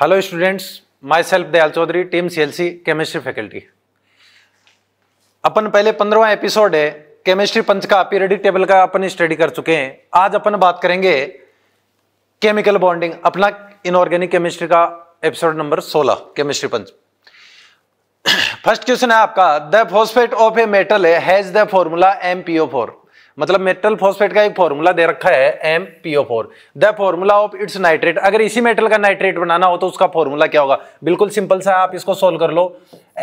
Hello students myself Dayal Chaudhary team CLC chemistry faculty अपन पहले पंद्रवा एपिसोड है केमिस्ट्री पंच का पीरियडिक टेबल का अपन स्टडी कर चुके हैं आज अपन बात करेंगे केमिकल बॉन्डिंग अपना इनऑर्गेनिक केमिस्ट्री का episode number 16 chemistry punch first question है आपका the phosphate of a metal has the formula M PO four मतलब मेटल फॉस्फेट का एक फॉर्मूला दे रखा है M PO four the formula of its nitrate अगर इसी मेटल का नाइट्रेट बनाना हो तो उसका फॉर्मूला क्या होगा बिल्कुल सिंपल सा आप इसको सोल्व कर लो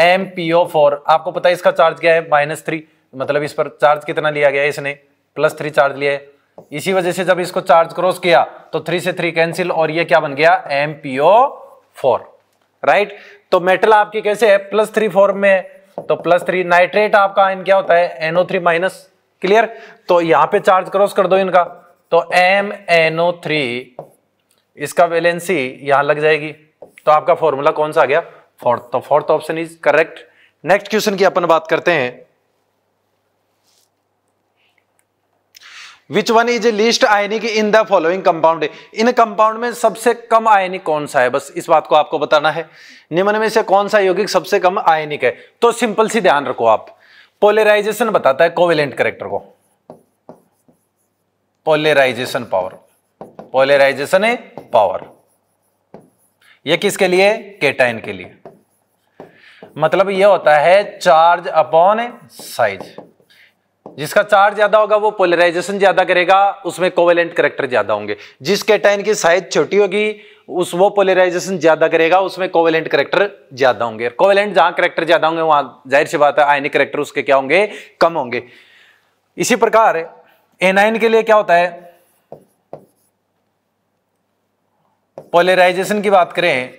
एम ओ फोर आपको पता है इसका चार्ज क्या है माइनस थ्री मतलब इस पर चार्ज कितना लिया गया इसने प्लस थ्री चार्ज लिया है इसी वजह से जब इसको चार्ज क्रॉस किया तो थ्री से थ्री कैंसिल और यह क्या बन गया एम पीओ फोर राइट तो मेटल आपकी कैसे है प्लस थ्री फॉर्म में है तो प्लस थ्री नाइट्रेट आपका आयन क्या होता है एनओ थ्री माइनस क्लियर तो यहां पे चार्ज क्रॉस कर दो इनका तो एम एन ओ थ्री इसका वैलेंसी यहां लग जाएगी तो आपका फॉर्मूला कौन सा आ गया फोर्थ तो fourth option is correct next question की अपन बात करते हैं Which one is least ionic in the following compound? इन कंपाउंड में सबसे कम आयनिक कौन सा है बस इस बात को आपको बताना है निम्न में से कौन सा यौगिक सबसे कम आयनिक है तो सिंपल सी ध्यान रखो आप पोलराइजेशन बताता है कोवेलेंट करेक्टर को पोलराइजेशन पावर पोलराइजेशन है पावर ये किसके लिए केटाइन के लिए मतलब यह होता है चार्ज अपॉन साइज जिसका चार्ज ज्यादा होगा वो पोलराइजेशन ज्यादा करेगा उसमें कोवेलेंट करेक्टर ज्यादा होंगे जिस केटाइन की साइज छोटी होगी उस वो पोलराइजेशन ज्यादा करेगा उसमें कोवेलेंट करेक्टर ज्यादा होंगे कोवेलेंट जहां करेक्टर ज्यादा होंगे वहां जाहिर सी बात है आयनिक करेक्टर उसके क्या होंगे कम होंगे इसी प्रकार एनाइन के लिए क्या होता है पोलराइजेशन की बात करें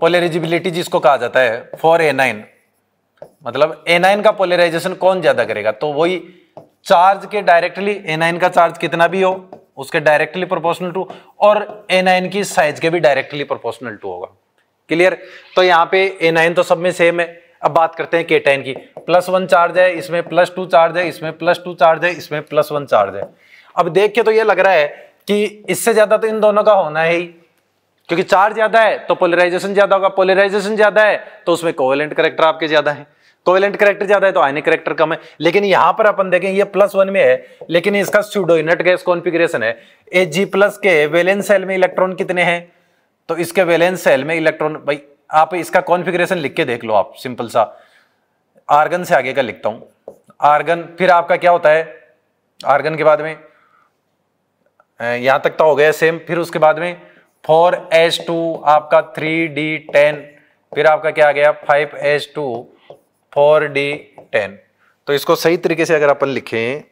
पोलरिजिबिलिटी जिसको कहा जाता है फॉर ए मतलब ए का पोलराइजेशन कौन ज्यादा करेगा तो वही चार्ज के डायरेक्टली ए का चार्ज कितना भी हो उसके डायरेक्टली प्रोपोर्शनल टू और ए नाइन की साइज के भी डायरेक्टली प्रोपोर्शनल टू होगा क्लियर तो यहां पे ए नाइन तो सब में सेम है अब बात करते हैं के टेन की प्लस वन चार्ज है इसमें प्लस टू चार्ज है इसमें प्लस टू चार्ज है इसमें प्लस वन चार्ज है अब देख के तो ये लग रहा है कि इससे ज्यादा तो इन दोनों का होना है ही क्योंकि चार्ज ज्यादा है तो पोलराइजेशन ज्यादा होगा पोलराइजेशन ज्यादा है तो उसमें कोवेलेंट करेक्टर आपके ज्यादा है कोवेलेंट तो करेक्टर ज्यादा है तो आयनिक करेक्टर कम है लेकिन यहां पर अपन देखें ये प्लस वन में है लेकिन इसका स्टूडो इनट गैस कॉन्फिग्रेशन है ए जी प्लस के वेलेंस सेल में इलेक्ट्रॉन कितने हैं तो इसके वेलेंस सेल में इलेक्ट्रॉन भाई आप इसका कॉन्फिग्रेशन लिख के देख लो आप सिंपल सा आर्गन से आगे का लिखता हूं आर्गन फिर आपका क्या होता है आर्गन के बाद में यहां तक तो हो गया सेम फिर उसके बाद में फोर एस टू आपका थ्री डी टेन फिर आपका क्या आ गया five S two four D ten तो इसको सही तरीके से अगर अपन लिखें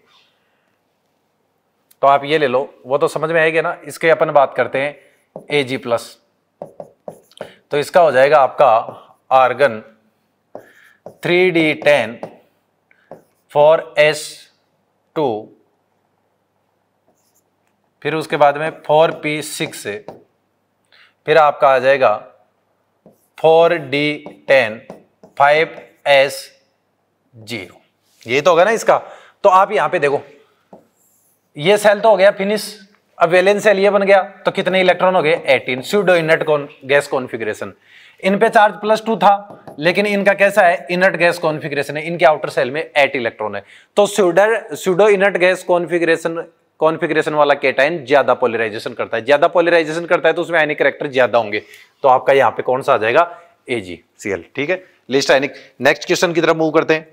तो आप ये ले लो वो तो समझ में आएगा ना इसके अपन बात करते हैं ए जी प्लस तो इसका हो जाएगा आपका argon three D ten four S two फिर उसके बाद में फोर पी सिक्स फिर आपका आ जाएगा four D ten five S zero ये तो होगा ना इसका तो आप यहां पे देखो ये सेल तो हो गया फिनिश अब वेलेंस सेल ये बन गया तो कितने इलेक्ट्रॉन हो गए 18 सूडो इनर्ट कौन गैस कॉन्फिग्रेशन इन पे चार्ज प्लस टू था लेकिन इनका कैसा है इनर्ट गैस कॉन्फिग्रेशन है इनके आउटर सेल में एट इलेक्ट्रॉन है तो pseudo pseudo inert gas configuration configuration वाला केटाइन ज्यादा पोलराइजेशन करता है ज्यादा पोलराइजेशन करता है तो उसमें आयनिक करेक्टर ज्यादा होंगे तो आपका यहाँ पे कौन सा आ जाएगा एजीसीएल ठीक है लिस्ट आयनिक नेक्स्ट क्वेश्चन की तरफ मूव करते हैं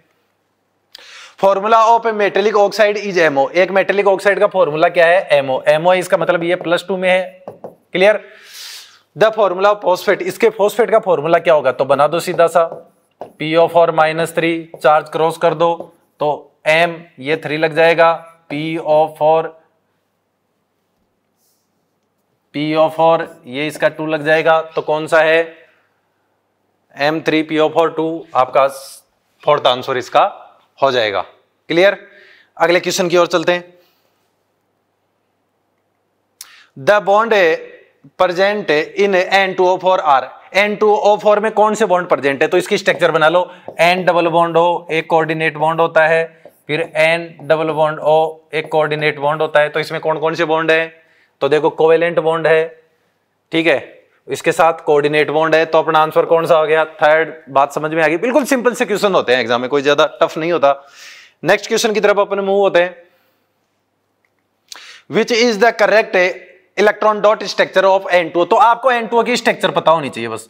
formula of metallic oxide is MO एक मेटेलिक ऑक्साइड का फॉर्मूला क्या है एमओ एमओ इसका मतलब ये प्लस टू में है clear the formula of phosphate इसके फॉस्फेट का फॉर्मूला क्या होगा तो बना दो सीधा सा P O four minus three charge cross कर दो तो एम ये थ्री लग जाएगा P O four P O four ये इसका टू लग जाएगा तो कौन सा है M three P O four two आपका फोर्थ आंसर इसका हो जाएगा क्लियर अगले क्वेश्चन की ओर चलते हैं the bond present in N two O four are N two O four में कौन से बॉन्ड प्रजेंट है तो इसकी स्ट्रक्चर बना लो एन डबल बॉन्ड हो एक कोऑर्डिनेट बॉन्ड होता है फिर एन डबल बॉन्ड ओ एक कोऑर्डिनेट बॉन्ड होता है तो इसमें कौन कौन से बॉन्ड है तो देखो कोवेलेंट बॉन्ड है ठीक है इसके साथ कोऑर्डिनेट बॉन्ड है तो अपना आंसर कौन सा हो गया थर्ड बात समझ में आ गई बिल्कुल सिंपल से क्वेश्चन होते हैं एग्जाम में कोई ज्यादा टफ नहीं होता नेक्स्ट क्वेश्चन की तरफ अपने मूव होते हैं which is the correct electron dot structure of N two तो आपको एन टू की स्ट्रक्चर पता होनी चाहिए बस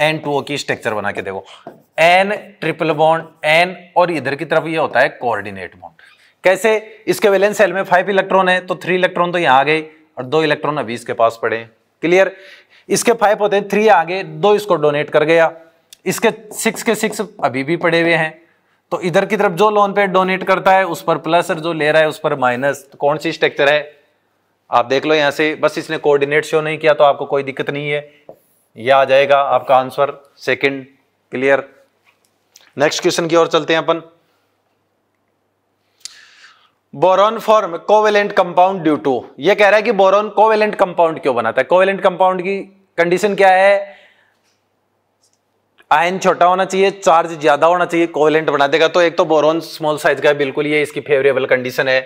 एन टू की स्ट्रक्चर बना के देखो एन ट्रिपल बॉन्ड एन और इधर की तरफ ये होता है कोऑर्डिनेट बॉन्ड कैसे इसके वैलेंस सेल में फाइव इलेक्ट्रॉन है तो थ्री इलेक्ट्रॉन तो यहां आ गए और दो इलेक्ट्रॉन अभी इसके पास पड़े क्लियर इसके फाइव होते हैं थ्री आगे दो इसको डोनेट कर गया इसके सिक्स के सिक्स अभी भी पड़े हुए हैं तो इधर की तरफ जो लोन पे डोनेट करता है उस पर प्लस और जो ले रहा है उस पर माइनस तो कौन सी स्ट्रक्चर है आप देख लो यहां से बस इसने कोऑर्डिनेट शो नहीं किया तो आपको कोई दिक्कत नहीं है यह आ जाएगा आपका answer second clear next question की ओर चलते हैं अपन boron form covalent compound due to ये कह रहा है कि बोरॉन कोवेलेंट कंपाउंड क्यों बनाता है कोवेलेंट कंपाउंड की कंडीशन क्या है आयन छोटा होना चाहिए चार्ज ज्यादा होना चाहिए कोवेलेंट बना देगा तो एक तो बोरॉन स्मॉल साइज का है बिल्कुल ये इसकी फेवरेबल कंडीशन है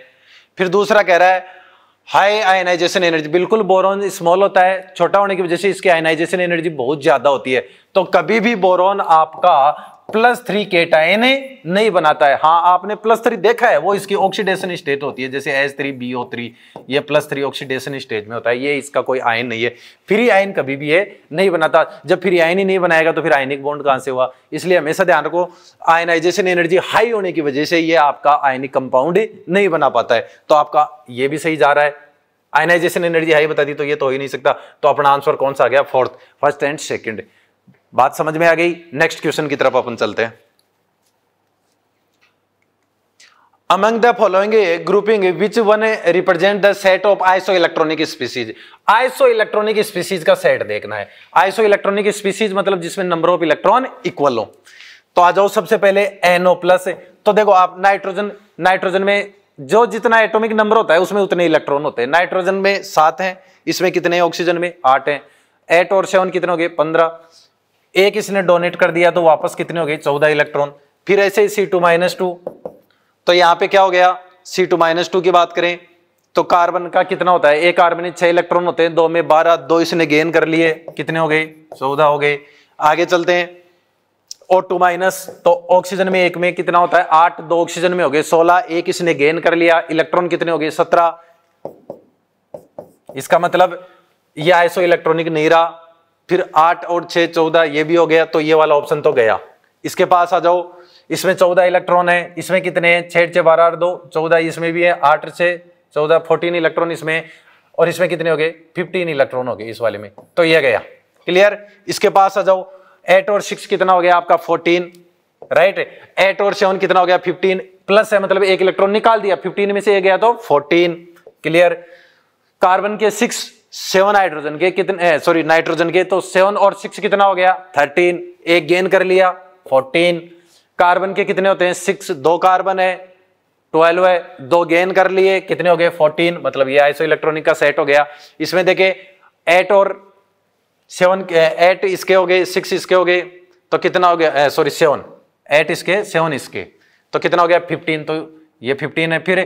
फिर दूसरा कह रहा है हाई आयनाइजेशन एनर्जी बिल्कुल बोरॉन स्मॉल होता है छोटा होने की वजह से इसकी आयनाइजेशन एनर्जी बहुत ज्यादा होती है तो कभी भी बोरॉन आपका प्लस थ्री केटाइन नहीं बनाता है हाँ आपने प्लस थ्री देखा है वो इसकी ऑक्सीडेशन स्टेट होती है जैसे S three B O three ये प्लस थ्री ऑक्सीडेशन स्टेज में होता है ये इसका कोई आयन नहीं है फ्री आयन कभी भी है नहीं बनाता जब फ्री आयन ही नहीं बनाएगा तो फिर आयनिक बॉन्ड कहां से हुआ इसलिए हमेशा ध्यान रखो आयनाइजेशन एनर्जी हाई होने की वजह से ये आपका आयनिक कंपाउंड नहीं बना पाता है तो आपका ये भी सही जा रहा है आयनाइजेशन एनर्जी हाई बता दी तो ये तो हो ही नहीं सकता तो अपना आंसर कौन सा आ गया फोर्थ फर्स्ट एंड सेकेंड बात समझ में आ गई नेक्स्ट क्वेश्चन की तरफ अपन चलते हैं among the following grouping which one represent the set of isoelectronic species isoelectronic species का सेट देखना है आइसो इलेक्ट्रॉनिक स्पीसीज मतलब जिसमें नंबर ऑफ इलेक्ट्रॉन इक्वल हो तो आ जाओ सबसे पहले एनओ प्लस तो देखो आप नाइट्रोजन नाइट्रोजन में जो जितना एटोमिक नंबर होता है उसमें उतने इलेक्ट्रॉन होते हैं नाइट्रोजन में सात है इसमें कितने ऑक्सीजन में आठ है एट और सेवन कितने हो गए पंद्रह एक इसने डोनेट कर दिया तो वापस कितने हो गए चौदह इलेक्ट्रॉन फिर ऐसे ही सी टू माइनस टू तो यहां पे क्या हो गया सी टू माइनस टू की बात करें तो कार्बन का कितना होता है एक कार्बन छह इलेक्ट्रॉन होते हैं दो में बारह दो इसने गेन कर लिए कितने हो गए चौदह हो गए आगे चलते हैं ओ टू माइनस तो ऑक्सीजन में एक में कितना होता है आठ दो ऑक्सीजन में हो गए सोलह एक इसने गेन कर लिया इलेक्ट्रॉन कितने हो गए सत्रह इसका मतलब यह आइसो इलेक्ट्रॉनिक नहीं रहा फिर आठ और छह चौदह ये भी हो गया तो ये वाला ऑप्शन तो गया इसके पास आ जाओ इसमें चौदह इलेक्ट्रॉन है इसमें कितने हैं छह छह बारह दो चौदह इसमें भी है आठ छह चौदह फोर्टीन इलेक्ट्रॉन इसमें और इसमें कितने हो गए फिफ्टीन इलेक्ट्रॉन हो गए इस वाले में तो यह गया क्लियर इसके पास आ जाओ एट और सिक्स कितना हो गया आपका फोर्टीन राइट एट और सेवन कितना हो गया फिफ्टीन प्लस है मतलब एक इलेक्ट्रॉन निकाल दिया फिफ्टीन में से यह गया तो फोर्टीन क्लियर कार्बन के सिक्स सेवन हाइड्रोजन के कितने सॉरी नाइट्रोजन के तो सेवन और सिक्स कितना हो गया थर्टीन एक गेन कर लिया फोर्टीन कार्बन के कितने होते हैं सिक्स दो कार्बन है ट्वेल्व है दो गेन कर लिए कितने हो गए फोर्टीन मतलब ये आइसो इलेक्ट्रॉनिक का सेट हो गया इसमें देखे एट और सेवन एट इसके हो गए सिक्स इसके हो गए तो कितना हो गया सॉरी सेवन एट इसके सेवन इसके तो कितना हो गया फिफ्टीन तो ये फिफ्टीन है फिर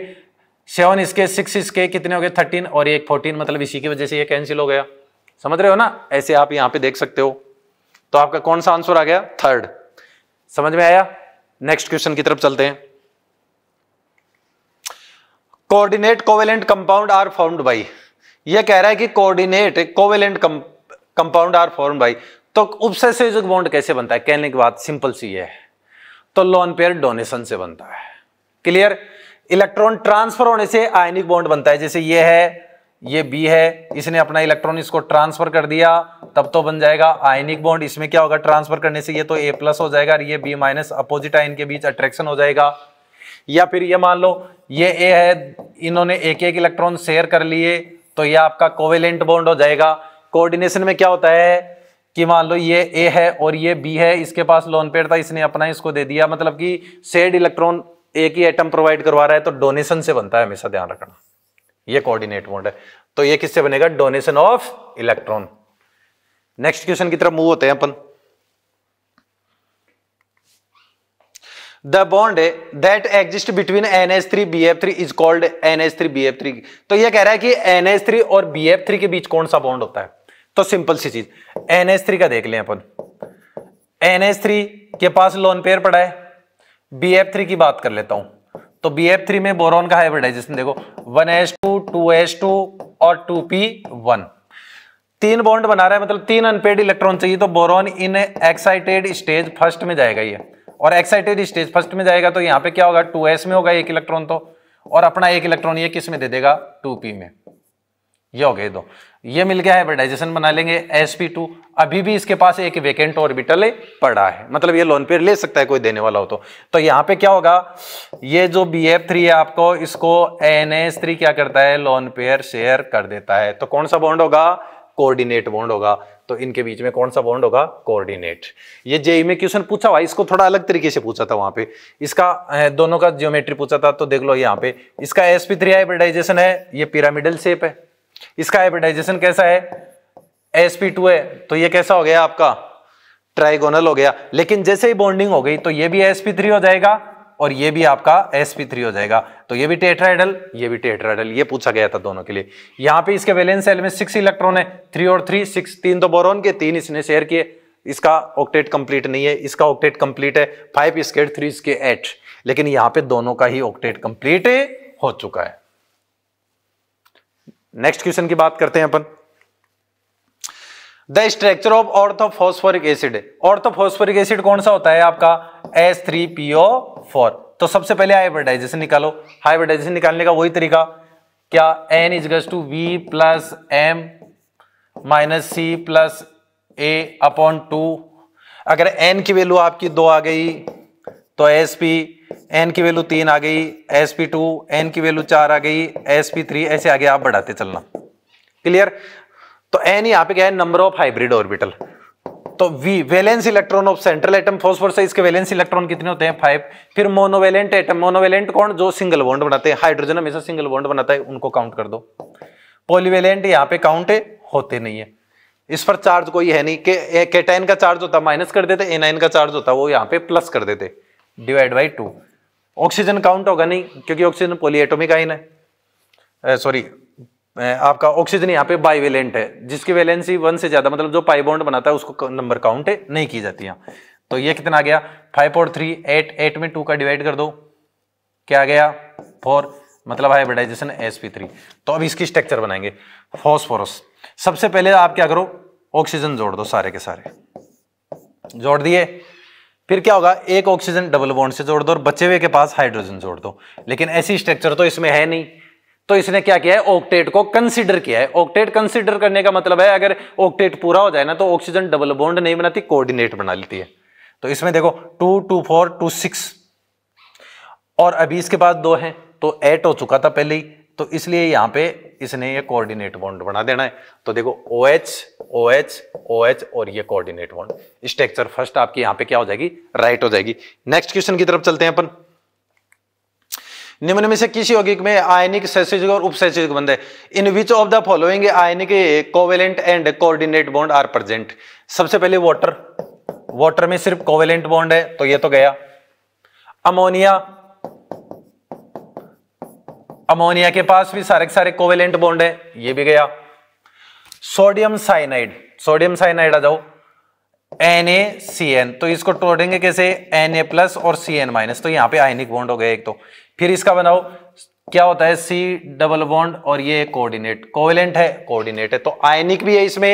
सेवन इसके सिक्स इसके कितने हो गए थर्टीन और एक फोर्टीन मतलब इसी की वजह से ये कैंसिल हो गया समझ रहे हो ना ऐसे आप यहां पे देख सकते हो तो आपका कौन सा आंसर आ गया थर्ड समझ में आया नेक्स्ट क्वेश्चन की तरफ चलते हैं coordinate covalent compound are formed by ये कह रहा है कि coordinate covalent compound are form by तो उपसे बॉन्ड कैसे बनता है कहने की बात सिंपल सी है तो लोन पेयर डोनेशन से बनता है क्लियर इलेक्ट्रॉन ट्रांसफर होने से आयनिक बॉन्ड बनता है जैसे ये है ये बी है इसने अपना इलेक्ट्रॉन इसको ट्रांसफर कर दिया तब तो बन जाएगा आयनिक बॉन्ड इसमें क्या होगा ट्रांसफर करने से ये तो ए प्लस हो जाएगा और ये बी माइनस अपोजिट आयन के बीच अट्रैक्शन हो जाएगा या फिर ये मान लो ये ए है इन्होंने एक एक इलेक्ट्रॉन शेयर कर लिए तो ये आपका कोवेलेंट बॉन्ड हो जाएगा कोऑर्डिनेशन में क्या होता है कि मान लो ये ए है और ये बी है इसके पास लोन पेड़ था इसने अपना इसको दे दिया मतलब कि सेड इलेक्ट्रॉन एक ही आइटम प्रोवाइड करवा रहा है तो डोनेशन से बनता है हमेशा ध्यान रखना ये कोऑर्डिनेट बॉन्ड है तो ये किससे बनेगा donation of electron next question की तरफ मूव होते हैं अपन the bond that exist between N H three B F three is called N H three B F three तो यह कह रहा है कि एन एच थ्री और बी एफ थ्री के बीच कौन सा बॉन्ड होता है तो सिंपल सी चीज एन एच थ्री का देख लें अपन एन एच थ्री के पास लोन पेयर पड़ा है बी एफ थ्री की बात कर लेता हूं तो बी एफ थ्री में बोरॉन का हाइब्रिडाइजेशन देखो one S two two S two और टू पी वन तीन बॉन्ड बना रहा है मतलब तीन अनपेड इलेक्ट्रॉन चाहिए तो boron in excited stage first में जाएगा ये और एक्साइटेड स्टेज फर्स्ट में जाएगा तो यहां पे क्या होगा टू में होगा एक इलेक्ट्रॉन तो और अपना एक इलेक्ट्रॉन ये किस में दे देगा टू में ये हो गए दो ये मिल गया है डाइजेशन बना लेंगे एस टू अभी भी इसके पास एक वेकेंट ऑर्बिटल पड़ा है मतलब ये लोन पेयर ले सकता है कोई देने वाला हो तो तो यहाँ पे क्या होगा ये जो बी एफ थ्री है आपको इसको एन एस थ्री क्या करता है लोन पेयर शेयर कर देता है तो कौन सा बॉन्ड होगा कोऑर्डिनेट बॉन्ड होगा तो इनके बीच में कौन सा बॉन्ड होगा कोऑर्डिनेट ये जेई e e में क्वेश्चन पूछा हुआ इसको थोड़ा अलग तरीके से पूछा था वहां पे इसका दोनों का जियोमेट्री पूछा था तो देख लो यहाँ पे इसका एसपी थ्री हाइब्रिडाइजेशन है ये पिरामिडल शेप है इसका हाइब्रिडाइजेशन कैसा है sp2 है तो ये कैसा हो गया आपका ट्राइगोनल हो गया लेकिन जैसे ही बॉन्डिंग हो गई तो ये भी sp3 हो जाएगा और ये भी आपका sp3 हो जाएगा तो ये भी टेट्राइडल ये भी टेट्राइडल ये पूछा गया था दोनों के लिए यहां पे इसके वैलेंस सेल में सिक्स इलेक्ट्रॉन है थ्री और थ्री सिक्स तीन तो बोरोन के तीन इसने शेयर किए इसका ऑक्टेट कंप्लीट नहीं है इसका ऑक्टेट कंप्लीट है फाइव इसके थ्री इसके एट लेकिन यहाँ पे दोनों का ही ऑक्टेट कंप्लीट हो चुका है नेक्स्ट क्वेश्चन की बात करते हैं अपन the structure of orthophosphoric acid orthophosphoric acid कौन सा होता है आपका एस थ्री पीओ फोर तो सबसे पहले हाइब्रिडाइजेशन निकालो हाइब्रिडाइजेशन निकालने का वही तरीका क्या एन इज गज to V plus M minus C plus A upon two अगर एन की वैल्यू आपकी दो आ गई तो एस पी एन की वैल्यू तीन आ गई एस पी टू एन की वैल्यू चार आ गई एस पी थ्री ऐसे आगे आप बढ़ाते चलना क्लियर तो एन यहाँ पे क्या है नंबर ऑफ हाइब्रिड ऑर्बिटल तो V valence electron of central atom phosphor से इसके वैलेंस इलेक्ट्रॉन कितने होते हैं फाइव फिर मोनोवेलेंट एटम मोनोवेलेंट कौन जो सिंगल बॉन्ड बनाते हैं हाइड्रोजन हमेशा सिंगल बॉन्ड बनाता है उनको काउंट कर दो पॉलीवेलेंट यहां पे काउंट होते नहीं है इस पर चार्ज कोई है नहीं के, केटाइन का चार्ज होता माइनस कर देते एनाइन का चार्ज होता वो यहां पे प्लस कर देते divide by two oxygen count होगा नहीं क्योंकि ऑक्सीजन पोलिएटोमिक आइन है सॉरी आपका ऑक्सीजन यहाँ पे बाइवेलेंट है जिसकी वैलेंसी वन से ज्यादा मतलब जो पाइबॉन्ड बनाता है उसको नंबर काउंट नहीं की जाती है तो ये कितना आ गया five point three eight eight में टू का डिवाइड कर दो क्या आ गया फोर मतलब हाइब्रिडाइजेशन एस पी थ्री तो अब इसकी स्ट्रक्चर बनाएंगे फॉस्फोरस सबसे पहले आप क्या करो ऑक्सीजन जोड़ दो सारे के सारे जोड़ दिए फिर क्या होगा एक ऑक्सीजन डबल बॉन्ड से जोड़ दो और बचे हुए के पास हाइड्रोजन जोड़ दो लेकिन ऐसी स्ट्रक्चर तो इसमें है नहीं तो इसने क्या किया है ऑक्टेट को कंसिडर किया है ऑक्टेट कंसिडर करने का मतलब है अगर ऑक्टेट पूरा हो जाए ना तो ऑक्सीजन डबल बॉन्ड नहीं बनाती कोऑर्डिनेट बना लेती है तो इसमें देखो two two four two six और अभी इसके बाद दो है तो एट हो चुका था पहले ही तो इसलिए यहाँ पे इसने ये कोऑर्डिनेट बॉन्ड बना देना है तो देखो O H O H O H और ये कोऑर्डिनेट बॉन्ड स्ट्रक्चर फर्स्ट आपकी यहां पे क्या हो जाएगी राइट right हो जाएगी नेक्स्ट क्वेश्चन की तरफ चलते हैं अपन निम्न में से किसी यौगिक में आयनिक सैसिजिक और उपसैसिजिक बंध है in which of the following ionic covalent and coordinate bond are present सबसे पहले वाटर वाटर में सिर्फ कोवेलेंट बॉन्ड है तो ये तो गया अमोनिया अमोनिया के पास भी सारे सारे कोवेलेंट बॉन्ड है ये भी गया सोडियम साइनाइड सोडियम साइनाइड आ जाओ एन ए सी एन तो इसको तोड़ेंगे कैसे एन ए प्लस और सी एन माइनस तो यहां पे आयनिक बॉन्ड हो गया एक तो फिर इसका बनाओ क्या होता है सी डबल बॉन्ड और ये कोऑर्डिनेट कोवेलेंट है कोऑर्डिनेट है तो आयनिक भी है इसमें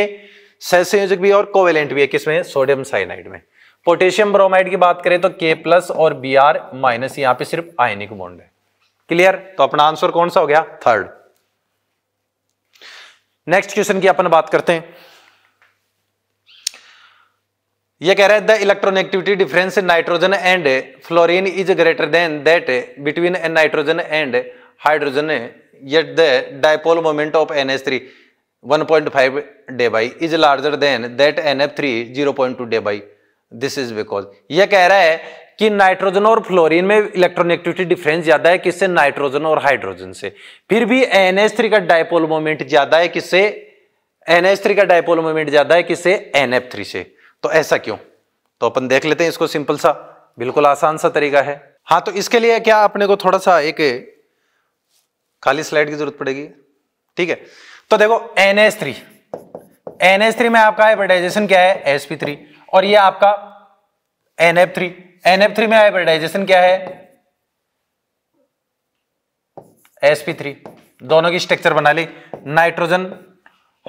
सहसंयोजक भी और कोवेलेंट भी है किसमें सोडियम साइनाइड में पोटेशियम ब्रोमाइड की बात करें तो के प्लस और बी आर माइनस यहाँ पे सिर्फ आयनिक बॉन्ड है क्लियर तो अपना आंसर कौन सा हो गया थर्ड नेक्स्ट क्वेश्चन की अपन बात करते हैं ये कह रहा है the electronegativity difference in nitrogen and fluorine is greater than that between a nitrogen and hydrogen yet the dipole moment of N H three one point five debye is larger than that N F three zero point two debye this is because यह कह रहा है कि nitrogen और fluorine में electronegativity difference ज्यादा है किससे नाइट्रोजन और हाइड्रोजन से फिर भी थ्री का डायपोल मोमेंट ज्यादा है किससे एन का डायपोल मोमेंट ज्यादा है किससे एनएफ से तो ऐसा क्यों तो अपन देख लेते हैं इसको सिंपल सा बिल्कुल आसान सा तरीका है हाँ तो इसके लिए क्या अपने को थोड़ा सा एक खाली स्लाइड की जरूरत पड़ेगी ठीक है तो देखो N S three S three में आपका हाइब्रिडाइजेशन क्या है पी थ्री और ये आपका एनएफ थ्री थ्री में हाइब्रिडाइजेशन क्या है sp3 दोनों की स्ट्रक्चर बना ली नाइट्रोजन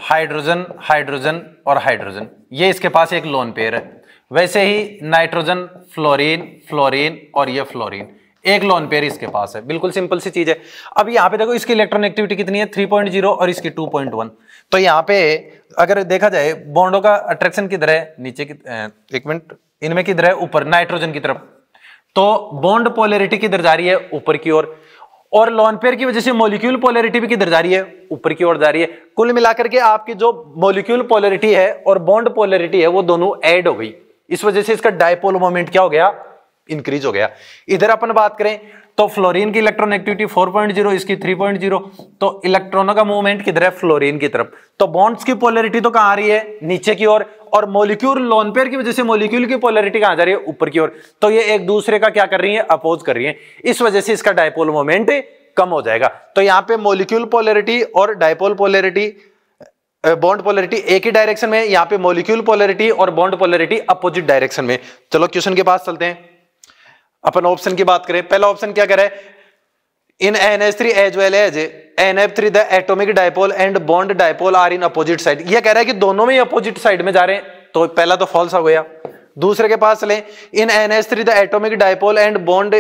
हाइड्रोजन हाइड्रोजन और हाइड्रोजन ये इसके पास एक लोन पेयर है वैसे ही नाइट्रोजन फ्लोरीन फ्लोरीन और ये फ्लोरीन एक लोन पेयर इसके पास है बिल्कुल सिंपल सी चीज है अब यहां पे देखो इसकी इलेक्ट्रॉन एक्टिविटी कितनी है 3.0 और इसकी 2.1 तो यहां पे अगर देखा जाए बॉन्डों का अट्रैक्शन किधर है नीचे की एक मिनट इनमें किधर है ऊपर नाइट्रोजन की तरफ तो बॉन्ड पोलरिटी किधर जा रही है ऊपर की ओर और लॉनपेयर की वजह से मॉलिक्यूल पोलरिटी भी किधर जा रही है ऊपर की ओर जा रही है कुल मिलाकर के आपकी जो मॉलिक्यूल पोलरिटी है और बॉन्ड पोलरिटी है वो दोनों ऐड हो गई इस वजह से इसका डायपोल मोमेंट क्या हो गया इंक्रीज हो गया इधर अपन बात करें तो फ्लोरीन की इलेक्ट्रोनेगेटिविटी 4.0 इसकी 3.0 तो इलेक्ट्रॉनों का मूवमेंट किधर है फ्लोरीन की तरफ तो बॉन्ड्स की पोलरिटी तो कहां आ रही है नीचे की ओर और मोलिक्यूल लोन पेयर की वजह से मोलिक्यूल की पोलरिटी कहां जा रही है ऊपर की ओर तो ये एक दूसरे का क्या कर रही है अपोज कर रही है इस वजह से इसका डायपोल मोमेंट कम हो जाएगा तो यहां पे मोलिक्यूल पोलरिटी और डायपोल पोलरिटी बॉन्ड पोलरिटी एक ही डायरेक्शन में यहां पे मोलिक्यूल पोलरिटी और बॉन्ड पोलरिटी अपोजिट डायरेक्शन में चलो क्वेश्चन के पास चलते हैं अपन ऑप्शन की बात करें पहला ऑप्शन क्या करे in N H three as well as NF three the atomic dipole and bond dipole are in opposite side यह कह रहा है कि दोनों में अपोजिट साइड में जा रहे हैं तो पहला तो फॉल्स हो गया दूसरे के पास लें in N S three the atomic dipole and bond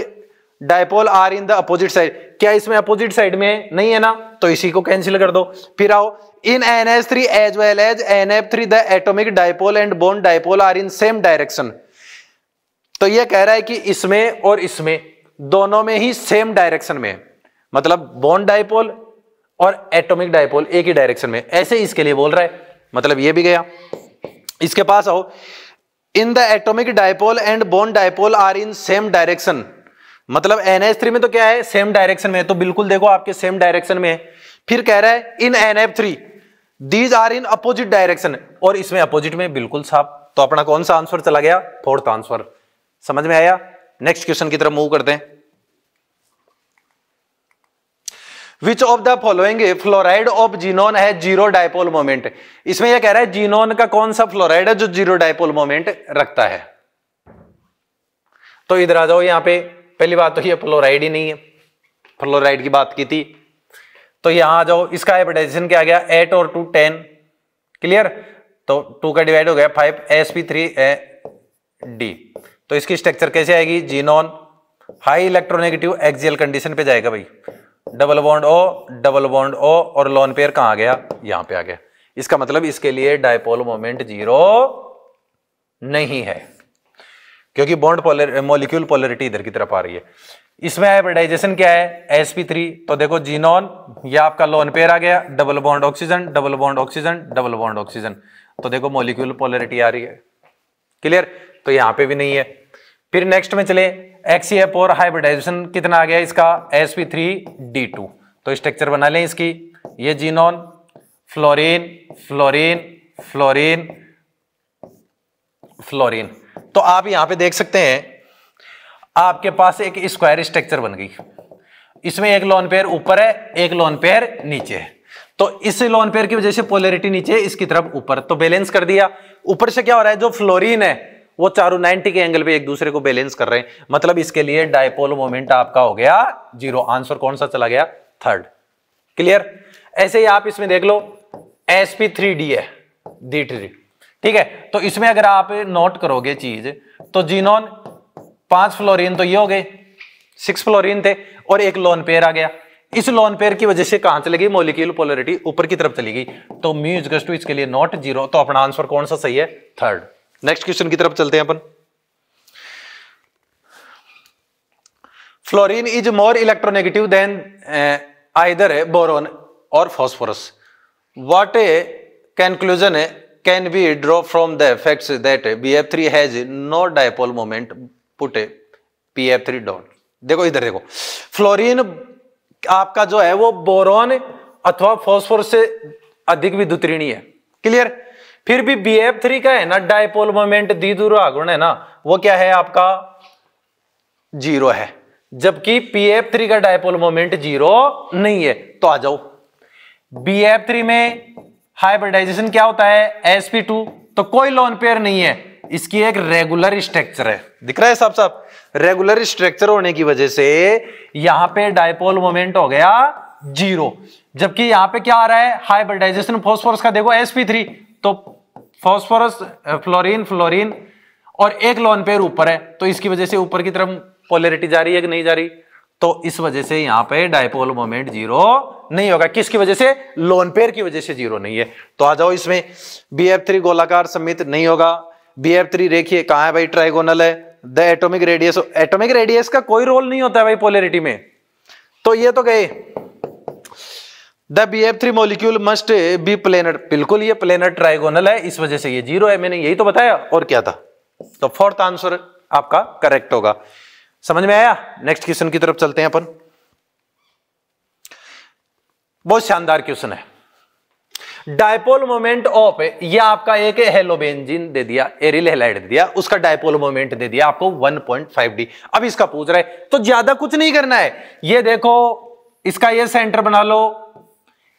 dipole are in the opposite side क्या इसमें अपोजिट साइड में है नहीं है ना तो इसी को कैंसिल कर दो फिर आओ in N S three as well as N F three the atomic dipole and bond dipole are in same direction तो यह कह रहा है कि इसमें और इसमें दोनों में ही सेम डायरेक्शन में है मतलब बॉन्ड डायपोल और एटॉमिक डायपोल एक ही डायरेक्शन में ऐसे इसके लिए बोल रहा है मतलब ये भी गया इसके पास आओ in the atomic dipole and bond dipole are in same direction मतलब NH3 में तो क्या है सेम डायरेक्शन में है तो बिल्कुल देखो आपके सेम डायरेक्शन में है फिर कह रहा है in N NF3 these are in opposite direction और इसमें अपोजिट में बिल्कुल साफ तो अपना कौन सा आंसर चला गया फोर्थ आंसर समझ में आया नेक्स्ट क्वेश्चन की तरफ मूव करते हैं which of the following fluoride of xenon है जीरो डायपोल मोमेंट इसमें यह कह रहा है जीनोन का कौन सा फ्लोराइड है जो जीरो डायपोल मोमेंट रखता है तो इधर आ जाओ यहां पे पहली बात तो ये फ्लोराइड ही नहीं है फ्लोराइड की बात की थी तो यहां आ जाओ इसका एडवर्टाइजेशन क्या आ गया एट और टू टेन क्लियर तो टू का डिवाइड हो गया five S P three A D तो इसकी स्ट्रक्चर कैसे आएगी xenon high electronegative axial condition पे जाएगा भाई double bond O double bond O और लोन पेयर कहां आ गया यहां पे आ गया इसका मतलब इसके लिए डायपोल मोमेंट जीरो नहीं है क्योंकि बॉन्ड पोलर मोलिक्यूल पोलरिटी इधर की तरफ आ रही है इसमें हाइब्रिडाइजेशन क्या है थ्री तो देखो जीनॉन या आपका लोन पेयर आ गया double bond oxygen double bond oxygen double bond oxygen तो देखो मोलिक्यूल पोलरिटी आ रही है क्लियर तो यहां पे भी नहीं है फिर नेक्स्ट में चले एक्स एफ e और हाइब्रिडाइजेशन कितना आ गया इसका S P three D two तो स्ट्रक्चर बना लें इसकी ये xenon fluorine fluorine fluorine fluorine तो आप यहां पे देख सकते हैं आपके पास एक स्क्वायर स्ट्रक्चर बन गई इसमें एक लॉन पेयर ऊपर है एक लॉन पेयर नीचे है तो इस लॉन पेयर की वजह से पोलरिटी नीचे इसकी तरफ ऊपर तो बैलेंस कर दिया ऊपर से क्या हो रहा है जो फ्लोरीन है वो चारों 90 के एंगल पे एक दूसरे को बैलेंस कर रहे हैं मतलब इसके लिए डायपोल मोमेंट आपका हो गया जीरो आंसर कौन सा चला गया थर्ड क्लियर ऐसे ही आप इसमें देख लो एस पी थ्री डी है डी थ्री ठीक है तो इसमें अगर आप नोट करोगे चीज तो जीनोन पांच फ्लोरिन तो ये हो गए सिक्स फ्लोरिन थे और एक लोन पेयर आ गया इस लोन पेयर की वजह से कहां चली गई मोलिक्यूल पोलरिटी ऊपर की तरफ चली गई तो म्यूज टू इसके लिए नॉट जीरो तो अपना आंसर कौन सा सही है थर्ड नेक्स्ट क्वेश्चन की तरफ चलते हैं अपन fluorine is more electronegative than either है बोरोन और phosphorus what a conclusion can be draw from the facts that B F three has no dipole moment a P F three dot देखो इधर देखो फ्लोरीन आपका जो है वो boron अथवा फॉस्फोरस से अधिक विद्युतरीणी है क्लियर फिर भी बी एफ थ्री का है ना डायपोल मोमेंट दी दुरागुण है ना वो क्या है आपका जीरो है जबकि पी एफ थ्री का डायपोल मोमेंट जीरो नहीं है तो आ जाओ बी एफ थ्री में हाइब्रिडाइजेशन क्या होता है एसपी टू तो कोई लोन पेयर नहीं है इसकी एक रेगुलर स्ट्रक्चर है दिख रहा है साहब साहब रेगुलर स्ट्रक्चर होने की वजह से यहां पे डायपोल मोमेंट हो गया जीरो जबकि यहां पे क्या आ रहा है हाइब्रिडाइजेशन फॉस्फोरस का देखो एसपी थ्री तो फॉस्फोरस फ्लोरीन फ्लोरीन और एक लोन पेयर ऊपर है तो इसकी वजह से ऊपर की तरफ पोलरिटी जा रही है कि नहीं जा रही तो इस वजह से यहां पे डायपोल मोमेंट जीरो नहीं होगा किसकी वजह से लोन पेयर की वजह से जीरो नहीं है तो आ जाओ इसमें बी एफ थ्री गोलाकार समित नहीं होगा बी एफ थ्री रेखिए कहा है भाई ट्राइगोनल है the atomic radius atomic radius का कोई रोल नहीं होता है भाई पोलरिटी में तो ये तो गए the B F three molecule must be planar बिल्कुल ये प्लेनट ट्राइगोनल है इस वजह से ये जीरो है मैंने यही तो बताया और क्या था तो फोर्थ आंसर आपका करेक्ट होगा समझ में आया नेक्स्ट क्वेश्चन की तरफ चलते हैं अपन बहुत शानदार क्वेश्चन है डायपोल मोमेंट ऑफ ये आपका एक हेलोबेंजिन दे दिया एरिल हेलाइड दे दिया उसका डायपोल मोमेंट दे दिया आपको 1.5 डी अब इसका पूछ रहा है तो ज्यादा कुछ नहीं करना है ये देखो इसका ये सेंटर बना लो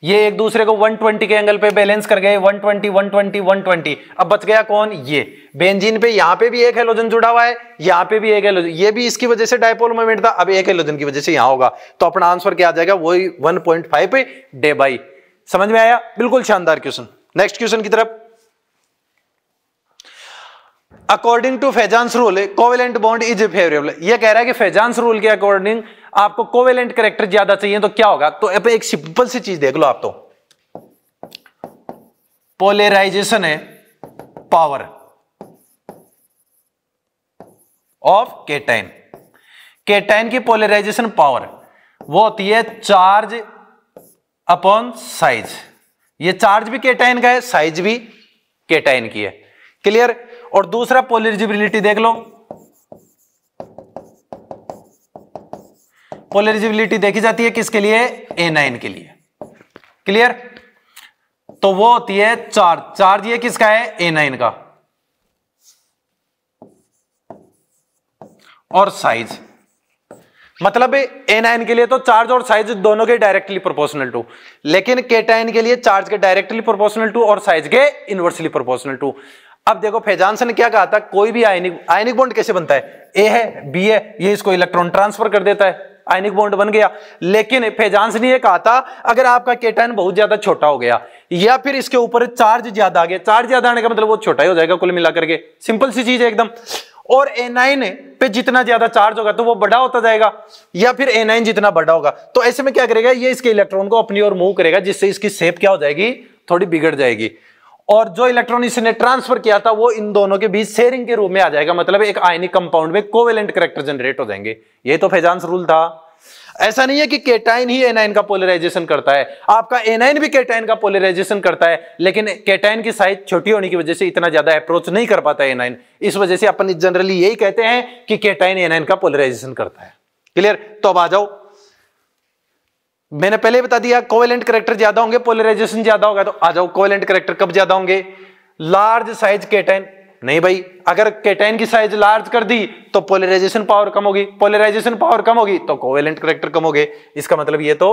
ये एक दूसरे को 120 के एंगल पे बैलेंस कर गए 120 120 120 अब बच गया कौन ये बेंजीन पे यहां पे भी एक हेलोजन जुड़ा हुआ है यहां पे भी एक हेलोजन ये भी इसकी वजह से डायपोल मोमेंट था अब एक हेलोजन की वजह से यहां होगा तो अपना आंसर क्या आ जाएगा वही 1.5 पॉइंट डे बाई समझ में आया बिल्कुल शानदार क्वेश्चन नेक्स्ट क्वेश्चन की तरफ according to Fajans rule covalent bond is favorable ये कह रहा है कि फेजांस रूल के अकॉर्डिंग आपको कोवेलेंट करेक्टर ज्यादा चाहिए तो क्या होगा तो एक सिंपल सी चीज देख लो आप तो पोलराइजेशन है पावर ऑफ केटाइन केटाइन की पोलराइजेशन पावर वो होती है चार्ज अपॉन साइज ये चार्ज भी केटाइन का है साइज भी केटाइन की है क्लियर और दूसरा पोलिजिबिलिटी देख लो पोलरिजिबिलिटी देखी जाती है किसके लिए ए नाइन के लिए क्लियर तो वो होती है चार्ज चार्ज ये किसका है ए नाइन का और साइज मतलब ए नाइन के लिए तो चार्ज और साइज दोनों के डायरेक्टली प्रोपोर्शनल टू लेकिन के टाइन के लिए चार्ज के डायरेक्टली प्रोपोर्शनल टू और साइज के इनवर्सली प्रोपोर्शनल टू अब देखो फेजानसन ने क्या कहा था कोई भी आयनिक आयनिक बॉन्ड कैसे बनता है ए है बी है ये इसको इलेक्ट्रॉन ट्रांसफर कर देता है आयनिक बॉन्ड बन गया लेकिन फेजांस ने यह कहा था अगर आपका केटाइन बहुत ज्यादा छोटा हो गया या फिर इसके ऊपर चार्ज ज्यादा आ गया चार्ज ज्यादा आने का मतलब वो छोटा ही हो जाएगा कुल मिलाकर के सिंपल सी चीज है एकदम और एनाइन पे जितना ज्यादा चार्ज होगा तो वो बड़ा होता जाएगा या फिर एनाइन जितना बड़ा होगा तो ऐसे में क्या करेगा ये इसके इलेक्ट्रॉन को अपनी ओर मूव करेगा जिससे इसकी सेप क्या हो जाएगी थोड़ी बिगड़ जाएगी और जो इलेक्ट्रॉन इसने ट्रांसफर किया था वो इन दोनों के बीच शेयरिंग के रूप में आ जाएगा मतलब एक आयनिक कंपाउंड में कोवेलेंट करेक्टर जनरेट हो जाएंगे ये तो फैजांस रूल था ऐसा नहीं है कि केटाइन ही एनाइन का पोलराइजेशन करता है आपका एनाइन भी केटाइन का पोलराइजेशन करता है लेकिन केटाइन की साइज छोटी होने की वजह से इतना ज्यादा अप्रोच नहीं कर पाता एनाइन इस वजह से अपन जनरली यही कहते हैं कि केटाइन एनाइन का पोलराइजेशन करता है क्लियर तो अब आ जाओ मैंने पहले बता दिया कोवेलेंट करेक्टर ज्यादा होंगे पोलराइजेशन ज्यादा होगा तो आ जाओ कोवेलेंट करेक्टर कब ज्यादा होंगे लार्ज साइज केटेन नहीं भाई अगर केटेन की साइज लार्ज कर दी तो पोलराइजेशन पावर कम होगी पोलराइजेशन पावर कम होगी तो कोवेलेंट करेक्टर कम होगे इसका मतलब ये तो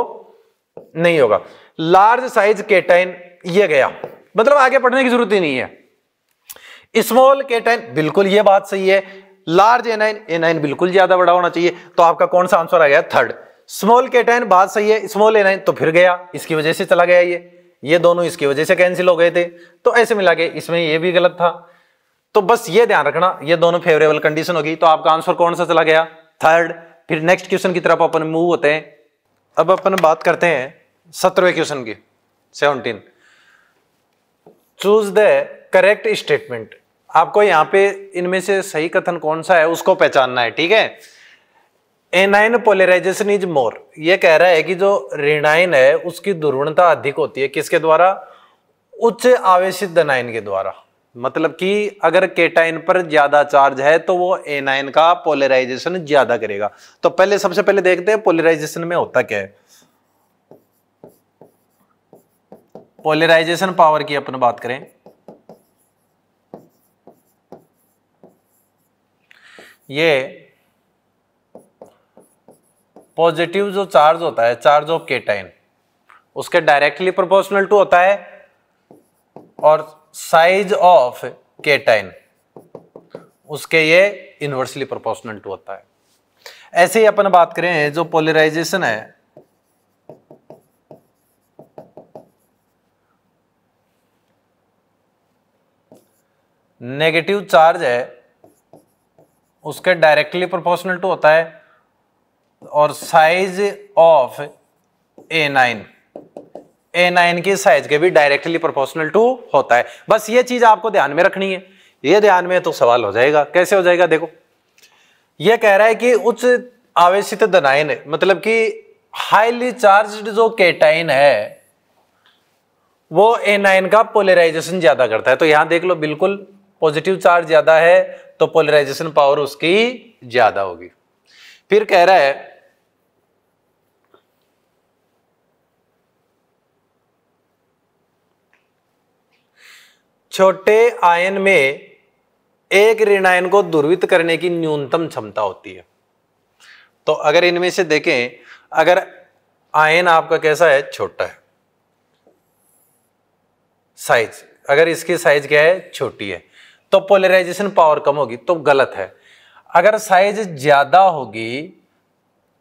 नहीं होगा लार्ज साइज केटेन ये गया मतलब आगे पढ़ने की जरूरत ही नहीं है स्मॉल केटेन बिल्कुल ये बात सही है लार्ज एनाइन एनाइन बिल्कुल ज्यादा बड़ा होना चाहिए तो आपका कौन सा आंसर आ गया थर्ड स्मॉल टेन बात सही है स्मॉल एन तो फिर गया इसकी वजह से चला गया ये ये दोनों इसकी वजह से कैंसिल हो गए थे तो ऐसे मिला के इसमें ये भी गलत था तो बस ये ध्यान रखना ये दोनों फेवरेबल कंडीशन होगी तो आपका आंसर कौन सा चला गया थर्ड फिर नेक्स्ट क्वेश्चन की तरफ अपन मूव होते हैं अब अपन बात करते हैं सत्रवे क्वेश्चन की seventeen choose the correct statement आपको यहां पे इनमें से सही कथन कौन सा है उसको पहचानना है ठीक है एनाइन पोलराइजेशन इज मोर ये कह रहा है कि जो ऋणाइन है उसकी दुर्वणता अधिक होती है किसके द्वारा उच्च आवेश धनाइन के द्वारा मतलब कि अगर केटाइन पर ज्यादा चार्ज है तो वो एनाइन का पोलराइजेशन ज्यादा करेगा तो पहले सबसे पहले देखते हैं पोलराइजेशन में होता क्या है पोलराइजेशन पावर की अपन बात करें ये पॉजिटिव जो चार्ज होता है चार्ज ऑफ केटाइन उसके डायरेक्टली प्रोपोर्शनल टू होता है और साइज ऑफ केटाइन उसके ये इन्वर्सली प्रोपोर्शनल टू होता है ऐसे ही अपन बात करें जो पोलराइजेशन है नेगेटिव चार्ज है उसके डायरेक्टली प्रोपोर्शनल टू होता है और size of anion anion की साइज के भी डायरेक्टली प्रोपोर्शनल टू होता है बस ये चीज आपको ध्यान में रखनी है ये ध्यान में तो सवाल हो जाएगा कैसे हो जाएगा देखो ये कह रहा है कि उच्च आवेशित दनाइन मतलब कि हाईली चार्ज्ड जो केटाइन है वो ए नाइन का पोलराइजेशन ज्यादा करता है तो यहां देख लो बिल्कुल पॉजिटिव चार्ज ज्यादा है तो पोलराइजेशन पावर उसकी ज्यादा होगी फिर कह रहा है छोटे आयन में एक ऋणायन को दुर्वित करने की न्यूनतम क्षमता होती है तो अगर इनमें से देखें अगर आयन आपका कैसा है छोटा है साइज अगर इसकी साइज क्या है छोटी है तो पोलराइजेशन पावर कम होगी तो गलत है अगर साइज ज्यादा होगी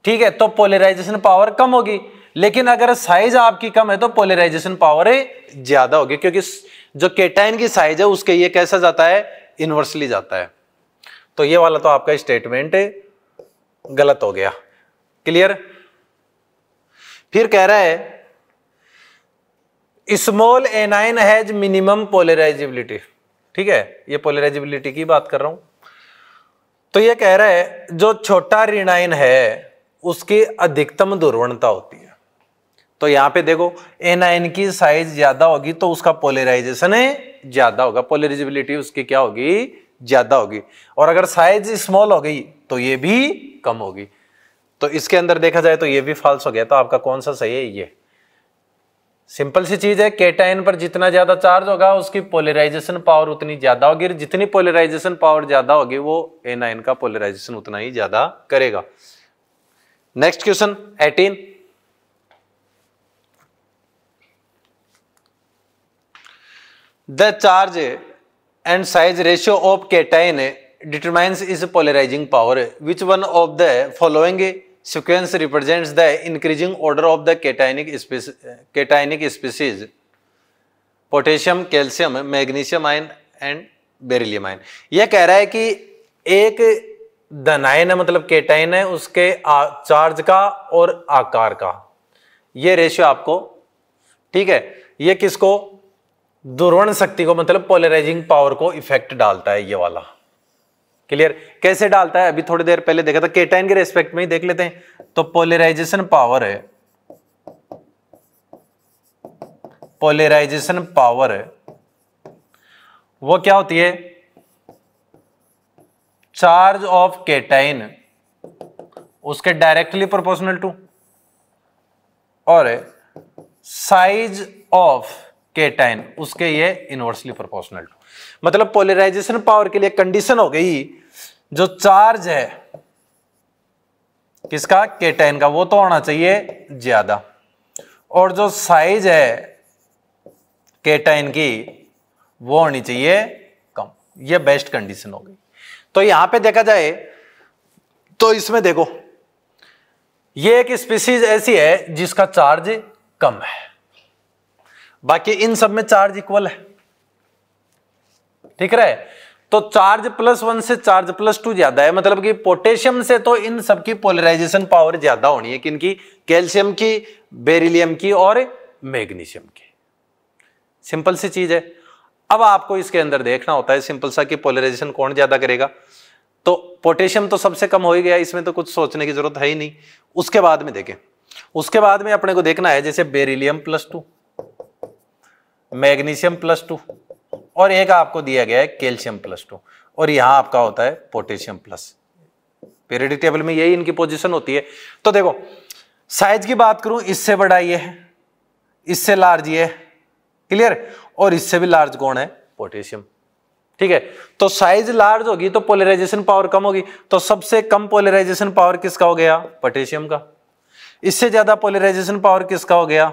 ठीक है तो पोलराइजेशन पावर कम होगी लेकिन अगर साइज आपकी कम है तो पोलराइजेशन पावर ज्यादा होगी क्योंकि जो केटाइन की साइज है उसके ये कैसा जाता है इनवर्सली जाता है तो ये वाला तो आपका स्टेटमेंट गलत हो गया क्लियर फिर कह रहा है small anion has minimum polarizability ठीक है ये पोलराइजिबिलिटी की बात कर रहा हूं तो ये कह रहा है जो छोटा रिनाइन है उसकी अधिकतम दुर्वणता होती है तो यहाँ पे देखो एन आइन की साइज ज्यादा होगी तो उसका पोलराइजेशन ज्यादा होगा पोलराइजेबिलिटी उसकी क्या होगी ज्यादा होगी और अगर साइज स्मॉल हो गई तो ये भी कम होगी तो इसके अंदर देखा जाए तो ये भी फॉल्स हो गया तो आपका कौन सा सही है ये सिंपल सी चीज है केटाइन पर जितना ज्यादा चार्ज होगा उसकी पोलराइजेशन पावर उतनी ज्यादा होगी जितनी पोलराइजेशन पावर ज्यादा होगी वो एन का पोलराइजेशन उतना ही ज्यादा करेगा next question eighteen the charge and size ratio of cation determines is polarizing power which one of the following sequence represents the increasing order of the cationic cationic species potassium calcium magnesium ion and beryllium ion यह कह रहा है कि एक धनाइन है मतलब cation है उसके चार्ज का और आकार का यह रेशियो आपको ठीक है यह किसको दुर्वण शक्ति को मतलब पोलराइजिंग पावर को इफेक्ट डालता है ये वाला क्लियर कैसे डालता है अभी थोड़ी देर पहले देखा था केटाइन के रेस्पेक्ट में ही देख लेते हैं तो पोलराइजेशन पावर है पोलराइजेशन पावर है वो क्या होती है चार्ज ऑफ केटाइन उसके डायरेक्टली प्रोपोर्शनल टू और साइज ऑफ टाइन उसके ये इनवर्सली प्रोपोर्शनल टू मतलब पोलराइजेशन पावर के लिए कंडीशन हो गई जो चार्ज है किसका केटाइन का वो तो होना चाहिए ज्यादा और जो साइज है केटाइन की वो होनी चाहिए कम ये बेस्ट कंडीशन हो गई तो यहां पे देखा जाए तो इसमें देखो ये एक स्पीसीज ऐसी है जिसका चार्ज कम है बाकी इन सब में चार्ज इक्वल है ठीक रहे तो चार्ज प्लस वन से चार्ज प्लस टू ज्यादा है मतलब कि पोटेशियम से तो इन सबकी पोलराइजेशन पावर ज्यादा होनी है किनकी कैल्शियम की बेरिलियम की और मैग्नीशियम की सिंपल सी चीज है अब आपको इसके अंदर देखना होता है सिंपल सा कि पोलराइजेशन कौन ज्यादा करेगा तो पोटेशियम तो सबसे कम हो ही गया इसमें तो कुछ सोचने की जरूरत है ही नहीं उसके बाद में देखें उसके बाद में अपने को देखना है जैसे beryllium plus two magnesium plus two और एक आपको दिया गया है कैल्शियम प्लस टू और यहां आपका होता है पोटेशियम प्लस पेरेडिक टेबल में यही इनकी पोजिशन होती है तो देखो साइज की बात करूं इससे बड़ा ये है इससे लार्ज ये है क्लियर और इससे भी लार्ज कौन है पोटेशियम ठीक है तो साइज लार्ज होगी तो पोलराइजेशन पावर कम होगी तो सबसे कम पोलराइजेशन पावर किसका हो गया पोटेशियम का इससे ज्यादा पोलराइजेशन पावर किसका हो गया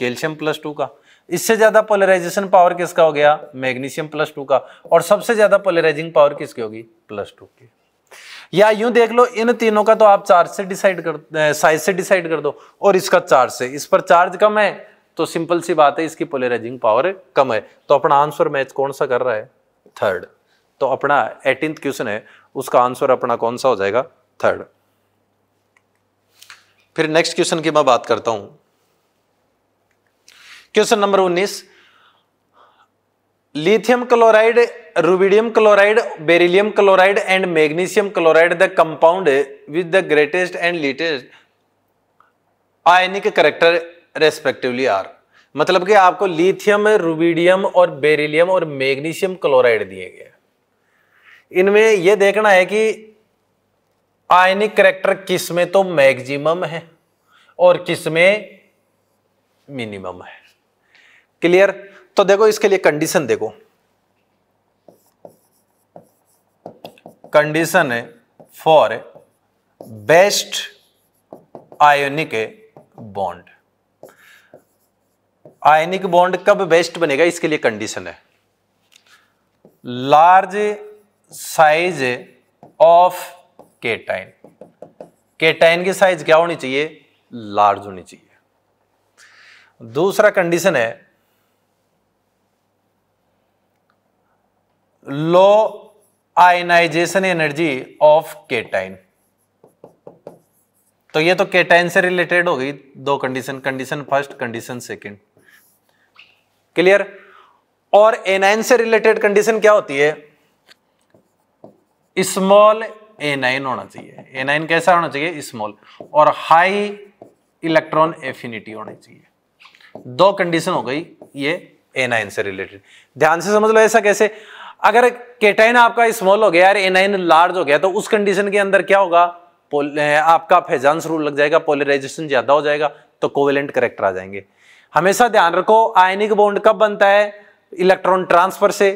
कैल्शियम प्लस टू का इससे ज्यादा पोलराइजेशन पावर किसका हो गया मैग्नीशियम प्लस टू का और सबसे ज्यादा पोलराइजिंग पावर किसकी होगी प्लस टू की या यूं देख लो इन तीनों का तो आप चार्ज से डिसाइड कर साइज से डिसाइड कर दो और इसका चार्ज से इस पर चार्ज कम है तो सिंपल सी बात है इसकी पोलराइजिंग पावर कम है तो अपना आंसर मैच कौन सा कर रहा है थर्ड तो अपना एटीन क्वेश्चन है उसका आंसर अपना कौन सा हो जाएगा थर्ड फिर नेक्स्ट क्वेश्चन की मैं बात करता हूं क्वेश्चन नंबर उन्नीस lithium chloride rubidium chloride beryllium chloride and magnesium chloride the compound with the greatest and latest ionic character respectively are मतलब कि आपको लिथियम रूबिडियम और बेरिलियम और मैग्नीशियम क्लोराइड दिए गए इनमें यह देखना है कि आयनिक करेक्टर किसमें तो मैग्जिम है और किसमें मिनिमम है क्लियर तो देखो इसके लिए कंडीशन देखो कंडीशन है for best ionic bond ionic bond कब बेस्ट बनेगा इसके लिए कंडीशन है large size of cation cation की साइज क्या होनी चाहिए लार्ज होनी चाहिए दूसरा कंडीशन है low ionization energy of cation तो ये तो केटाइन से रिलेटेड हो गई दो condition condition first condition second clear और एनाइन से रिलेटेड कंडीशन क्या होती है स्मॉल एनाइन होना चाहिए एनाइन कैसा होना चाहिए स्मॉल और हाई इलेक्ट्रॉन एफिनिटी होनी चाहिए दो कंडीशन हो गई ये एनाइन से रिलेटेड ध्यान से समझ लो ऐसा कैसे अगर केटाइन आपका स्मॉल हो गया और लार्ज हो गया तो उस कंडीशन के अंदर क्या होगा आपका फैजान रूल लग जाएगा पोलराइजेशन ज्यादा हो जाएगा तो कोवेलेंट करेक्टर आ जाएंगे हमेशा ध्यान रखो आयनिक बॉन्ड कब बनता है इलेक्ट्रॉन ट्रांसफर से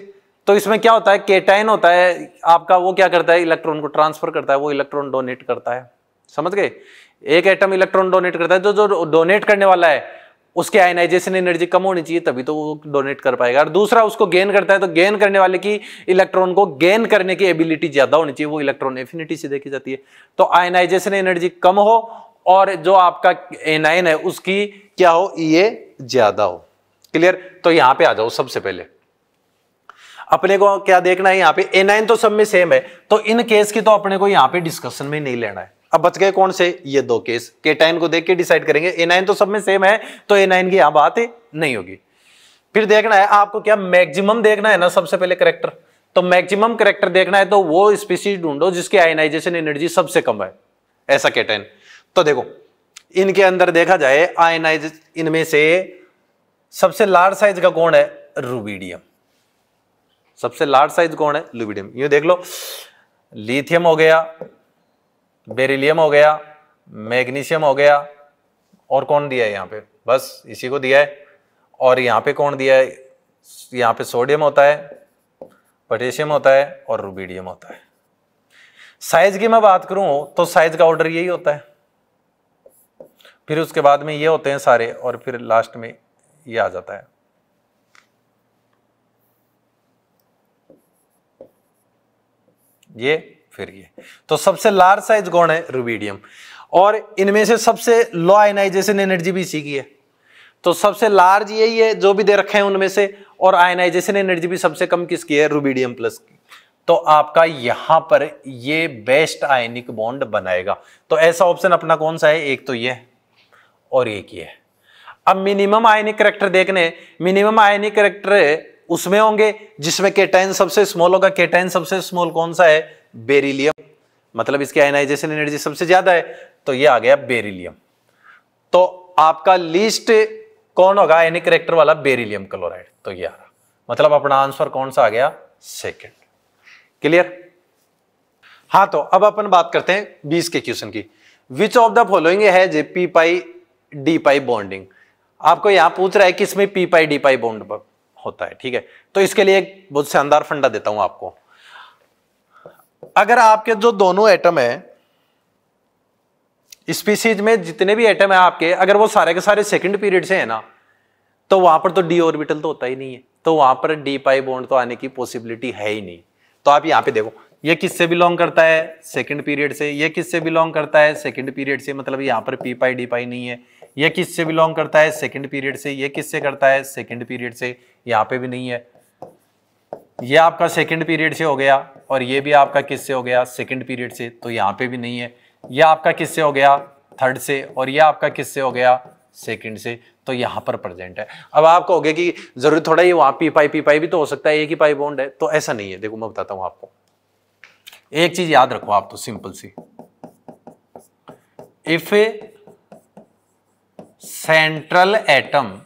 तो इसमें क्या होता है केटाइन होता है आपका वो क्या करता है इलेक्ट्रॉन को ट्रांसफर करता है वो इलेक्ट्रॉन डोनेट करता है समझ गए एक एटम इलेक्ट्रॉन डोनेट करता है जो जो डोनेट करने वाला है उसके आयनाइजेशन एनर्जी कम होनी चाहिए तभी तो वो डोनेट कर पाएगा और दूसरा उसको गेन करता है तो गेन करने वाले की इलेक्ट्रॉन को गेन करने की एबिलिटी ज्यादा होनी चाहिए वो इलेक्ट्रॉन एफिनिटी से देखी जाती है तो आयनाइजेशन एनर्जी कम हो और जो आपका एनाइन है उसकी क्या हो ये ज्यादा हो क्लियर तो यहां पे आ जाओ सबसे पहले अपने को क्या देखना है यहाँ पे एनाइन तो सब में सेम है तो इन केस की तो अपने को यहां पर डिस्कशन में नहीं लेना है अब बच गए कौन से ये दो केस के टाइन को देख के डिसाइड करेंगे ए नाइन तो सब में सेम है तो ए नाइन की यहां बात नहीं होगी फिर देखना है आपको क्या मैक्सिमम देखना है ना सबसे पहले करेक्टर तो मैक्सिमम करेक्टर देखना है तो वो स्पीसीज ढूंढो जिसकी आयनाइजेशन एनर्जी सबसे कम है ऐसा केटाइन तो देखो इनके अंदर देखा जाए आयनाइज इनमें से सबसे लार्ज साइज का कौन है रूबीडियम सबसे लार्ज साइज कौन है लुबिडियम ये देख लो लिथियम हो गया बेरिलियम हो गया मैग्नीशियम हो गया और कौन दिया है यहाँ पे बस इसी को दिया है और यहाँ पे कौन दिया है यहाँ पे सोडियम होता है पोटेशियम होता है और रूबीडियम होता है साइज की मैं बात करूं तो साइज का ऑर्डर यही होता है फिर उसके बाद में ये होते हैं सारे और फिर लास्ट में ये आ जाता है ये फिर ये तो सबसे लार्ज साइज कौन है रुबीडियम और इनमें से सबसे लो आयनाइजेशन एनर्जी भी इसी की है तो सबसे लार्ज यही है जो भी दे रखे हैं उनमें से और आयनाइजेशन एनर्जी भी सबसे कम किसकी है रुबीडियम प्लस की तो आपका यहां पर ये बेस्ट आयनिक बॉन्ड बनाएगा तो ऐसा ऑप्शन अपना कौन सा है एक तो ये और एक ये अब मिनिमम आयनिक करेक्टर देखने मिनिमम आयनिक करेक्टर उसमें होंगे जिसमें केटाइन सबसे स्मॉल होगा केटाइन सबसे स्मॉल कौन सा है बेरिलियम मतलब इसकी आयनाइजेशन एनर्जी सबसे ज्यादा है तो ये आ गया बेरिलियम तो आपका लिस्ट कौन होगा एनी करेक्टर वाला बेरिलियम क्लोराइड तो ये आ रहा मतलब अपना आंसर कौन सा आ गया सेकेंड क्लियर हाँ तो अब अपन बात करते हैं बीस के क्वेश्चन की विच ऑफ द फॉलोइंग है जे p pi D pi bonding आपको यहां पूछ रहा है कि इसमें p pi D pi bond होता है ठीक है तो इसके लिए एक बहुत शानदार फंडा देता हूं आपको अगर आपके जो दोनों एटम है स्पीसीज में जितने भी एटम है आपके अगर वो सारे के सारे सेकंड पीरियड से है ना तो वहां पर तो डी ऑर्बिटल तो होता ही नहीं है तो वहां पर डी पाई बॉन्ड तो आने की पॉसिबिलिटी है ही नहीं तो आप यहां पे देखो ये किससे बिलोंग करता है सेकंड पीरियड से ये किससे बिलोंग करता है सेकंड पीरियड से मतलब यहां पर पी पाई डी पाई नहीं है ये किससे बिलोंग करता है सेकंड पीरियड से ये किससे करता है सेकंड पीरियड से यहाँ पे भी नहीं है ये आपका सेकंड पीरियड से हो गया और ये भी आपका किस से हो गया सेकंड पीरियड से तो यहाँ पे भी नहीं है ये आपका किस से हो गया थर्ड से और ये आपका किस से हो गया सेकंड से तो यहाँ पर प्रेजेंट है अब आप कहोगे कि जरूर थोड़ा ये वहाँ पी पाई पी पाई भी तो हो सकता है एक ही पाई बॉन्ड है तो ऐसा नहीं है देखो मैं बताता हूँ आपको एक चीज याद रखो आप तो simple see if central atom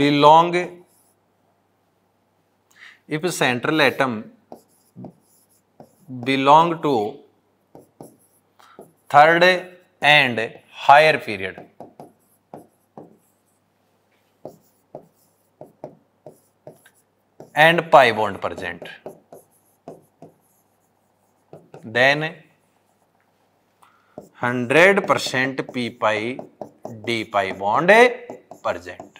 belong if central atom belong to third and higher period and pi bond present then 100% p pi d pi bond present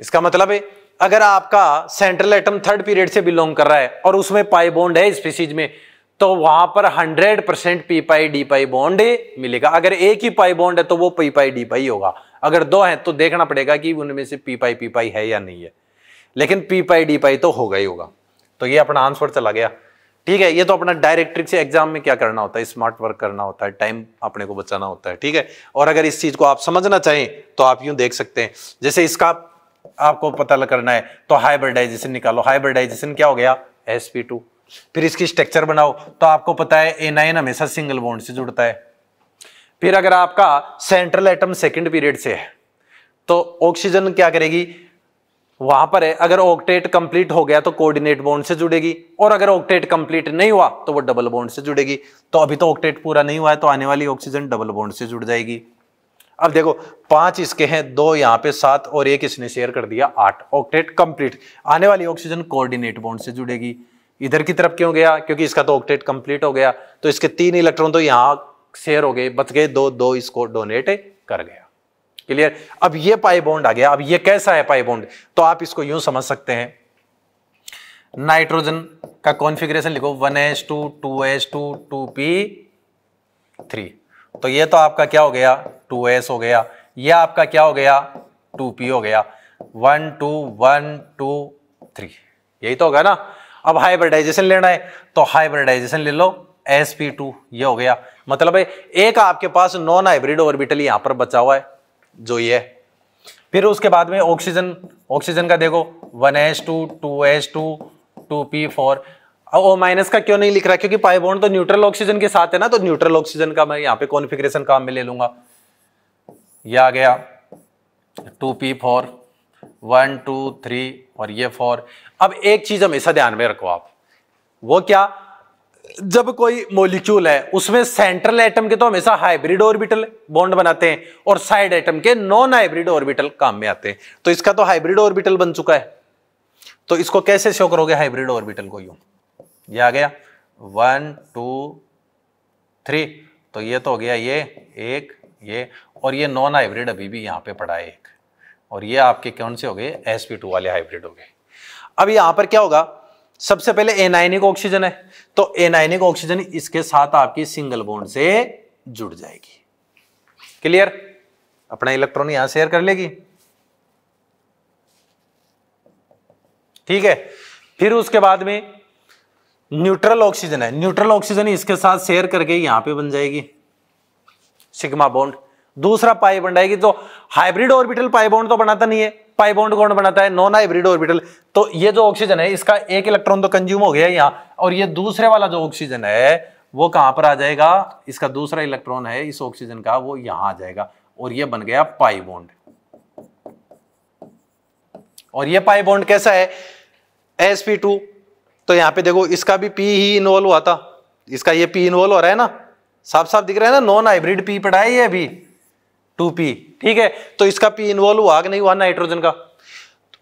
इसका मतलब है अगर आपका सेंट्रल एटम थर्ड पीरियड से बिलोंग कर रहा है और उसमें पाई बॉन्ड है स्पीसीज में तो वहां पर 100 percent p pi D pi bond मिलेगा अगर एक ही पाई बॉन्ड है तो वो पी पाई डी पाई होगा अगर दो हैं तो देखना पड़ेगा कि उनमें से पी पाई पी पाई है या नहीं है लेकिन पी पाई डी पाई तो होगा ही होगा तो ये अपना आंसर चला गया ठीक है ये तो अपना डायरेक्ट्रिक से एग्जाम में क्या करना होता है स्मार्ट वर्क करना होता है टाइम अपने को बचाना होता है ठीक है और अगर इस चीज को आप समझना चाहें तो आप यूं देख सकते हैं जैसे इसका आपको पता करना है तो हाइब्रिडाइजेशन निकालो हाइब्रिडाइजेशन क्या हो गया sp2 फिर इसकी स्ट्रक्चर बनाओ तो आपको पता है ए नाइन हमेशा सिंगल बॉन्ड से जुड़ता है फिर अगर आपका सेंट्रल एटम सेकंड पीरियड से है तो ऑक्सीजन क्या करेगी वहां पर है अगर ऑक्टेट कंप्लीट हो गया तो कोऑर्डिनेट बॉन्ड से जुड़ेगी और अगर ऑक्टेट कंप्लीट नहीं हुआ तो वो डबल बॉन्ड से जुड़ेगी तो अभी तो ऑक्टेट पूरा नहीं हुआ है तो आने वाली ऑक्सीजन डबल बॉन्ड से जुड़ जाएगी अब देखो पांच इसके हैं दो यहां पे सात और एक इसने शेयर कर दिया आठ ऑक्टेट कंप्लीट आने वाली ऑक्सीजन कोऑर्डिनेट बॉन्ड से जुड़ेगी इधर की तरफ क्यों गया क्योंकि इसका तो ऑक्टेट कंप्लीट हो गया तो इसके तीन इलेक्ट्रॉन तो यहां शेयर हो गए बच गए दो दो इसको डोनेट कर गया क्लियर अब ये पाई बॉन्ड आ गया अब ये कैसा है पाई बॉन्ड तो आप इसको यूं समझ सकते हैं नाइट्रोजन का कॉन्फिग्रेशन लिखो one S two two S two two p three तो ये तो आपका क्या हो गया टू एस हो गया ये आपका क्या हो गया टू पी हो गया one two one two three यही तो होगा ना अब हाइब्रिडाइजेशन लेना है तो हाइब्रिडाइजेशन ले लो एस पी टू ये हो गया मतलब है एक आपके पास नॉन हाइब्रिड ऑर्बिटल यहां पर बचा हुआ है जो ये है फिर उसके बाद में ऑक्सीजन ऑक्सीजन का देखो one S two two S two two p four अब ओ माइनस का क्यों नहीं लिख रहा क्योंकि पाइबोन तो न्यूट्रल ऑक्सीजन के साथ है ना तो न्यूट्रल ऑक्सीजन का मैं यहाँ पे कॉन्फिग्रेशन काम में ले लूंगा ये आ गया two p four one two three और ये फोर अब एक चीज हमेशा ध्यान में रखो आप वो क्या जब कोई मोलिक्यूल है उसमें सेंट्रल एटम के तो हमेशा हाइब्रिड ऑर्बिटल बॉन्ड बनाते हैं और साइड एटम के नॉन हाइब्रिड ऑर्बिटल काम में आते हैं तो इसका तो हाइब्रिड ऑर्बिटल बन चुका है तो इसको कैसे शो करोगे हाइब्रिड ऑर्बिटल को यू ये आ गया वन टू थ्री तो ये तो हो गया ये एक ये और ये नॉन हाइब्रिड अभी भी यहाँ पे पड़ा है एक और ये आपके कौन से हो गए एस पी टू वाले हाइब्रिड हो गए अब यहाँ पर क्या होगा सबसे पहले एनाइनिक ऑक्सीजन है तो एनाइनिक ऑक्सीजन इसके साथ आपकी सिंगल बोन्ड से जुड़ जाएगी क्लियर अपना इलेक्ट्रॉन यहां शेयर कर लेगी ठीक है फिर उसके बाद में न्यूट्रल ऑक्सीजन है न्यूट्रल ऑक्सीजन इसके साथ शेयर करके यहां पे बन जाएगी सिग्मा बॉन्ड दूसरा पाई बॉन्ड आएगी तो हाइब्रिड ऑर्बिटल पाई बॉन्ड तो बनाता नहीं है पाई बॉन्ड कौन बनाता है नॉन हाइब्रिड ऑर्बिटल तो ये जो ऑक्सीजन है इसका एक इलेक्ट्रॉन तो कंज्यूम हो गया यहां और ये दूसरे वाला जो ऑक्सीजन है वो कहां पर आ जाएगा इसका दूसरा इलेक्ट्रॉन है इस ऑक्सीजन का वो यहां आ जाएगा और ये बन गया पाई बॉन्ड और ये पाई बॉन्ड कैसा है एस पी टू तो यहां पे देखो इसका भी पी ही इन्वॉल्व हुआ था इसका ये पी इन्वॉल्व हो रहा है ना साफ साफ दिख रहा है ना नॉन हाइब्रिड पी पड़ा है ये अभी टू पी ठीक है तो इसका पी इन्वॉल्व हुआ कि नहीं हुआ नाइट्रोजन का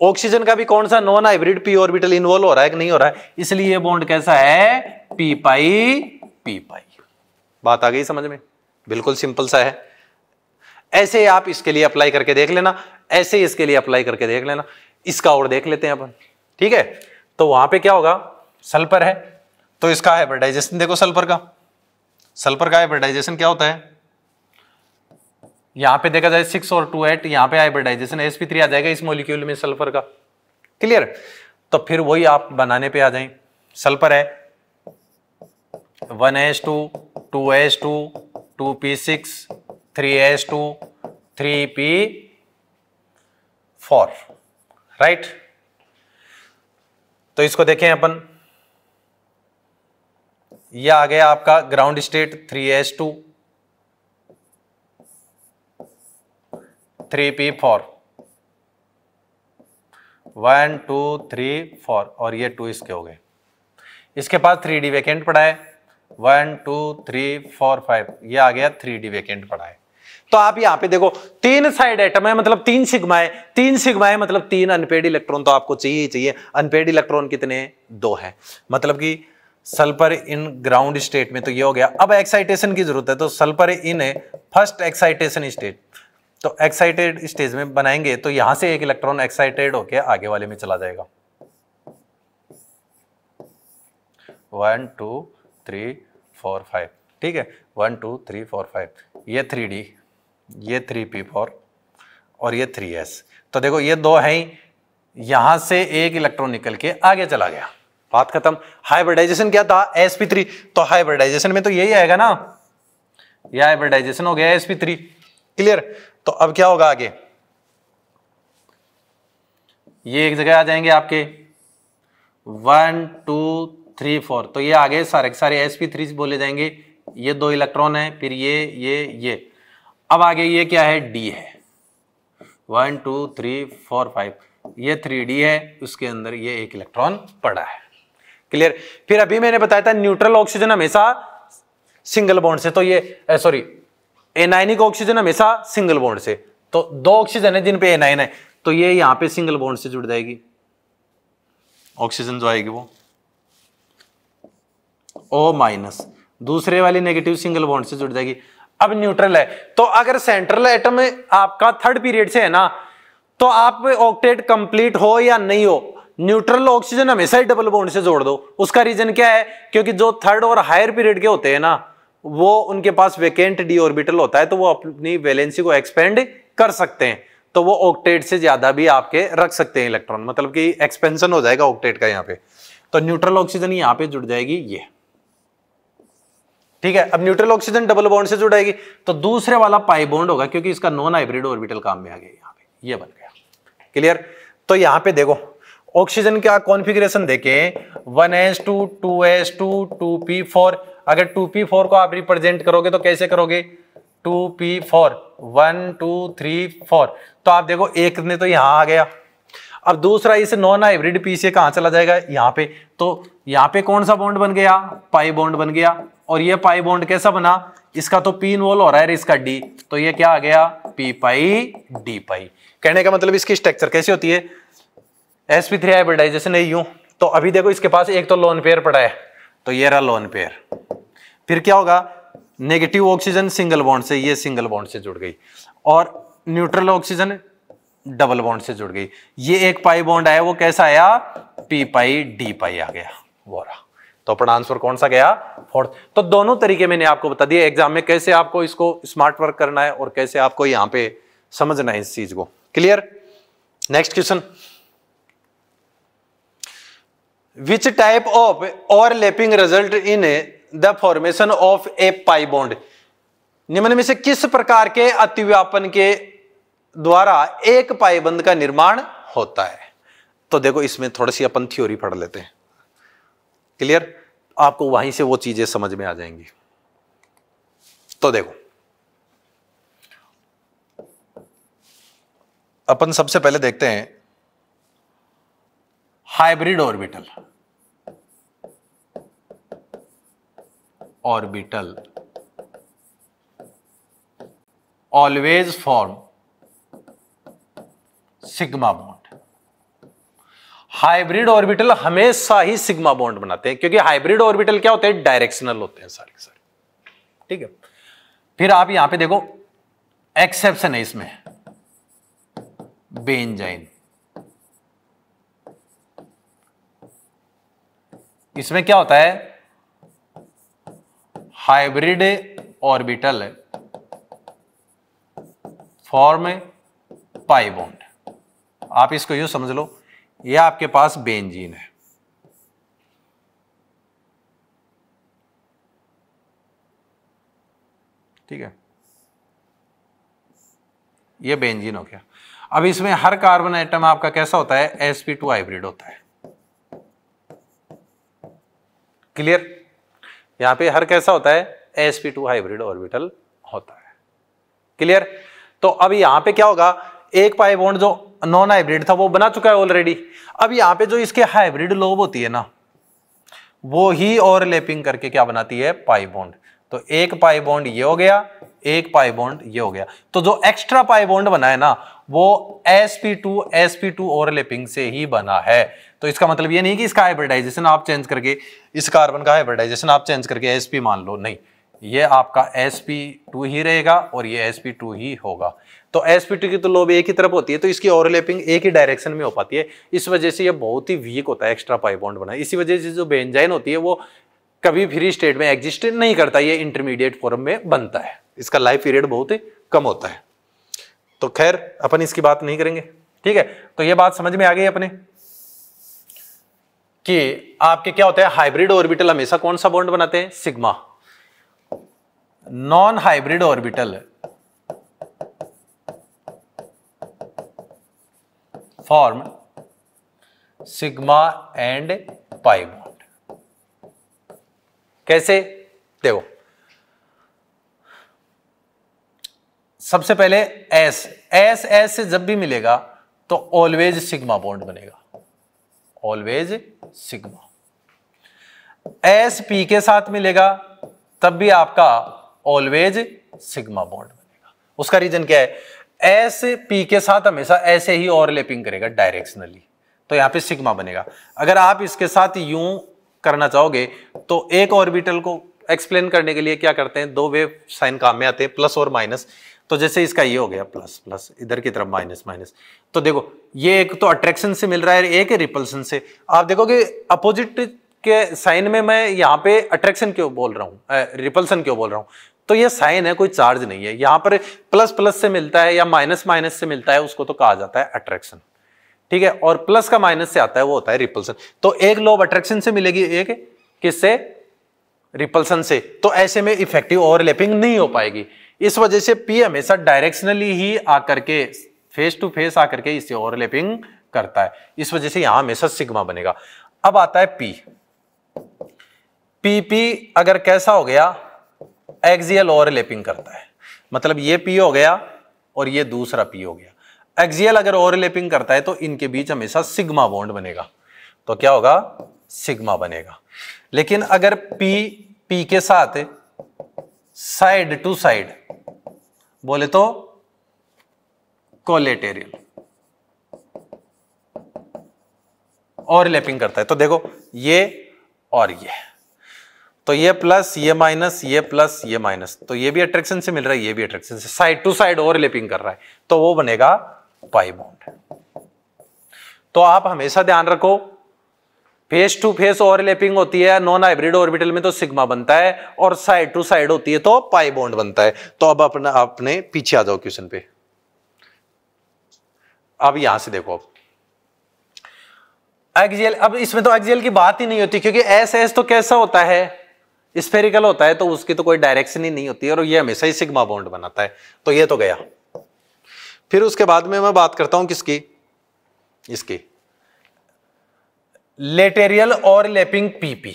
ऑक्सीजन का भी कौन सा non hybrid p orbital involve हो रहा है कि नहीं हो रहा है इसलिए ये बॉन्ड कैसा है पी पाई पी पाई बात आ गई समझ में बिल्कुल सिंपल सा है ऐसे आप इसके लिए अप्लाई करके देख लेना ऐसे ही इसके लिए अप्लाई करके देख लेना इसका और देख लेते हैं अपन ठीक है तो वहां पे क्या होगा सल्फर है तो इसका हाइब्रिडाइजेशन देखो सल्फर का सल्फर का हाइब्रिडाइजेशन क्या होता है यहाँ पे देखा जाए सिक्स और टू एट यहाँ पे हाइब्रिडाइजेशन एस पी थ्री आ जाएगा इस मोलिक्यूल में सल्फर का क्लियर तो फिर वही आप बनाने पे आ जाए सल्फर है one S two two S two two p six three s two three p four right तो इसको देखें अपन यह आ गया आपका ground state three s two three p four one two three four और ये टू इसके हो गए इसके पास थ्री डी वेकेंट पड़ा है one two three four five ये आ गया थ्री डी वेकेंट पड़ा है तो आप यहां पे देखो तीन साइड एटम है मतलब तीन सिग्माए तीन सिग्माए मतलब तीन अनपेड इलेक्ट्रॉन तो आपको चाहिए ही चाहिए अनपेड इलेक्ट्रॉन कितने दो है मतलब कि सल्फर इन ग्राउंड स्टेट में तो ये हो गया अब एक्साइटेशन की जरूरत है तो सल्फर इन है फर्स्ट एक्साइटेशन स्टेट तो एक्साइटेड स्टेज में बनाएंगे तो यहां से एक इलेक्ट्रॉन एक्साइटेड होके आगे वाले में चला जाएगा one two three four five ठीक है one two three four five ये थ्री डी ये थ्री पी फोर और ये थ्री एस तो देखो ये दो है ही यहां से एक इलेक्ट्रॉन निकल के आगे चला गया बात खत्म हाइब्रिडाइजेशन क्या था एस पी थ्री तो हाइब्रिडाइजेशन में तो यही आएगा ना ये हाइब्रिडाइजेशन हो गया एस पी थ्री क्लियर तो अब क्या होगा आगे ये एक जगह आ जाएंगे आपके वन टू थ्री फोर तो ये आगे सारे सारे एस पी थ्री बोले जाएंगे ये दो इलेक्ट्रॉन है फिर ये ये ये अब आगे ये क्या है डी है one two three four five ये थ्री डी है उसके अंदर ये एक इलेक्ट्रॉन पड़ा है क्लियर फिर अभी मैंने बताया था न्यूट्रल ऑक्सीजन हमेशा सिंगल बॉन्ड से तो ये सॉरी eh, एनाइनिक ऑक्सीजन हमेशा सिंगल बॉन्ड से तो दो ऑक्सीजन है जिन पे एनाइन है तो ये यहां पे सिंगल बॉन्ड से जुड़ जाएगी ऑक्सीजन जो आएगी वो ओ माइनस दूसरे वाली नेगेटिव सिंगल बॉन्ड से जुड़ जाएगी अब न्यूट्रल है तो अगर सेंट्रल एटम आपका थर्ड पीरियड से है ना तो आप ऑक्टेट कंप्लीट हो या नहीं हो न्यूट्रल ऑक्सीजन हमेशा ही डबल बॉन्ड से जोड़ दो उसका रीजन क्या है क्योंकि जो थर्ड और हायर पीरियड के होते हैं ना वो उनके पास वेकेंट डी ऑर्बिटल होता है तो वो अपनी वैलेंसी को एक्सपेंड कर सकते हैं तो वो ऑक्टेट से ज्यादा भी आपके रख सकते हैं इलेक्ट्रॉन मतलब कि एक्सपेंशन हो जाएगा ऑक्टेट का यहाँ पे तो न्यूट्रल ऑक्सीजन यहाँ पे जुड़ जाएगी ये ठीक है अब न्यूट्रल ऑक्सीजन डबल बॉन्ड से जुड़ेगी तो दूसरे वाला पाई बॉन्ड होगा क्योंकि इसका नॉन हाइब्रिड ऑर्बिटल काम में आ गया यहाँ पे ये बन गया क्लियर तो यहाँ पे देखो ऑक्सीजन का कॉन्फिग्रेशन देखें one S two two S two two p four अगर टू पी फोर को आप रिप्रेजेंट करोगे तो कैसे करोगे two p four one two three four तो आप देखो एक ने तो यहां आ गया अब दूसरा इस नॉन हाइब्रिड पी से चला जाएगा यहां पे तो यहां पे कौन सा बॉन्ड बन गया पाई बॉन्ड बन गया और ये पाई बॉन्ड कैसा बना इसका तो पी इन्वॉल्व हो रहा है इसका डी तो ये क्या आ गया पी पाई डी पाई कहने का मतलब इसकी स्ट्रक्चर कैसी होती है एस पी थ्री हाइब्रिडाइजेशन है यू तो अभी देखो इसके पास एक तो लोन पेयर पड़ा है तो ये रहा लोन पेयर फिर क्या होगा नेगेटिव ऑक्सीजन सिंगल बॉन्ड से ये सिंगल बॉन्ड से जुड़ गई और न्यूट्रल ऑक्सीजन डबल बॉन्ड से जुड़ गई ये एक पाई बॉन्ड आया वो कैसा आया पी पाई डी पाई आ गया रहा तो अपना आंसर कौन सा गया फोर्थ तो दोनों तरीके मैंने आपको बता दिया एग्जाम में कैसे आपको इसको स्मार्ट वर्क करना है और कैसे आपको यहां पे समझना है इस चीज को clear next question which type of overlapping result in the formation of a pi bond निम्न में से किस प्रकार के अतिव्यापन के द्वारा एक पाईबंद का निर्माण होता है तो देखो इसमें थोड़ी सी अपन थ्योरी पढ़ लेते हैं क्लियर आपको वहीं से वो चीजें समझ में आ जाएंगी तो देखो अपन सबसे पहले देखते हैं hybrid orbital orbital always form sigma bond hybrid orbital हमेशा ही सिग्मा बॉन्ड बनाते हैं क्योंकि हाइब्रिड ऑर्बिटल क्या होते हैं डायरेक्शनल होते हैं सारे सारे ठीक है फिर आप यहां पे देखो एक्सेप्शन है इसमें बेंजाइन इसमें क्या होता है hybrid orbital form pi bond आप इसको यू समझ लो ये आपके पास बेंजीन है ठीक है ये बेंजीन हो गया अब इसमें हर कार्बन आइटम आपका कैसा होता है एसपी टू हाइब्रिड होता है क्लियर यहां पे हर कैसा होता है S P two hybrid orbital होता है क्लियर तो अब यहाँ पे क्या होगा एक पाई बॉन्ड जो नॉन हाइब्रिड था वो बना चुका है ऑलरेडी अब यहाँ पे जो इसके हाइब्रिड लोब होती है ना वो ही ओवरलैपिंग करके क्या बनाती है पाई बॉन्ड तो एक पाई बॉन्ड ये हो गया एक पाई बॉन्ड ये हो गया तो जो एक्स्ट्रा पाई बॉन्ड बना है ना वो sp2 sp2 ओवरलैपिंग से ही बना है तो इसका मतलब ये नहीं कि इसका हाइब्रिडाइजेशन आप चेंज करके इस कार्बन का हाइब्रिडाइजेशन आप चेंज करके एस मान लो नहीं ये आपका एस ही रहेगा और ये एस ही होगा तो एस की तो लोब एक ही तरफ होती है तो इसकी ओवरलैपिंग एक ही डायरेक्शन में हो पाती है इस वजह से ये बहुत ही वीक होता है एक्स्ट्रा पाई बॉन्ड बना इसी वजह से जो बेंजाइन होती है वो कभी फ्री स्टेट में एग्जिस्ट नहीं करता ये इंटरमीडिएट फॉर्म में बनता है इसका लाइफ पीरियड बहुत ही कम होता है तो खैर अपन इसकी बात नहीं करेंगे ठीक है तो ये बात समझ में आ गई अपने कि आपके क्या होते हैं हाइब्रिड ऑर्बिटल हमेशा कौन सा बॉन्ड बनाते हैं sigma non hybrid orbital form sigma and pi bond कैसे देखो सबसे पहले एस एस एस से जब भी मिलेगा तो ऑलवेज सिग्मा बॉन्ड बनेगा ऑलवेज सिग्मा एस पी के साथ मिलेगा तब भी आपका ऑलवेज सिग्मा बॉन्ड बनेगा उसका रीजन क्या है एस पी के साथ हमेशा ऐसे ही ओवरलैपिंग करेगा डायरेक्शनली तो यहां पे सिग्मा बनेगा अगर आप इसके साथ यूं करना चाहोगे तो एक ऑर्बिटल को एक्सप्लेन करने के लिए क्या करते हैं दो वेव साइन काम में आते हैं प्लस और माइनस तो जैसे इसका ये हो गया प्लस प्लस इधर की तरफ माइनस माइनस तो देखो ये एक तो अट्रैक्शन से मिल रहा है एक रिपल्सन से आप देखोगे अपोजिट के साइन में मैं यहाँ पे अट्रैक्शन क्यों बोल रहा हूँ रिपल्सन क्यों बोल रहा हूँ तो ये साइन है कोई चार्ज नहीं है यहाँ पर प्लस प्लस से मिलता है या माइनस माइनस से मिलता है उसको तो कहा जाता है अट्रैक्शन ठीक है और प्लस का माइनस से आता है वो होता है रिपल्सन तो एक लोब अट्रैक्शन से मिलेगी एक किससे रिपल्सन से तो ऐसे में इफेक्टिव ओवरलैपिंग नहीं हो पाएगी इस वजह से पी हमेशा डायरेक्शनली ही आकर के फेस टू फेस आकर के इसे ओवरलैपिंग करता है इस वजह से यहां हमेशा सिग्मा बनेगा अब आता है पी पी पी अगर कैसा हो गया एक्सियल ओवरलैपिंग करता है मतलब ये पी हो गया और ये दूसरा पी हो गया एक्सियल अगर ओवरलैपिंग करता है तो इनके बीच हमेशा सिग्मा बॉन्ड बनेगा तो क्या होगा सिग्मा बनेगा लेकिन अगर पी पी के साथ साइड टू साइड बोले तो कोलेटेरियल लेपिंग करता है तो देखो ये और ये तो ये प्लस ये माइनस ये प्लस ये माइनस तो ये भी अट्रैक्शन से मिल रहा है ये भी अट्रैक्शन से साइड टू साइड लेपिंग कर रहा है तो वो बनेगा पाई बॉन्ड तो आप हमेशा ध्यान रखो फेस टू फेस ओवरलैपिंग होती है नॉन हाइब्रिड ऑर्बिटल में तो सिग्मा बनता है और साइड टू साइड होती है तो पाई बॉन्ड बनता है तो अब अपना अपने पीछे आ जाओ क्वेश्चन पे अब यहां से देखो अब अब इसमें तो एक्जियल की बात ही नहीं होती क्योंकि एस एस तो कैसा होता है स्फेरिकल होता है तो उसकी तो कोई डायरेक्शन ही नहीं होती और ये हमेशा ही सिग्मा बॉन्ड बनाता है तो ये तो गया फिर उसके बाद में मैं बात करता हूं किसकी इसकी लेटेरियल और लेपिंग पीपी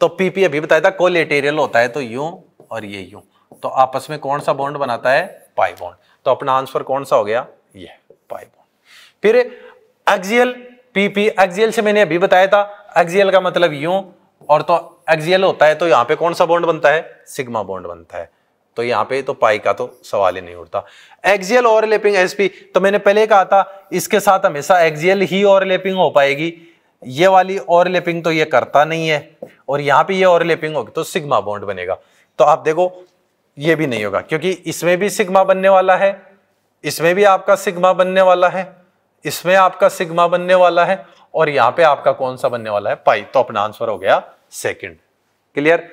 तो पीपी अभी बताया था को लेटेरियल होता है तो यू और ये यू तो आपस में कौन सा बॉन्ड बनाता है पाई बॉन्ड तो अपना आंसर कौन सा हो गया ये पाई बॉन्ड फिर एक्जियल पीपी एक्जियल से मैंने अभी बताया था एक्सियल का मतलब यू और तो एक्सियल होता है तो यहां पे कौन सा बॉन्ड बनता है सिग्मा बॉन्ड बनता है तो यहां पे तो पाई का तो सवाल ही नहीं उठता एक्सियल ओवरलैपिंग एसपी तो मैंने पहले कहा था इसके साथ हमेशा एक्सियल ही ओवरलैपिंग हो पाएगी ये वाली ओवरलैपिंग तो ये करता नहीं है और यहां पे ये ओवरलैपिंग होगी तो सिग्मा बॉन्ड बनेगा तो आप देखो ये भी नहीं होगा क्योंकि इसमें भी सिग्मा बनने वाला है इसमें भी आपका सिग्मा बनने वाला है इसमें आपका सिग्मा बनने वाला है और यहां पे आपका कौन सा बनने वाला है पाई तो अपना आंसर हो गया सेकंड क्लियर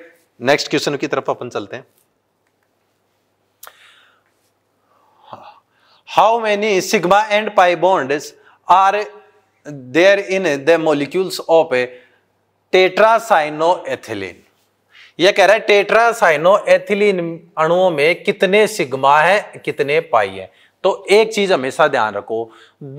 नेक्स्ट क्वेश्चन की तरफ अपन चलते हैं how many sigma and pi bond are there in the molecules of a tetracyano ethylene यह कह रहा है एथिलीन अणुओं में कितने सिग्मा है कितने पाई है तो एक चीज हमेशा ध्यान रखो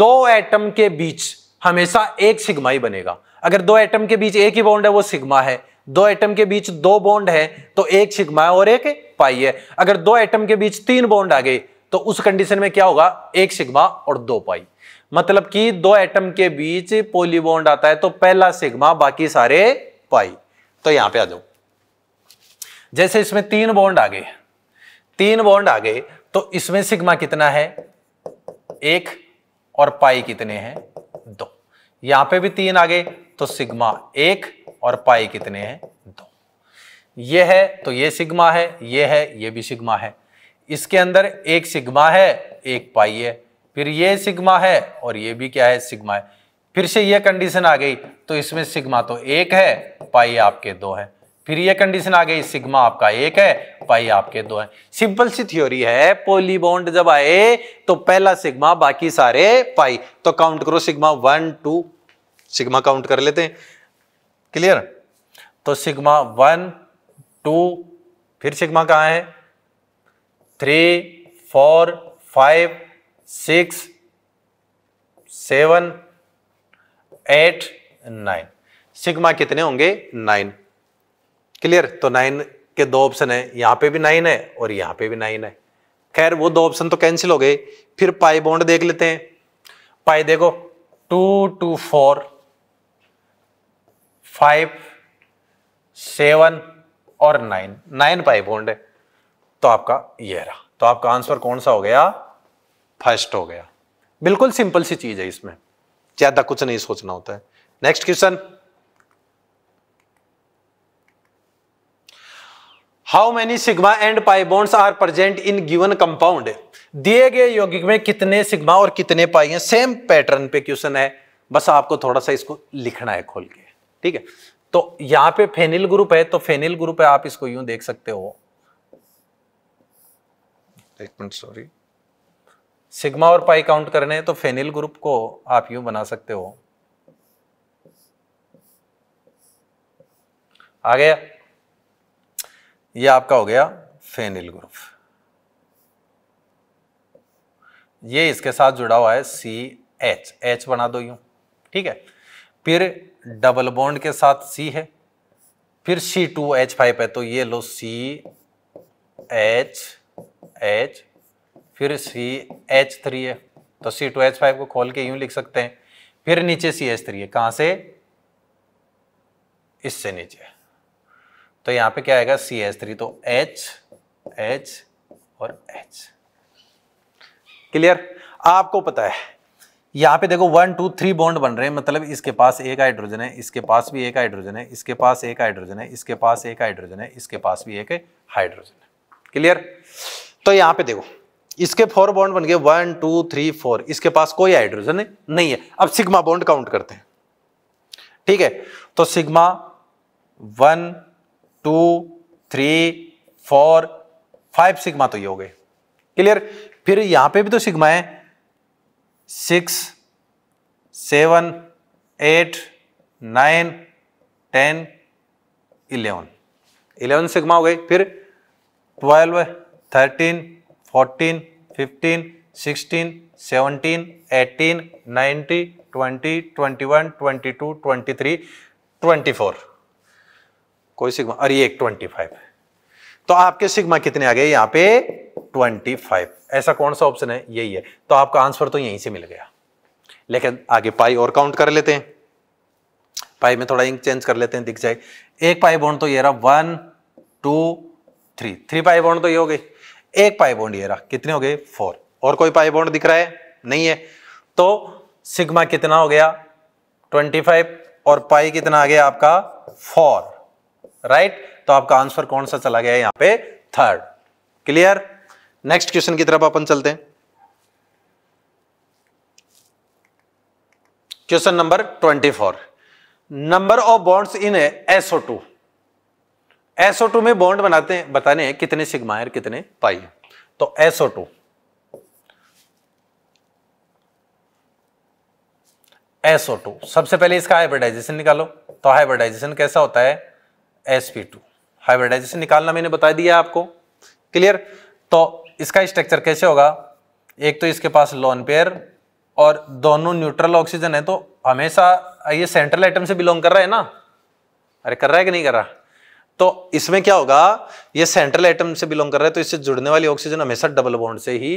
दो एटम के बीच हमेशा एक सिग्मा ही बनेगा अगर दो एटम के बीच एक ही बॉन्ड है वो सिग्मा है दो एटम के बीच दो बॉन्ड है तो एक सिग्मा है और एक पाई है अगर दो एटम के बीच तीन बॉन्ड आ गए तो उस कंडीशन में क्या होगा एक सिग्मा और दो पाई मतलब कि दो एटम के बीच पोलीबोंड आता है तो पहला सिग्मा बाकी सारे पाई तो यहां पे आ जाओ जैसे इसमें तीन बॉन्ड आ गए तीन बॉन्ड आ गए तो इसमें सिग्मा कितना है एक और पाई कितने हैं दो यहां पे भी तीन आ गए तो सिग्मा एक और पाई कितने हैं दो ये है तो ये सिग्मा है ये है ये भी सिग्मा है इसके अंदर एक सिग्मा है एक पाई है फिर ये सिग्मा है और ये भी क्या है सिग्मा है फिर से ये कंडीशन आ गई तो इसमें सिग्मा तो एक है पाई आपके दो है फिर ये कंडीशन आ गई सिग्मा आपका एक है पाई आपके दो है सिंपल सी थ्योरी है पोलीबोंड जब आए तो पहला सिग्मा बाकी सारे पाई तो काउंट करो sigma one two sigma count कर लेते हैं क्लियर तो सिग्मा वन टू फिर सिग्मा कहा है three four five six seven eight nine sigma कितने होंगे नाइन क्लियर तो नाइन के दो ऑप्शन है यहां पे भी नाइन है और यहां पे भी नाइन है खैर वो दो ऑप्शन तो कैंसिल हो गए फिर पाई बॉन्ड देख लेते हैं पाई देखो two two four five seven और नाइन नाइन पाई बॉन्ड है तो आपका ये रहा तो आपका आंसर कौन सा हो गया फर्स्ट हो गया बिल्कुल सिंपल सी चीज है इसमें ज्यादा कुछ नहीं सोचना होता है next question how many sigma and pi bonds are present in given compound दिए गए यौगिक में कितने सिग्मा और कितने पाई हैं सेम पैटर्न पे क्वेश्चन है बस आपको थोड़ा सा इसको लिखना है खोल के ठीक है तो यहां पे फेनिल ग्रुप है तो फेनिल ग्रुप है आप इसको यूं देख सकते हो एक मिनट सॉरी सिग्मा और पाई काउंट करने हैं तो फेनिल ग्रुप को आप यूं बना सकते हो आ गया ये आपका हो गया फेनिल ग्रुप ये इसके साथ जुड़ा हुआ है सी एच एच बना दो यूं ठीक है फिर डबल बॉन्ड के साथ सी है फिर सी टू एच फाइव है तो ये लो सी एच एच फिर सी एच थ्री है तो सी टू एच फाइव को खोल के यूं लिख सकते हैं फिर नीचे सी एच थ्री है कहाँ से इससे नीचे तो यहाँ पे क्या आएगा सी एच थ्री तो एच एच और एच क्लियर आपको पता है यहाँ पे देखो वन टू थ्री बॉन्ड बन रहे हैं मतलब इसके पास एक हाइड्रोजन है इसके पास भी एक हाइड्रोजन है इसके पास एक हाइड्रोजन है इसके पास एक हाइड्रोजन है इसके पास भी एक हाइड्रोजन है क्लियर तो यहाँ पे देखो इसके फोर बॉन्ड बन गए वन टू थ्री फोर इसके पास कोई हाइड्रोजन नहीं है अब सिग्मा बॉन्ड काउंट करते हैं ठीक है तो sigma one two three four five sigma तो ये हो गए क्लियर फिर यहां पे भी तो सिग्मा है six seven eight nine ten eleven eleven sigma हो गए फिर twelve thirteen fourteen fifteen sixteen seventeen eighteen nineteen twenty twenty one twenty two twenty three twenty four कोई सिग्मा और ये एक ट्वेंटी फाइव तो आपके सिग्मा कितने आ गए यहाँ पे ट्वेंटी फाइव ऐसा कौन सा ऑप्शन है यही है तो आपका आंसर तो यहीं से मिल गया लेकिन आगे पाई और काउंट कर लेते हैं पाई में थोड़ा इंक चेंज कर लेते हैं दिख जाए एक पाई बोन तो ये रहा one two three three pi bond तो ये हो गई एक पाई बॉन्ड ये रहा कितने हो गए फोर और कोई पाई बॉन्ड दिख रहा है नहीं है तो सिग्मा कितना हो गया ट्वेंटी फाइव और पाई कितना आ गया आपका फोर राइट तो आपका आंसर कौन सा चला गया यहां पे थर्ड क्लियर नेक्स्ट क्वेश्चन की तरफ अपन चलते हैं question number twenty four number of bonds in SO two two में बॉन्ड बनाते हैं बताने हैं कितने सिग्मा है कितने पाई है तो एसओ टू सबसे पहले इसका हाइब्रिडाइजेशन निकालो तो हाइब्रिडाइजेशन कैसा होता है एसपी टू हाइब्रिडाइजेशन निकालना मैंने बता दिया आपको क्लियर तो इसका स्ट्रक्चर कैसे होगा एक तो इसके पास लोन पेयर और दोनों न्यूट्रल ऑक्सीजन है तो हमेशा ये सेंट्रल आइटम से बिलोंग कर रहा है ना अरे कर रहा है कि नहीं कर रहा तो इसमें क्या होगा ये सेंट्रल एटम से बिलोंग कर रहा है तो इससे जुड़ने वाली ऑक्सीजन हमेशा डबल बॉन्ड से ही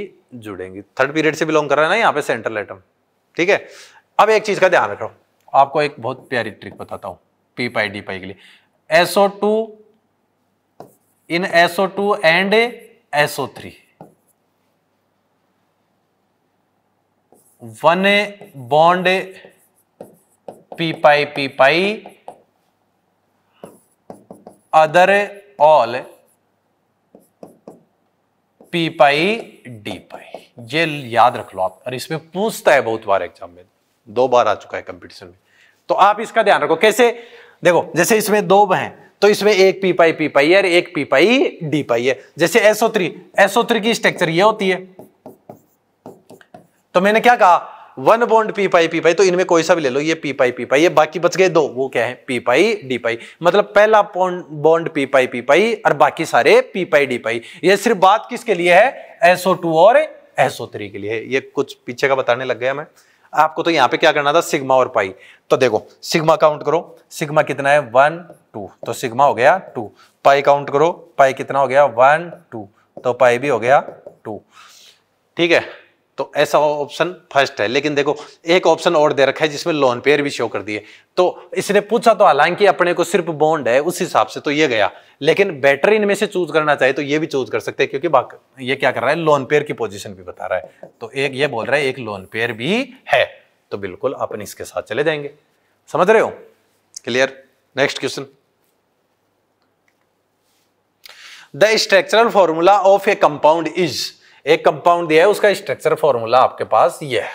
जुड़ेंगी थर्ड पीरियड से बिलोंग कर रहा है ना यहाँ पे सेंट्रल एटम ठीक है अब एक चीज का ध्यान रखो आपको एक बहुत प्यारी ट्रिक बताता हूं पी पाई डी पाई के लिए SO two in SO two and SO three one bond P pi P pi other all P pi D pi ये याद रख लो आप और इसमें पूछता है बहुत बार एग्जाम में दो बार आ चुका है कंपटीशन में तो आप इसका ध्यान रखो कैसे देखो जैसे इसमें दो हैं तो इसमें एक पी पाई पी पाई है एक पी पाई डी पाई है जैसे एसओ थ्री एसओ थ्री की स्ट्रक्चर ये होती है तो मैंने क्या कहा one bond P pi P pi तो इनमें कोई सा भी ले लो ये पी पाई पी पाई ये बाकी बच गए दो वो क्या है पी पाई डी पाई मतलब पहला bond P pi P pi और बाकी सारे पी पाई डी पाई ये सिर्फ बात किसके लिए है एसओ टू और एसओ थ्री के लिए ये कुछ पीछे का बताने लग गया मैं आपको तो यहाँ पे क्या करना था सिग्मा और पाई तो देखो सिग्मा काउंट करो सिग्मा कितना है वन टू तो सिग्मा हो गया टू पाई काउंट करो पाई कितना हो गया वन टू तो पाई भी हो गया टू ठीक है तो ऐसा ऑप्शन फर्स्ट है लेकिन देखो एक ऑप्शन और दे रखा है जिसमें लोन पेयर भी शो कर दिए तो इसने पूछा तो हालांकि अपने को सिर्फ बॉन्ड है उस हिसाब से तो ये गया लेकिन बेटर इनमें से चूज करना चाहिए तो ये भी चूज कर सकते हैं क्योंकि ये क्या कर रहा है लोन पेयर की पोजिशन भी बता रहा है तो एक ये बोल रहा है एक लोन पेयर भी है तो बिल्कुल अपन इसके साथ चले जाएंगे समझ रहे हो clear next question the structural formula of a compound is एक कंपाउंड दिया है उसका स्ट्रक्चर फॉर्मूला आपके पास ये है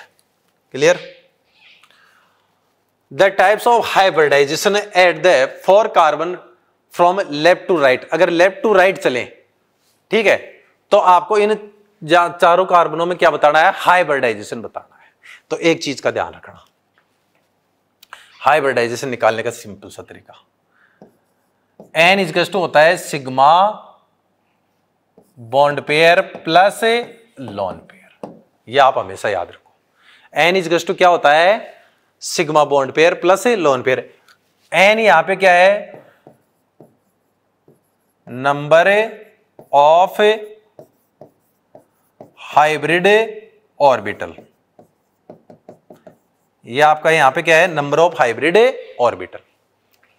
clear the types of hybridization at the four carbon from left to right अगर लेफ्ट टू राइट चले ठीक है तो आपको इन चारों कार्बनों में क्या बताना है हाइब्रिडाइजेशन बताना है तो एक चीज का ध्यान रखना हाइब्रिडाइजेशन निकालने का सिंपल सा तरीका एन इज होता है sigma bond pair plus lone pair ये आप हमेशा याद रखो एन इज टू क्या होता है sigma bond pair plus lone pair N यहां पे क्या है नंबर ऑफ हाइब्रिड ऑर्बिटल ये आपका यहां पे क्या है number of hybrid orbital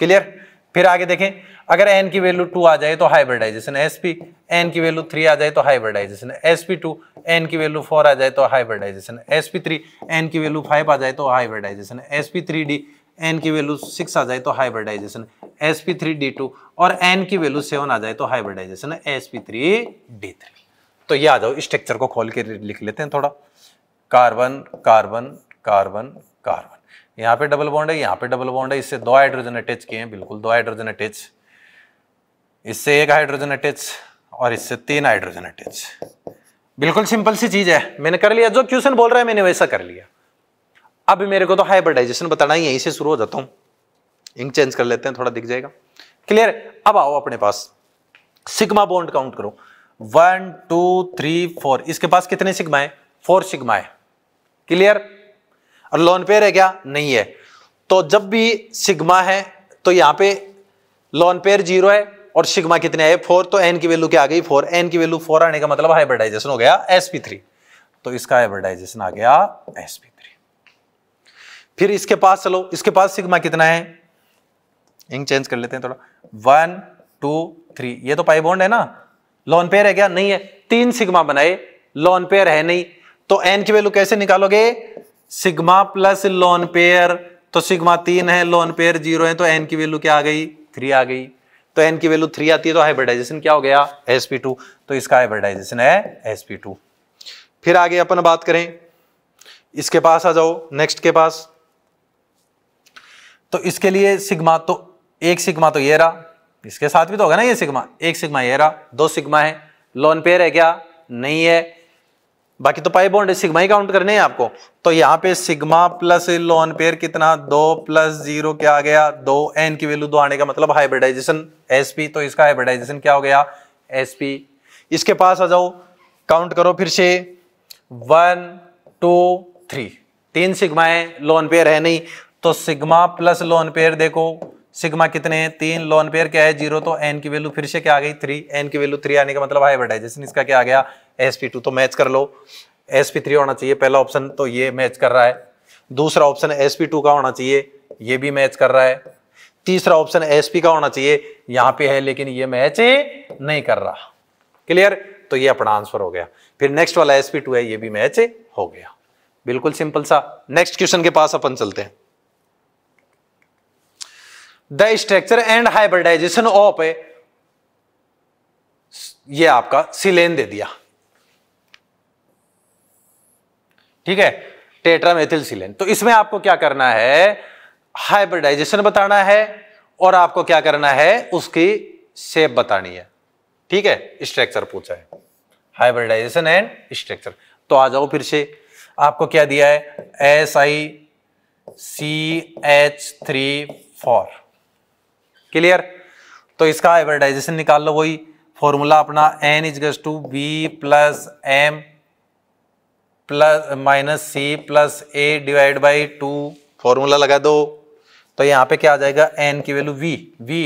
clear फिर आगे देखें अगर एन की वैल्यू टू आ जाए तो हाइब्रिडाइजेशन एस पी एन की वैल्यू थ्री आ जाए तो hybridization S P two N की वैल्यू फोर आ जाए तो hybridization S P three N की वैल्यू फाइव आ जाए तो hybridization S P three D N की वैल्यू सिक्स आ जाए तो hybridization S P three D two और एन की वैल्यू सेवन आ जाए तो hybridization S P three D three तो ये आ जाओ स्ट्रक्चर को खोल के लिख लेते हैं थोड़ा कार्बन कार्बन कार्बन कार्बन यहाँ पे डबल बॉन्ड है यहाँ पे डबल बॉन्ड है इससे दो हाइड्रोजन अटैच किए हैं बिल्कुल दो हाइड्रोजन अटैच इससे एक हाइड्रोजन अटैच और इससे तीन हाइड्रोजन अटैच बिल्कुल सिंपल सी चीज है मैंने कर लिया जो क्वेश्चन बोल रहा है मैंने वैसा कर लिया अब मेरे को तो हाइब्रिडाइजेशन बताना ही यहीं से शुरू हो जाता हूं इंक चेंज कर लेते हैं थोड़ा दिख जाएगा क्लियर अब आओ अपने पास सिग्मा बॉन्ड काउंट करो वन टू थ्री फोर इसके पास कितने सिग्मा है फोर सिग्मा है क्लियर और लोन पेयर है क्या नहीं है तो जब भी सिग्मा है तो यहां पे लोन पेयर जीरो है और सिग्मा कितने आए फोर तो एन की वैल्यू क्या आ गई फोर एन की वैल्यू फोर आने का मतलब हाइब्रिडाइजेशन हो गया एस तो इसका हाइब्रिडाइजेशन आ गया एस फिर इसके पास चलो इसके पास सिग्मा कितना है इंक चेंज कर लेते हैं थोड़ा वन टू थ्री ये तो पाई बॉन्ड है ना लॉन पेयर है क्या नहीं है तीन सिग्मा बनाए लॉन पेयर है नहीं तो एन की वैल्यू कैसे निकालोगे सिग्मा प्लस लॉन पेयर तो सिग्मा तीन है लॉन पेयर जीरो है तो एन की वैल्यू क्या आ गई थ्री आ गई तो एन की वैल्यू थ्री आती है तो हाइब्रिडाइजेशन क्या हो गया एस तो इसका हाइब्रिडाइजेशन है एस फिर आगे अपन बात करें इसके पास आ जाओ नेक्स्ट के पास तो इसके लिए सिग्मा तो एक सिग्मा तो ये रहा इसके साथ भी तो होगा ना ये सिग्मा एक सिग्मा ये रहा दो सिग्मा है लोन पेयर है क्या नहीं है बाकी तो पाई बॉन्ड सिग्मा ही काउंट करने हैं आपको तो यहाँ पे सिग्मा प्लस लोन पेयर कितना दो प्लस जीरो क्या आ गया दो एन की वैल्यू दो आने का मतलब हाइब्रिडाइजेशन एसपी तो इसका हाइब्रिडाइजेशन क्या हो गया एसपी इसके पास आ जाओ काउंट करो फिर से वन टू थ्री तीन सिग्माए लोन पेयर है नहीं तो सिग्मा प्लस लोन पेयर देखो सिग्मा कितने हैं तीन लोन पेयर क्या है जीरो तो एन की वैल्यू फिर से क्या आ गई थ्री एन की वैल्यू थ्री आने का मतलब हाइब्रिडाइजेशन इसका क्या आ गया एस पी टू तो मैच कर लो एस पी थ्री होना चाहिए पहला ऑप्शन तो ये मैच कर रहा है दूसरा ऑप्शन एस पी टू का होना चाहिए ये भी मैच कर रहा है तीसरा ऑप्शन एस पी का होना चाहिए यहां पे है लेकिन ये मैच नहीं कर रहा क्लियर तो ये अपना आंसर हो गया फिर नेक्स्ट वाला एस पी टू है ये भी मैच हो गया बिल्कुल सिंपल सा नेक्स्ट क्वेश्चन के पास अपन चलते हैं the structure and hybridization of ये आपका सिलेन दे दिया ठीक है टेट्रामेथिलसिलेन तो इसमें आपको क्या करना है हाइब्रिडाइजेशन बताना है और आपको क्या करना है उसकी शेप बतानी है ठीक है स्ट्रक्चर पूछा है हाइब्रिडाइजेशन एंड स्ट्रक्चर तो आ जाओ फिर से आपको क्या दिया है S I C H three four clear तो इसका हाइब्रिडाइजेशन निकाल लो वही फॉर्मूला अपना एन इज गज to B plus M plus minus C plus A divide by two formula लगा दो तो यहाँ पे क्या आ जाएगा एन की value V V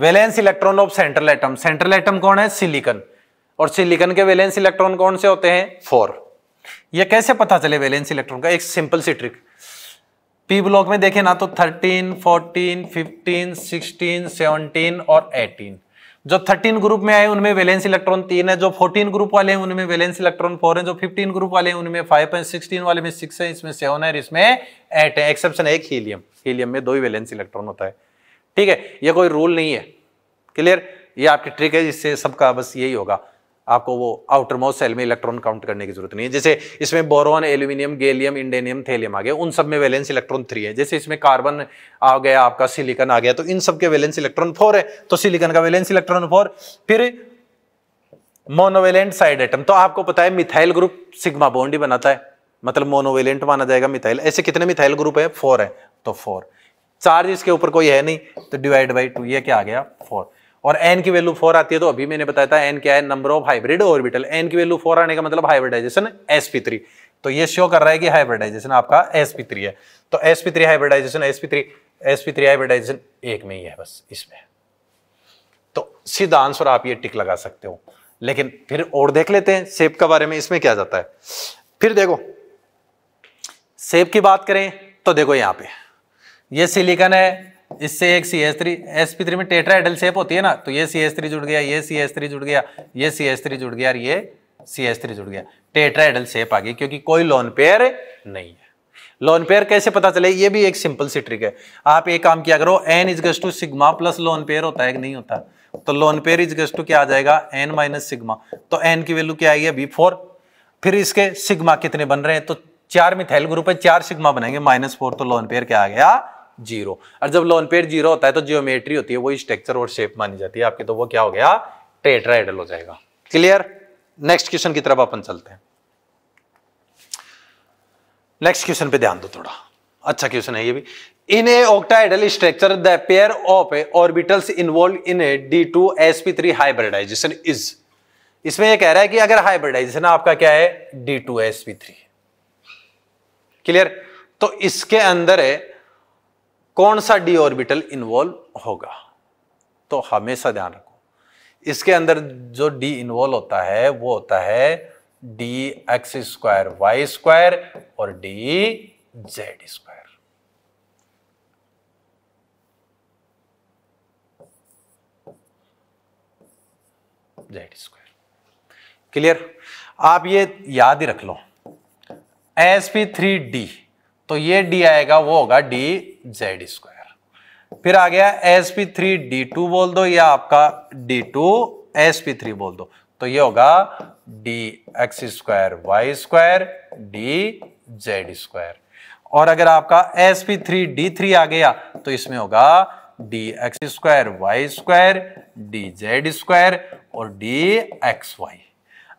valence electron of central atom central atom कौन है सिलिकन और सिलिकन के वैलेंस इलेक्ट्रॉन कौन से होते हैं फोर ये कैसे पता चले वैलेंस इलेक्ट्रॉन का एक सिंपल सी ट्रिक पी ब्लॉक में देखे ना तो thirteen fourteen fifteen sixteen seventeen और एटीन जो 13 ग्रुप में आए उनमें वैलेंस इलेक्ट्रॉन तीन है जो 14 ग्रुप वाले हैं उनमें वैलेंस इलेक्ट्रॉन फोर है जो 15 ग्रुप वाले हैं उनमें फाइव है सिक्सटीन वाले में सिक्स है इसमें सेवन है इसमें एट है एक्सेप्शन एक हीलियम हीलियम में दो ही वैलेंस इलेक्ट्रॉन होता है ठीक है ये कोई रूल नहीं है क्लियर ये आपकी ट्रिक है जिससे सबका बस यही होगा आपको वो आउटर मोस्ट सेल में इलेक्ट्रॉन काउंट करने की जरूरत नहीं है जैसे इसमें boron aluminium gallium indium thallium आ गया उन सब में वैलेंस इलेक्ट्रॉन थ्री है जैसे इसमें कार्बन आ गया आपका सिलिकन आ गया तो इन सब के वैलेंस इलेक्ट्रॉन फोर है तो सिलिकन का वैलेंस इलेक्ट्रॉन फोर फिर मोनोवेलेंट साइड आइटम तो आपको पता है मिथाइल ग्रुप सिग्मा बॉन्ड ही बनाता है मतलब मोनोवेलेंट माना जाएगा मिथाइल ऐसे कितने मिथाइल ग्रुप है फोर है तो फोर चार्ज इसके ऊपर कोई है नहीं तो डिवाइड बाई टू ये क्या आ गया फोर और एन की वैल्यू फोर आती है तो अभी मैंने बताया था एन क्या है number of hybrid orbital N की वैल्यू फोर आने का मतलब हाइब्रिडाइजेशन एस पी तो ये शो कर रहा है कि हाइब्रिडाइजेशन आपका एस पी है तो S P three hybridization S P three S P three hybridization एक में ही है बस इसमें तो सीधा आंसर आप ये टिक लगा सकते हो लेकिन फिर और देख लेते हैं सेब के बारे में इसमें क्या जाता है फिर देखो सेब की बात करें तो देखो यहां पे ये सिलिकन है इससे एक C S three S P three में टेट्राइडल सेप होती है ना तो ये सी एस थ्री जुड़ गया ये सी एस थ्री जुड़ गया ये सी एस थ्री जुड़ गया और ये सी एस थ्री जुड़ गया टेट्राइडल सेप आ गई क्योंकि कोई लोन पेयर नहीं है लोन पेयर कैसे पता चले ये भी एक सिंपल सी ट्रिक है आप एक काम किया करो N इजगस to sigma plus lone pair होता है कि नहीं होता तो लोन पेयर इजगस टू क्या आ जाएगा एन माइनस सिग्मा तो एन की वैल्यू क्या आएगी बी फोर फिर इसके सिग्मा कितने बन रहे हैं तो चार मिथाइल ग्रुप है चार सिग्मा बनाएंगे माइनस फोर तो लोन पेयर क्या आ गया जीरो और जब लोन पेयर जीरो होता है तो जियोमेट्री होती है वही स्ट्रक्चर और शेप मानी जाती है आपके तो वो क्या हो गया टेट्राइडल हो जाएगा क्लियर नेक्स्ट क्वेश्चन की तरफ अपन चलते हैं नेक्स्ट क्वेश्चन पे ध्यान दो थोड़ा अच्छा क्वेश्चन है ये भी in a octahedral structure the pair of a orbitals involve in a D two S P three hybridization is इसमें ये कह रहा है कि अगर हाइब्रिडाइजेशन आपका क्या है D two S P three clear तो इसके अंदर है कौन सा डी ऑर्बिटल इन्वॉल्व होगा तो हमेशा ध्यान रखो इसके अंदर जो डी इन्वॉल्व होता है वो होता है D X square Y square और D Z square Z square clear आप ये याद ही रख लो एस पी थ्री डी तो ये डी आएगा वो होगा डी जेड स्क्वायर फिर आ गया S P three D two बोल दो या आपका D two S P three बोल दो तो ये होगा D X square Y square D Z square और अगर आपका S P three D three आ गया तो इसमें होगा D X square Y square D Z square और डी एक्स वाई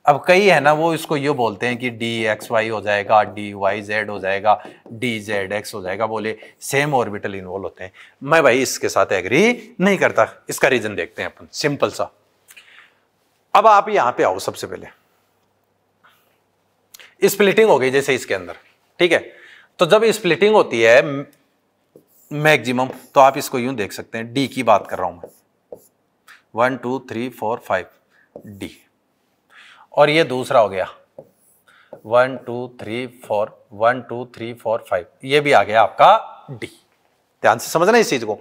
अब कई है ना वो इसको ये बोलते हैं कि डी एक्स वाई हो जाएगा डी वाई जेड हो जाएगा डी जेड एक्स हो जाएगा बोले सेम ऑर्बिटल इन्वॉल्व होते हैं मैं भाई इसके साथ एग्री नहीं करता इसका रीजन देखते हैं अपन सिंपल सा अब आप यहां पे आओ सबसे पहले स्प्लिटिंग हो गई जैसे इसके अंदर ठीक है तो जब स्प्लिटिंग होती है मैक्सिमम तो आप इसको यूं देख सकते हैं डी की बात कर रहा हूं मैं one two three four five D और ये दूसरा हो गया one two three four one two three four five ये भी आ गया आपका डी ध्यान से समझना इस चीज को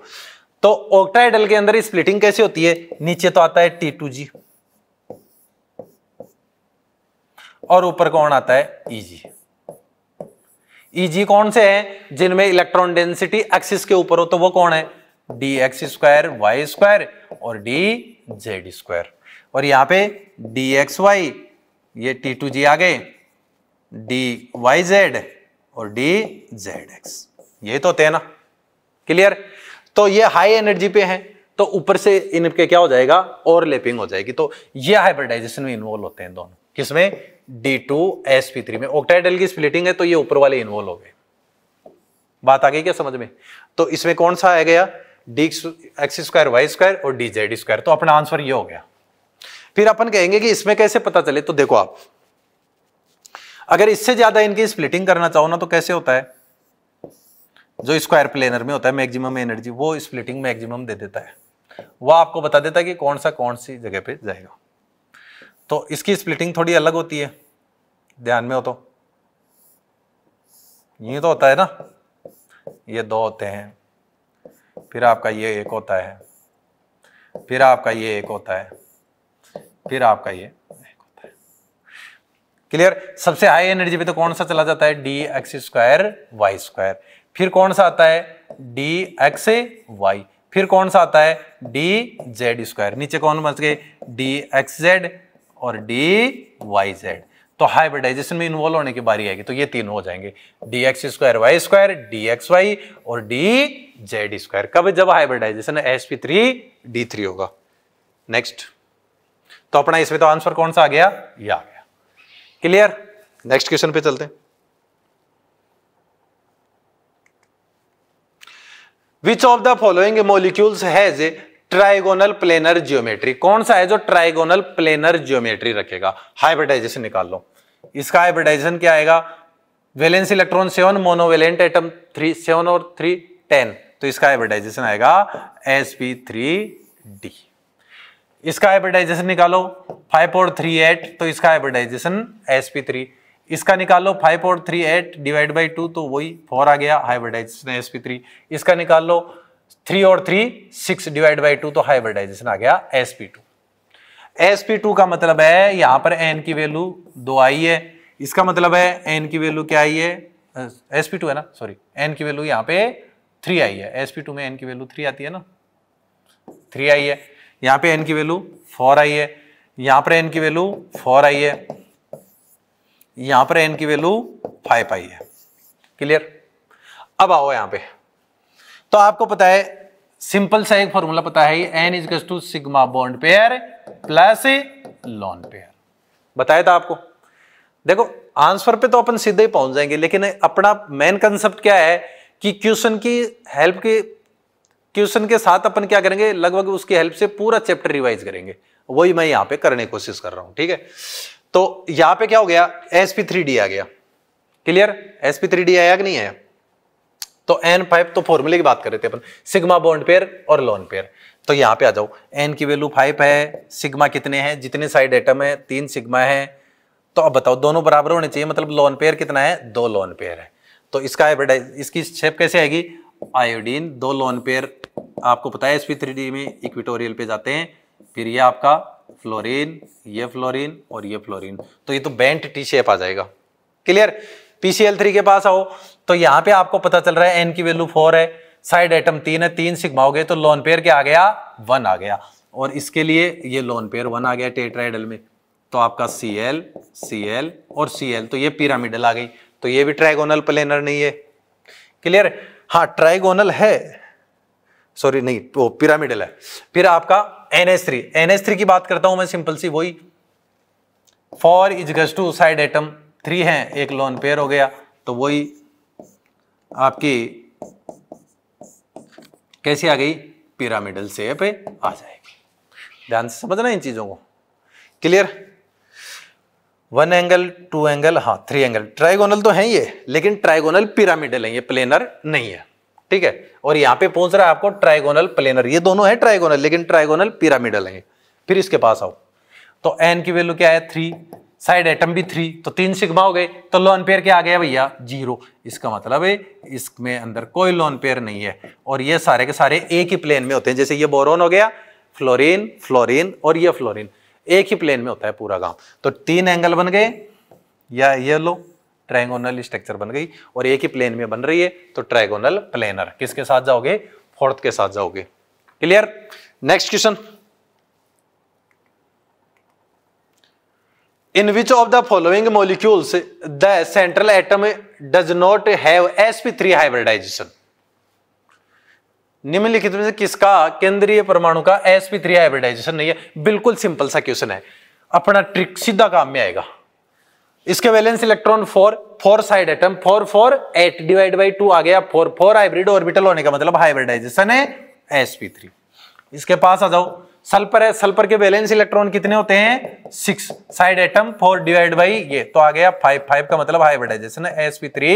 तो ओक्टाइडल के अंदर स्प्लिटिंग कैसे होती है नीचे तो आता है टी टू जी और ऊपर कौन आता है ई जी ई जी कौन से हैं जिनमें इलेक्ट्रॉन डेंसिटी एक्सिस के ऊपर हो तो वो कौन है D X square Y square और डी जेड स्क्वायर और यहां पे डी एक्स वाई ये टी टू जी आ गए डी वाई जेड और डी जेड एक्स ये तो होते हैं ना क्लियर तो ये हाई एनर्जी पे है तो ऊपर से इनके क्या हो जाएगा लेपिंग हो जाएगी तो ये हाइब्रिडाइजेशन में इन्वॉल्व होते हैं दोनों किसमें D two S P three में ओक्टाइडल की स्प्लिटिंग है तो ये ऊपर वाले इन्वॉल्व हो गए बात आ गई क्या समझ में तो इसमें कौन सा आ गया D X square Y square और डी जेड स्क्वायर तो अपना आंसर ये हो गया फिर अपन कहेंगे कि इसमें कैसे पता चले तो देखो आप अगर इससे ज्यादा इनकी स्प्लिटिंग करना चाहो ना तो कैसे होता है जो स्क्वायर प्लेनर में होता है मैक्सिमम एनर्जी वो स्प्लिटिंग मैक्सिमम दे देता है वो आपको बता देता है कि कौन सा कौन सी जगह पे जाएगा तो इसकी स्प्लिटिंग थोड़ी अलग होती है ध्यान में हो तो ये तो होता है ना ये दो होते हैं फिर आपका ये एक होता है फिर आपका ये एक होता है फिर आपका ये क्लियर सबसे हाई एनर्जी पे तो कौन सा चला जाता है D X square Y square फिर कौन सा आता है डी एक्स वाई फिर कौन सा आता है डी जेड स्क्वायर नीचे कौन बच गए डी एक्स जेड और डी वाई जेड तो हाइब्रिडाइजेशन में इन्वॉल्व होने की बारी आएगी तो ये तीन हो जाएंगे D X square Y square D X Y और डी जेड स्क्वायर कब जब hybridization S P three D three होगा नेक्स्ट तो अपना इसमें तो आंसर कौन सा आ गया ये आ गया क्लियर नेक्स्ट क्वेश्चन पे चलते which of the following molecules has trigonal planar geometry कौन सा है जो ट्राइगोनल प्लेनर जियोमेट्री रखेगा हाइब्रिडाइजेशन निकाल लो इसका हाइब्रिडाइजेशन क्या आएगा valence electron seven monovalent atom three seven और थ्री टेन तो इसका हाइब्रिडाइजेशन आएगा एस पी थ्री डी इसका हाइब्रिडाइजेशन निकालो फाइव पॉइंट थ्री एट तो इसका हाइब्रिडाइजेशन एस पी थ्री इसका निकालो five point three eight divide by two तो वही फोर आ गया हाइब्रिडाइजेशन एस पी थ्री इसका निकाल लो थ्री और three six divide by two तो हाइब्रिडाइजेशन आ गया S P two S P two का मतलब है यहां पर एन की वैल्यू दो आई है इसका मतलब है एन की वैल्यू क्या आई है एस पी टू है ना सॉरी एन की वैल्यू यहाँ पे थ्री आई है एस पी टू में एन की वैल्यू थ्री आती है ना थ्री आई है यहाँ पे एन की वैल्यू फोर आई है यहाँ पर एन की वैल्यू फोर आई है यहाँ पर एन की वैल्यू फाइव आई है क्लियर अब आओ यहाँ पे तो आपको पता है सिंपल सा एक फॉर्मूला पता है N is to sigma bond pair plus lone pair बताया था आपको देखो आंसर पे तो अपन सीधे ही पहुंच जाएंगे लेकिन अपना मेन कंसेप्ट क्या है कि क्वेश्चन की हेल्प के क्वेश्चन के साथ अपन क्या करेंगे लगभग उसकी हेल्प से पूरा चैप्टर रिवाइज करेंगे वही मैं यहां पे करने की कोशिश कर रहा हूं ठीक है तो यहां पे क्या हो गया एस थ्री डी आ गया clear S P three D आया कि नहीं आया तो एन फाइव तो फॉर्मूले की बात कर रहे थे अपन सिग्मा बॉन्ड पेयर और लोन पेयर तो यहां पे आ जाओ एन की वैल्यू फाइव है सिग्मा कितने हैं जितने साइड एटम है तीन सिग्मा है तो अब बताओ दोनों बराबर होने चाहिए मतलब लोन पेयर कितना है दो लोन पेयर है तो इसका इसकी शेप कैसे आएगी आयोडीन दो लोन पेयर आपको पता है एसपी थ्री में इक्विटोरियल पे जाते हैं फिर ये आपका फ्लोरीन ये फ्लोरीन और ये फ्लोरीन तो ये तो बेंट टी शेप आ जाएगा क्लियर पीसीएल थ्री के पास आओ तो यहां पे आपको पता चल रहा है एन की वैल्यू फोर है साइड एटम तीन है तीन सिखमाओगे तो लोन पेयर क्या आ गया वन आ गया और इसके लिए ये लोन पेयर वन आ गया टेट्राइडल में तो आपका सी एल सी एल और सी एल तो ये पिरामिडल आ गई तो ये भी ट्राइगोनल प्लेनर नहीं है क्लियर हाँ ट्राइगोनल है सॉरी नहीं वो पिरामिडल है फिर आपका N S three N S three की बात करता हूं मैं सिंपल सी वही फॉर गज टू साइड एटम थ्री है एक लोन पेयर हो गया तो वही आपकी कैसी आ गई पिरामिडल पे आ जाएगी ध्यान से समझना इन चीजों को clear one angle two angle हाँ थ्री एंगल ट्राइगोनल तो है ये लेकिन ट्राइगोनल पिरामिडल है ये प्लेनर नहीं है ठीक है और यहाँ पे पूछ रहा है आपको ट्राइगोनल प्लेनर ये दोनों है ट्राइगोनल लेकिन ट्राइगोनल पिरामिडल है फिर इसके पास आओ तो एन की वैल्यू क्या है थ्री साइड एटम भी थ्री तो तीन सिग्मा हो गए तो लॉन पेयर क्या आ गया भैया जीरो इसका मतलब है इसमें अंदर कोई लॉन पेयर नहीं है और ये सारे के सारे एक ही प्लेन में होते हैं जैसे ये बोरोन हो गया फ्लोरीन फ्लोरीन और ये फ्लोरीन एक ही प्लेन में होता है पूरा गांव तो तीन एंगल बन गए या ये लो ट्रायंगोनल स्ट्रक्चर बन गई और एक ही प्लेन में बन रही है तो ट्रायंगोनल प्लेनर किसके साथ जाओगे फोर्थ के साथ जाओगे clear next question in which of the following molecules the central atom does not have S P three hybridization निम्नलिखित में से किसका केंद्रीय परमाणु का एस पी थ्री हाइब्रिडाइजेशन नहीं है बिल्कुल सिंपल सा क्वेश्चन है अपना ट्रिक सीधा काम में आएगा इसके valence electron four four side atom four four eight divide by two आ गया फोर फोर हाइब्रिड ऑर्बिटल होने का मतलब हाइब्रिडाइजेशन है एस पी थ्री इसके पास आ जाओ सल्फर है सल्फर के वैलेंस इलेक्ट्रॉन कितने होते हैं six side atom four divide by ये तो आ गया फाइव फाइव का मतलब hybridization S P three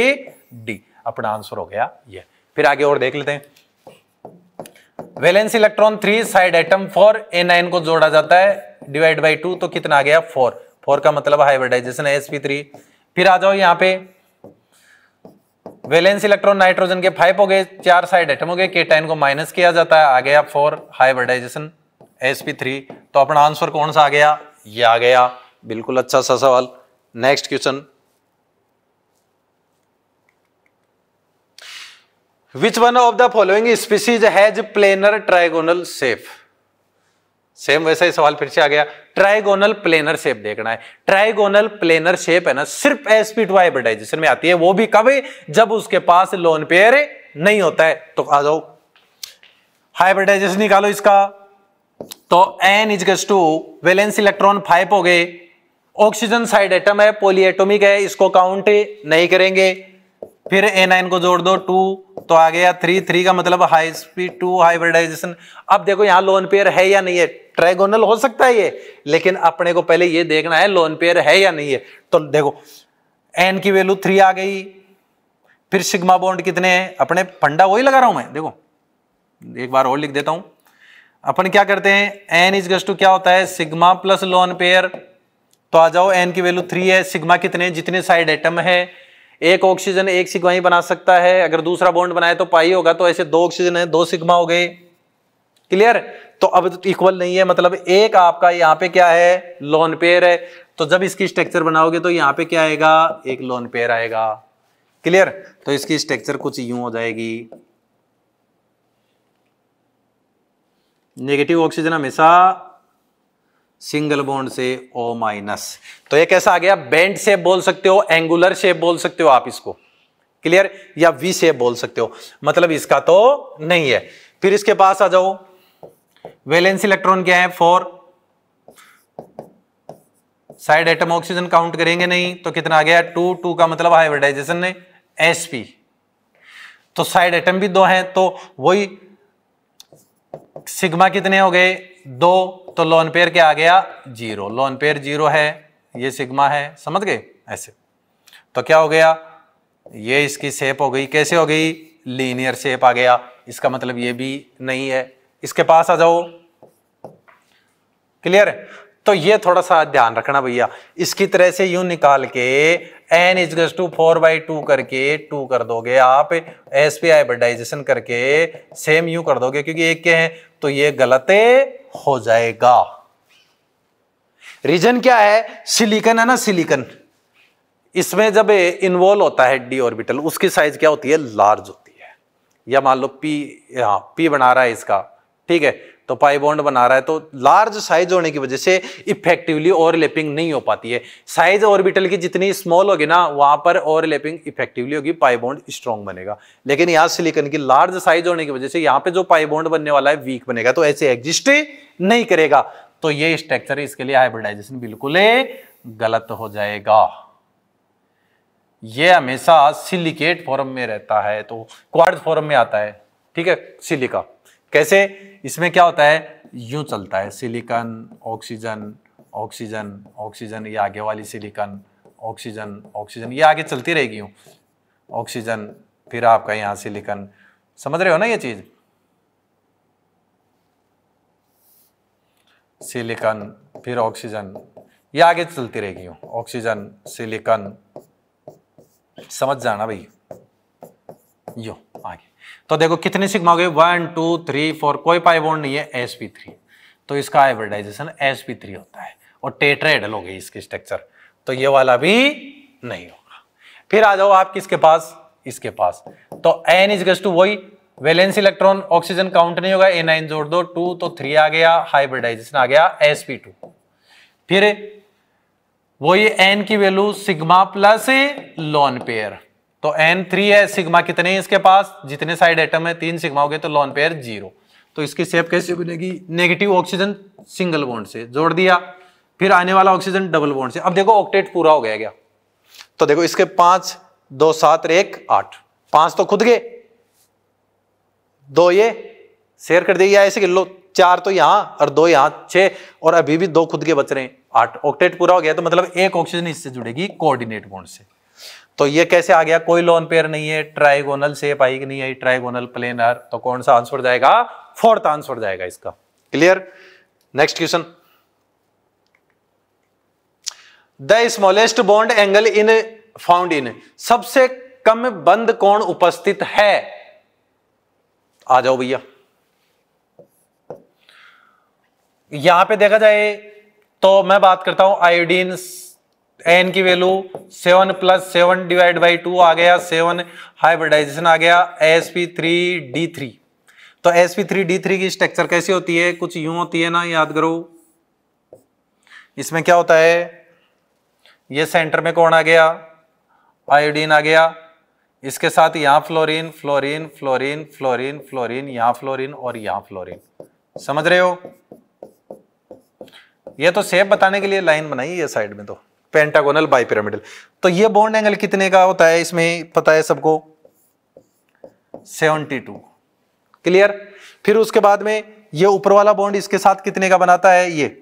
D अपना आंसर हो गया ये फिर आगे और देख लेते हैं valence electron three side atom four ए नाइन को जोड़ा जाता है डिवाइड बाई टू तो कितना आ गया फोर फोर का मतलब हाइब्रिडाइजेशन है एसपी थ्री फिर आ जाओ यहाँ पे वैलेंस इलेक्ट्रॉन नाइट्रोजन के फाइव हो गए चार साइड एटम हो गए केटाइन को माइनस किया जाता है आ गया फोर हाइब्रिडाइजेशन एसपी थ्री तो अपना आंसर कौन सा आ गया ये आ गया बिल्कुल अच्छा सा सवाल next question which one of the following species has planar trigonal shape same वैसा ही सवाल फिर से आ गया ट्राइगोनल प्लेनर शेप देखना है ट्राइगोनल प्लेनर शेप है ना सिर्फ एसपी टू हाइब्रिडाइजेशन में आती है वो भी कब जब उसके पास लोन पेयर नहीं होता है तो आ जाओ हाइब्रिडाइजेशन निकालो इसका तो एन इज इजगस टू वेलेंस इलेक्ट्रॉन फाइव हो गए ऑक्सीजन साइड एटम है पोलिएटोमिक है इसको काउंट नहीं करेंगे फिर ए नाइन को जोड़ दो टू तो आ गया थ्री थ्री का मतलब हाई स्पीड टू हाइब्रिडाइजेशन अब देखो यहाँ लोन पेयर है या नहीं है ट्राइगोनल हो सकता है ये लेकिन अपने को पहले ये देखना है लोन पेयर है या नहीं है तो देखो एन की वैल्यू थ्री आ गई फिर सिग्मा बॉन्ड कितने हैं अपने फंडा वही लगा रहा हूं मैं देखो एक बार और लिख देता हूं अपन क्या करते हैं एन इज टू क्या होता है सिग्मा प्लस लोन पेयर तो आ जाओ एन की वैल्यू थ्री है सिग्मा कितने जितने साइड एटम है एक ऑक्सीजन एक सिग्मा ही बना सकता है अगर दूसरा बॉन्ड बनाए तो पाई होगा तो ऐसे दो ऑक्सीजन है दो सिग्मा हो गए क्लियर तो अब इक्वल नहीं है मतलब एक आपका यहां पे क्या है लोन पेयर है तो जब इसकी स्ट्रक्चर बनाओगे तो यहां पे क्या आएगा एक लोन पेयर आएगा क्लियर तो इसकी स्ट्रक्चर कुछ यूं हो जाएगी नेगेटिव ऑक्सीजन हमेशा सिंगल बॉन्ड से ओ माइनस तो ये कैसा आ गया बेंड शेप बोल सकते हो एंगुलर शेप बोल सकते हो आप इसको क्लियर या वी शेप बोल सकते हो मतलब इसका तो नहीं है फिर इसके पास आ जाओ वैलेंस इलेक्ट्रॉन क्या है four side atom oxygen count करेंगे नहीं तो कितना आ गया टू टू का मतलब हाइब्रिडाइजेशन ने एस पी तो साइड एटम भी दो हैं तो वही सिग्मा कितने हो गए दो तो लोन पेयर क्या आ गया जीरो लोन पेयर जीरो है ये सिग्मा है समझ गए ऐसे तो क्या हो गया ये इसकी शेप हो गई कैसे हो गई लीनियर शेप आ गया इसका मतलब ये भी नहीं है इसके पास आ जाओ क्लियर है तो ये थोड़ा सा ध्यान रखना भैया इसकी तरह से यूं निकाल के N इजगस to four by two करके टू कर दोगे आप एस पी आई बडाइजेशन करके सेम यू कर दोगे क्योंकि एक के हैं तो ये गलत हो जाएगा रीजन क्या है सिलिकन है ना सिलिकन इसमें जब इन्वॉल्व होता है डी ऑर्बिटल उसकी साइज क्या होती है लार्ज होती है या मान लो पी हाँ पी बना रहा है इसका ठीक है तो पाई बॉन्ड बना रहा है तो लार्ज साइज होने की वजह से इफेक्टिवली ओवरलैपिंग नहीं हो पाती है साइज ऑर्बिटल की जितनी स्मॉल होगी ना वहां पर ओवरलैपिंग इफेक्टिवली होगी पाई बॉन्ड स्ट्रॉन्ग बनेगा लेकिन यहां सिलिकन की लार्ज साइज होने की वजह से यहां पे जो पाई बॉन्ड बनने वाला है वीक बनेगा तो ऐसे एग्जिस्ट नहीं करेगा तो ये स्ट्रक्चर इसके लिए हाइब्रिडाइजेशन बिल्कुल गलत हो जाएगा ये हमेशा सिलिकेट फॉर्म में रहता है तो क्वाड फॉर्म में आता है ठीक है सिलिका कैसे इसमें क्या होता है यूं चलता है सिलिकन ऑक्सीजन ऑक्सीजन ऑक्सीजन ये आगे वाली सिलिकन ऑक्सीजन ऑक्सीजन ये आगे चलती रहेगी यूँ ऑक्सीजन फिर आपका यहाँ सिलिकन समझ रहे हो ना ये चीज़ सिलिकन फिर ऑक्सीजन ये आगे चलती रहेगी यूँ ऑक्सीजन सिलिकन समझ जाना भाई यो आगे तो देखो कितने गए वन टू थ्री फोर कोई पाई बॉन्ड नहीं है एस पी थ्री तो इसका हाइब्रिडाइजेशन एस पी थ्री होता है और टेट्राइडल हो गई इसकी स्ट्रक्चर तो ये वाला भी नहीं होगा फिर आ जाओ आप किसके पास इसके पास तो एन इज टू वही वैलेंस इलेक्ट्रॉन ऑक्सीजन काउंट नहीं होगा ए नाइन जोड़ दो टू तो थ्री आ गया हाइब्रिडाइजेशन आ गया एस पी टू फिर वही एन की value sigma plus lone pair तो एन थ्री है सिग्मा कितने हैं इसके पास जितने साइड एटम है तीन सिग्मा हो गए तो लॉन पेयर जीरो तो इसकी शेप कैसे बनेगी नेगेटिव ऑक्सीजन सिंगल बॉन्ड से जोड़ दिया फिर आने वाला ऑक्सीजन डबल बॉन्ड से अब देखो ऑक्टेट पूरा हो गया क्या तो देखो इसके पांच दो सात एक आठ पांच तो खुद गए दो ये शेयर कर दिया ऐसे किलो चार तो यहां और दो यहां छह और अभी भी दो खुद के बच रहे हैं आठ ऑक्टेट पूरा हो गया तो मतलब एक ऑक्सीजन इससे जुड़ेगी कोऑर्डिनेट बॉन्ड से तो ये कैसे आ गया कोई लोन पेयर नहीं है ट्राइगोनल सेप आई नहीं आई ट्राइगोनल प्लेनर तो कौन सा आंसर जाएगा फोर्थ आंसर जाएगा इसका clear next question the smallest bond angle in found in सबसे कम बंद कोण उपस्थित है आ जाओ भैया यहां पे देखा जाए तो मैं बात करता हूं आयोडीन एन की value seven plus seven divide by two आ गया सेवन हाइब्रिडाइजेशन आ गया S P three D three तो S P three D three की स्ट्रक्चर कैसी होती है कुछ यूं होती है ना याद करो इसमें क्या होता है ये सेंटर में कौन आ गया आयोडीन आ गया इसके साथ यहाँ fluorine fluorine fluorine fluorine fluorine यहाँ फ्लोरीन और यहाँ फ्लोरीन समझ रहे हो ये तो सेफ बताने के लिए लाइन बनाई है साइड में तो पेंटागोनल बाईपिरामिडल तो ये बॉन्ड एंगल कितने का होता है इसमें पता है सबको 72 क्लियर फिर उसके बाद में ये ऊपर वाला बॉन्ड इसके साथ कितने का बनाता है ये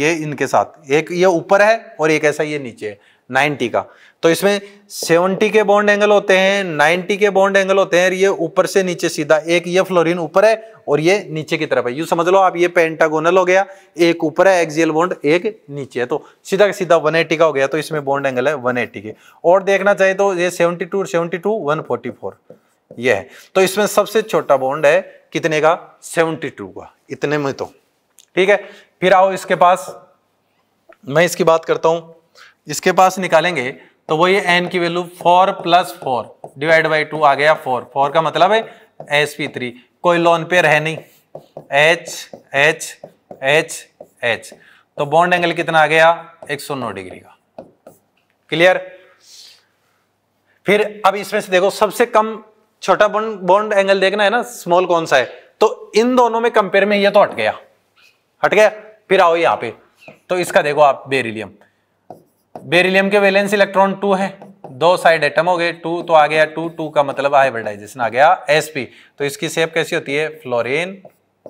ये इनके साथ एक ये ऊपर है और एक ऐसा ये नीचे है 90 का तो इसमें 70 के बॉन्ड एंगल होते हैं 90 के बॉन्ड एंगल होते हैं ये ऊपर से नीचे सीधा एक ये फ्लोरीन ऊपर है और ये नीचे की तरफ है यू समझ लो आप ये पेंटागोनल हो गया एक ऊपर है एक्सियल बॉन्ड एक नीचे है तो सीधा का सीधा 180 का हो गया तो इसमें बॉन्ड एंगल है 180 के और देखना चाहे तो ये सेवनटी टू 72 72 144 ये है तो इसमें सबसे छोटा बॉन्ड है कितने का 72 का इतने में तो ठीक है फिर आओ इसके पास मैं इसकी बात करता हूं इसके पास निकालेंगे तो वो ये एन की value four plus four divide by two आ गया फोर फोर का मतलब है एस पी थ्री कोई लोन पेयर है नहीं एच एच एच एच तो बॉन्ड एंगल कितना आ गया एक सौ नौ डिग्री का क्लियर फिर अब इसमें से देखो सबसे कम छोटा बॉन्ड बॉन्ड एंगल देखना है ना स्मॉल कौन सा है तो इन दोनों में कंपेयर में ये तो हट गया हट गया फिर आओ यहां पे तो इसका देखो आप बेरिलियम बेरिलियम के वैलेंस इलेक्ट्रॉन टू है दो साइड एटम हो गए टू तो आ गया टू टू का मतलब हाइब्रिडाइजेशन आ गया एसपी तो इसकी शेप कैसी होती है फ्लोरीन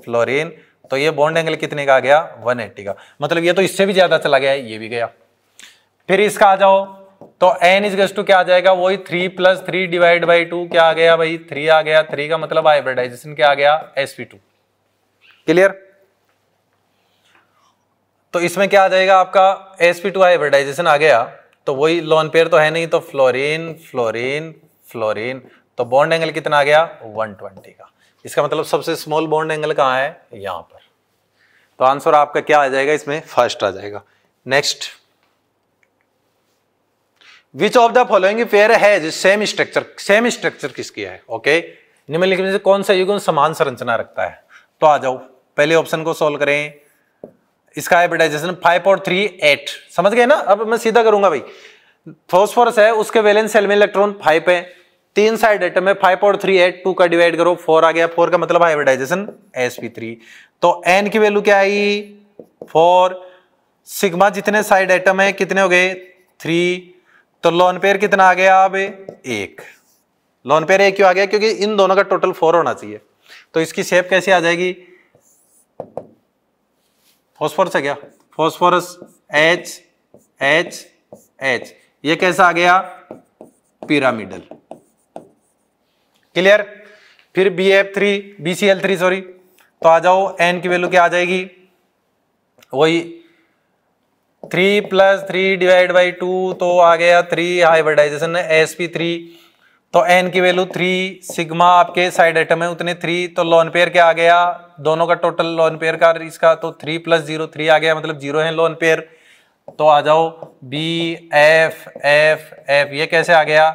फ्लोरीन तो ये बॉन्ड एंगल कितने का आ गया 180 का मतलब ये तो इससे भी ज्यादा चला गया ये भी गया फिर इसका आ जाओ तो एन इज गस टू क्या आ जाएगा वही three plus three divide by two क्या आ गया भाई थ्री आ गया थ्री का मतलब हाइब्रिडाइजेशन क्या आ गया एसपी टू क्लियर तो इसमें क्या आ जाएगा आपका एस पी टू हाइब्रिडाइजेशन आ गया तो वही लॉन पेयर तो है नहीं तो फ्लोरीन फ्लोरीन फ्लोरीन तो बॉन्ड एंगल कितना आ गया 120 का इसका मतलब सबसे स्मॉल बॉन्ड एंगल कहाँ है यहाँ पर तो आंसर आपका क्या आ जाएगा इसमें फर्स्ट आ जाएगा next which of the following pair has same structure same structure किसकी है ओके निम्नलिखित में से कौन सा युगुन समान संरचना रखता है तो आ जाओ पहले ऑप्शन को सोल्व करें इसका हाइब्रिडाइजेशन फाइव और थ्री एट समझ गए ना अब मैं सीधा करूंगा भाई फॉस्फोरस है उसके वैलेंस सेल में इलेक्ट्रॉन फाइव है तीन साइड एटम है फाइव और थ्री एट टू का डिवाइड करो फोर आ गया फोर का मतलब हाइब्रिडाइजेशन एस तो एन की वैल्यू क्या आई फोर सिग्मा जितने साइड आइटम है कितने हो गए थ्री तो लोन पेयर कितना आ गया अब एक लोन पेयर एक क्यों आ गया क्योंकि इन दोनों का टोटल फोर होना चाहिए तो इसकी शेप कैसी आ जाएगी फॉस्फोरस है क्या फॉस्फोरस एच एच एच ये कैसा आ गया पिरामिडल क्लियर फिर B F three B C L three sorry तो आ जाओ एन की वैल्यू क्या आ जाएगी वही three plus three divide by two तो आ गया three hybridization S P three तो एन की वैल्यू थ्री सिग्मा आपके साइड आइटम है उतने थ्री तो लॉन पेयर क्या आ गया दोनों का टोटल लोन पेयर का इसका तो थ्री प्लस जीरो थ्री आ गया मतलब जीरो है लोन पेयर तो आ जाओ बी एफ एफ एफ ये कैसे आ गया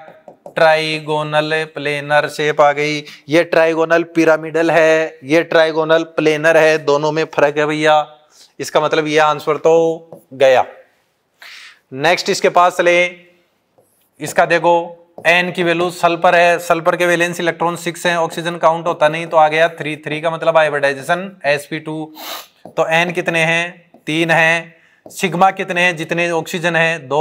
ट्राइगोनल प्लेनर शेप आ गई ये ट्राइगोनल पिरामिडल है ये ट्राइगोनल प्लेनर है दोनों में फर्क है भैया इसका मतलब ये आंसर तो गया नेक्स्ट इसके पास चले इसका देखो एन की वैल्यू सल्फर है सल्फर के वैलेंस इलेक्ट्रॉन सिक्स हैं ऑक्सीजन काउंट होता नहीं तो आ गया थ्री थ्री का मतलब आयोडाइजेशन एस पी टू तो एन कितने हैं तीन हैं सिग्मा कितने हैं जितने ऑक्सीजन है दो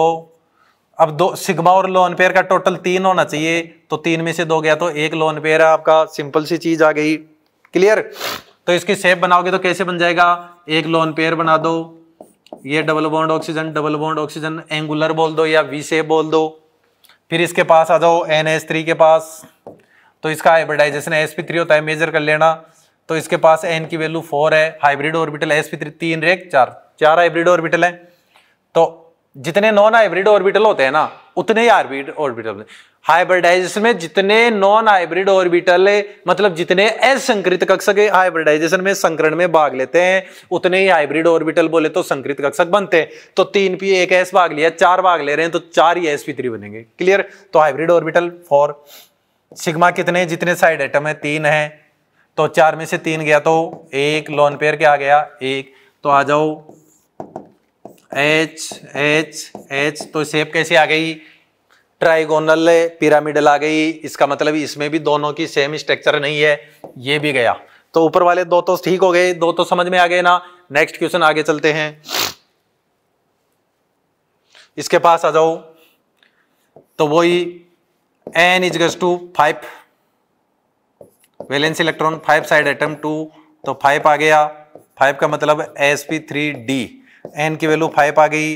अब दो सिग्मा और लोन पेयर का टोटल तीन होना चाहिए तो तीन में से दो गया तो एक लोन पेयर है आपका सिंपल सी चीज आ गई क्लियर तो इसकी सेप बनाओगे तो कैसे बन जाएगा एक लोन पेयर बना दो ये double bond oxygen double bond oxygen angular बोल दो या वी सेप बोल दो फिर इसके पास आ जाओ एन एस थ्री के पास तो इसका हाइब्रिडाइजेशन एस पी थ्री होता है मेजर कर लेना तो इसके पास एन की वैल्यू फोर है hybrid orbital S P three तीन रेक चार चार हाइब्रिड ऑर्बिटल है तो जितने नॉन हाइब्रिड ऑर्बिटल होते हैं ना उतने ही हाइब्रिड ऑर्बिटल हाइब्रिडाइजेशन में जितने नॉन हाइब्रिड ऑर्बिटल मतलब जितने असंकृत कक्षक हाइब्रिडाइजेशन में संकरण में भाग लेते हैं उतने ही हाइब्रिड ऑर्बिटल बोले तो संकृत कक्षक बनते हैं तो तीन पी एक एस भाग लिया चार भाग ले रहे हैं तो चार ही एस पी थ्री बनेंगे क्लियर तो हाइब्रिड ऑर्बिटल फोर सिग्मा कितने जितने साइड आइटम है तीन है तो चार में से तीन गया तो एक लॉन पेयर क्या आ गया एक तो आ जाओ एच एच एच तो सेप कैसे आ गई ट्राइगोनल पिरामिडल आ गई इसका मतलब इसमें भी दोनों की सेम स्ट्रक्चर नहीं है ये भी गया तो ऊपर वाले दो तो ठीक हो गए दो तो समझ में आ गए ना नेक्स्ट क्वेश्चन आगे चलते हैं इसके पास आ जाओ तो वही एन गज two five valence electron five side atom two तो फाइव आ गया फाइव का मतलब S P three D N की वैल्यू फाइव आ गई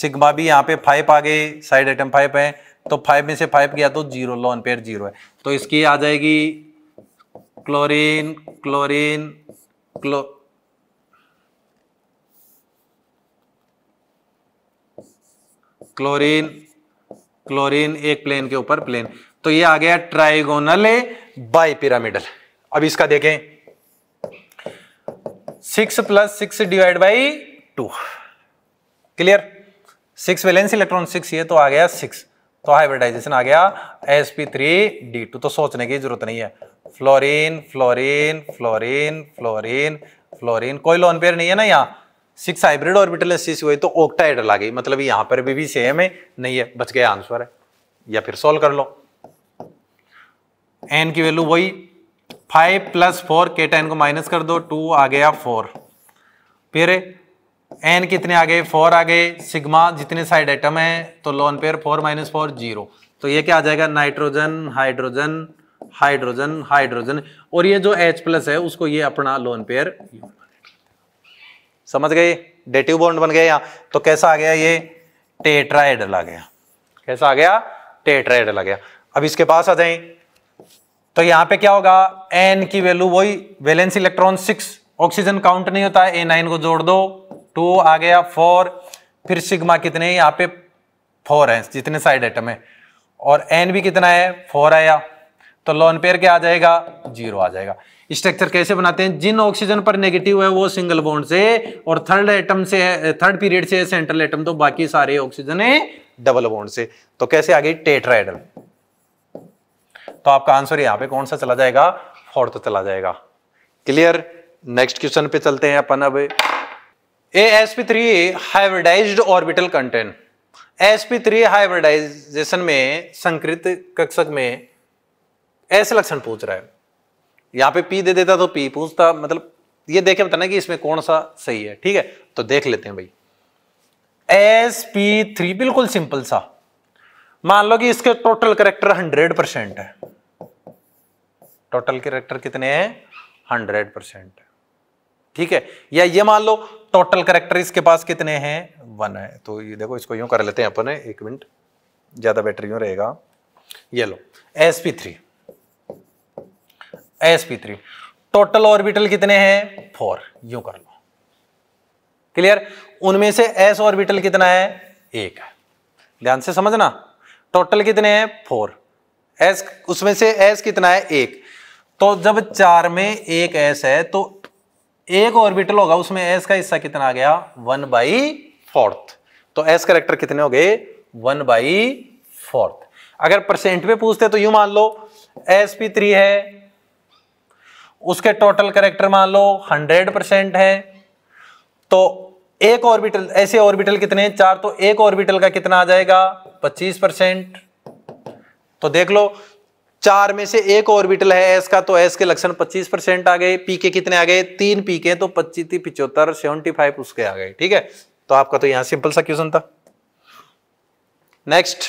सिग्मा भी यहाँ पे फाइव आ गए साइड एटम फाइव है तो फाइव में से फाइव गया तो जीरो लॉन पेयर जीरो है तो इसकी आ जाएगी क्लोरीन क्लोरीन क्लो क्लोरीन क्लोरीन एक प्लेन के ऊपर प्लेन तो ये आ गया ट्राइगोनल बाई पिरामिडल अब इसका देखें six plus six divide by two clear six valence electron six ये तो आ गया सिक्स तो हाइब्रिडाइजेशन आ गया S P three D two तो सोचने की जरूरत नहीं है fluorine fluorine fluorine fluorine fluorine कोई लोन पेयर नहीं है ना यहाँ सिक्स हाइब्रिड ऑर्बिटल एस हुई तो ओक्टाहाइड्रल आ गई मतलब यहाँ पर भी, भी सेम है नहीं है बच गया आंसर है या फिर सोल्व कर लो एन की वैल्यू वही फाइव प्लस फोर के टेन को माइनस कर दो टू आ गया फोर फिर एन कितने आ गए फोर आ गए सिग्मा जितने साइड एटम है तो lone pair four minus four zero तो ये क्या आ जाएगा नाइट्रोजन हाइड्रोजन हाइड्रोजन हाइड्रोजन और ये जो एच प्लस है उसको ये अपना लोन पेयर समझ गए डेटिव बॉन्ड बन गए यहां तो कैसा आ गया ये टेट्राइड आ गया कैसा आ गया टेट्राइड आ गया अब इसके पास आ जाए तो यहां पे क्या होगा एन की वैल्यू वही valence electron six oxygen count नहीं होता है ए नाइन को जोड़ दो टू आ गया फोर फिर सिग्मा कितने हैं यहाँ पे फोर है जितने साइड आइटम है और एन भी कितना है फोर आया तो लोन पेयर क्या आ जाएगा जीरो आ जाएगा स्ट्रक्चर कैसे बनाते हैं जिन ऑक्सीजन पर नेगेटिव है वो सिंगल बॉन्ड से और थर्ड आइटम से थर्ड पीरियड से सेंट्रल आइटम तो बाकी सारे ऑक्सीजन है डबल बॉन्ड से तो कैसे आ गई टेट्राइडल तो आपका आंसर यहां पे कौन सा चला जाएगा फोर्थ चला जाएगा क्लियर नेक्स्ट क्वेश्चन पे चलते हैं अपन अब AsP3 hybridized orbital content S P three hybridization में संकृत कक्षक में ऐसे लक्षण पूछ रहा है यहाँ पे P दे देता तो P पूछता मतलब ये देखे बताना कि इसमें कौन सा सही है ठीक है तो देख लेते हैं भाई एस पी थ्री बिल्कुल सिंपल सा मान लो कि इसके टोटल करेक्टर हंड्रेड परसेंट है टोटल करेक्टर कितने हैं हंड्रेड परसेंट है ठीक है या ये मान लो टोटल करेक्टर इसके पास कितने हैं वन है तो ये देखो इसको यूं कर लेते हैं अपन एक मिनट ज्यादा बेटर यूं रहेगा ये लो S P three S P three total orbital कितने हैं फोर यूं कर लो क्लियर उनमें से एस ऑर्बिटल कितना है एक है ध्यान से समझना टोटल कितने हैं फोर एस उसमें से एस कितना है एक तो जब चार में एक एस है तो एक ऑर्बिटल होगा उसमें एस का हिस्सा कितना आ गया वन बाई फोर्थ तो एस करेक्टर कितने हो गए वन बाई फोर्थ अगर परसेंट में पूछते तो यू मान लो एस पी थ्री है उसके टोटल करेक्टर मान लो हंड्रेड परसेंट है तो एक ऑर्बिटल ऐसे ऑर्बिटल कितने चार तो एक ऑर्बिटल का कितना आ जाएगा पच्चीस परसेंट तो देख लो चार में से एक ऑर्बिटल है एस का तो एस के लक्षण 25 परसेंट आ गए पी के कितने आ गए तीन पी के तो पच्चीस पिचहत्तर सेवेंटी फाइव उसके आ गए ठीक है तो आपका तो यहां सिंपल सा क्वेश्चन था next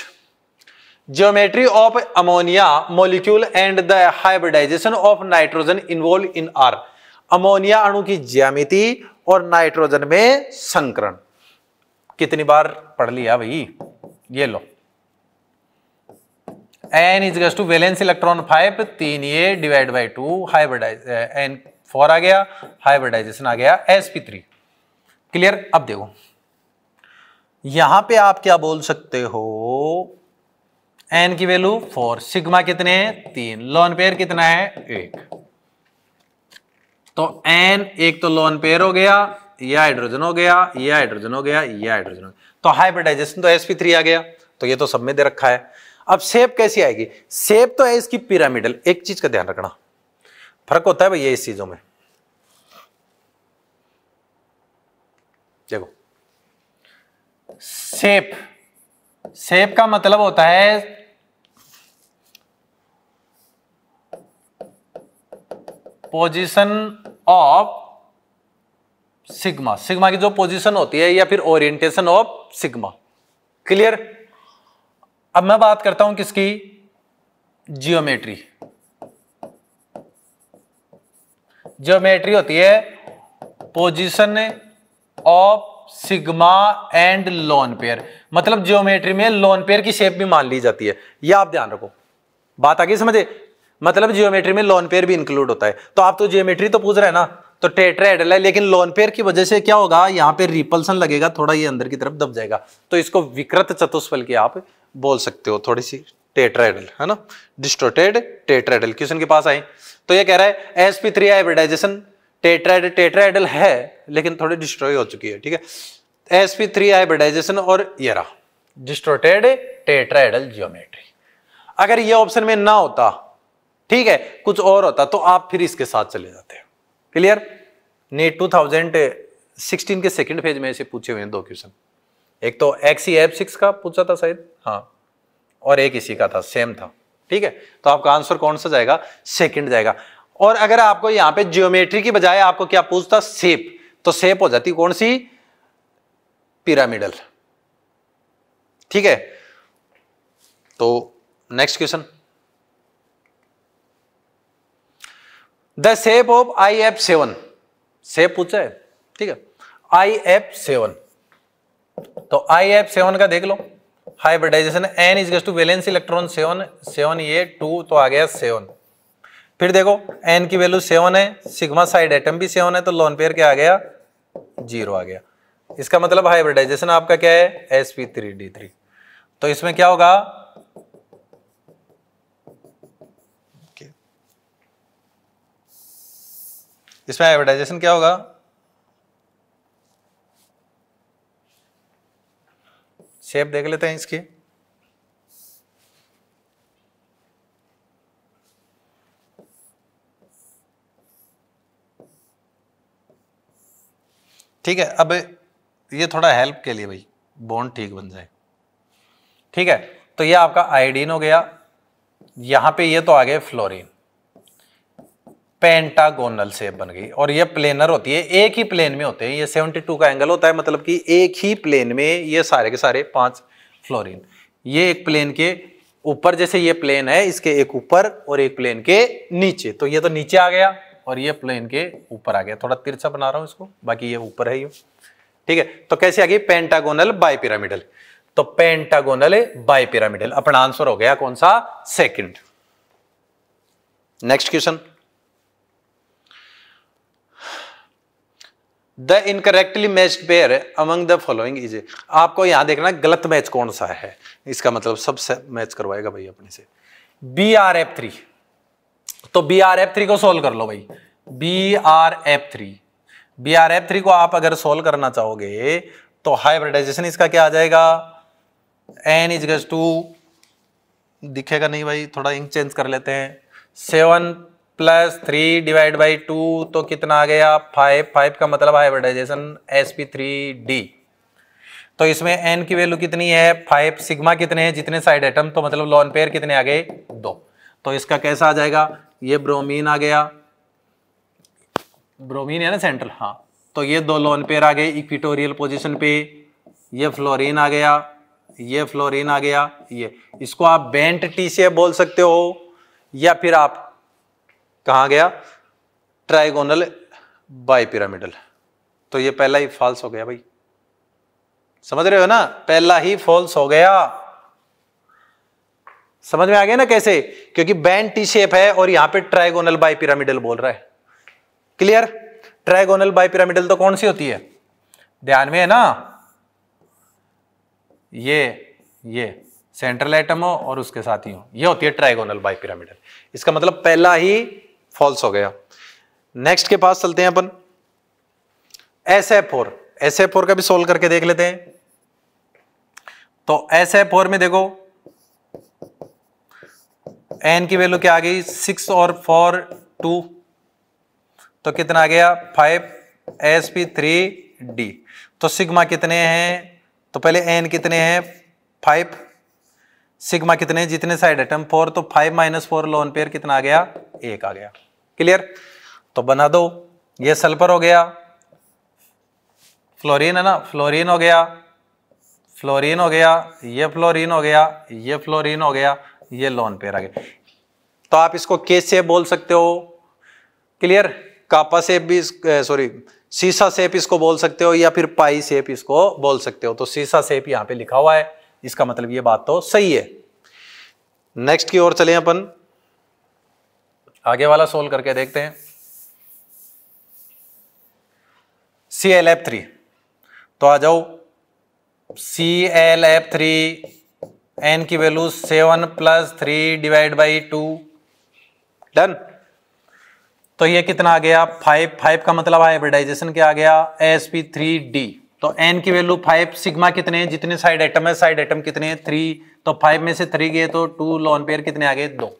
geometry of ammonia molecule and the hybridization of nitrogen involve in are ammonia अणु की ज्यामिति और नाइट्रोजन में संकरण कितनी बार पढ़ लिया भाई ये लो N is to valence electron five तीन ये divide by two hybridize N four आ गया हाइब्रिडाइजेशन आ गया एस पी थ्री क्लियर अब देखो यहां पे आप क्या बोल सकते हो एन की वैल्यू फोर सिग्मा कितने हैं तीन लोन पेयर कितना है एक तो एन एक तो लोन पेयर हो गया यह हाइड्रोजन हो गया यह हाइड्रोजन हो गया यह हाइड्रोजन तो हाइब्रिडाइजेशन तो थ्री आ गया तो ये तो सब में दे रखा है अब शेप कैसी आएगी शेप तो है इसकी पिरामिडल एक चीज का ध्यान रखना फर्क होता है भैया इस चीजों में देखो शेप शेप का मतलब होता है पोजीशन ऑफ सिग्मा सिग्मा की जो पोजीशन होती है या फिर ओरिएंटेशन ऑफ सिग्मा क्लियर अब मैं बात करता हूं किसकी जियोमेट्री जियोमेट्री होती है position of sigma and lone pair मतलब जियोमेट्री में लोन पेयर की शेप भी मान ली जाती है यह आप ध्यान रखो बात आगे समझे मतलब जियोमेट्री में लोन पेयर भी इंक्लूड होता है तो आप तो जियोमेट्री तो पूछ रहे हैं ना तो टेट्राहेडल है लेकिन लोन पेयर की वजह से क्या होगा यहां पे रिपल्सन लगेगा थोड़ा ये अंदर की तरफ दब जाएगा तो इसको विकृत चतुष्फल की आप बोल सकते हो थोड़ी सी टेट्राइडल है ना डिस्टोटेड टेट्राइडल क्वेश्चन के पास आए तो ये कह रहा है एस पी थ्री हाइब्रिडाइजेशन टेट्राइड टेट्राइडल है लेकिन थोड़ी डिस्ट्रॉय हो चुकी है ठीक है एस पी थ्री हाइब्रिडाइजेशन और ये रहा डिस्टोटेड टेट्राइडल जियोमेट्री अगर ये ऑप्शन में ना होता ठीक है कुछ और होता तो आप फिर इसके साथ चले जाते हैं क्लियर नीट 2016 के सेकेंड फेज में ऐसे पूछे हुए हैं दो क्वेश्चन एक तो एक्स ही एफ सिक्स का पूछा था शायद हाँ और एक इसी का था सेम था ठीक है तो आपका आंसर कौन सा जाएगा सेकंड जाएगा और अगर आपको यहां पे जियोमेट्री की बजाय आपको क्या पूछता सेप तो सेप हो जाती कौन सी पिरामिडल ठीक है तो next question the shape of I F seven shape पूछा है ठीक है आई एफ सेवन तो आई एफ सेवन का देख लो hybridization N is to valence electron seven seven ये टू तो आ गया सेवन फिर देखो एन की वैल्यू सेवन है सिग्मा साइड एटम भी सेवन है तो लोन पेयर क्या आ गया जीरो आ गया इसका मतलब हाइब्रिडाइजेशन आपका क्या है S P three D three तो इसमें क्या होगा इसमें हाइब्रिडाइजेशन क्या होगा शेप देख लेते हैं इसकी ठीक है अब ये थोड़ा हेल्प के लिए भाई बोन ठीक बन जाए ठीक है तो ये आपका आयोडीन हो गया यहां पे ये तो आ गए फ्लोरीन पेंटागोनल सेप बन गई और ये प्लेनर होती है एक ही प्लेन में होते हैं ये 72 का एंगल होता है मतलब कि एक ही प्लेन में ये सारे के सारे पांच फ्लोरिन ये एक प्लेन के ऊपर जैसे ये प्लेन है इसके एक ऊपर और एक प्लेन के नीचे तो ये तो नीचे आ गया और ये प्लेन के ऊपर आ गया थोड़ा तिरछा बना रहा हूँ इसको बाकी ये ऊपर है ये ठीक है तो कैसे आ गई पेंटागोनल बायपिरामिडल तो पेंटागोनल बायपिरामिडल अपना आंसर हो गया कौन सा second next question the incorrectly matched pair among the following is आपको यहाँ देखना गलत मैच कौन सा है इसका मतलब सबसे मैच करवाएगा भाई अपने से बी आर एफ थ्री तो बी आर एफ थ्री को सोल्व कर लो भाई B R F three B R F three को आप अगर सोल्व करना चाहोगे तो हाइब्रिडाइजेशन इसका क्या आ जाएगा एन इज गज टू दिखेगा नहीं भाई थोड़ा इंक चेंज कर लेते हैं seven plus three divide by two तो कितना आ गया फाइव फाइव का मतलब hybridization S P three D तो इसमें एन की वैल्यू कितनी है फाइव सिग्मा कितने हैं जितने साइड एटम तो मतलब लॉन पेयर कितने आ गए दो तो इसका कैसा आ जाएगा ये ब्रोमीन आ गया ब्रोमीन है ना सेंट्रल हाँ तो ये दो लॉन पेयर आ गए इक्विटोरियल पोजिशन पे ये फ्लोरिन आ गया ये फ्लोरिन आ गया ये इसको आप बेंट टी से बोल सकते हो या फिर आप कहा गया ट्राइगोनल बाईपिरामिडल तो ये पहला ही फॉल्स हो गया भाई समझ रहे हो ना पहला ही फॉल्स हो गया समझ में आ गया ना कैसे क्योंकि बैंड टी शेप है और यहां पे ट्राइगोनल बाईपिरामिडल बोल रहा है क्लियर ट्राइगोनल बाईपिरामिडल तो कौन सी होती है ध्यान में है ना ये ये सेंट्रल एटम हो और उसके साथ ही हो ये होती है ट्राइगोनल बाईपिरामिडल इसका मतलब पहला ही फॉल्स हो गया नेक्स्ट के पास चलते हैं अपन S A four S A four का भी सोल्व करके देख लेते हैं तो एस ए फोर में देखो एन की वैल्यू क्या आ गई सिक्स और फोर टू तो कितना आ गया five S P three D तो सिग्मा कितने हैं तो पहले एन कितने हैं फाइव सिग्मा कितने जितने साइड एटम फोर तो five minus four lone pair कितना आ गया एक आ गया क्लियर तो बना दो ये सल्फर हो गया फ्लोरीन है ना फ्लोरीन हो गया फ्लोरीन हो गया ये फ्लोरीन हो गया ये फ्लोरीन हो गया ये लोन पेयर आ गया तो आप इसको केस से बोल सकते हो क्लियर कापा सेप भी सॉरी सीसा सेप इसको बोल सकते हो या फिर पाई सेप इसको बोल सकते हो तो सीसा सेप यहां पे लिखा हुआ है इसका मतलब ये बात तो सही है नेक्स्ट की ओर चले अपन आगे वाला सोल्व करके देखते हैं सी एल एफ थ्री तो आ जाओ C L F three N की value seven plus three divide by two done तो ये कितना आ गया फाइव फाइव का मतलब हाइब्रिडाइजेशन क्या आ गया एस पी थ्री डी तो एन की वैल्यू फाइव सिग्मा कितने हैं जितने साइड आइटम है साइड आइटम कितने हैं थ्री तो फाइव में से थ्री गए तो टू लॉन पेयर कितने आ गए दो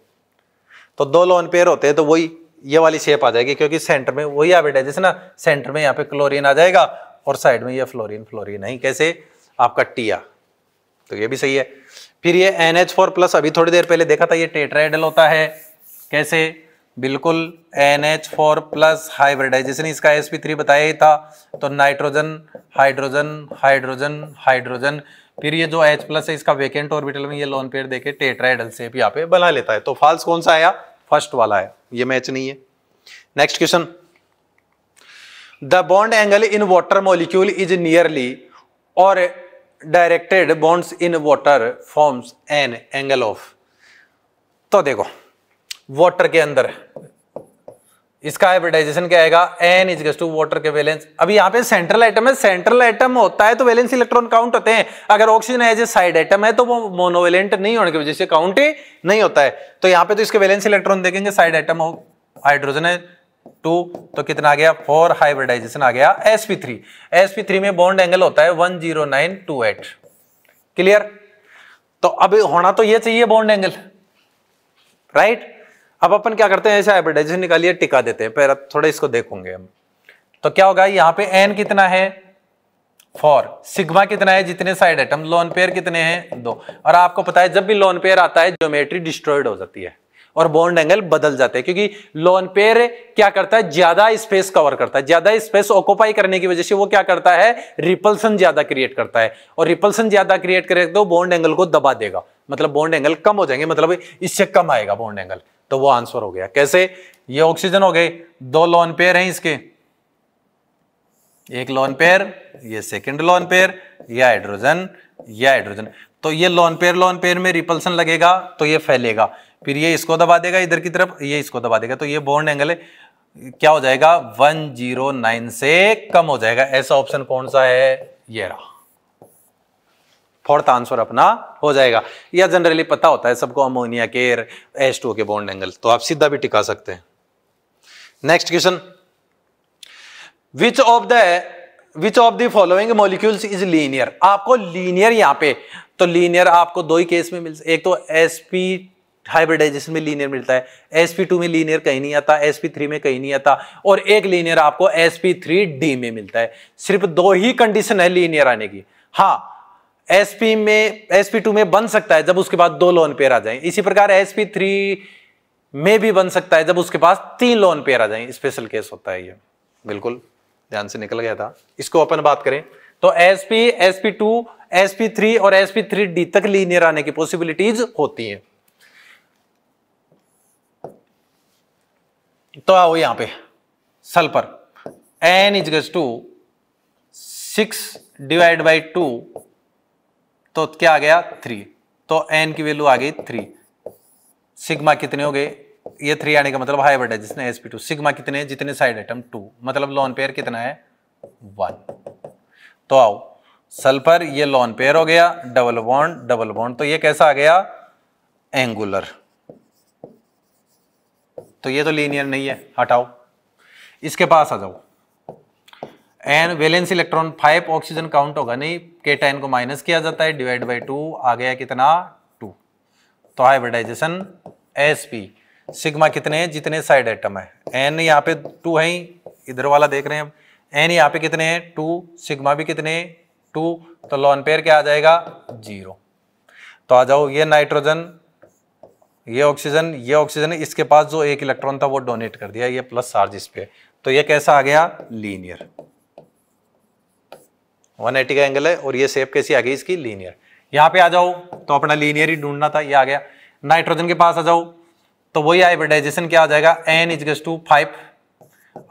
तो दो लोन पेयर होते हैं तो वही ये वाली शेप आ जाएगी क्योंकि सेंटर में वही जैसे ना सेंटर में यहाँ पे क्लोरीन आ जाएगा और साइड में ये फ्लोरीन फ्लोरीन नहीं कैसे आपका टिया तो ये भी सही है फिर ये एन एच फोर प्लस अभी थोड़ी देर पहले देखा था ये टेट्राइडल होता है कैसे बिल्कुल N H four plus hybridization इसका एस पी थ्री बताया ही था तो नाइट्रोजन हाइड्रोजन हाइड्रोजन हाइड्रोजन फिर ये जो एच प्लस है इसका वेकेंट ऑर्बिटल में ये लोन पेयर देके टेट्राइडल शेप यहाँ पे बना लेता है तो फॉल्स कौन सा आया फर्स्ट वाला है ये मैच नहीं है next question the bond angle in water molecule is nearly और directed bonds in water forms an angle of तो देखो वॉटर के अंदर इसका हाइब्रिडाइजेशन क्या आएगा एन इज टू वॉटर के वैलेंस अभी यहाँ पे सेंट्रल आइटम है सेंट्रल आइटम होता है तो वैलेंस इलेक्ट्रॉन काउंट होते हैं अगर oxygen as a side atom है तो वो मोनोवेलेंट नहीं होने की वजह से काउंट नहीं होता है तो यहाँ पे तो इसके वैलेंस इलेक्ट्रॉन देखेंगे साइड आइटम हो हाइड्रोजन है टू तो कितना आ गया फोर हाइब्रिडाइजेशन आ गया थ्री sp3 थ्री में बॉन्ड एंगल होता है one zero nine two eight clear तो अभी होना तो ये चाहिए बॉन्ड एंगल राइट अब अपन क्या करते हैं ऐसे हाइब्रिडाइजेशन निकालिए टिका देते हैं पहले थोड़ा इसको देखोगे हम तो क्या होगा यहाँ पे एन कितना है फोर सिग्मा कितना है जितने साइड एटम लोन पेयर कितने हैं दो और आपको पता है जब भी लोन पेयर आता है ज्योमेट्री डिस्ट्रॉयड हो जाती है और बॉन्ड एंगल बदल जाते हैं क्योंकि लोन पेयर क्या करता है ज्यादा स्पेस कवर करता है ज्यादा स्पेस ऑक्यूपाई करने की वजह से वो क्या करता है रिपल्सन ज्यादा क्रिएट करता है और रिपल्सन ज्यादा क्रिएट करेगा तो बॉन्ड एंगल को दबा देगा मतलब बॉन्ड एंगल कम हो जाएंगे मतलब इससे कम आएगा बॉन्ड एंगल तो वो आंसर हो गया कैसे ये ऑक्सीजन हो गए दो लोन पेयर हैं इसके एक लोन पेयर ये सेकंड लोन पेयर या हाइड्रोजन या हाइड्रोजन तो ये लोन पेयर लोन पेयर में रिपल्सन लगेगा तो ये फैलेगा फिर ये इसको दबा देगा इधर की तरफ ये इसको दबा देगा तो ये बॉन्ड एंगल है क्या हो जाएगा 109 से कम हो जाएगा ऐसा ऑप्शन कौन सा है ये रहा फोर्थ आंसर अपना हो जाएगा या जनरली पता होता है सबको अमोनिया के एस टू के बॉन्ड एंगल तो आप सीधा भी टिका सकते हैं next question which of the which of the following molecules is linear आपको लीनियर यहां पे तो लीनियर आपको दो ही केस में मिल एक तो एस पी हाइब्रिडाइजेशन में लीनियर मिलता है एस पी टू में लीनियर कहीं नहीं आता एस पी थ्री में कहीं नहीं आता और एक लीनियर आपको एस पी थ्री डी में मिलता है सिर्फ दो ही कंडीशन है लीनियर आने की हाँ एसपी में एसपी टू में बन सकता है जब उसके बाद दो लोन पेयर आ जाए इसी प्रकार एसपी थ्री में भी बन सकता है जब उसके पास तीन लोन पेयर आ जाए स्पेशल केस होता है ये बिल्कुल ध्यान से निकल गया था इसको अपन बात करें तो sp sp two sp three और एसपी थ्री डी तक लीनियर आने की पॉसिबिलिटीज होती है तो आओ यहां पे सल्फर एन इज गज two six divide by two तो क्या आ गया थ्री तो एन की वैल्यू आ गई थ्री सिग्मा कितने हो गए ये थ्री आने का मतलब हाइब्रिड है जिसने एसपी टू सिग्मा कितने जितने साइड आइटम टू मतलब लॉन पेयर कितना है वन तो आओ सल्फर ये लॉन पेयर हो गया डबल बॉन्ड डबल बॉन्ड तो ये कैसा आ गया एंगुलर तो ये तो लीनियर नहीं है हटाओ इसके पास आ जाओ N valence electron five oxygen count होगा नहीं केटाइन को माइनस किया जाता है डिवाइड बाई टू आ गया कितना टू तो हाइब्रिडाइजेशन एस पी सिग्मा कितने हैं जितने साइड आइटम है एन यहाँ पे टू है इधर वाला देख रहे हैं एन यहाँ पे कितने हैं टू सिग्मा भी कितने टू तो लॉन पेयर क्या आ जाएगा जीरो तो आ जाओ ये नाइट्रोजन ये ऑक्सीजन ये ऑक्सीजन इसके पास जो एक इलेक्ट्रॉन था वो डोनेट कर दिया ये प्लस चार्ज इस पे तो ये कैसा आ गया लीनियर 180 का एंगल है और ये सेप कैसी आ गई इसकी लीनियर यहाँ पे आ जाओ तो अपना लीनियर ही ढूंढना था ये आ गया नाइट्रोजन के पास आ जाओ तो वही हाइब्रिडाइजेशन क्या आ जाएगा एन इजगस टू फाइव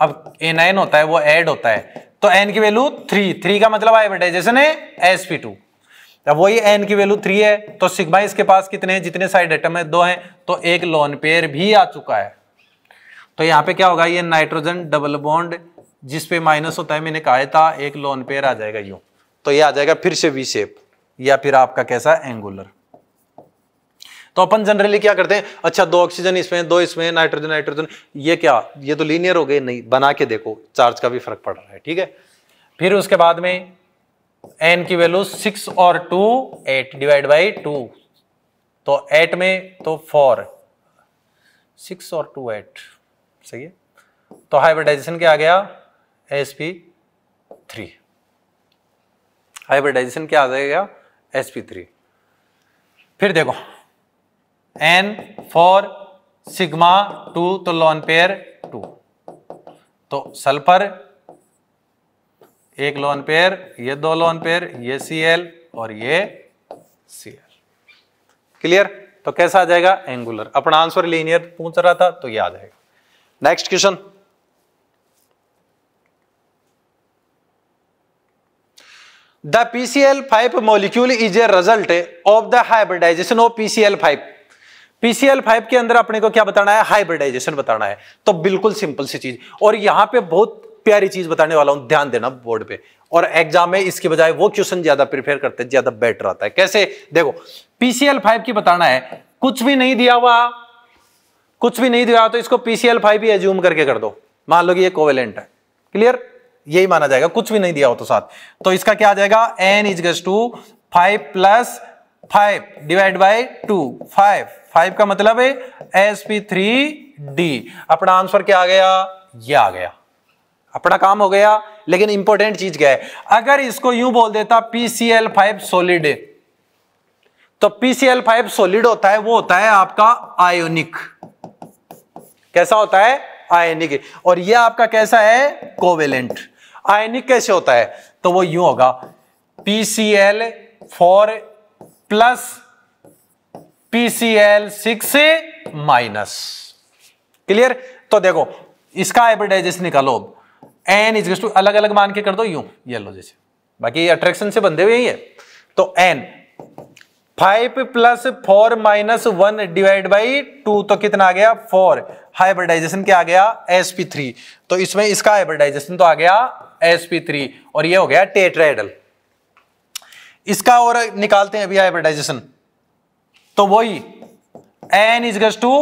अब ए नाइन होता है वो एड होता है तो एन की वैल्यू थ्री थ्री का मतलब हाइब्रिडाइजेशन है एस पी टू अब वही एन की वैल्यू थ्री है तो सिग्मा इसके पास कितने हैं जितने साइड आइटम है दो हैं तो एक लोन पेयर भी आ चुका है तो यहाँ पे क्या होगा ये नाइट्रोजन डबल बॉन्ड जिस पे माइनस होता है मैंने कहा था एक लोन पेयर आ जाएगा यू तो ये आ जाएगा फिर से वी शेप या फिर आपका कैसा एंगुलर तो अपन जनरली क्या करते हैं अच्छा दो ऑक्सीजन इसमें दो इसमें नाइट्रोजन नाइट्रोजन ये क्या ये तो लीनियर हो गए नहीं बना के देखो चार्ज का भी फर्क पड़ रहा है ठीक है फिर उसके बाद में एन की वैल्यू सिक्स और two eight divide by two तो एट में तो फोर सिक्स और टू एट सही है तो हाइब्रिडाइजेशन क्या आ गया एस पी थ्री हाइब्रिडाइजेशन क्या आ जाएगा एस पी थ्री फिर देखो एन फॉर सिग्मा टू तो लोन पेयर टू तो सल्फर एक लोन पेयर ये दो लोन पेयर ये सी एल और ये सी एल क्लियर तो कैसा आ जाएगा एंगुलर अपना आंसर लीनियर पूछ रहा था तो ये आ जाएगा next question The PCL5 molecule of a result of the hybridization of PCL5. PCL5 के अंदर अपने को क्या बताना है हाइब्रिडाइजेशन बताना है तो बिल्कुल सिंपल सी चीज और यहां पे बहुत प्यारी चीज बताने वाला हूं ध्यान देना बोर्ड पे और एग्जाम में इसके बजाय वो क्वेश्चन ज्यादा प्रिफेयर करते हैं ज्यादा बेटर आता है कैसे देखो PCL5 की बताना है कुछ भी नहीं दिया हुआ कुछ भी नहीं दिया तो इसको फाइव ही एज्यूम करके कर दो मान लो कि ये कोवेलेंट है क्लियर यही माना जाएगा कुछ भी नहीं दिया हो तो साथ तो इसका क्या आ जाएगा एन गज two five plus five divide by two five five का मतलब है एस पी थ्री डी अपना आंसर क्या आ गया ये आ गया अपना काम हो गया लेकिन इंपॉर्टेंट चीज क्या है अगर इसको यूं बोल देता पीसीएल फाइव सोलिड तो पीसीएल फाइव सोलिड होता है वो होता है आपका आयोनिक कैसा होता है आयनिक और यह आपका कैसा है कोवेलेंट आयनिक कैसे होता है तो वो यूं होगा P C L four plus PCl six minus clear तो देखो इसका हाइब्रिडाइजेशन निकालो एन इज टू अलग अलग मान के कर दो यूं येलो जैसे बाकी अट्रैक्शन से बंधे हुए ही है तो N five plus four minus one divide by two तो कितना आ गया फोर हाइब्रिडाइजेशन क्या आ गया एस पी थ्री तो इसमें इसका हाइब्रिडाइजेशन तो आ गया sp3 और ये हो गया टेट्राइडल इसका और निकालते हैं अभी हाइब्रिडाइजेशन तो वही एन इज गज two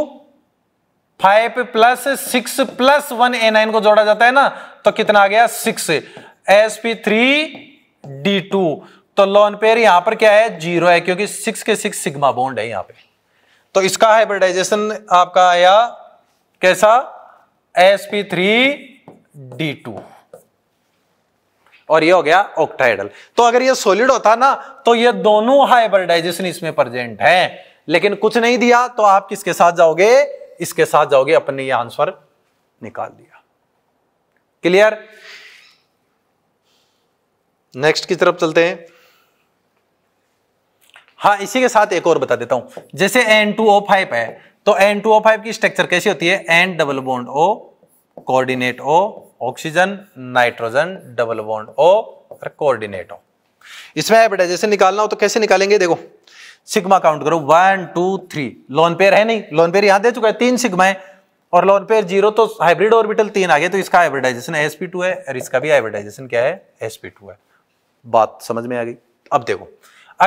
five plus six plus one a nine को जोड़ा जाता है ना तो कितना आ गया six s P three D two तो लोन पेयर यहां पर क्या है जीरो है क्योंकि सिक्स के सिक्स सिग्मा बॉन्ड है यहां पे तो इसका हाइब्रिडाइजेशन आपका आया कैसा s P three D two और ये हो गया ऑक्टाइडल तो अगर ये सोलिड होता ना तो ये दोनों हाइब्रिडाइजेशन इसमें प्रेजेंट है लेकिन कुछ नहीं दिया तो आप किसके साथ जाओगे इसके साथ जाओगे अपने ये आंसर निकाल दिया क्लियर नेक्स्ट की तरफ चलते हैं हाँ इसी के साथ एक और बता देता हूं जैसे एन टू ओ फाइव है तो एन टू ओ फाइव की स्ट्रक्चर कैसी होती है N double bond O coordinate O oxygen nitrogen double bond O और कोऑर्डिनेट हो इसमें हाइब्रिडाइजेशन निकालना हो तो कैसे निकालेंगे देखो सिग्मा काउंट करो one two three lone pair है नहीं लोन पेयर यहां दे चुका है तीन सिग्मा है और लोन पेयर जीरो तो हाइब्रिड ऑर्बिटल तीन आ गया तो इसका हाइब्रिडाइजेशन एस पी टू है और इसका भी हाइब्रिडाइजेशन क्या है एस पी टू है बात समझ में आ गई अब देखो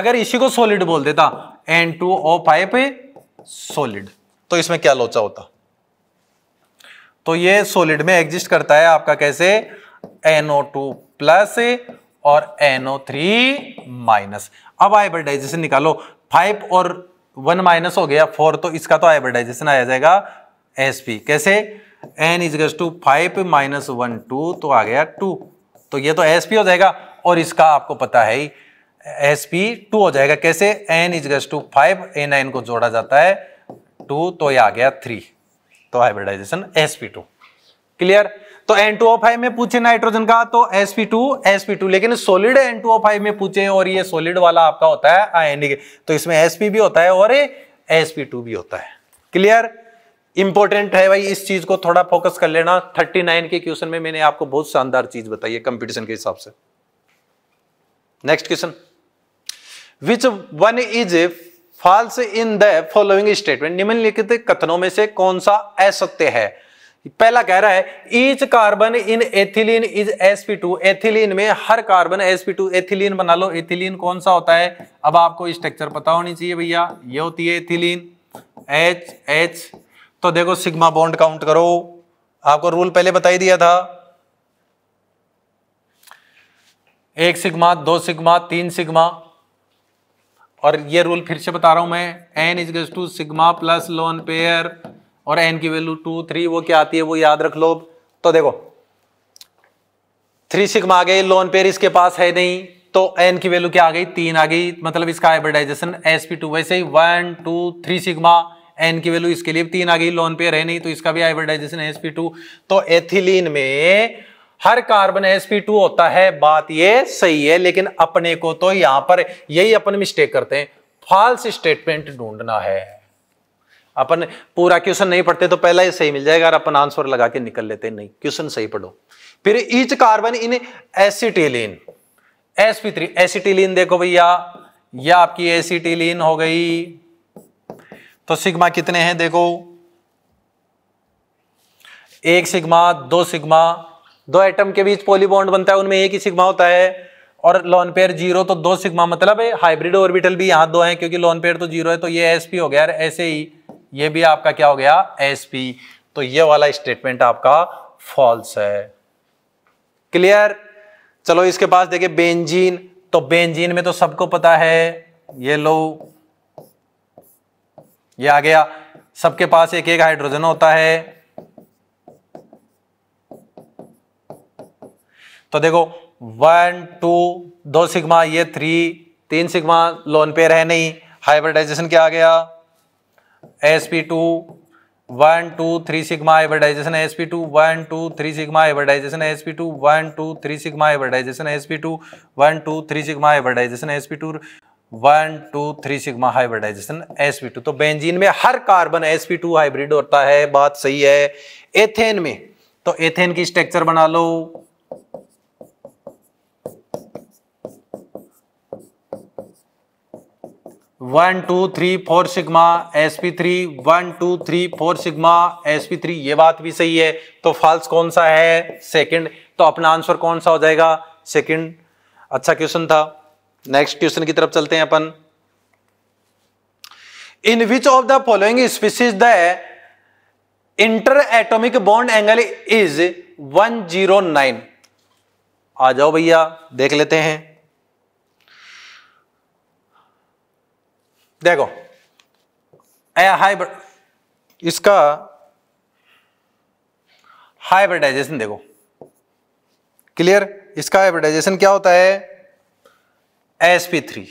अगर इसी को सॉलिड बोल देता N two O five solid तो इसमें क्या लोचा होता तो ये सोलिड में एग्जिस्ट करता है आपका कैसे NO2 प्लस और NO3 माइनस अब हाइब्रिडाइजेशन निकालो फाइव और वन माइनस हो गया फोर तो इसका तो हाइब्रिडाइजेशन आया जाएगा sp कैसे N इजगस two five minus one two तो आ गया टू तो ये तो sp हो जाएगा और इसका आपको पता है ही एस पी टू हो जाएगा कैसे N इजगस two five a nine को जोड़ा जाता है टू तो ये आ गया थ्री तो हाइब्रिडाइजेशन sp2 क्लियर तो N2O5 में पूछे नाइट्रोजन का तो sp2 sp2 लेकिन सोलिड N2O5 में पूछे और ये सोलिड वाला आपका होता है आयनिक तो इसमें sp भी होता है और sp2 भी होता है क्लियर इंपॉर्टेंट है भाई इस चीज को थोड़ा फोकस कर लेना 39 के क्वेश्चन में मैंने आपको बहुत शानदार चीज बताई है कंपटीशन के हिसाब से next question which one is false in the following statement निम्नलिखित कथनों में से कौन सा असत्य है पहला कह रहा है each carbon in ethylene is two ethylene में हर कार्बन टू एथिलीन बना लो एथिलीन कौन सा होता है अब आपको स्ट्रक्चर पता होनी चाहिए भैया ये होती है एथिलीन एच एच तो देखो सिग्मा बॉन्ड काउंट करो आपको रूल पहले बताई दिया था एक सिग्मा दो सिग्मा तीन सिग्मा और ये रूल फिर से बता रहा हूं मैं N is to sigma plus lone pair और एन की वैल्यू टू थ्री वो क्या आती है वो याद रख लो तो देखो थ्री सिग्मा आ गई लोन पेयर इसके पास है नहीं तो एन की वैल्यू क्या आ गई तीन आ गई मतलब इसका हाइब्रिडाइजेशन एस पी टू वैसे ही one two three sigma N की वैल्यू इसके लिए तीन आ गई लोन पेयर है नहीं तो इसका भी हाइब्रिडाइजेशन एस पी टू तो एथिलीन में हर कार्बन sp2 होता है बात ये सही है लेकिन अपने को तो यहां पर यही अपन मिस्टेक करते हैं फॉल्स स्टेटमेंट ढूंढना है अपन पूरा क्वेश्चन नहीं पढ़ते तो पहला ही सही मिल जाएगा और अपन आंसर लगा के निकल लेते नहीं क्वेश्चन सही पढ़ो फिर each carbon in acetylene sp3 acetylene देखो भैया यह आपकी एसिटिलीन हो गई तो सिग्मा कितने हैं देखो एक सिग्मा दो सिग्मा दो एटम के बीच पोलीबॉन्ड बनता है उनमें एक ही सिग्मा होता है और लॉन पेयर जीरो तो दो सिग्मा मतलब है हाइब्रिड ऑर्बिटल भी यहाँ दो है क्योंकि लॉन पेयर तो जीरो है तो ये एस हो गया ऐसे ही ये भी आपका क्या हो गया एस तो ये वाला स्टेटमेंट आपका फॉल्स है क्लियर चलो इसके पास देखिए बेंजीन तो बेंजीन में तो सबको पता है ये लो ये आ गया सबके पास एक एक हाइड्रोजन होता है तो देखो वन टू दो सिग्मा ये थ्री तीन सिग्मा लोन पेयर है नहीं हाइब्रिडाइजेशन क्या आ गया S P two one two three sigma hybridization S P two one two three sigma hybridization S P two one two three sigma hybridization S P two one two three sigma hybridization S P two one two three sigma hybridization S P two तो benzene में हर carbon S P two hybrid होता है बात सही है ethane में तो एथेन की स्ट्रक्चर बना लो one two three four sigma s P three one two three four sigma s P three ये बात भी सही है तो फॉल्स कौन सा है सेकंड तो अपना आंसर कौन सा हो जाएगा सेकंड अच्छा क्वेश्चन था नेक्स्ट क्वेश्चन की तरफ चलते हैं अपन in which of the following species the interatomic bond angle is one zero nine आ जाओ भैया देख लेते हैं देखो हाइब्रिड इसका हाइब्रिडाइजेशन देखो क्लियर इसका हाइब्रिडाइजेशन क्या होता है S P three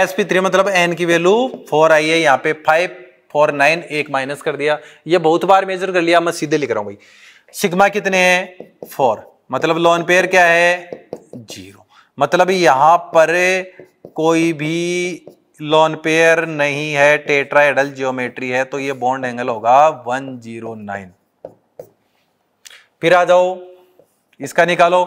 S P three मतलब एन की वैल्यू फोर आई है यहां पे फाइव फोर नाइन एक माइनस कर दिया ये बहुत बार मेजर कर लिया मैं सीधे लिख रहा हूं भाई सिग्मा कितने हैं फोर मतलब लोन पेयर क्या है जीरो मतलब यहां पर कोई भी लॉन पेयर नहीं है टेट्राएडल जियोमेट्री है तो ये बॉन्ड एंगल होगा 109 फिर आ जाओ इसका निकालो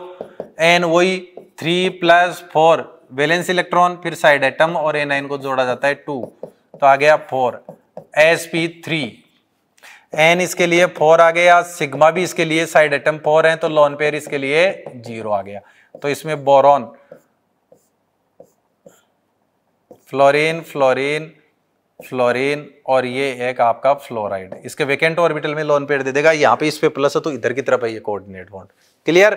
एन वही three plus four valence electron फिर साइड एटम और एन नाइन को जोड़ा जाता है टू तो आ गया four S P three N इसके लिए फोर आ गया सिग्मा भी इसके लिए साइड एटम फोर है तो लॉन पेयर इसके लिए जीरो आ गया तो इसमें बोरॉन फ्लोरीन फ्लोरीन फ्लोरीन और ये एक आपका फ्लोराइड इसके वेकेंट ऑर्बिटल में लोन पेड़ दे देगा यहाँ पे इस पे प्लस है तो इधर की तरफ है ये कोऑर्डिनेट बॉन्ड क्लियर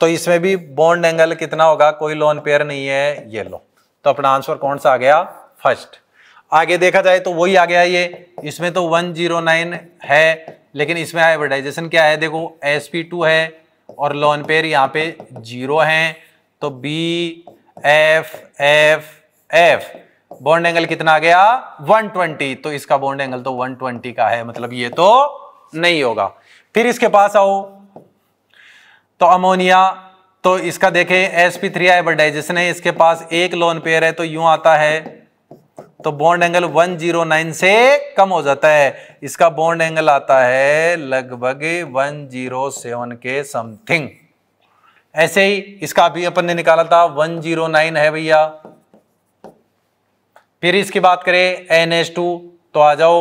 तो इसमें भी बॉन्ड एंगल कितना होगा कोई लोन पेयर नहीं है ये लो तो अपना आंसर कौन सा आ गया फर्स्ट आगे देखा जाए तो वही आ गया ये इसमें तो 109 है लेकिन इसमें हाइब्रिडाइजेशन क्या है देखो sp2 है और लोन पेयर यहाँ पे जीरो हैं तो B F F F bond angle कितना आ गया 120 तो इसका बॉन्ड एंगल तो 120 का है मतलब ये तो नहीं होगा फिर इसके पास आओ तो अमोनिया तो इसका देखें एस पी थ्री आई है इसके पास एक लोन पेयर है तो यूं आता है तो बॉन्ड एंगल 109 से कम हो जाता है इसका बॉन्ड एंगल आता है लगभग 107 के समथिंग ऐसे ही इसका अभी अपन ने निकाला था 109 है भैया फिर इसकी बात करें एन एच टू तो आ जाओ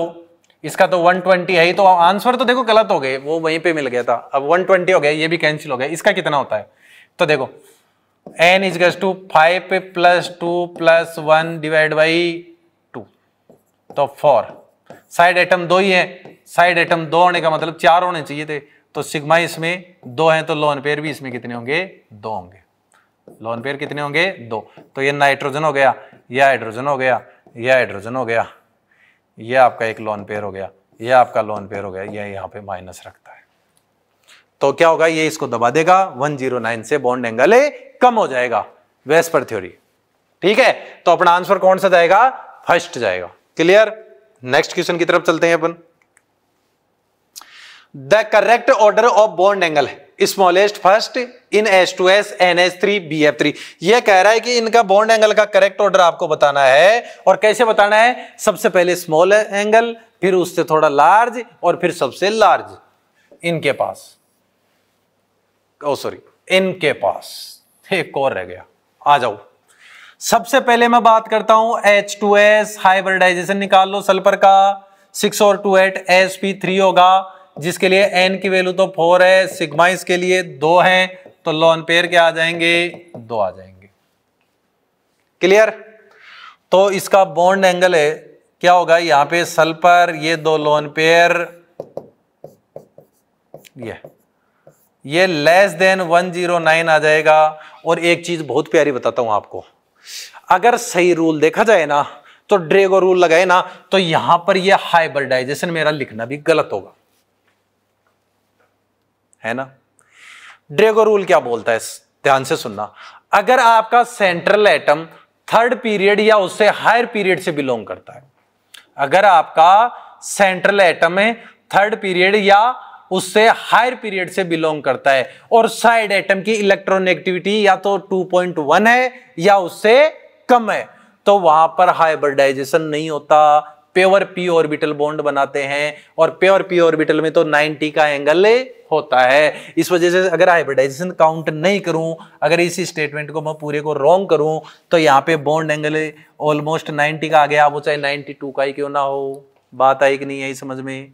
इसका तो 120 है ही तो आंसर तो देखो गलत हो गए वो वहीं पे मिल गया था अब 120 हो गया ये भी कैंसिल हो गया इसका कितना होता है तो देखो एन इज गज two five plus two plus one divide by two तो फोर साइड आइटम दो ही है साइड आइटम दो होने का मतलब चार होने चाहिए थे तो सिग्मा इसमें दो है तो लोन पेयर भी इसमें कितने होंगे दो होंगे लोन पेयर कितने होंगे दो तो ये नाइट्रोजन हो गया या हाइड्रोजन हो गया यह हाइड्रोजन हो गया यह आपका एक लोन पेयर हो गया यह आपका लोन पेयर हो गया यह यहाँ पे माइनस रखता है तो क्या होगा ये इसको दबा देगा 109 से बॉन्ड एंगल कम हो जाएगा वेस्पर थ्योरी ठीक है तो अपना आंसर कौन सा जाएगा फर्स्ट जाएगा क्लियर नेक्स्ट क्वेश्चन की तरफ चलते हैं अपन the correct order of bond angle smallest first in S two S N S three B F three यह कह रहा है कि इनका बॉन्ड एंगल का करेक्ट ऑर्डर आपको बताना है और कैसे बताना है सबसे पहले स्मॉल एंगल फिर उससे थोड़ा लार्ज और फिर सबसे लार्ज इनके पास ओ oh, सॉरी इनके पास एक और रह गया आ जाओ सबसे पहले मैं बात करता हूं एच टू एस हाइब्रिडाइजेशन निकाल लो सल्फर का सिक्स और two eight s P three होगा जिसके लिए एन की वैल्यू तो फोर है सिग्मा इसके लिए दो है तो लॉन पेयर क्या आ जाएंगे दो आ जाएंगे क्लियर तो इसका बॉन्ड एंगल है क्या होगा यहां पे सल्फर ये दो लोन पेयर ये ये लेस देन 109 आ जाएगा और एक चीज बहुत प्यारी बताता हूं आपको अगर सही रूल देखा जाए ना तो ड्रेगो रूल लगाए ना तो यहां पर ये हाइब्रिडाइजेशन मेरा लिखना भी गलत होगा है ना ड्रेगो रूल क्या बोलता है ध्यान से सुनना अगर आपका सेंट्रल एटम थर्ड पीरियड या उससे हायर पीरियड से बिलोंग करता है अगर आपका सेंट्रल एटम है थर्ड पीरियड या उससे हायर पीरियड से बिलोंग करता है और साइड एटम की इलेक्ट्रोनेगेटिविटी या तो 2.1 है या उससे कम है तो वहां पर हाइब्रिडाइजेशन नहीं होता प्योर पी ऑर्बिटल बॉन्ड बनाते हैं और प्योर पी ऑर्बिटल में तो 90 का एंगल होता है इस वजह से अगर हाइब्रिडाइजेशन काउंट नहीं करूं अगर इसी स्टेटमेंट को मैं पूरे को रॉन्ग करूं तो यहाँ पे बॉन्ड एंगल ऑलमोस्ट 90 का आ गया वो चाहे 92 का ही क्यों ना हो बात आई कि नहीं आई समझ में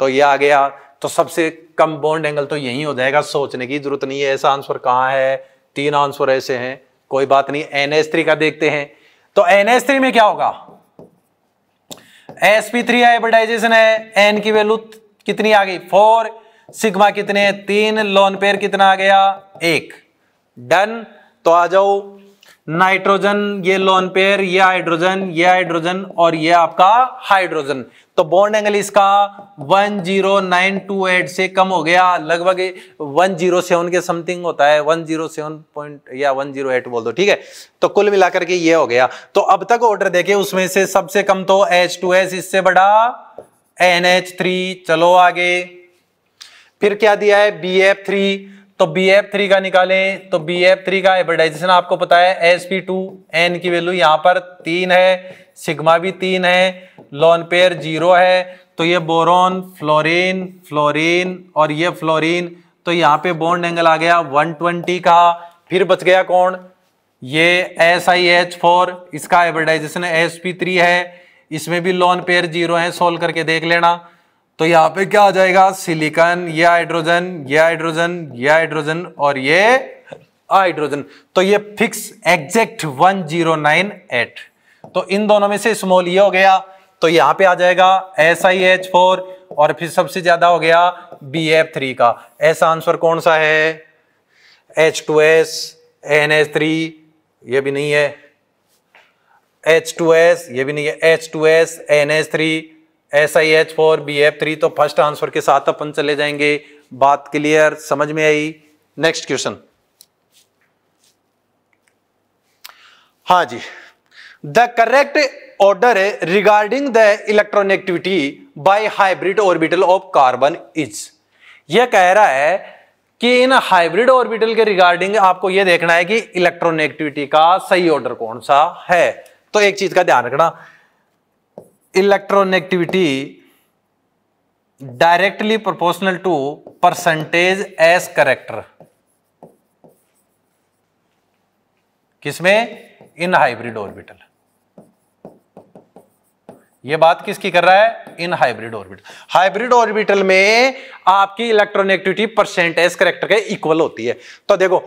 तो ये आ गया तो सबसे कम बॉन्ड एंगल तो यही हो जाएगा सोचने की जरूरत नहीं है ऐसा आंसर कहाँ है तीन आंसर ऐसे हैं कोई बात नहीं एन का देखते हैं तो एन में क्या होगा एस पी थ्री हाइब्रिडाइजेशन है एन की वैल्यू कितनी आ गई फोर सिग्मा कितने तीन लोन पेयर कितना आ गया एक डन तो आ जाओ नाइट्रोजन ये लोन पेयर ये हाइड्रोजन ये हाइड्रोजन और ये आपका हाइड्रोजन तो बॉन्ड एंगल इसका 10928 से कम हो गया लगभग 107 के समथिंग होता है 107 पॉइंट या 108 बोल दो ठीक है तो कुल मिलाकर के ये हो गया तो अब तक ऑर्डर देखे उसमें से सबसे कम तो H2S इससे बड़ा NH3 चलो आगे फिर क्या दिया है BF3 तो BF3 का निकालें तो BF3 का एडवर्टाइजेशन आपको पता है एस पी टू एन की वैल्यू यहां पर तीन है सिग्मा भी तीन है लॉन पेयर जीरो है तो ये बोरोन फ्लोरीन फ्लोरीन और ये फ्लोरीन तो यहाँ पे बॉन्ड एंगल आ गया 120 का फिर बच गया कौन ये एस आई एच फोर इसका एडवर्टाइजेशन एस पी थ्री है इसमें भी लॉन पेयर जीरो है सोल्व करके देख लेना तो यहाँ पे क्या आ जाएगा सिलिकन ये हाइड्रोजन ये हाइड्रोजन ये हाइड्रोजन और ये हाइड्रोजन तो ये fix exact one zero nine eight तो इन दोनों में से स्मॉल ये हो गया तो यहाँ पे आ जाएगा एस आई एच फोर और फिर सबसे ज्यादा हो गया बी एफ थ्री का ऐसा आंसर कौन सा है H two S N H three ये भी नहीं है एच टू एस ये भी नहीं है H two S N H three S I H four B F three तो फर्स्ट आंसर के साथ अपन चले जाएंगे बात क्लियर समझ में आई नेक्स्ट क्वेश्चन हाँ जी the correct order regarding the electronegtivity by hybrid orbital of carbon is यह कह रहा है कि इन हाइब्रिड ऑर्बिटल के रिगार्डिंग आपको यह देखना है कि इलेक्ट्रोनेगेटिविटी का सही ऑर्डर कौन सा है तो एक चीज का ध्यान रखना electronegativity directly proportional to percentage s character किसमें इन हाइब्रिड ऑर्बिटल ये बात किसकी कर रहा है इन हाइब्रिड ऑर्बिटल हाइब्रिड ऑर्बिटल में आपकी इलेक्ट्रोनेगेटिविटी परसेंट एस करेक्टर के इक्वल होती है तो देखो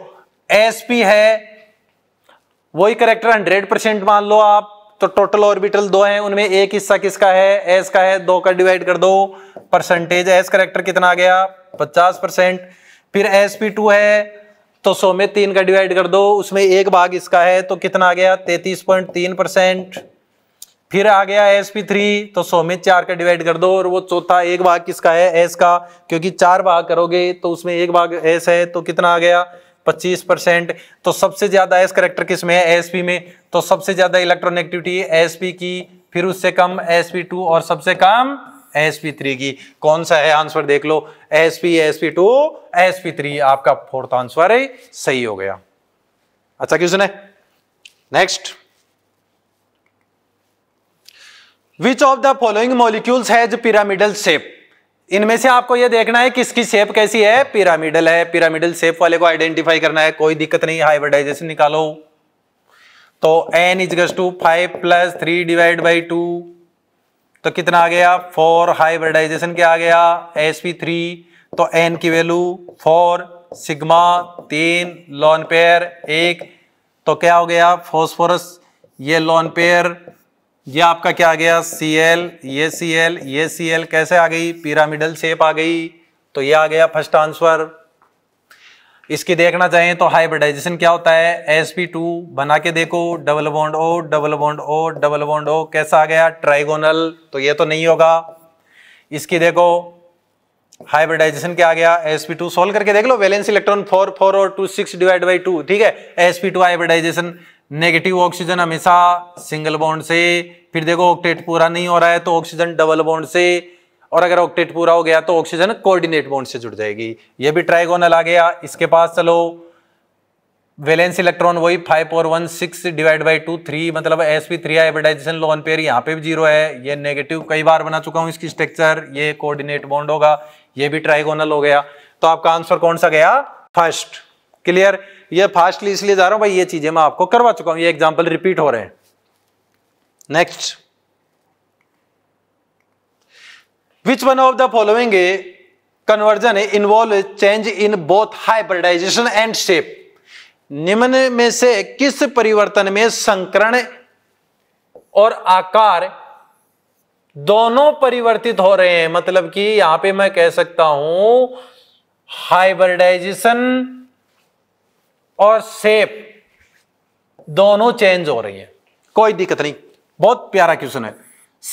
एस पी है वही करेक्टर हंड्रेड परसेंट मान लो आप तो टोटल ऑर्बिटल दो हैं उनमें एक हिस्सा किसका है एस का है दो का डिवाइड कर दो परसेंटेज एस करेक्टर कितना आ गया पचास परसेंट फिर एस पी टू है तो सौ में तीन का डिवाइड कर दो उसमें एक भाग इसका है तो कितना आ गया तैतीस पॉइंट तीन परसेंट फिर आ गया एस पी थ्री तो सौ में चार का डिवाइड कर दो और वो चौथा एक भाग किसका है एस का क्योंकि चार भाग करोगे तो उसमें एक भाग एस है तो कितना आ गया पच्चीस परसेंट तो सबसे ज़्यादा एस करेक्टर किस में है एस पी में तो सबसे ज़्यादा इलेक्ट्रोनेगेटिविटी एस पी की फिर उससे कम एस पी टू और सबसे कम एस पी थ्री की कौन सा है आंसर देख लो S P S P two S P three आपका फोर्थ आंसर सही हो गया अच्छा क्वेश्चन है next which of the following molecules has pyramidal shape इनमें से आपको यह देखना है किसकी शेप कैसी है पिरामिडल है पिरामिडल शेप वाले को आइडेंटिफाई करना है कोई दिक्कत नहीं हाइब्रिडाइजेशन निकालो तो N इजगस two five plus three divide by two तो कितना आ गया फोर हाइब्रिडाइजेशन क्या आ गया एस पी थ्री तो एन की वैल्यू फोर सिग्मा तीन लॉन पेयर एक तो क्या हो गया फॉस्फोरस ये लॉन पेयर ये आपका क्या आ गया सी एल ये सी एल ये सी एल कैसे आ गई पिरामिडल शेप आ गई तो ये आ गया फर्स्ट आंसर इसकी देखना चाहें तो हाइब्रिडाइजेशन क्या होता है एस पी टू बना के देखो double bond O double bond O double bond O कैसा आ गया ट्राइगोनल तो ये तो नहीं होगा इसकी देखो हाइब्रिडाइजेशन क्या आ गया एस पी टू सोल्व करके देख लो वैलेंस इलेक्ट्रॉन फोर फोर और two six divide by two ठीक है S P two hybridization negative oxygen हमेशा सिंगल बॉन्ड से फिर देखो ऑक्टेट पूरा नहीं हो रहा है तो ऑक्सीजन डबल बॉन्ड से और अगर ऑक्टेट पूरा हो गया तो ऑक्सीजन कोऑर्डिनेट बॉन्ड से जुड़ जाएगी ये भी ट्राइगोनल आ गया इसके पास चलो वैलेंस इलेक्ट्रॉन वही five four one six divide by two three मतलब S P three hybridization lone pair यहाँ पे भी जीरो है ये नेगेटिव कई बार बना चुका हूँ इसकी स्ट्रक्चर ये कोऑर्डिनेट बॉन्ड होगा ये भी ट्राइगोनल हो गया तो आपका आंसर कौन सा गया फर्स्ट क्लियर ये फास्टली इसलिए जा रहा हूं भाई ये चीजें मैं आपको करवा चुका हूं ये एग्जाम्पल रिपीट हो रहे हैं next which one of the following conversion involve change in both hybridization and shape निम्न में से किस परिवर्तन में संकरण और आकार दोनों परिवर्तित हो रहे हैं मतलब कि यहां पे मैं कह सकता हूं हाइब्रिडाइजेशन और सेप दोनों चेंज हो रही है कोई दिक्कत नहीं बहुत प्यारा क्वेश्चन है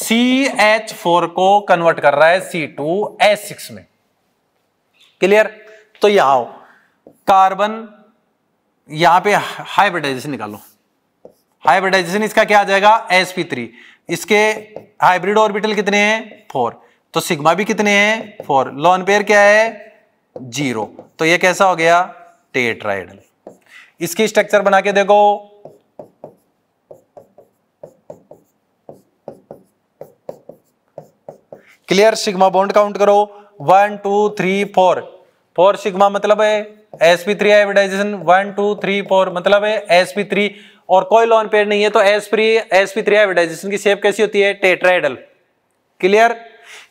सी एच फोर को कन्वर्ट कर रहा है सी टू एच सिक्स में क्लियर तो यह आओ कार्बन यहां पे हाइब्रिडाइजेशन निकालो हाइब्रिडाइजेशन इसका क्या आ जाएगा एस पी थ्री इसके हाइब्रिड ऑर्बिटल कितने हैं फोर तो सिग्मा भी कितने हैं फोर लॉन पेयर क्या है जीरो तो ये कैसा हो गया टेट्राइडल इसकी स्ट्रक्चर बना के देखो क्लियर सिग्मा बॉन्ड काउंट करो one two three four four sigma मतलब है S P three hybridization one two three four मतलब है एस पी थ्री और कोई लॉन पेयर नहीं है तो S P S P three hybridization की शेप कैसी होती है टेट्राइडल क्लियर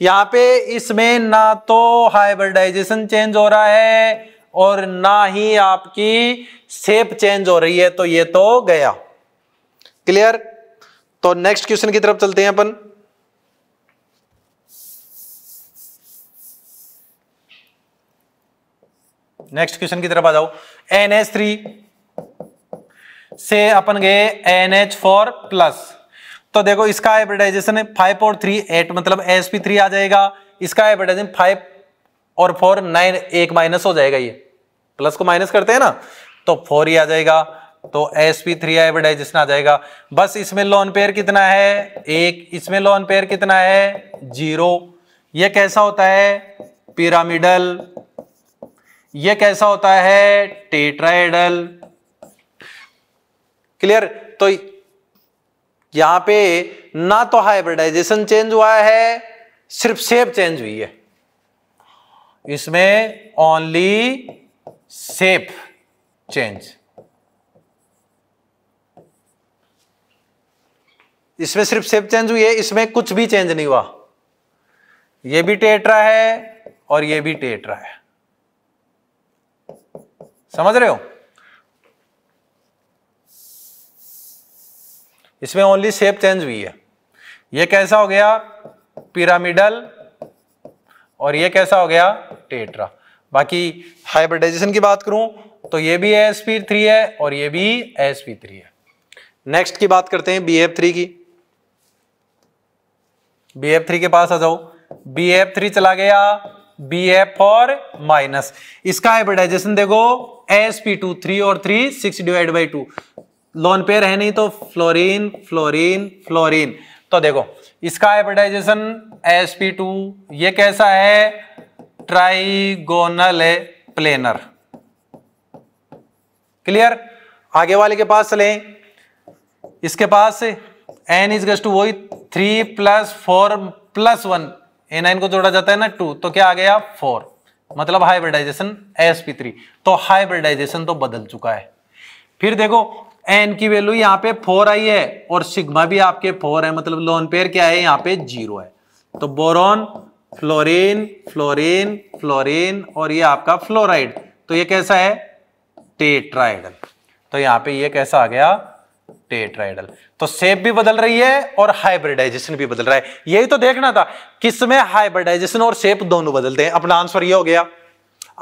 यहां पे इसमें ना तो हाइब्रिडाइजेशन चेंज हो रहा है और ना ही आपकी सेप चेंज हो रही है तो ये तो गया क्लियर तो नेक्स्ट क्वेश्चन की तरफ चलते हैं अपन नेक्स्ट क्वेश्चन की तरफ आ जाओ एन एच थ्री से अपन गए एन एच फोर प्लस तो देखो इसका एडवर्टाइजेशन फाइव और थ्री एट मतलब एस पी थ्री आ जाएगा इसका एडवर्टाइजेशन फाइव और फोर नाइन एक माइनस हो जाएगा ये प्लस को माइनस करते हैं ना तो फोर ही आ जाएगा तो एस पी थ्री हाइब्रिडाइजेशन आ जाएगा बस इसमें लोन पेयर कितना है एक इसमें लोन पेयर कितना है जीरो ये कैसा होता है पिरामिडल ये कैसा होता है टेट्राइडल क्लियर तो यहां पे ना तो हाइब्रिडाइजेशन चेंज हुआ है सिर्फ शेप चेंज हुई है इसमें ओनली सेफ चेंज इसमें सिर्फ सेफ चेंज हुई है इसमें कुछ भी चेंज नहीं हुआ ये भी टेट्रा है और ये भी टेट्रा है समझ रहे हो इसमें ओनली सेप चेंज हुई है ये कैसा हो गया पिरामिडल और ये कैसा हो गया टेट्रा बाकी हाइब्रिडाइजेशन की बात करूं तो ये भी एस पी थ्री है और ये भी एस पी थ्री है नेक्स्ट की बात करते हैं बी एफ थ्री की बी एफ थ्री के पास आ जाओ बी एफ थ्री चला गया बी एफ फोर माइनस इसका हाइब्रिडाइजेशन देखो एस पी टू थ्री और three six divide by two lone pair है नहीं तो फ्लोरीन फ्लोरीन फ्लोरीन तो देखो इसका हाइब्रिडाइजेशन sp2 ये कैसा है ट्राइगोनल प्लेनर क्लियर आगे वाले के पास चले इसके पास एन इज गस टू वही three plus four plus one N N को जोड़ा जाता है ना टू तो क्या आ गया फोर मतलब हाइब्रिडाइजेशन एस पी थ्री तो हाइब्रिडाइजेशन तो बदल चुका है फिर देखो एन की वैल्यू यहाँ पे फोर आई है और सिग्मा भी आपके फोर है मतलब लोन पेयर क्या है यहाँ पे जीरो है तो बोरोन फ्लोरीन फ्लोरीन फ्लोरीन और ये आपका फ्लोराइड तो ये कैसा है टेट्राइडल तो यहाँ पे ये कैसा आ गया टेट्राइडल तो सेप भी बदल रही है और हाइब्रिडाइजेशन भी बदल रहा है यही तो देखना था किसमें हाइब्रिडाइजेशन और सेप दोनों बदलते हैं अपना आंसर ये हो गया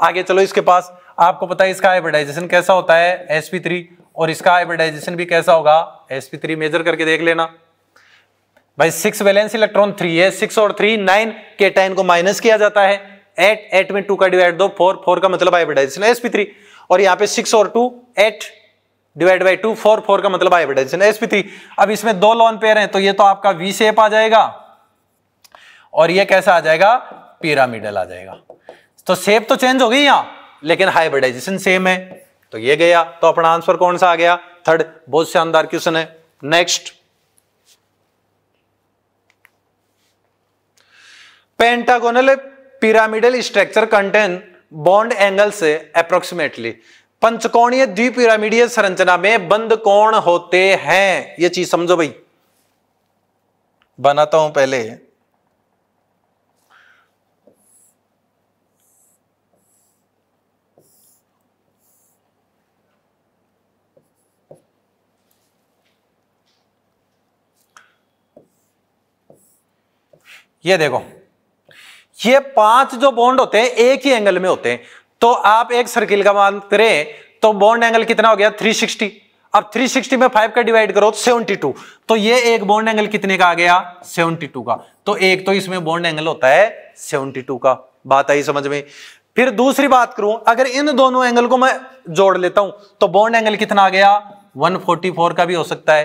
आगे चलो इसके पास आपको पता है इसका हाइब्रिडाइजेशन कैसा होता है एसपी थ्री और इसका हाइब्रिडाइजेशन भी कैसा होगा sp3 मेजर करके देख लेना भाई सिक्स वैलेंस इलेक्ट्रॉन थ्री है सिक्स और थ्री नाइन के केटाइन को माइनस किया जाता है एट एट में टू का डिवाइड दो फोर फोर का मतलब हाइब्रिडाइजेशन एस पी थ्री और यहाँ पे सिक्स और two eight divide by two four four का मतलब हाइब्रिडाइजेशन एस पी थ्री अब इसमें दो लॉन पेयर हैं तो ये तो आपका वी शेप आ जाएगा और ये कैसा आ जाएगा पिरामिडल आ जाएगा तो शेप तो चेंज हो गई यहाँ लेकिन हाइब्रिडाइजेशन सेम है तो ये गया तो अपना आंसर कौन सा आ गया थर्ड बहुत शानदार क्वेश्चन है next pentagonal pyramidal structure contain bond angle से अप्रोक्सीमेटली पंचकोणीय द्विपिरामिडीय संरचना में बंद कोण होते हैं ये चीज समझो भाई बनाता हूं पहले ये देखो ये पांच जो बॉन्ड होते हैं एक ही एंगल में होते हैं तो आप एक सर्किल का मान करें तो बॉन्ड एंगल कितना हो गया 360 अब 360 में 5 का डिवाइड करो 72 तो ये एक बॉन्ड एंगल कितने का आ गया 72 का तो एक तो इसमें बॉन्ड एंगल होता है 72 का बात आई समझ में फिर दूसरी बात करूं अगर इन दोनों एंगल को मैं जोड़ लेता हूं तो बॉन्ड एंगल कितना आ गया 144 का भी हो सकता है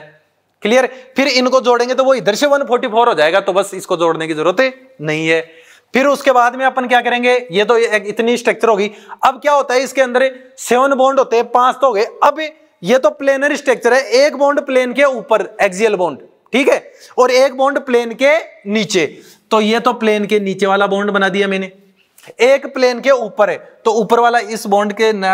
क्लियर फिर इनको जोड़ेंगे तो वो इधर से 144 हो जाएगा तो बस इसको जोड़ने की जरूरत नहीं है फिर उसके बाद में अपन क्या करेंगे ये तो एक इतनी स्ट्रक्चर होगी अब क्या होता है इसके अंदर सेवन बॉन्ड होते हैं पांच तो हो गए अब ये तो प्लेनर स्ट्रक्चर है एक बॉन्ड प्लेन के ऊपर एक्सियल बॉन्ड ठीक है और एक बॉन्ड प्लेन के नीचे तो ये तो प्लेन के नीचे वाला बॉन्ड बना दिया मैंने एक प्लेन के ऊपर है तो ऊपर वाला इस बॉन्ड के ना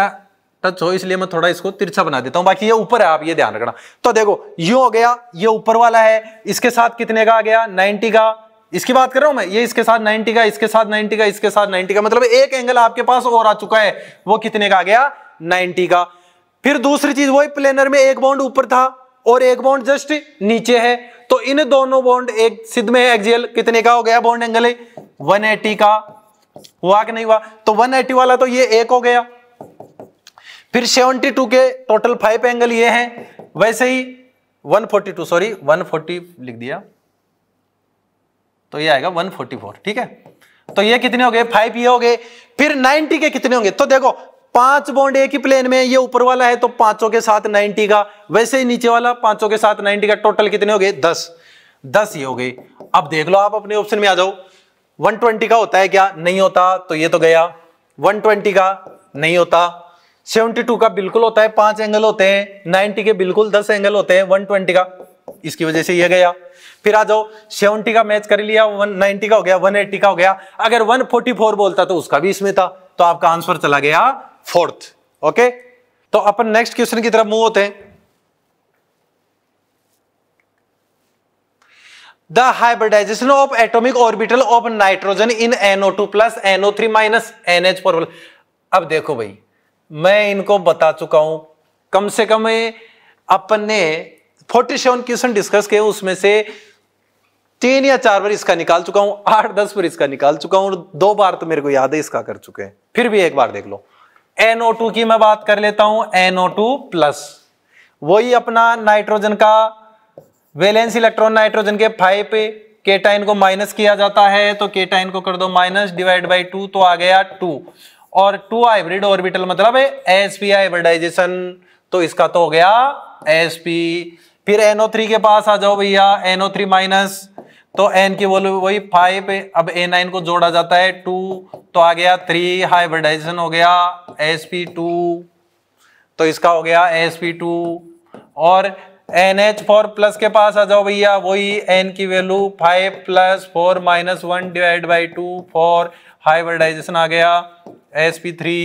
टच हो तो इसलिए मैं थोड़ा इसको तिरछा बना देता हूं बाकी ये ऊपर है आप ये ध्यान रखना तो देखो ये हो गया ये ऊपर वाला है इसके साथ कितने का आ गया नाइनटी का इसकी बात कर रहा हूं मैं ये इसके साथ 90 का इसके साथ 90 का इसके साथ 90 का मतलब एक एंगल आपके पास और आ चुका है वो कितने का आ गया 90 का फिर दूसरी चीज वही प्लेनर में एक बाउंड ऊपर था और एक बाउंड जस्ट नीचे है तो इन दोनों बाउंड एक सिद्ध में एक्जियल कितने का हो गया बाउंड एंगल है 180 का हुआ कि नहीं हुआ तो 180 वाला तो ये एक हो गया फिर 72 के टोटल फाइव एंगल ये हैं वैसे ही 142 सॉरी 140 लिख दिया तो ये आएगा 144 ठीक है तो ये कितने हो गए फाइव ये हो गए फिर 90 के कितने होंगे तो देखो पांच बॉन्ड एक ही प्लेन में ये ऊपर वाला है तो पांचों के साथ 90 का वैसे ही नीचे वाला पांचों के साथ 90 का टोटल कितने हो गए दस दस ये हो गए अब देख लो आप अपने ऑप्शन में आ जाओ 120 का होता है क्या नहीं होता तो ये तो गया 120 का नहीं होता सेवेंटी टू का बिल्कुल होता है पांच एंगल होते हैं नाइनटी के बिल्कुल दस एंगल होते हैं वन ट्वेंटी का इसकी वजह से यह गया फिर आ जाओ सेवनटी का मैच कर लिया वन नाइनटी का हो गया वन एट्टी का हो गया अगर वन फोर्टी फोर बोलता तो उसका भी इसमें था तो आपका आंसर चला गया फोर्थ ओके तो अपन नेक्स्ट क्वेश्चन की तरफ मूव होते हैं the hybridization of atomic orbital of nitrogen in NO two plus NO three minus NH four अब देखो भाई मैं इनको बता चुका हूं कम से कम अपन ने 47 क्वेश्चन डिस्कस किए उसमें से तीन या चार बार इसका निकाल चुका हूं आठ दस बार इसका निकाल चुका हूं दो बार तो मेरे को याद है इसका कर चुके हैं फिर भी एक बार देख लो NO2 की मैं बात कर लेता हूं NO2 प्लस वही अपना नाइट्रोजन का वैलेंस इलेक्ट्रॉन नाइट्रोजन के फाइव केटाइन को माइनस किया जाता है तो केटाइन को कर दो माइनस डिवाइड बाई टू तो आ गया टू और टू हाइब्रिड ऑर्बिटल मतलब एस पी हाइब्रिडाइजेशन तो इसका तो हो गया एस पी फिर एनओ थ्री के पास आ जाओ भैया एनओ थ्री माइनस तो एन की वैल्यू वही फाइव अब ए नाइन को जोड़ा जाता है टू तो आ गया थ्री हाइब्रिडाइजेशन हो गया एस पी टू तो इसका हो गया एस पी टू और एन एच फोर प्लस के पास आ जाओ भैया वही एन की value five plus four minus one divide by two four hybridization आ गया एस पी थ्री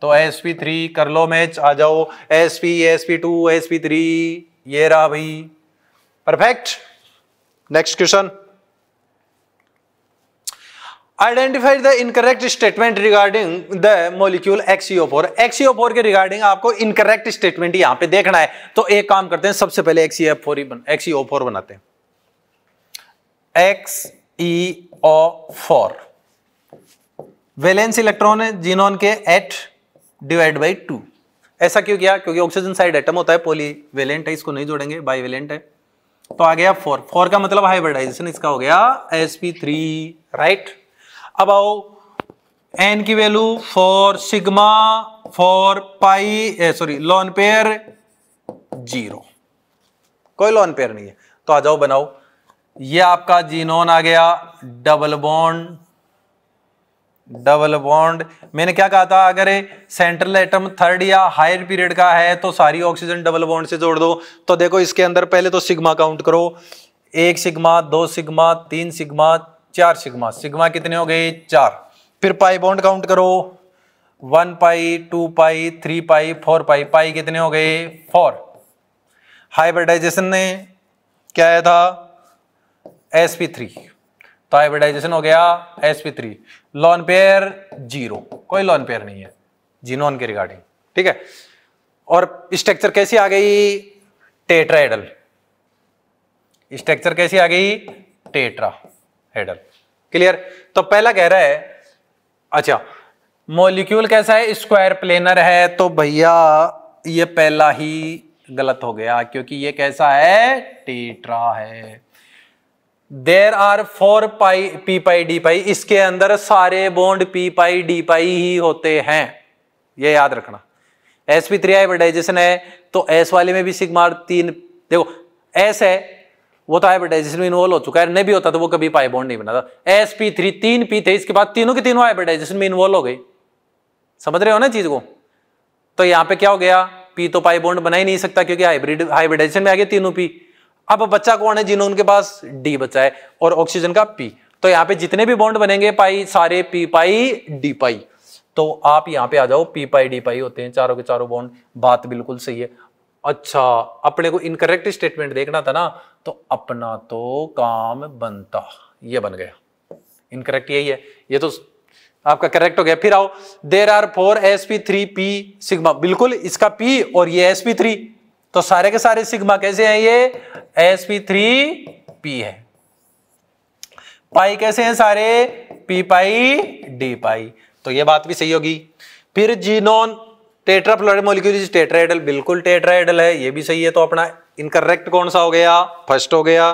तो एस पी थ्री कर लो मैच आ जाओ S P S P two S P three ये रहा भाई perfect next question identify the incorrect statement regarding the molecule XeO XeO के रिगार्डिंग आपको इनकरेक्ट स्टेटमेंट यहां पे देखना है तो एक काम करते हैं सबसे पहले एक्सीएफ e फोर बन फोर e बनाते हैं X E O four valence electron है जीनोन के एट डिवाइड बाई टू ऐसा क्यों किया क्योंकि ऑक्सीजन साइड एटम होता है पोली वेलेंट है इसको नहीं जोड़ेंगे बाई वेलेंट है तो आ गया फोर फोर का मतलब हाइब्रिडाइजेशन इसका हो गया एस पी थ्री राइट अब आओ एन की value four sigma four pi sorry lone pair zero कोई लॉन पेयर नहीं है तो आ जाओ बनाओ ये आपका जीनोन आ गया डबल बॉन्ड डबल बॉन्ड मैंने क्या कहा था अगर सेंट्रल एटम थर्ड या हायर पीरियड का है तो सारी ऑक्सीजन डबल बॉन्ड से जोड़ दो तो देखो इसके अंदर पहले तो सिग्मा काउंट करो एक सिग्मा दो सिग्मा तीन सिग्मा चार सिग्मा सिग्मा कितने हो गए चार फिर पाई बॉन्ड काउंट करो one pi two pi three pi four pi pi कितने हो गए फोर हाइब्रिडाइजेशन ने क्या आया था एस पी थ्री तो हाइब्रिडाइजेशन हो गया S P three lone pair zero कोई लॉन पेयर नहीं है जीनोन के रिगार्डिंग ठीक है और स्ट्रक्चर कैसी आ गई टेट्राइडल स्ट्रक्चर कैसी आ गई टेट्रा हेडल क्लियर तो पहला कह रहा है अच्छा मोलिक्यूल कैसा है स्क्वायर प्लेनर है तो भैया ये पहला ही गलत हो गया क्योंकि ये कैसा है टेट्रा है there are four pi P pi D pi इसके अंदर सारे bond P pi D pi ही होते हैं ये याद रखना एस पी थ्री हाइब्रिडाइजेशन है तो एस वाले में भी सिग्मा तीन देखो एस है वो तो हाइब्रिडाइजेशन में इन्वॉल्व हो चुका है नहीं भी होता तो वो कभी पाई बॉन्ड नहीं बनाता एस पी थ्री तीन पी थे इसके बाद तीनों के तीनों हाइब्रिडाइजेशन में इन्वॉल्व हो गई समझ रहे हो ना चीज को तो यहां पे क्या हो गया पी तो पाई बॉन्ड बना ही नहीं सकता क्योंकि हाइब्रिड हाइब्रिडाइजेशन में आ गया तीनों पी अब बच्चा कौन है जिन्होंने के पास डी बच्चा है और ऑक्सीजन का पी तो यहाँ पे जितने भी बॉन्ड बनेंगे पाई सारे पी पाई डी पाई तो आप यहाँ पे आ जाओ पी पाई डी पाई होते हैं चारों के चारों बॉन्ड बात बिल्कुल सही है अच्छा अपने को इनकरेक्ट स्टेटमेंट देखना था ना तो अपना तो काम बनता ये बन गया इनकरेक्ट यही है ये तो आपका करेक्ट हो गया फिर आओ there are four S P three P sigma बिल्कुल इसका पी और ये एस पी थ्री तो सारे के सारे सिग्मा कैसे हैं ये एस पी थ्री पी है पाई कैसे हैं सारे पी पाई डी पाई तो ये बात भी सही होगी फिर जीनोन टेट्रा फ्लोरेमोलिक्यूल टेट्राइडल बिल्कुल टेट्राइडल है ये भी सही है तो अपना इनकरेक्ट कौन सा हो गया फर्स्ट हो गया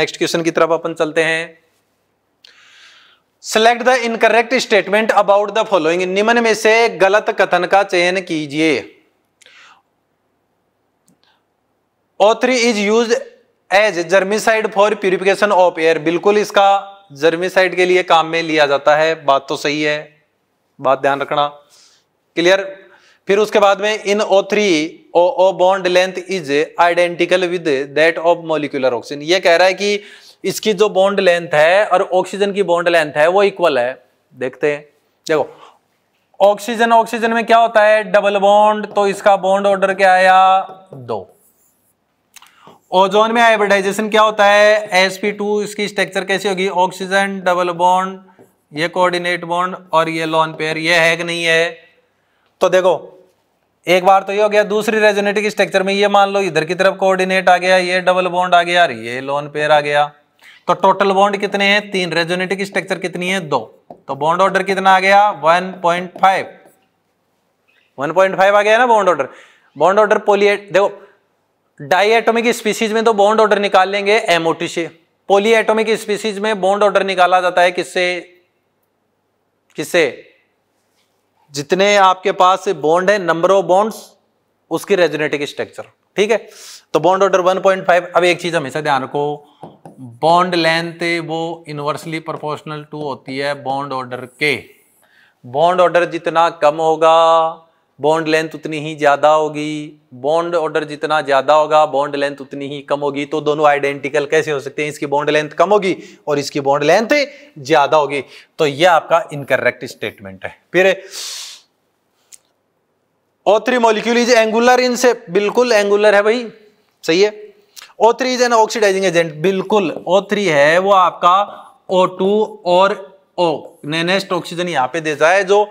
नेक्स्ट क्वेश्चन की तरफ अपन चलते हैं select the incorrect statement about the following निम्न में से गलत कथन का चयन कीजिए O three is use as germicide for purification of air बिल्कुल इसका जर्मिसाइड के लिए काम में लिया जाता है बात तो सही है बात ध्यान रखना क्लियर फिर उसके बाद में in O three O O bond length is identical with that of molecular oxygen ये कह रहा है कि इसकी जो बॉन्ड लेंथ है और ऑक्सीजन की बॉन्ड लेंथ है वो इक्वल है देखते हैं देखो ऑक्सीजन ऑक्सीजन में क्या होता है डबल बॉन्ड तो इसका बॉन्ड ऑर्डर क्या आया दो ओजोन में हाइब्रिडाइजेशन क्या होता है sp2 इसकी स्ट्रक्चर कैसी होगी ऑक्सीजन डबल बॉन्ड ये कोऑर्डिनेट बॉन्ड और ये लॉन पेयर ये है कि नहीं है तो देखो एक बार तो ये हो गया दूसरी रेजोनेटिक स्ट्रक्चर में ये मान लो इधर की तरफ कोऑर्डिनेट आ गया ये डबल बॉन्ड आ गया और ये लॉन पेयर आ गया तो टोटल बॉन्ड कितने हैं तीन रेजोनेटिक स्ट्रक्चर कितनी है दो तो बॉन्ड ऑर्डर कितना आ गया 1.5 1.5 आ गया ना बॉन्ड ऑर्डर बॉन्ड ऑर्डर पोलिएट देखो डाई स्पीसीज में तो बॉन्ड ऑर्डर निकाल लेंगे एमओटी से पोलीएटोमिक स्पीसीज में बॉन्ड ऑर्डर निकाला जाता है किससे किससे जितने आपके पास बॉन्ड है नंबर ऑफ बॉन्ड्स उसकी रेजोनेटिक स्ट्रक्चर ठीक है तो बॉन्ड ऑर्डर 1.5 अब एक चीज हमेशा ध्यान रखो बॉन्ड लेंथ वो इनवर्सली प्रोपोर्शनल टू होती है बॉन्ड ऑर्डर के बॉन्ड ऑर्डर जितना कम होगा बॉन्ड लेंथ उतनी ही ज़्यादा होगी बॉन्ड ऑर्डर जितना ज़्यादा होगा बॉन्ड लेंथ उतनी ही कम होगी तो दोनों आइडेंटिकल कैसे हो सकते हैं इसकी बॉन्ड लेंथ कम होगी और इसकी बॉन्ड लेंथ ज़्यादा होगी तो यह आपका इनकरेक्ट स्टेटमेंट है फिर O three molecule is angular इनसे बिल्कुल एंगुलर है भाई सही है O three is an oxidizing agent बिल्कुल ओ थ्री है वो आपका ओ टू और ओ नेक्स्ट ऑक्सीजन यहाँ पे देता है जो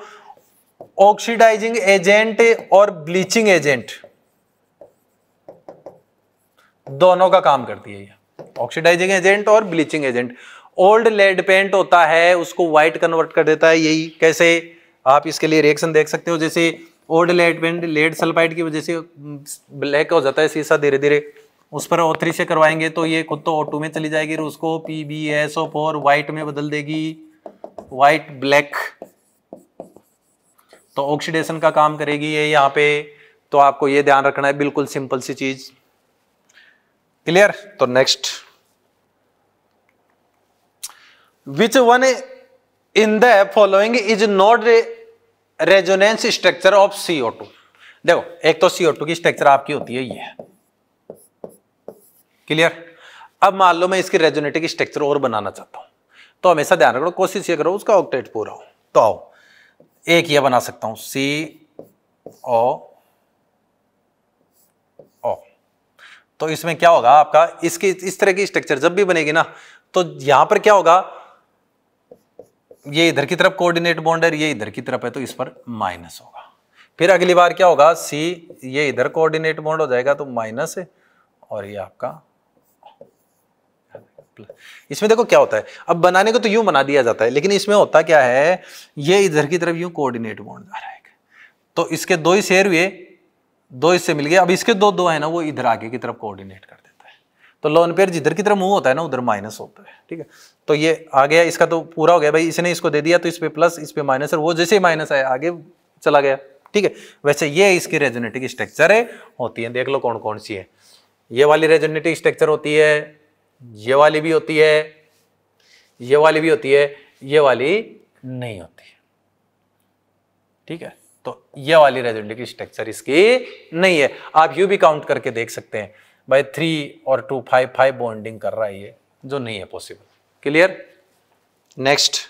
ऑक्सीडाइजिंग एजेंट और ब्लीचिंग एजेंट दोनों का काम करती है ये ऑक्सीडाइजिंग एजेंट और bleaching agent old lead paint होता है उसको व्हाइट कन्वर्ट कर देता है यही कैसे आप इसके लिए रिएक्शन देख सकते हो जैसे old lead paint lead sulphide की वजह से ब्लैक हो जाता है शीशा धीरे धीरे उस पर ओ से करवाएंगे तो ये खुद तो ओ में चली जाएगी और उसको P B S O four white में बदल देगी व्हाइट ब्लैक तो ऑक्सीडेशन का काम करेगी ये यहाँ पे तो आपको ये ध्यान रखना है बिल्कुल सिंपल सी चीज क्लियर तो next which one in the following is not resonance structure of CO two देखो एक तो सीओ टू की स्ट्रक्चर आपकी होती है ये क्लियर अब मान लो मैं इसकी रेजोनेटिक स्ट्रक्चर और बनाना चाहता हूं तो हमेशा ध्यान रखो कोशिश ये करो उसका ऑक्टेट पूरा हो तो आओ एक यह बना सकता हूं सी ओ ओ तो इसमें क्या होगा आपका इसकी इस तरह की स्ट्रक्चर जब भी बनेगी ना तो यहां पर क्या होगा ये इधर की तरफ कोऑर्डिनेट बॉन्ड है ये इधर की तरफ है तो इस पर माइनस होगा फिर अगली बार क्या होगा सी ये इधर कोऑर्डिनेट बॉन्ड हो जाएगा तो माइनस और ये आपका इसमें देखो क्या होता है अब बनाने को तो यूं बना दिया जाता है लेकिन इसमें होता क्या है ये इधर की तरफ यूं कोऑर्डिनेट मोड़ जा रहा है तो इसके दो ही शेयर हुए दो इससे मिल गए अब इसके दो दो है ना वो इधर आगे की तरफ कोऑर्डिनेट कर देता है तो लोन पेयर जिधर की तरफ मूव होता है ना उधर माइनस होता है ठीक है तो ये आ गया इसका तो पूरा हो गया भाई इसने इसको दे दिया तो इस पर प्लस इस पर माइनस और वो जैसे ही माइनस आया आगे चला गया ठीक है वैसे ये इसकी रेजोनेटिक स्ट्रक्चर है होती है देख लो कौन कौन सी है ये वाली रेजोनेटिक स्ट्रक्चर होती है ये वाली भी होती है ये वाली भी होती है ये वाली नहीं होती है ठीक है तो ये वाली की स्ट्रक्चर इसकी नहीं है आप यू भी काउंट करके देख सकते हैं भाई थ्री और टू फाइव फाइव बॉन्डिंग कर रहा है ये जो नहीं है possible clear next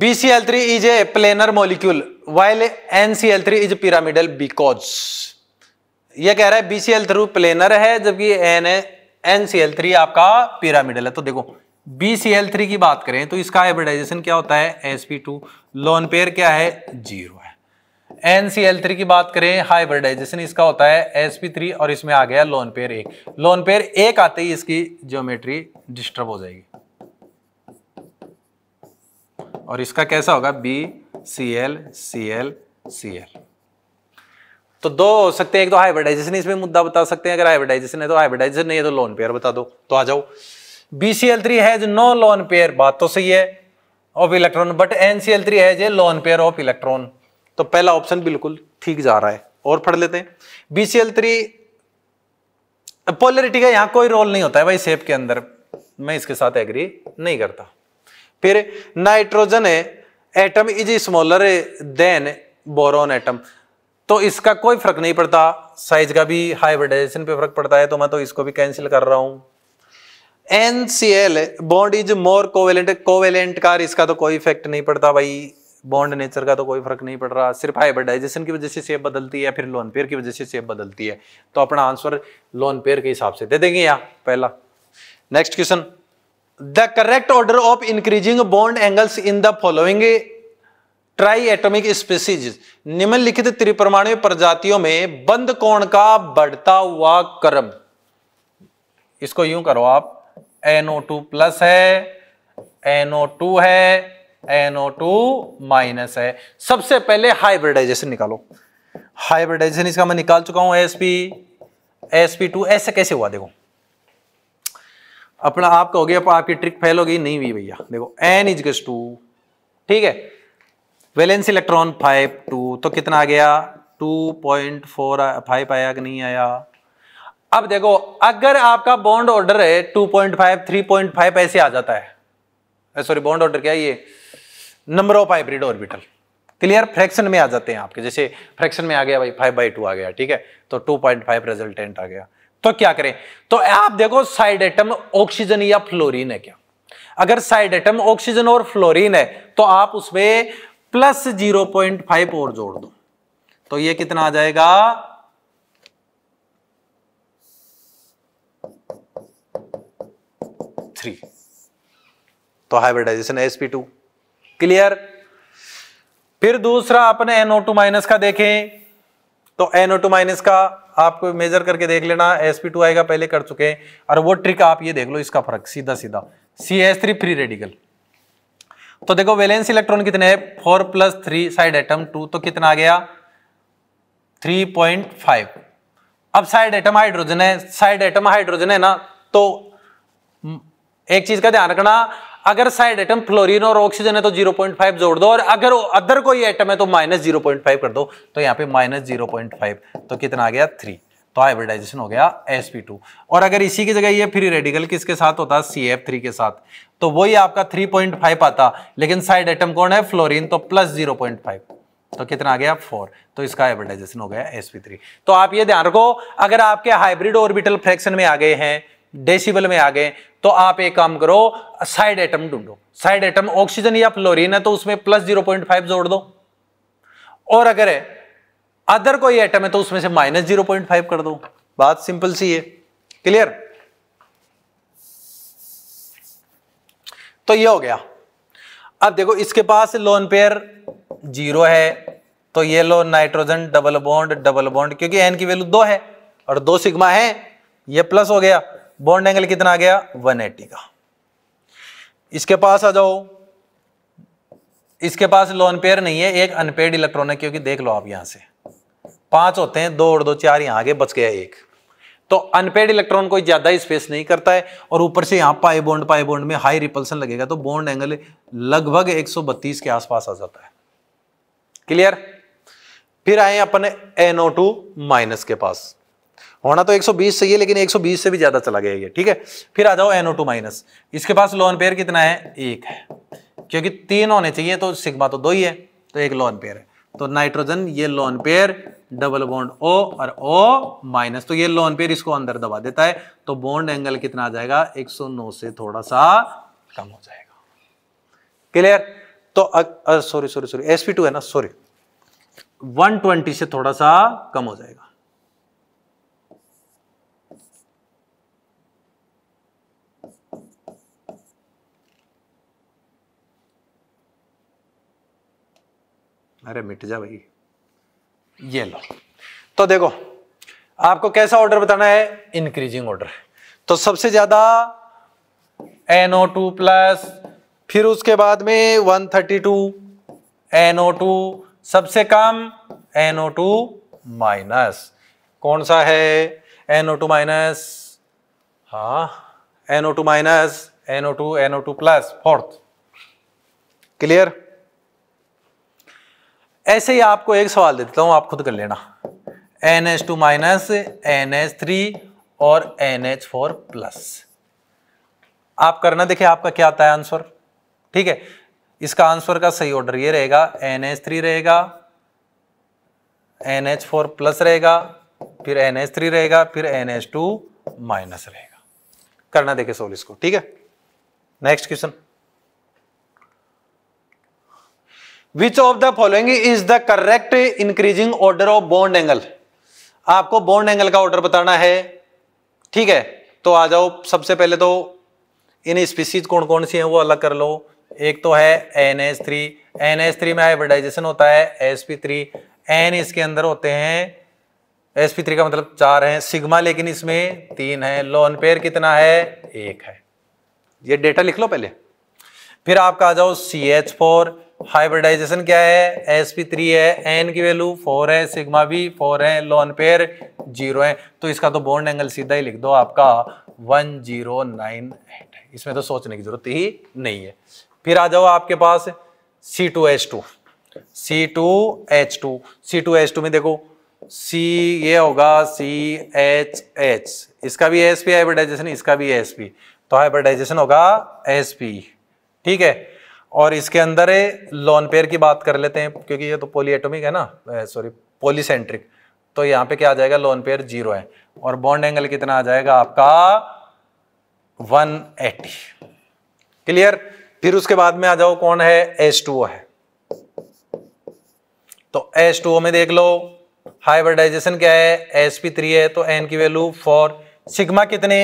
BCl3 is a planar molecule while NCl3 is pyramidal because ये कह रहा है बीसीएल थ्रू प्लेनर है जबकि एन एनसीएल थ्री आपका पिरामिडल है तो देखो बीसीएल थ्री की बात करें तो इसका हाइब्रिडाइजेशन क्या होता है S P two lone pair क्या है जीरो है एल थ्री की बात करें हाइब्रिडाइजेशन इसका होता है एस पी थ्री और इसमें आ गया लोन पेयर एक लोन पेयर एक आते ही इसकी ज्योमेट्री डिस्टर्ब हो जाएगी और इसका कैसा होगा B C L C L C L तो दो हो सकते हैं एक तो हाइब्रिडाइजेशन इसमें मुद्दा बता सकते हैं अगर हाइब्रिडाइजेशन है तो हाइब्रिडाइजेशन नहीं है तो लोन पेयर बता दो तो आ जाओ B three has no lone pair बात तो सही है of electron but N three has a lone pair of electron तो पहला ऑप्शन बिल्कुल ठीक जा रहा है और पढ़ लेते हैं बी थ्री पोलरिटी का यहां कोई रोल नहीं होता है भाई सेप के अंदर मैं इसके साथ एग्री नहीं करता फिर nitrogen atom is smaller than boron atom तो इसका कोई फर्क नहीं पड़ता साइज का भी हाइब्रिडाइजेशन पे फर्क पड़ता है तो मैं तो इसको भी कैंसिल कर रहा हूं NCL bond is more covalent covalent कार इसका तो कोई इफेक्ट नहीं पड़ता भाई बॉन्ड नेचर का तो कोई फर्क नहीं पड़ रहा सिर्फ हाइब्रिडाइजेशन की वजह से शेप बदलती है फिर लोन पेयर की वजह से शेप बदलती है तो अपना आंसर लोन पेयर के हिसाब से दे देंगे यहाँ पहला next question the correct order of increasing bond angles in the following triatomic species निम्नलिखित त्रिपरमाणु प्रजातियों में बंद कोण का बढ़ता हुआ क्रम इसको यूं करो आप NO2 प्लस है NO2 है NO2 माइनस है सबसे पहले हाइब्रिडाइजेशन निकालो हाइब्रिडाइजेशन इसका मैं निकाल चुका हूं पी टू ऐसे कैसे हुआ देखो अपना आप कहोगे आपकी ट्रिक फेल होगी नहीं हुई भैया देखो एन इज टू ठीक है वैलेंस इलेक्ट्रॉन फाइव टू तो कितना आ गया टू पॉइंट फोर फाइव आया कि नहीं आया अब देखो अगर आपका बॉन्ड ऑर्डर है two point five three point five ऐसे आ जाता है सॉरी बॉन्ड ऑर्डर क्या ये number of hybrid orbital clear fraction में आ जाते हैं आपके जैसे फ्रैक्शन में आ गया भाई फाइव बाई टू आ गया ठीक है तो टू पॉइंट फाइव रिजल्टेंट आ गया तो क्या करें तो आप देखो साइड एटम ऑक्सीजन या फ्लोरीन है क्या अगर साइड एटम ऑक्सीजन और फ्लोरीन है तो आप उसमें प्लस जीरो पॉइंट फाइव और जोड़ दो तो ये कितना आ जाएगा थ्री तो hybridization S P two clear फिर दूसरा अपने एनओ टू माइनस का देखें तो एनओ टू माइनस का आपको मेजर करके देख लेना एस पी टू आएगा पहले कर चुके हैं और वो ट्रिक आप ये देख लो इसका फर्क सीधा सीधा C S three free radical तो देखो वैलेंस इलेक्ट्रॉन कितने हैं four plus three side atom two तो कितना आ गया थ्री पॉइंट फाइव अब साइड एटम हाइड्रोजन है साइड एटम हाइड्रोजन है ना तो एक चीज का ध्यान रखना अगर साइड एटम फ्लोरीन और ऑक्सीजन है तो 0.5 जोड़ दो और अगर अदर कोई एटम है तो माइनस जीरो कर दो तो यहां पे माइनस जीरो तो कितना आ गया थ्री तो हाइब्रिडाइजेशन हो गया sp2 और अगर इसी की जगह ये फ्री रेडिकल किसके साथ होता सी एफ थ्री के साथ तो वही आपका थ्री पॉइंट फाइव आता लेकिन साइड एटम कौन है फ्लोरिन तो प्लस जीरो पॉइंट फाइव तो कितना आ गया फोर तो इसका हाइब्रिडाइजेशन हो गया sp3 तो आप ये ध्यान रखो अगर आपके हाइब्रिड ऑर्बिटल फ्रैक्शन में आ गए हैं डेसिबल में आ गए तो आप एक काम करो साइड एटम ढूंढो साइड एटम ऑक्सीजन या फ्लोरीन है तो उसमें प्लस जीरो जोड़ दो और अगर है अदर कोई एटम है तो उसमें से माइनस जीरो पॉइंट फाइव कर दो बात सिंपल सी है क्लियर तो ये हो गया अब देखो इसके पास लोन पेयर जीरो है तो ये लो nitrogen double bond double bond क्योंकि एन की वैल्यू दो है और दो सिग्मा है ये प्लस हो गया बॉन्ड एंगल कितना आ गया 180 का इसके पास आ जाओ इसके पास लोन पेयर नहीं है एक अनपेड इलेक्ट्रॉन है क्योंकि देख लो आप यहां से पांच होते हैं दो और दो चार यहां आगे बच गया एक तो अनपेड इलेक्ट्रॉन कोई ज्यादा स्पेस नहीं करता है और ऊपर से यहां पाई बॉन्ड पाए बॉन्ड में हाई रिपल्सन लगेगा तो बॉन्ड एंगल लगभग 132 के आसपास आ जाता है क्लियर फिर आए अपन एनओ टू माइनस के पास होना तो 120 सही है लेकिन 120 से भी ज्यादा चला गया ये ठीक है फिर आ जाओ एनओ टू माइनस इसके पास लोन पेयर कितना है एक है क्योंकि तीन होने चाहिए तो सिग्मा तो दो ही है तो एक लोन पेयर है तो नाइट्रोजन ये lone pair double bond O और ओ माइनस तो ये लोन पेयर इसको अंदर दबा देता है तो बॉन्ड एंगल कितना आ जाएगा 109 से थोड़ा सा कम हो जाएगा क्लियर तो sorry sorry sorry SP two है ना सॉरी 120 से थोड़ा सा कम हो जाएगा अरे मिट जा भाई ये लो तो देखो आपको कैसा ऑर्डर बताना है इंक्रीजिंग ऑर्डर तो सबसे ज्यादा NO2 टू प्लस फिर उसके बाद में 132 थर्टी टू एनओ टू सबसे कम एनओ टू माइनस कौन सा है एनओ टू माइनस हाँ NO two minus NO two NO two plus fourth clear ऐसे ही आपको एक सवाल दे देता हूँ आप खुद कर लेना N H two minus N H three और एन एच फोर प्लस आप करना देखिए आपका क्या आता है आंसर ठीक है इसका आंसर का सही ऑर्डर ये रहेगा एन एच थ्री रहेगा एन एच फोर प्लस रहेगा फिर एन एच थ्री रहेगा फिर एन एच टू माइनस रहेगा करना देखे सोल इसको ठीक है next question which of the following is the correct increasing order of bond angle आपको बॉन्ड एंगल का ऑर्डर बताना है ठीक है तो आ जाओ सबसे पहले तो इन स्पीसीज कौन कौन सी हैं वो अलग कर लो एक तो है N H three N H three में हाइब्रिडाइजेशन होता है एस पी थ्री एन इसके अंदर होते हैं एस पी थ्री का मतलब चार है सिग्मा लेकिन इसमें तीन है लोन पेयर कितना है एक है ये डेटा लिख लो पहले फिर आपका आ जाओ सी एच फोर हाइब्रिडाइजेशन क्या है एस पी थ्री है एन की वैल्यू फोर है सिग्मा भी फोर है लोन पेयर जीरो है तो इसका तो बॉन्ड एंगल सीधा ही लिख दो आपका वन जीरो नाइन एट है इसमें तो सोचने की जरूरत ही नहीं है फिर आ जाओ आपके पास C two H two C two H two C two H two में देखो सी ये होगा सी एच एच इसका भी एस पी हाइब्रिडाइजेशन इसका भी एस पी तो हाइब्रिडाइजेशन होगा एस पी ठीक है और इसके अंदर लॉन पेयर की बात कर लेते हैं क्योंकि ये तो पोलीएटोमिक है ना सॉरी पोलीसेंट्रिक तो यहाँ पे क्या आ जाएगा लॉन पेयर जीरो है और बॉन्ड एंगल कितना आ जाएगा आपका 180 क्लियर फिर उसके बाद में आ जाओ कौन है एस है तो एस में देख लो हाइब्रिडाइजेशन क्या है एस पी थ्री है तो एन की वैल्यू फोर सिग्मा कितने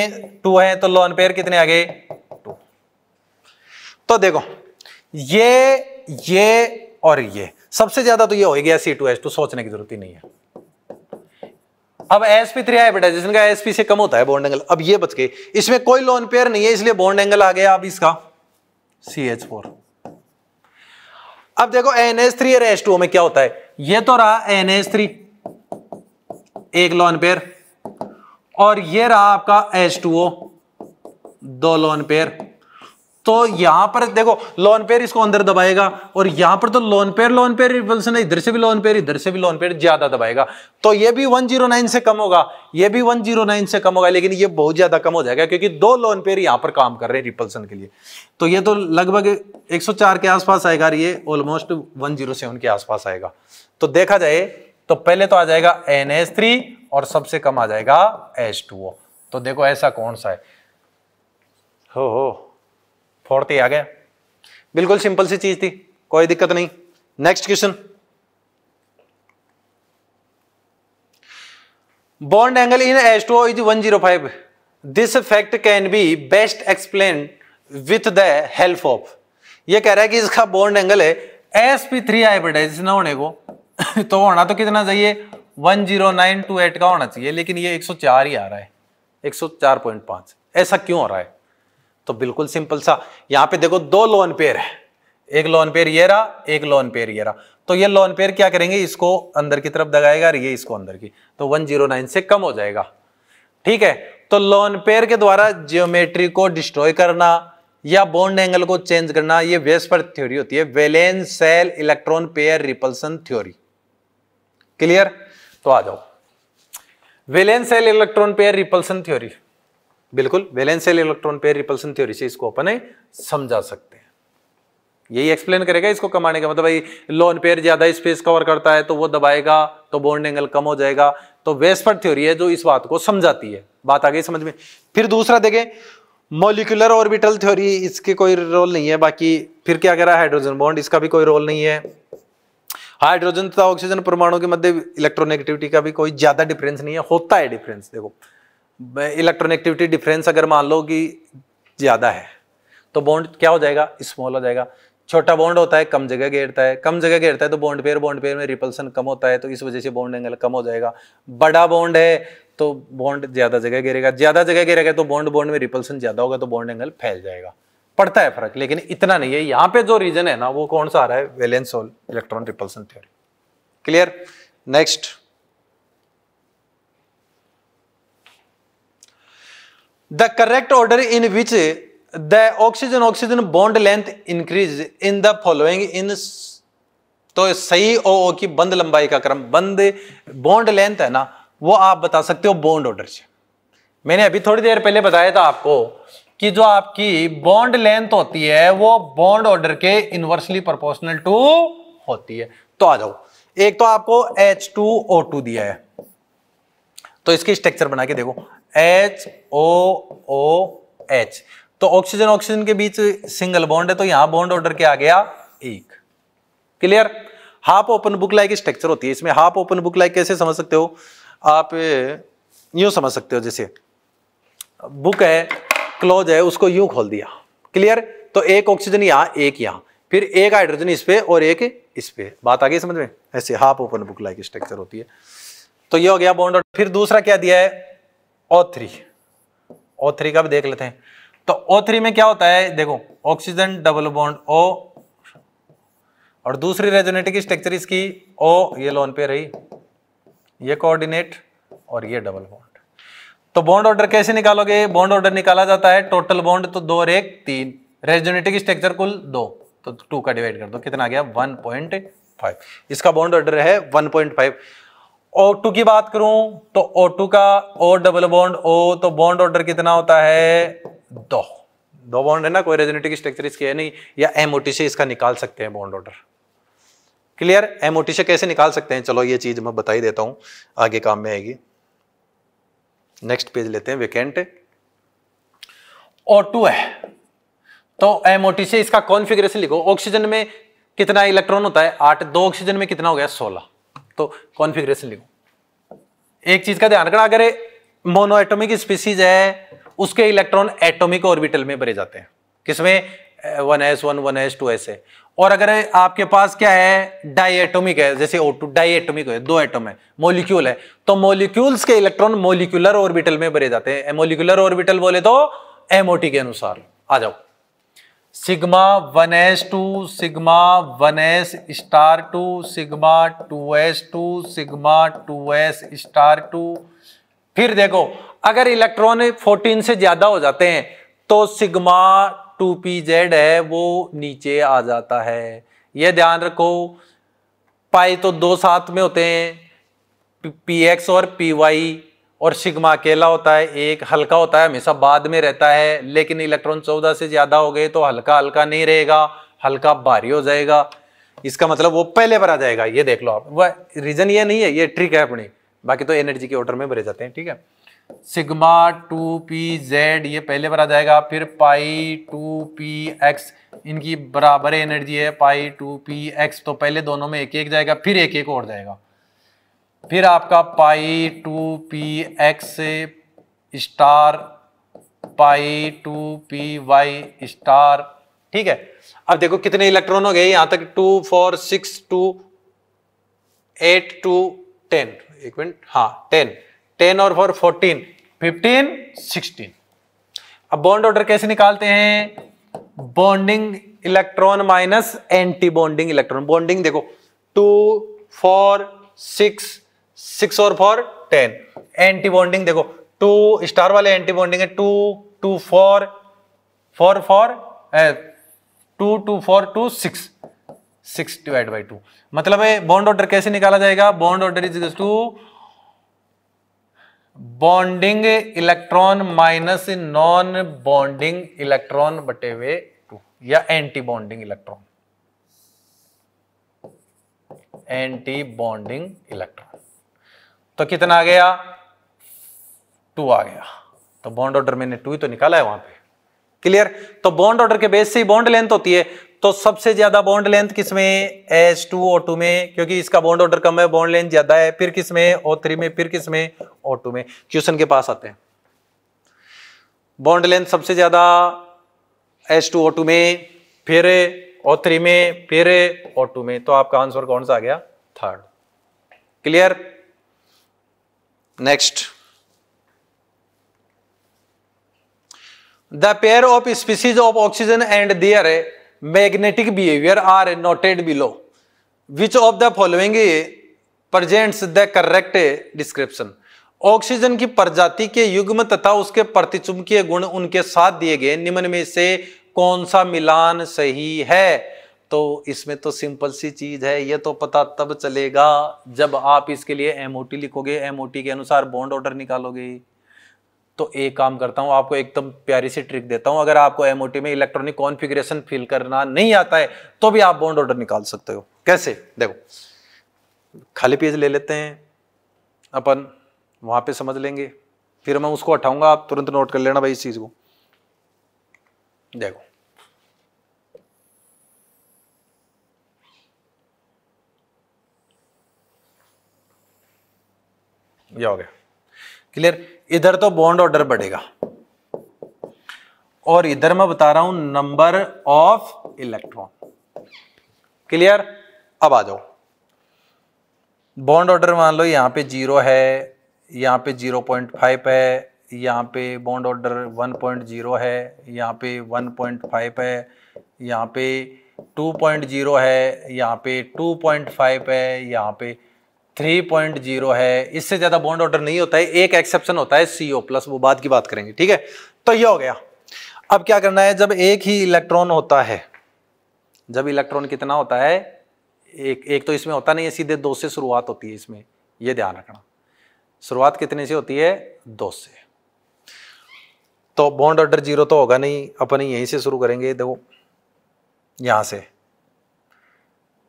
टू है तो लॉन पेयर कितने आगे टू तो देखो ये ये और ये सबसे ज्यादा तो ये गया सी टू एस टू सोचने की जरूरत ही नहीं है अब एस पी थ्री हाइब्रिडाइजेशन का एस पी से कम होता है बॉन्ड एंगल अब ये बच गए इसमें कोई लोन पेयर नहीं है इसलिए बॉन्ड एंगल आ गया अब इसका सी एच फोर अब देखो एन एस थ्री और एस टू में क्या होता है ये तो रहा एन एस थ्री एक लोन पेयर और ये रहा आपका एस टू ओ दो लोन पेयर तो यहां पर देखो लोन पेयर इसको अंदर दबाएगा और यहां पर तो lone pair lone pair repulsion इधर से भी लोन पेयर इधर से भी लोन पेयर ज्यादा दबाएगा तो ये भी 109 से कम होगा ये भी 109 से कम होगा लेकिन ये बहुत ज्यादा कम हो जाएगा क्योंकि दो लोन पेयर यहां पर काम कर रहे हैं रिपल्सन के लिए तो ये तो लगभग 104 के आसपास आएगा ये ऑलमोस्ट 107 के आसपास आएगा तो देखा जाए तो पहले तो आ जाएगा एन और सबसे कम आ जाएगा एच तो देखो ऐसा कौन सा है हो हो फोर्थ ही आ गया बिल्कुल सिंपल सी चीज थी कोई दिक्कत नहीं next question bond angle in S two is one zero five this fact can be best explain with the help of ये कह रहा है कि इसका बॉन्ड एंगल है एस पी थ्री हाइब्रिडाइज ना होने को तो होना तो कितना चाहिए one zero nine two eight का होना चाहिए लेकिन ये एक सौ चार ही आ रहा है एक सौ चार पॉइंट पांच ऐसा क्यों हो रहा है तो बिल्कुल सिंपल सा यहां पे देखो दो लोन पेयर है एक लोन पेयर ये रहा एक लोन पेयर ये रहा तो ये लोन पेयर क्या करेंगे इसको अंदर की तरफ दगाएगा और ये इसको अंदर की तो 109 से कम हो जाएगा ठीक है तो लोन पेयर के द्वारा जियोमेट्री को डिस्ट्रॉय करना या बॉन्ड एंगल को चेंज करना ये वेस्पर थ्योरी होती है valence shell electron pair repulsion theory clear तो आ जाओ valence shell electron pair repulsion theory बिल्कुल valence shell electron pair repulsion theory से इसको अपने समझा सकते हैं यही एक्सप्लेन करेगा इसको कमाने का मतलब भाई लोन पेयर ज्यादा स्पेस कवर करता है तो वो दबाएगा तो बॉन्ड एंगल कम हो जाएगा तो वेस्फर्ड थ्योरी है जो इस बात को समझाती है बात आ गई समझ में फिर दूसरा देखें मोलिकुलर ऑर्बिटल थ्योरी इसके कोई रोल नहीं है बाकी फिर क्या कह रहा है हाइड्रोजन बॉन्ड इसका भी कोई रोल नहीं है हाइड्रोजन तथा ऑक्सीजन परमाणु के मध्य इलेक्ट्रोनेगेटिविटी का भी कोई ज्यादा डिफरेंस नहीं है होता है डिफरेंस देखो इलेक्ट्रॉन एक्टिविटी डिफरेंस अगर मान लो कि ज़्यादा है तो बॉन्ड क्या हो जाएगा स्मॉल हो जाएगा छोटा बॉन्ड होता है कम जगह घेरता है कम जगह घेरता है तो बॉन्ड पेयर बॉन्ड पेयर में रिपल्सन कम होता है तो इस वजह से बॉन्ड एंगल कम हो जाएगा बड़ा बॉन्ड है तो बॉन्ड ज़्यादा जगह घेरेगा ज़्यादा जगह घेरेगा तो बॉन्ड बॉन्ड में रिपल्सन ज़्यादा होगा तो बॉन्ड एंगल फैल जाएगा पड़ता है फर्क लेकिन इतना नहीं है यहाँ पे जो रीजन है ना वो कौन सा आ रहा है valence shell electron repulsion theory clear next the correct order in which the oxygen oxygen bond length increase in the following in तो सही ओ ओ की बंद लंबाई का क्रम बंद बॉन्ड लेंथ है ना वो आप बता सकते हो बॉन्ड ऑर्डर से मैंने अभी थोड़ी देर पहले बताया था आपको कि जो आपकी बॉन्ड लेंथ होती है वो बॉन्ड ऑर्डर के इनवर्सली प्रोपोर्शनल टू होती है तो आ जाओ एक तो आपको H2O2 दिया है तो इसकी स्ट्रक्चर बना के देखो एच ओ ओ एच तो ऑक्सीजन ऑक्सीजन के बीच सिंगल बॉन्ड है तो यहां बॉन्ड ऑर्डर क्या आ गया एक clear half open book like structure होती है इसमें हाफ ओपन बुक लाइक कैसे समझ सकते हो आप यू समझ सकते हो जैसे बुक है क्लोज है उसको यू खोल दिया क्लियर तो एक ऑक्सीजन यहाँ एक यहां फिर एक हाइड्रोजन इस पे और एक इस पे बात आ गई समझ में ऐसे half open book like structure होती है तो ये हो गया बॉन्ड फिर दूसरा क्या दिया है O3 थ्री ओ थ्री का भी देख लेते हैं तो ओ थ्री में क्या होता है देखो ऑक्सीजन डबल बॉन्ड ओ और दूसरी रेजोनेटिक स्ट्रक्चर इसकी O ये लोन पे रही ये कोऑर्डिनेट और ये डबल बॉन्ड तो बॉन्ड ऑर्डर कैसे निकालोगे बॉन्ड ऑर्डर निकाला जाता है टोटल बॉन्ड तो दो और एक तीन रेजोनेटिक स्ट्रक्चर कुल दो तो टू का डिवाइड कर दो कितना आ गया 1.5 इसका बॉन्ड ऑर्डर है 1.5 O2 की बात करूं तो O2 का O डबल बॉन्ड O तो बॉन्ड ऑर्डर कितना होता है दो दो बॉन्ड है ना कोई रेजोनेटिक स्ट्रक्चर इसके है नहीं या एम से इसका निकाल सकते हैं बॉन्ड ऑर्डर क्लियर एम से कैसे निकाल सकते हैं चलो ये चीज मैं बता ही देता हूं आगे काम में आएगी नेक्स्ट पेज लेते हैं वेकेंट O2 है तो एम से इसका कॉन्फिगरेशन लिखो ऑक्सीजन में कितना इलेक्ट्रॉन होता है आठ दो ऑक्सीजन में कितना हो गया सोलह तो कॉन्फिग्रेशन लिखो एक चीज का ध्यान रखना अगर मोनो एटोमिक स्पीसीज है उसके इलेक्ट्रॉन एटोमिक ऑर्बिटल में भरे जाते हैं किसमें one s one one S two s है और अगर आपके पास क्या है डाइएटोमिक है जैसे ओ टू डाइएटोमिक है दो एटम है मोलिक्यूल है तो मोलिक्यूल्स के इलेक्ट्रॉन मोलिकुलर ऑर्बिटल में भरे जाते हैं मोलिकुलर ऑर्बिटल बोले तो एमओटी के अनुसार आ जाओ sigma one S two sigma one S star two sigma two S two sigma two S star two फिर देखो अगर इलेक्ट्रॉन फोर्टीन से ज्यादा हो जाते हैं तो सिग्मा टू पी जेड है वो नीचे आ जाता है ये ध्यान रखो पाई तो दो साथ में होते हैं पी एक्स और पी वाई और सिग्मा अकेला होता है एक हल्का होता है हमेशा बाद में रहता है लेकिन इलेक्ट्रॉन चौदह से ज्यादा हो गए तो हल्का हल्का नहीं रहेगा हल्का भारी हो जाएगा इसका मतलब वो पहले भरा जाएगा ये देख लो आप वह रीजन ये नहीं है ये ट्रिक है अपनी बाकी तो एनर्जी के ऑर्डर में भरे जाते हैं ठीक है सिग्मा टू पी जेड ये पहले भरा जाएगा फिर पाई टू पी एक्स इनकी बराबर एनर्जी है पाई टू पी एक्स तो पहले दोनों में एक एक जाएगा फिर एक एक और जाएगा फिर आपका pi two P x star pi two P Y star ठीक है अब देखो कितने इलेक्ट्रॉन हो गए यहां तक two four six two eight two ten एक मिनट हाँ टेन टेन और फोर फोर्टीन फिफ्टीन सिक्सटीन अब बॉन्ड ऑर्डर कैसे निकालते हैं bonding electron minus anti bonding electron bonding देखो टू फोर सिक्स सिक्स और फोर टेन एंटी बॉन्डिंग देखो टू स्टार वाले एंटी बॉन्डिंग है two two four four four two two four two six six divide by two मतलब है bond order कैसे निकाला जाएगा bond order is two bonding electron minus non bonding electron बटे हुए टू या anti bonding electron anti bonding electron तो कितना आ गया टू आ गया तो बॉन्ड ऑर्डर मैंने टू ही तो निकाला है वहां पे क्लियर तो बॉन्ड ऑर्डर के बेस से ही बॉन्ड लेंथ होती है तो सबसे ज्यादा बॉन्ड लेंथ किसमें एस टू ओ टू में क्योंकि इसका बॉन्ड ऑर्डर कम है बॉन्ड लेंथ ज्यादा है फिर किसमें ओ थ्री में फिर किसमें ओ टू में क्वेश्चन के पास आते हैं बॉन्ड लेंथ सबसे ज्यादा एस टू ओ टू में फिर ओ थ्री में फिर ओ टू में तो आपका आंसर कौन सा आ गया third clear next the pair of species of oxygen and their magnetic behaviour are noted below which of the following presents the correct description oxygen की प्रजाति के युग्म तथा उसके प्रतिचुंबकीय गुण उनके साथ दिए गए निम्न में से कौन सा मिलान सही है तो इसमें तो सिंपल सी चीज़ है ये तो पता तब चलेगा जब आप इसके लिए एम लिखोगे एम के अनुसार बॉन्ड ऑर्डर निकालोगे तो एक काम करता हूँ आपको एकदम प्यारी सी ट्रिक देता हूँ अगर आपको एम में इलेक्ट्रॉनिक कॉन्फिग्रेशन फिल करना नहीं आता है तो भी आप बॉन्ड ऑर्डर निकाल सकते हो कैसे देखो खाली पेज ले लेते हैं अपन वहां पे समझ लेंगे फिर मैं उसको हटाऊंगा आप तुरंत नोट कर लेना भाई इस चीज़ को देखो ये हो गया क्लियर इधर तो बॉन्ड ऑर्डर बढ़ेगा और इधर मैं बता रहा हूं नंबर ऑफ इलेक्ट्रॉन क्लियर अब आ जाओ बॉन्ड ऑर्डर मान लो यहां पे जीरो है यहां पे जीरो पॉइंट फाइव है यहां पे bond order one point zero है यहां पे वन पॉइंट फाइव है यहां पे टू पॉइंट जीरो है यहां पे टू पॉइंट फाइव है यहां पे 3.0 है इससे ज्यादा बॉन्ड ऑर्डर नहीं होता है एक एक्सेप्शन होता है सीओ प्लस वो बाद की बात करेंगे ठीक है तो ये हो गया अब क्या करना है जब एक ही इलेक्ट्रॉन होता है जब इलेक्ट्रॉन कितना होता है एक एक तो इसमें होता नहीं है सीधे दो से शुरुआत होती है इसमें ये ध्यान रखना शुरुआत कितने से होती है दो से तो बॉन्ड ऑर्डर जीरो तो होगा नहीं अपन यहीं से शुरू करेंगे देखो यहां से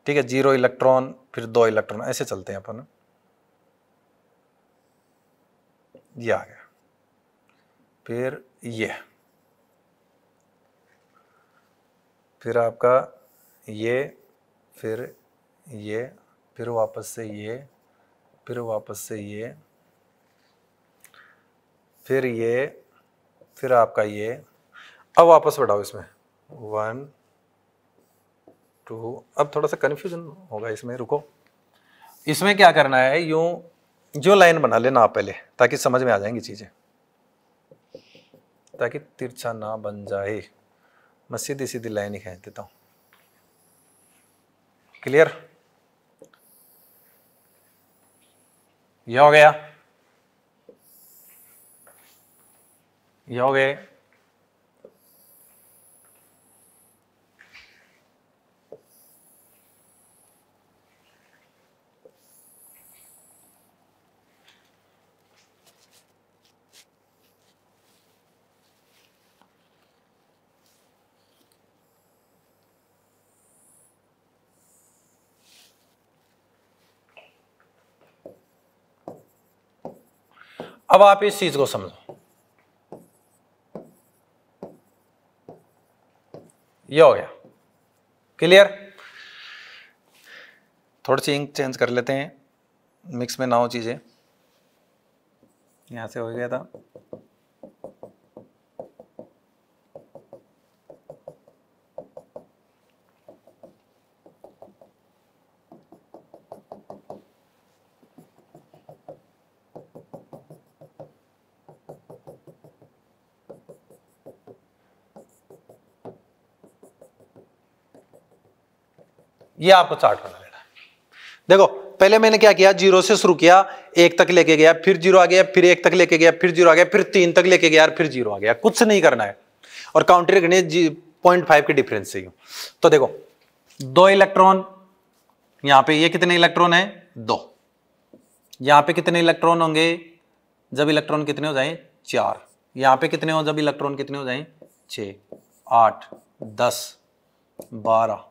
ठीक है जीरो इलेक्ट्रॉन फिर दो इलेक्ट्रॉन ऐसे चलते हैं अपन ये आ गया फिर ये फिर आपका ये फिर ये फिर वापस से ये फिर वापस से ये फिर ये फिर आपका ये अब वापस बढ़ाओ इसमें वन टू अब थोड़ा सा कन्फ्यूजन होगा इसमें रुको इसमें क्या करना है यूँ जो लाइन बना लेना आप पहले ताकि समझ में आ जाएंगी चीज़ें ताकि तिरछा ना बन जाए मैं सीधी सीधी लाइन ही खेच देता हूँ क्लियर यह हो गया यह हो गए अब आप इस चीज को समझो ये हो गया क्लियर थोड़ी सी इंक चेंज कर लेते हैं मिक्स में ना हो चीज़ें यहां से हो गया था ये आपको चार्ट बना लेना है देखो पहले मैंने क्या किया जीरो से शुरू किया एक तक लेके गया फिर जीरो आ गया फिर एक तक लेके गया फिर जीरो आ गया फिर तीन तक लेके गया फिर जीरो आ गया कुछ नहीं करना है और काउंटर गणित पॉइंट फाइव के डिफरेंस से तो देखो दो इलेक्ट्रॉन यहां पे ये कितने इलेक्ट्रॉन है दो यहां पे कितने इलेक्ट्रॉन होंगे जब इलेक्ट्रॉन कितने हो जाए चार यहां पे कितने हो जब इलेक्ट्रॉन कितने हो जाए छ आठ दस बारह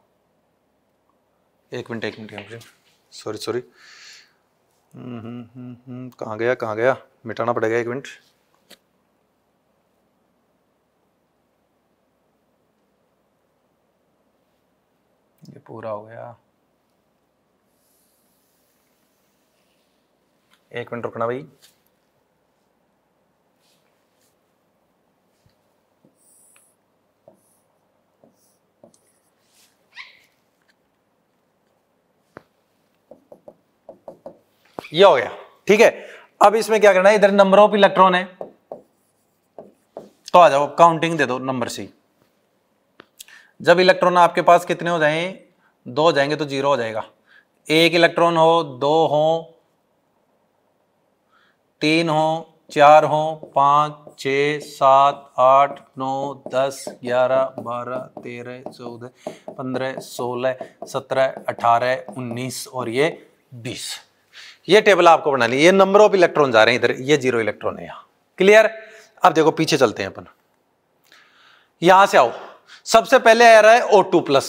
एक मिनट एक minute sorry sorry hmm, hmm, hmm, कहाँ गया कहाँ गया मिटाना पड़ेगा एक मिनट ये पूरा हो गया एक मिनट रुकना भाई ये हो गया ठीक है अब इसमें क्या करना है इधर नंबर ऑफ इलेक्ट्रॉन है तो आ जाओ काउंटिंग दे दो नंबर सी जब इलेक्ट्रॉन आपके पास कितने हो जाएं दो हो जाएंगे तो जीरो हो जाएगा एक इलेक्ट्रॉन हो दो हो तीन हो चार हो पाँच छ सात आठ नौ दस ग्यारह बारह तेरह चौदह पंद्रह सोलह सत्रह अठारह उन्नीस और ये बीस ये टेबल आपको बनानी ये नंबर ऑफ इलेक्ट्रॉन जा रहे हैं इधर ये जीरो इलेक्ट्रॉन है यहाँ क्लियर अब देखो पीछे चलते हैं अपन यहां से आओ सबसे पहले आ रहा है O two plus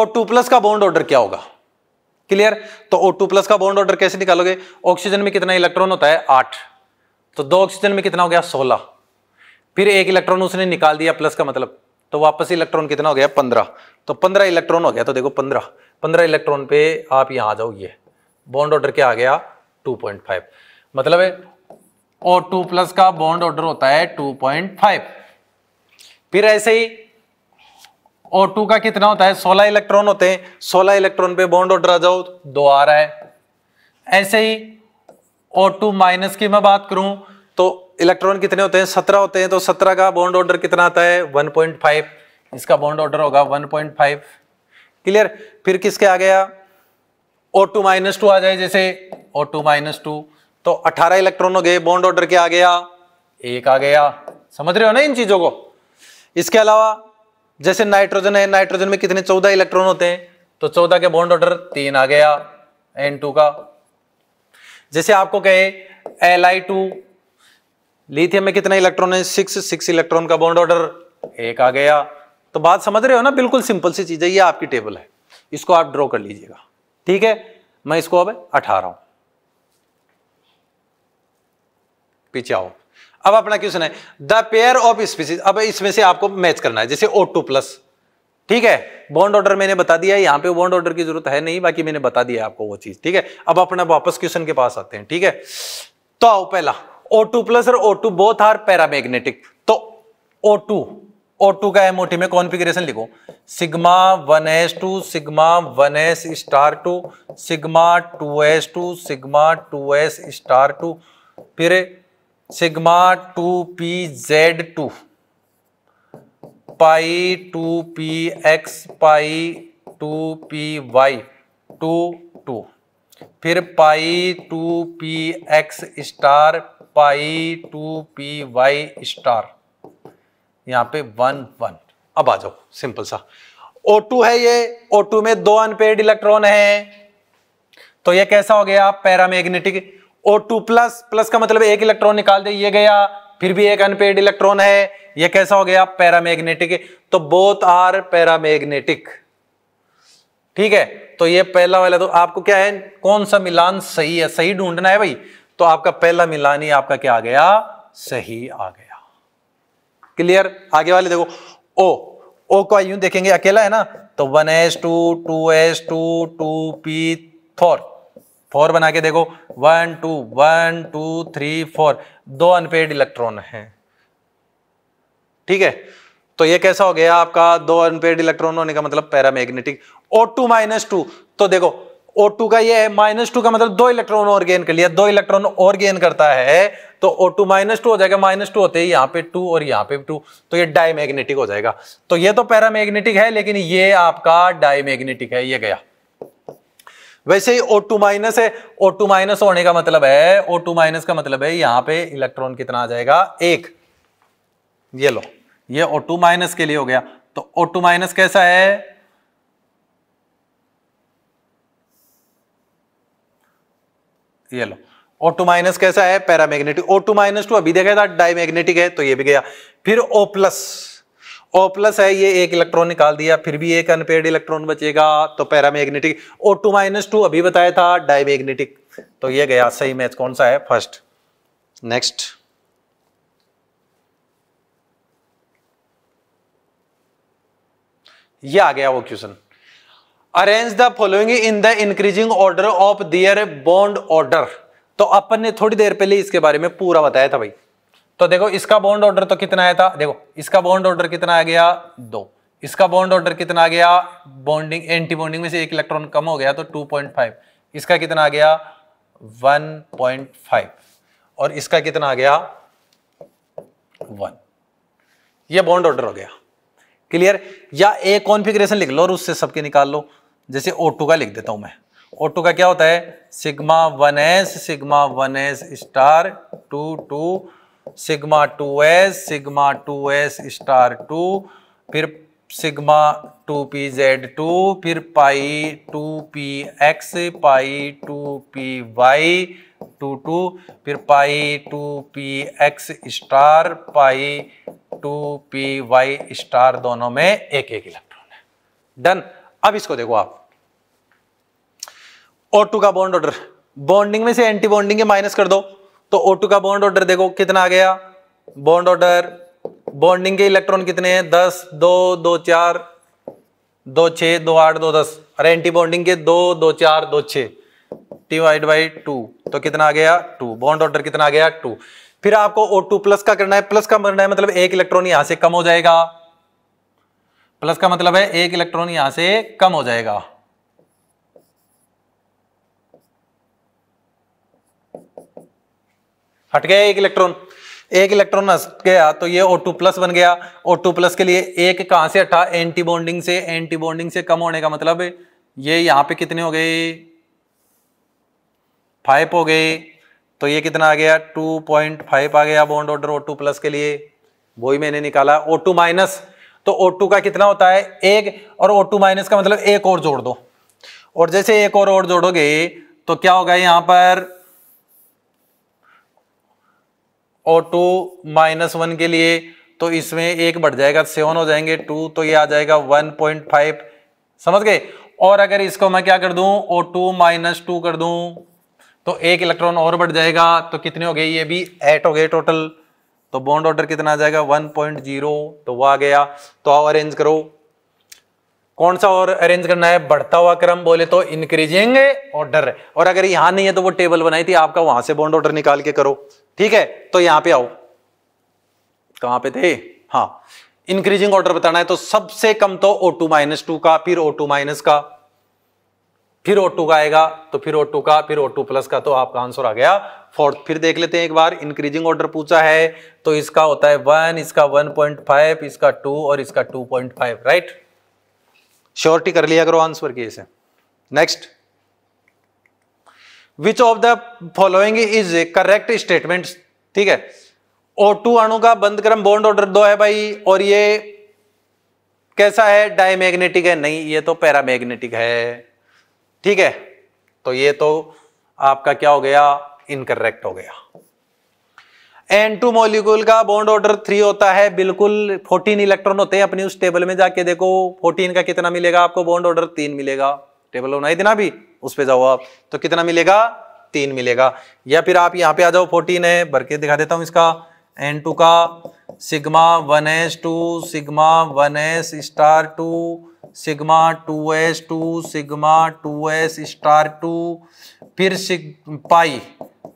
O two plus का बॉन्ड ऑर्डर क्या होगा क्लियर तो ओ टू प्लस का बॉन्ड ऑर्डर कैसे निकालोगे ऑक्सीजन में कितना इलेक्ट्रॉन होता है आठ तो दो ऑक्सीजन में कितना हो गया सोलह फिर एक इलेक्ट्रॉन उसने निकाल दिया प्लस का मतलब तो वापस इलेक्ट्रॉन कितना हो गया पंद्रह तो पंद्रह इलेक्ट्रॉन हो गया तो देखो पंद्रह पंद्रह इलेक्ट्रॉन पे आप यहां आ जाओ ये बॉन्ड ऑर्डर क्या आ गया 2.5 मतलब है ओ प्लस का बॉन्ड ऑर्डर होता है 2.5 फिर ऐसे ही O2 का कितना होता है 16 इलेक्ट्रॉन होते हैं 16 इलेक्ट्रॉन पे बॉन्ड ऑर्डर आ जाओ दो आ रहा है ऐसे ही O2 माइनस की मैं बात करूं तो इलेक्ट्रॉन कितने होते हैं 17 होते हैं तो 17 का बॉन्ड ऑर्डर कितना आता है 1.5 इसका बॉन्ड ऑर्डर होगा 1.5 क्लियर फिर किसके आ गया और टू माइनस टू आ जाए जैसे ओ टू माइनस टू तो अठारह इलेक्ट्रॉन हो गए बॉन्ड ऑर्डर के आ गया एक आ गया समझ रहे हो ना इन चीजों को इसके अलावा जैसे नाइट्रोजन है नाइट्रोजन में कितने चौदह इलेक्ट्रॉन होते हैं तो चौदह के बॉन्ड ऑर्डर तीन आ गया एन टू का जैसे आपको कहे एल आई टू लिथियम में कितने इलेक्ट्रॉन है सिक्स सिक्स इलेक्ट्रॉन का बॉन्ड ऑर्डर एक आ गया तो बात समझ रहे हो ना बिल्कुल सिंपल सी चीज है ये आपकी टेबल है इसको आप ड्रॉ कर लीजिएगा ठीक है मैं इसको अब हटा रहा हूं पीछे आओ अब अपना क्वेश्चन है द पेयर ऑफ स्पीसीज अब इसमें से आपको मैच करना है जैसे ओ टू प्लस ठीक है बॉन्ड ऑर्डर मैंने बता दिया यहां पे बॉन्ड ऑर्डर की जरूरत है नहीं बाकी मैंने बता दिया आपको वो चीज ठीक है अब अपना वापस क्वेश्चन के पास आते हैं ठीक है तो आओ पहला O2 प्लस और O2 बोथ आर पैरामैग्नेटिक तो O2 और टू का एमओटी में कॉन्फिग्रेशन लिखो sigma one S two sigma one S star two sigma two S two sigma two S star two फिर sigma two P Z two pi two P x pi two P Y two two फिर pi two P x star pi two P Y star यहां पे one one अब आ जाओ simple सा O2 है ये O2 में दो अनपेड इलेक्ट्रॉन है तो ये कैसा हो गया पैरामैग्नेटिक O2 प्लस प्लस का मतलब एक इलेक्ट्रॉन निकाल दे ये गया फिर भी एक अनपेड इलेक्ट्रॉन है ये कैसा हो गया पैरामैग्नेटिक तो बोथ आर पैरामैग्नेटिक ठीक है तो ये पहला वाला तो आपको क्या है कौन सा मिलान सही है सही ढूंढना है भाई तो आपका पहला मिलान ही आपका क्या आ गया सही आ गया क्लियर आगे वाले देखो ओ ओ को यू देखेंगे अकेला है ना तो one S two two S two two p four four बना के देखो one two one two three four दो अनपेड इलेक्ट्रॉन है ठीक है तो ये कैसा हो गया आपका दो अनपेड इलेक्ट्रॉन होने का मतलब paramagnetic O two minus two तो देखो O2 का ये है माइनस टू का मतलब दो इलेक्ट्रॉन और गेन कर लिया दो इलेक्ट्रॉन और गेन करता है तो O2 टू माइनस टू हो जाएगा माइनस टू होते हैं यहाँ पे टू और यहाँ पे टू तो ये डायमैग्नेटिक हो जाएगा तो ये तो पैरामैग्नेटिक है लेकिन ये आपका डायमैग्नेटिक है ये गया वैसे ही O2 माइनस है O2 माइनस होने का मतलब है O2 माइनस का मतलब है यहां पे इलेक्ट्रॉन कितना आ जाएगा एक ये लो ये O2 माइनस के लिए हो गया तो O2 माइनस कैसा है ये लो O2- कैसा है paramagnetic O two minus two अभी देखा था डायमैग्नेटिक है तो ये भी गया फिर O+ O+ है ये एक इलेक्ट्रॉन निकाल दिया फिर भी एक अनपेड इलेक्ट्रॉन बचेगा तो paramagnetic O2- to minus two अभी बताया था डायमैग्नेटिक तो ये गया सही मैच कौन सा है फर्स्ट नेक्स्ट ये आ गया वो question arrange the following in the increasing order of their bond order तो अपन ने थोड़ी देर पहले इसके बारे में पूरा बताया था भाई तो देखो इसका बॉन्ड ऑर्डर तो कितना आया था देखो इसका बॉन्ड ऑर्डर कितना आ गया दो इसका बॉन्ड ऑर्डर कितना आ गया बॉन्डिंग एंटी बॉन्डिंग में से एक इलेक्ट्रॉन कम हो गया तो 2.5 इसका कितना आ गया 1.5 और इसका कितना आ गया 1 ये बॉन्ड ऑर्डर हो गया क्लियर या एक कॉन्फिग्रेशन लिख लो और उससे सबके निकाल लो जैसे ओटू का लिख देता हूं मैं ओटू का क्या होता है sigma one s sigma one S star two two sigma two s sigma two S star two फिर sigma two P Z two फिर pi two P x pi two P Y two two फिर pi two P x star pi two P Y star दोनों में एक एक electron है done अब इसको देखो आप ओ टू का बॉन्ड ऑर्डर बॉन्डिंग में से एंटी बॉन्डिंग के माइनस कर दो तो ओ टू का बॉन्ड ऑर्डर देखो कितना आ गया बॉन्ड ऑर्डर बॉन्डिंग के इलेक्ट्रॉन कितने हैं दस दो दो चार दो छ दो आठ दो दस और एंटी बॉन्डिंग के दो दो चार दो छ डिवाइड बाई टू तो कितना आ गया टू बॉन्ड ऑर्डर कितना आ गया टू फिर आपको ओ टू प्लस का करना है प्लस का करना है मतलब एक इलेक्ट्रॉन यहां से कम हो जाएगा प्लस का मतलब है एक इलेक्ट्रॉन यहां से कम हो जाएगा हट गया एक इलेक्ट्रॉन एक इलेक्ट्रॉन हट गया तो ये O2 प्लस बन गया O2 प्लस के लिए एक कहां से हटा एंटी बॉन्डिंग से एंटी बॉन्डिंग से कम होने का मतलब ये यहां पे कितने हो गए फाइव हो गए तो ये कितना आ गया टू पॉइंट फाइव आ गया बॉन्ड ऑर्डर O2 प्लस के लिए वही मैंने निकाला O2 माइनस तो O2 का कितना होता है एक और O2 माइनस का मतलब एक और जोड़ दो और जैसे एक और और जोड़ोगे तो क्या होगा यहां पर और टू माइनस वन के लिए तो इसमें एक बढ़ जाएगा सेवन हो जाएंगे टू तो ये आ जाएगा वन पॉइंट फाइव समझ गए और अगर इसको मैं क्या कर दूं ओ टू माइनस टू कर दूं तो एक इलेक्ट्रॉन और बढ़ जाएगा तो कितने हो गए ये भी एट हो गए टोटल तो बॉन्ड ऑर्डर कितना आ जाएगा वन पॉइंट जीरो तो वो आ गया तो आओ अरेंज करो कौन सा और अरेंज करना है बढ़ता हुआ क्रम बोले तो इंक्रीजिंग ऑर्डर और अगर यहां नहीं है तो वो टेबल बनाई थी आपका वहां से बॉन्ड ऑर्डर निकाल के करो ठीक है तो यहां पे आओ कहां पे थे हाँ इंक्रीजिंग ऑर्डर बताना है तो सबसे कम तो ओ टू माइनस टू का फिर ओ टू माइनस का फिर ओ टू का आएगा तो फिर ओ टू का फिर ओ टू प्लस का तो आपका आंसर आ गया फोर्थ फिर देख लेते हैं एक बार इंक्रीजिंग ऑर्डर पूछा है तो इसका होता है वन इसका वन पॉइंट फाइव इसका टू और इसका two point five right surety कर लिया करो आंसर की इसे next which of the following is correct statement ठीक है ओ टू अणु का बंद क्रम बॉन्ड ऑर्डर दो है भाई और ये कैसा है डायमैग्नेटिक है नहीं ये तो पैरामैग्नेटिक है ठीक है तो ये तो आपका क्या हो गया इनकरेक्ट हो गया एन टू मोलिकूल का बॉन्ड ऑर्डर थ्री होता है बिल्कुल फोर्टीन इलेक्ट्रॉन होते हैं अपनी उस टेबल में जाके देखो फोर्टीन का कितना मिलेगा आपको बॉन्ड ऑर्डर तीन मिलेगा टेबल बनाई देना भी उस पर जाओ आप तो कितना मिलेगा तीन मिलेगा या फिर आप यहाँ पे आ जाओ फोर्टीन है भर के दिखा देता हूँ इसका एन टू का sigma one S two sigma one S star two sigma two S two sigma two S star two फिर सिग pi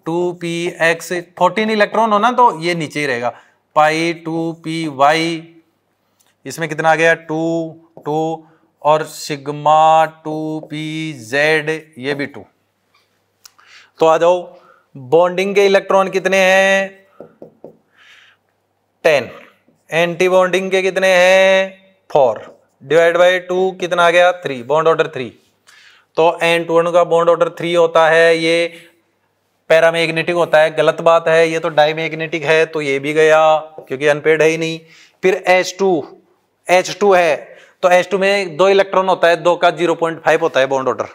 two P x fourteen electron हो ना तो ये नीचे ही रहेगा पाई टू पी वाई इसमें कितना आ गया टू टू और सिग्मा टू पी जेड ये भी टू तो आ जाओ बॉन्डिंग के इलेक्ट्रॉन कितने हैं टेन एंटी बॉन्डिंग के कितने हैं फोर डिवाइड बाई टू कितना आ गया थ्री बॉन्ड ऑर्डर थ्री तो एन टू का बॉन्ड ऑर्डर थ्री होता है ये पैरामैग्नेटिक होता है गलत बात है ये तो डायमैग्नेटिक है तो ये भी गया क्योंकि अनपेड है ही नहीं फिर एच टू एच टू है तो एस टू में दो इलेक्ट्रॉन होता है दो का जीरो पॉइंट फाइव होता है बॉन्ड ऑर्डर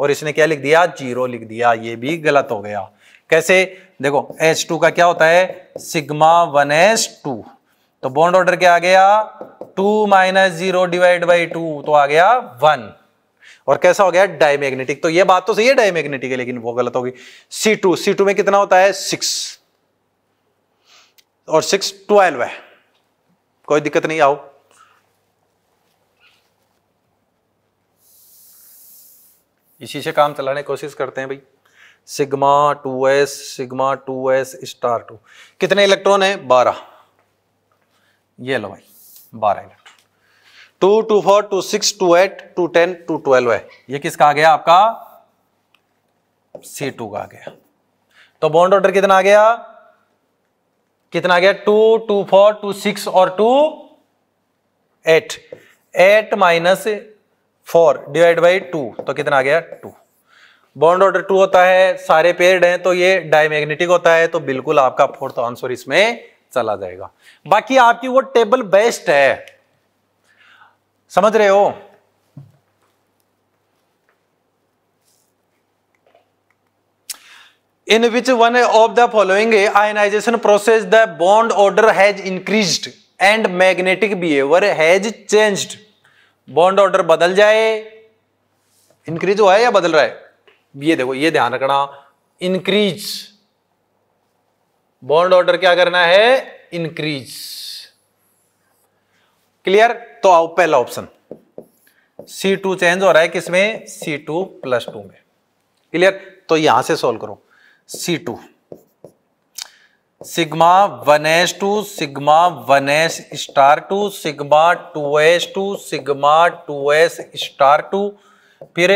और इसने क्या लिख दिया जीरो लिख दिया ये भी गलत हो गया कैसे देखो एस टू का क्या होता है सिग्मा वन एस टू तो बॉन्ड ऑर्डर क्या आ गया two minus zero divide by two तो आ गया वन और कैसा हो गया डायमैग्नेटिक तो ये बात तो सही है डायमैग्नेटिक है लेकिन वो गलत होगी सी टू सी टू में कितना होता है सिक्स और सिक्स ट्वेल्व है कोई दिक्कत नहीं आओ इसी से काम चलाने की कोशिश करते हैं भाई sigma two s sigma two S star two कितने इलेक्ट्रॉन है बारह ये लो भाई बारह electron two two four two six two eight two ten two twelve है ये किसका आ गया आपका सी टू का आ गया तो बॉन्ड ऑर्डर कितना आ गया कितना आ गया two two four two six और two eight eight minus four divide by two तो कितना आ गया टू बॉन्ड ऑर्डर टू होता है सारे पेड हैं तो ये डायमैग्नेटिक होता है तो बिल्कुल आपका फोर्थ आंसर इसमें चला जाएगा बाकी आपकी वो टेबल बेस्ट है समझ रहे हो in which one of the following ionisation process the bond order has increased and magnetic behaviour has changed bond order बदल जाए इंक्रीज हुआ है या बदल रहा है ये देखो ये ध्यान रखना इंक्रीज बॉन्ड ऑर्डर क्या करना है इंक्रीज क्लियर तो आओ पहला ऑप्शन C2 चेंज हो रहा है किसमें C2 टू प्लस टू में क्लियर तो यहां से सॉल्व करो C2 sigma one S two sigma one S star two sigma two S two sigma two S star two फिर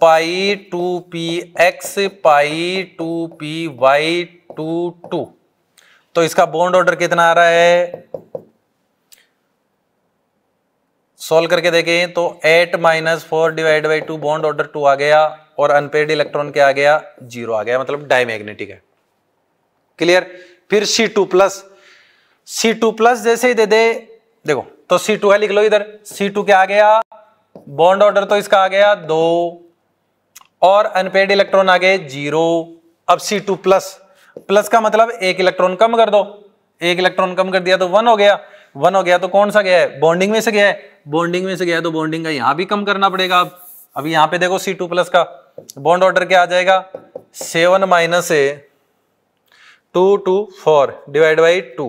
pi two P x pi two P Y two two तो इसका bond order कितना आ रहा है solve करके देखें तो eight minus four divide by two bond order two आ गया और अनपेड इलेक्ट्रॉन क्या आ गया जीरो आ गया मतलब डायमैग्नेटिक है क्लियर फिर C two plus C two plus जैसे ही दे दे देखो तो सी टू है लिख लो इधर सी टू क्या आ गया बॉन्ड ऑर्डर तो इसका आ गया दो और अनपेड इलेक्ट्रॉन आ गए जीरो अब C2 टू प्लस प्लस का मतलब एक इलेक्ट्रॉन कम कर दो एक इलेक्ट्रॉन कम कर दिया तो वन हो गया वन हो गया तो कौन सा गया है बॉन्डिंग में से गया है बॉन्डिंग में से गया है तो बॉन्डिंग का यहां भी कम करना पड़ेगा अब अब यहां पे देखो सी टू प्लस का बॉन्ड ऑर्डर क्या आ जाएगा seven minus a two two four divide by two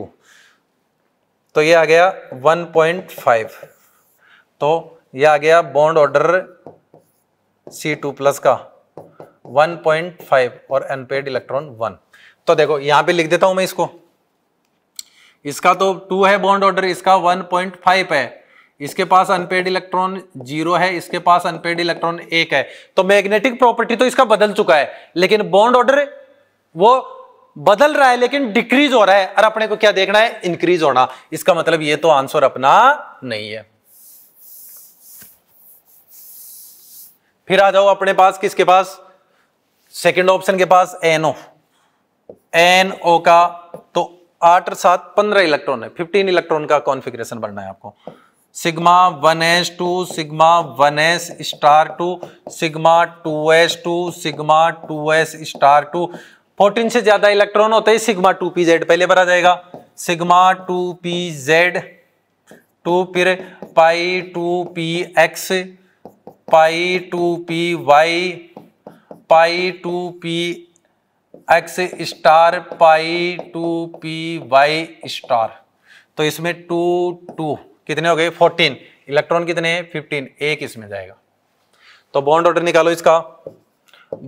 तो ये आ गया वन पॉइंट फाइव तो ये आ गया bond order C two plus का वन पॉइंट फाइव और अनपेड इलेक्ट्रॉन वन तो देखो यहां पे लिख देता हूं मैं इसको इसका तो टू है बॉन्ड ऑर्डर इसका वन पॉइंट फाइव है इसके पास अनपेड इलेक्ट्रॉन जीरो है इसके पास अनपेड इलेक्ट्रॉन एक है तो मैग्नेटिक प्रॉपर्टी तो इसका बदल चुका है लेकिन बॉन्ड ऑर्डर वो बदल रहा है लेकिन डिक्रीज हो रहा है और अपने को क्या देखना है इंक्रीज होना इसका मतलब ये तो आंसर अपना नहीं है फिर आ जाओ अपने पास किसके पास सेकंड ऑप्शन के पास एनओ एनओ का तो आठ सात पंद्रह इलेक्ट्रॉन है फिफ्टीन इलेक्ट्रॉन का कॉन्फिग्रेशन बनना है आपको sigma one S two sigma one S star two sigma two S two sigma two S star two fourteen से ज्यादा इलेक्ट्रॉन होते हैं सिग्मा टू पी जेड पहले पर आ जाएगा sigma two P Z two फिर pi two P x pi two P Y pi two P x star pi two P Y star तो इसमें टू टू कितने हो गए फोर्टीन इलेक्ट्रॉन कितने हैं फिफ्टीन एक इसमें जाएगा तो बॉन्ड ऑर्डर निकालो इसका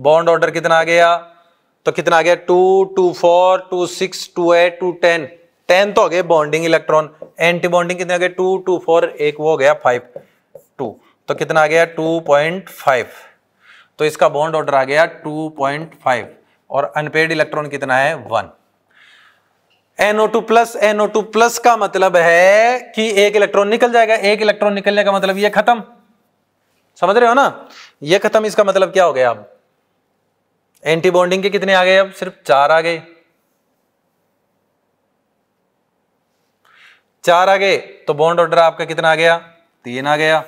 बॉन्ड ऑर्डर कितना आ गया तो कितना आ गया two two four two six two eight two ten ten तो हो गए बॉन्डिंग इलेक्ट्रॉन एंटी बॉन्डिंग कितने आ गए टू टू फोर एक वो हो गया फाइव टू तो कितना आ गया टू पॉइंट फाइव तो इसका बॉन्ड ऑर्डर आ गया टू पॉइंट फाइव और अनपेड इलेक्ट्रॉन कितना है one NO2 plus NO2 plus का मतलब है कि एक इलेक्ट्रॉन निकल जाएगा एक इलेक्ट्रॉन निकलने का मतलब ये खत्म समझ रहे हो ना ये खत्म इसका मतलब क्या हो गया अब एंटी बॉन्डिंग के कितने आ गए अब सिर्फ चार आ गए चार आ गए तो बॉन्ड ऑर्डर आपका कितना आ गया तीन आ गया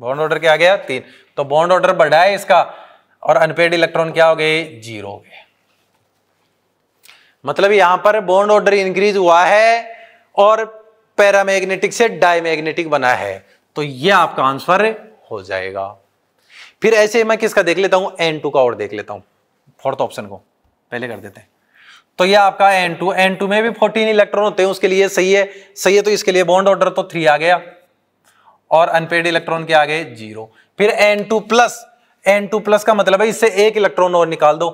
बॉन्ड ऑर्डर क्या आ गया तीन तो बॉन्ड ऑर्डर बढ़ा है इसका और अनपेड इलेक्ट्रॉन क्या हो गए जीरो हो गए मतलब यहां पर बॉन्ड ऑर्डर इंक्रीज हुआ है और पैरामैग्नेटिक से डायमैग्नेटिक बना है तो ये आपका आंसर हो जाएगा फिर ऐसे मैं किसका देख लेता हूं एन का और देख लेता हूं फोर्थ ऑप्शन को पहले कर देते हैं तो ये आपका एन टू एन टू में भी फोर्टीन इलेक्ट्रॉन होते हैं उसके लिए सही है सही है तो इसके लिए बॉन्ड ऑर्डर तो थ्री आ गया और अनपेड इलेक्ट्रॉन के आ गए जीरो फिर N two plus N two plus का मतलब है इससे एक इलेक्ट्रॉन और निकाल दो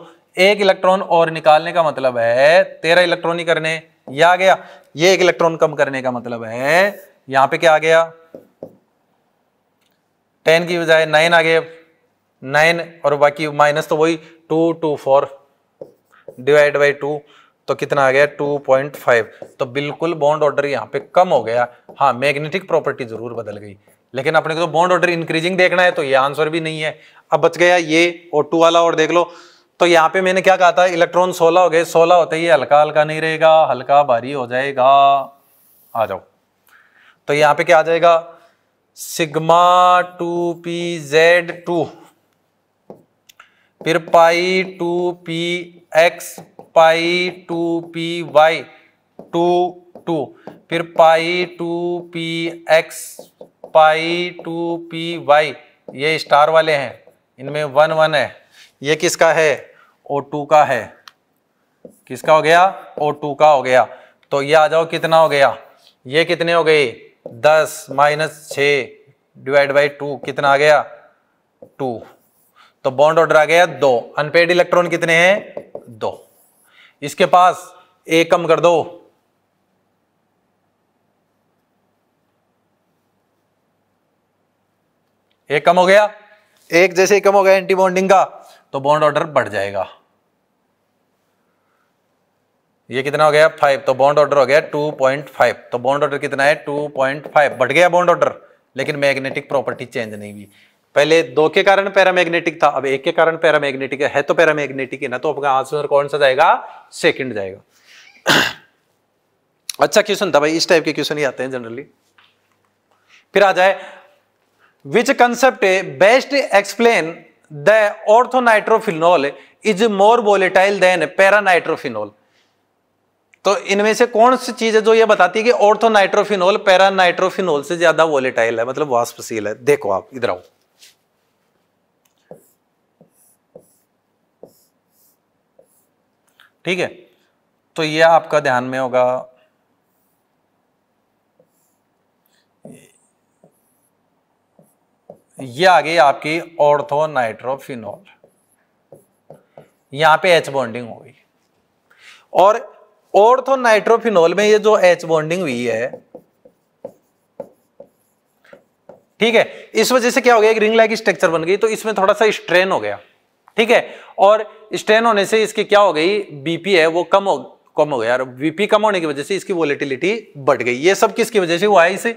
एक इलेक्ट्रॉन और निकालने का मतलब है तेरह इलेक्ट्रॉन ही करने ये आ गया ये एक इलेक्ट्रॉन कम करने का मतलब है यहां पर क्या आ गया टेन की बजाय नाइन आ गए नाइन और बाकी माइनस तो वही two two four divide by two तो कितना आ गया 2.5 तो बिल्कुल बॉन्ड ऑर्डर यहाँ पे कम हो गया हाँ मैग्नेटिक प्रॉपर्टी जरूर बदल गई लेकिन अपने को तो बॉन्ड ऑर्डर इंक्रीजिंग देखना है तो ये आंसर भी नहीं है अब बच गया ये और टू वाला और देख लो तो यहाँ पे मैंने क्या कहा था इलेक्ट्रॉन 16 हो गए 16 होते ही हल्का हल्का नहीं रहेगा हल्का भारी हो जाएगा आ जाओ तो यहाँ पे क्या आ जाएगा sigma two P Z two फिर pi two P x pi two P Y two two फिर pi two P x pi two P Y ये स्टार वाले हैं इनमें वन वन है ये किसका है ओ टू का है किसका हो गया ओ टू का हो गया तो ये आ जाओ कितना हो गया ये कितने हो गए दस माइनस छ डिवाइड बाई टू कितना आ गया टू तो बॉन्ड ऑर्डर आ गया दो अनपेड इलेक्ट्रॉन कितने हैं दो इसके पास एक कम कर दो एक कम हो गया एक जैसे ही कम हो गया एंटी बॉन्डिंग का तो बॉन्ड ऑर्डर बढ़ जाएगा ये कितना हो गया फाइव तो बॉन्ड ऑर्डर हो गया टू पॉइंट फाइव तो बॉन्ड ऑर्डर कितना है टू पॉइंट फाइव बढ़ गया बॉन्ड ऑर्डर लेकिन मैग्नेटिक प्रॉपर्टी चेंज नहीं हुई पहले दो के कारण पैरामैग्नेटिक था अब एक के कारण पैरामैग्नेटिक है, तो पैरामैग्नेटिक है ना तो आपका आंसर कौन सा जाएगा सेकंड जाएगा अच्छा क्वेश्चन था भाई इस टाइप के क्वेश्चन ही आते हैं जनरली फिर आ जाए which concept best explain the orthonitrophenol is more volatile than paranitrophenol तो इनमें से कौन सी चीज है जो ये बताती है कि ऑर्थोनाइट्रोफिनोल पैरानाइट्रोफिनोल से ज्यादा वोलेटाइल है मतलब वाष्पशील है देखो आप इधर आओ ठीक है तो ये आपका ध्यान में होगा ये आ गई आपकी ऑर्थो नाइट्रोफिनोल यहां पे एच बॉन्डिंग हो गई और ऑर्थो नाइट्रोफिनोल में ये जो एच बॉन्डिंग हुई है ठीक है इस वजह से क्या हो गया एक रिंग लाइक स्ट्रक्चर बन गई तो इसमें थोड़ा सा स्ट्रेन हो गया ठीक है और स्ट्रेन होने से इसकी क्या हो गई बीपी है वो कम हो कम हो गया और बीपी कम होने की वजह से इसकी वोलेटिलिटी बढ़ गई ये सब किसकी वजह से हुआ है इसे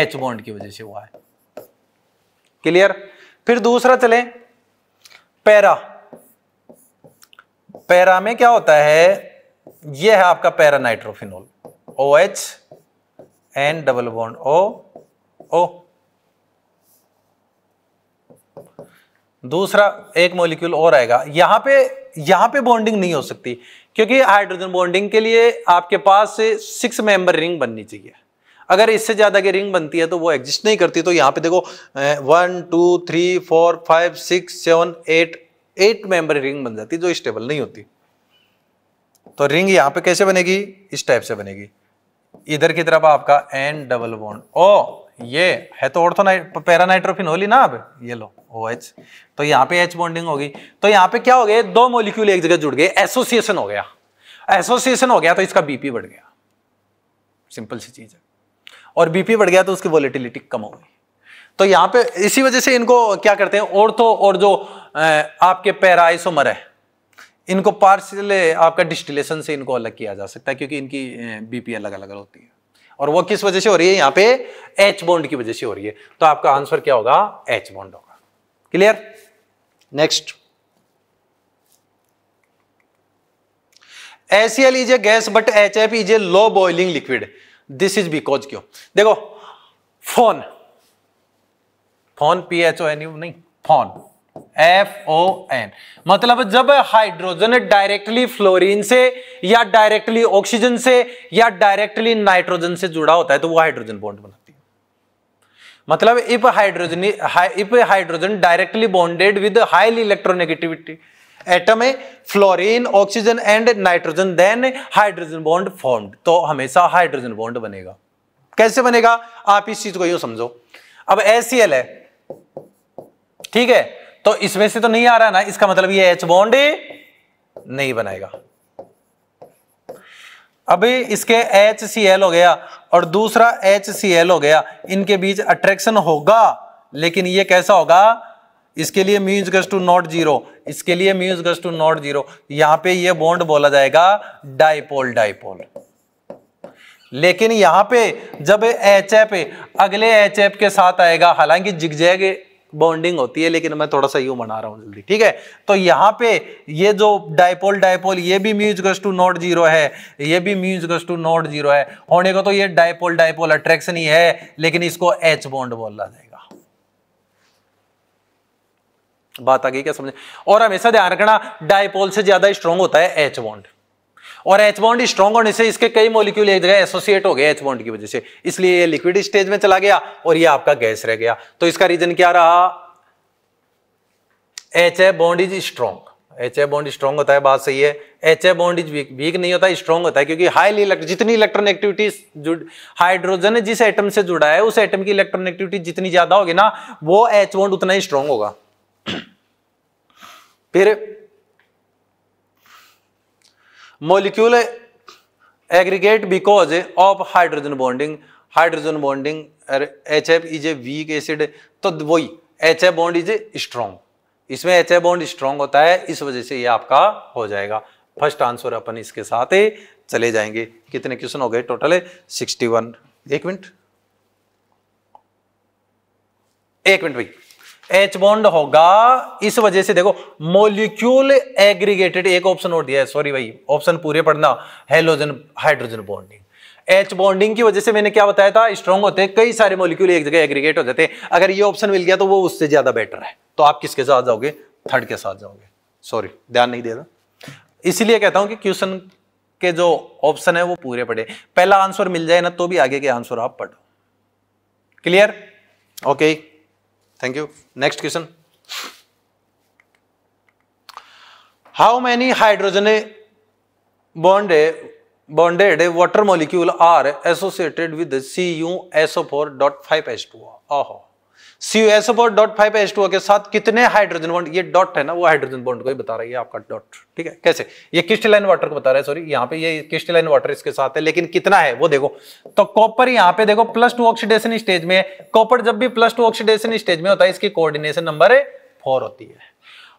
एच बॉन्ड की वजह से हुआ है क्लियर फिर दूसरा चले पैरा पैरा में क्या होता है ये है आपका para nitrophenol O H N double bond O O दूसरा एक मॉलिक्यूल और आएगा यहाँ पे यहां पे बॉन्डिंग नहीं हो सकती क्योंकि हाइड्रोजन बॉन्डिंग के लिए आपके पास सिक्स मेंबर रिंग बननी चाहिए अगर इससे ज़्यादा की रिंग बनती है तो वो एग्जिस्ट नहीं करती तो यहां पे देखो one two three four five six seven eight eight member ring बन जाती जो स्टेबल नहीं होती तो रिंग यहाँ पे कैसे बनेगी इस टाइप से बनेगी इधर की तरफ आपका एन डबल बॉन्ड ओ ये है तो और तो पैरानाइट्रोफिन होली ना आप ये लो ओ एच तो यहाँ पे एच बॉन्डिंग होगी तो यहाँ पे क्या हो गया दो मोलिक्यूल एक जगह जुड़ गए एसोसिएशन हो गया एसोसिएशन हो गया तो इसका बीपी बढ़ गया सिंपल सी चीज है और बीपी बढ़ गया तो उसकी वॉलिटिलिटी कम हो गई तो यहाँ पे इसी वजह से इनको क्या करते हैं और तो और जो आपके पैराइसोमर है इनको पार्सल आपका डिस्टिलेशन से इनको अलग किया जा सकता है क्योंकि इनकी बीपी अलग अलग होती है और वो किस वजह से हो रही है यहाँ पे एच बॉन्ड की वजह से हो रही है तो आपका आंसर क्या होगा एच बॉन्ड होगा clear next HCl is a gas but H F is a low boiling liquid this is because क्यों देखो FON FON P H O N U नहीं फोन एफ ओ एन मतलब जब hydrogen directly fluorine से या directly oxygen से या directly nitrogen से जुड़ा होता है तो वो हाइड्रोजन बॉन्ड बना मतलब if hydrogen if hydrogen directly bonded with highly electronegativity atom है fluorine oxygen and nitrogen then hydrogen bond formed तो हमेशा हाइड्रोजन बॉन्ड बनेगा कैसे बनेगा आप इस चीज को यू समझो अब एसीएल है ठीक है तो इसमें से तो नहीं आ रहा ना इसका मतलब ये एच बॉन्ड नहीं बनाएगा अभी इसके एच सी एल हो गया और दूसरा एच सी एल हो गया इनके बीच अट्रैक्शन होगा लेकिन ये कैसा होगा इसके लिए म्यूज गज टू नॉट जीरो इसके लिए म्यूज गज टू नॉट जीरो यहां पे ये बॉन्ड बोला जाएगा डाइपोल डाइपोल लेकिन यहां पे जब एच एप अगले एच एप के साथ आएगा हालांकि जिगजैग बॉन्डिंग होती है लेकिन मैं थोड़ा सा यूं बना रहा हूँ जल्दी ठीक है तो यहाँ पे ये जो डायपोल डायपोल ये भी म्यूजगस टू नॉट जीरो है ये भी म्यूज गस टू नॉट जीरो है होने को तो ये डायपोल डायपोल अट्रैक्शन ही है लेकिन इसको एच बॉन्ड बोला जाएगा बात आ गई क्या समझे और हमेशा ध्यान रखना डायपोल से ज्यादा स्ट्रॉन्ग होता है एच बॉन्ड और एच बॉन्ड स्ट्रॉन्ग होने से इसके कई मोलिक्यूल एक जगह एसोसिएट हो गए एच बॉन्ड की वजह से इसलिए ये लिक्विड स्टेज में चला गया और ये आपका गैस रह गया तो इसका रीजन क्या रहा H A bond is strong H A bond strong होता है बात सही है H A bond is weak weak नहीं होता स्ट्रॉन्ग होता है क्योंकि हाई जितनी इलेक्ट्रॉन एक्टिविटी हाइड्रोजन जिस एटम से जुड़ा है उस एटम की इलेक्ट्रॉन एक्टिविटी जितनी ज्यादा होगी ना वो एच बॉन्ड उतना ही स्ट्रॉन्ग होगा फिर molecule aggregate because of hydrogen bonding hydrogen bonding H F is a weak acid तो वही H F bond is a strong इसमें एच एफ बॉन्ड स्ट्रॉन्ग होता है इस वजह से यह आपका हो जाएगा फर्स्ट आंसर अपन इसके साथ ही चले जाएंगे कितने क्वेश्चन हो गए टोटल सिक्सटी वन एक मिनट एक मिनट भाई एच बॉन्ड होगा इस वजह से देखो मोलिक्यूल एग्रीगेटेड एक ऑप्शन और दिया है सॉरी भाई ऑप्शन पूरे पढ़ना halogen hydrogen bonding H bonding की वजह से मैंने क्या बताया था स्ट्रॉन्ग होते हैं कई सारे मोलिक्यूल एक जगह एग्रीगेट हो जाते हैं अगर ये ऑप्शन मिल गया तो वो उससे ज्यादा बेटर है तो आप किसके साथ जाओगे थर्ड के साथ जाओगे सॉरी ध्यान नहीं देता इसलिए कहता हूं कि क्वेश्चन के जो ऑप्शन है वो पूरे पढ़े पहला आंसर मिल जाए ना तो भी आगे के आंसर आप पढ़ो clear okay okay. Thank you. Next question. How many hydrogen bonded, bonded water molecule are associated with the CuSO4.5H2O? C S बॉट डॉट फाइव एच टू के साथ कितने हाइड्रोजन बॉन्ड ये डॉट है ना वो हाइड्रोजन बॉन्ड को ही बता रहा है आपका डॉट ठीक है कैसे ये किस्टलाइन वाटर को बता रहा है सॉरी यहाँ पे ये किस्टलाइन वाटर इसके साथ है लेकिन कितना है वो देखो तो कॉपर यहाँ पे देखो प्लस टू ऑक्सीडेशन स्टेज में कॉपर जब भी प्लस टू ऑक्सीडेशन स्टेज में होता है इसकी कोऑर्डिनेशन नंबर फोर होती है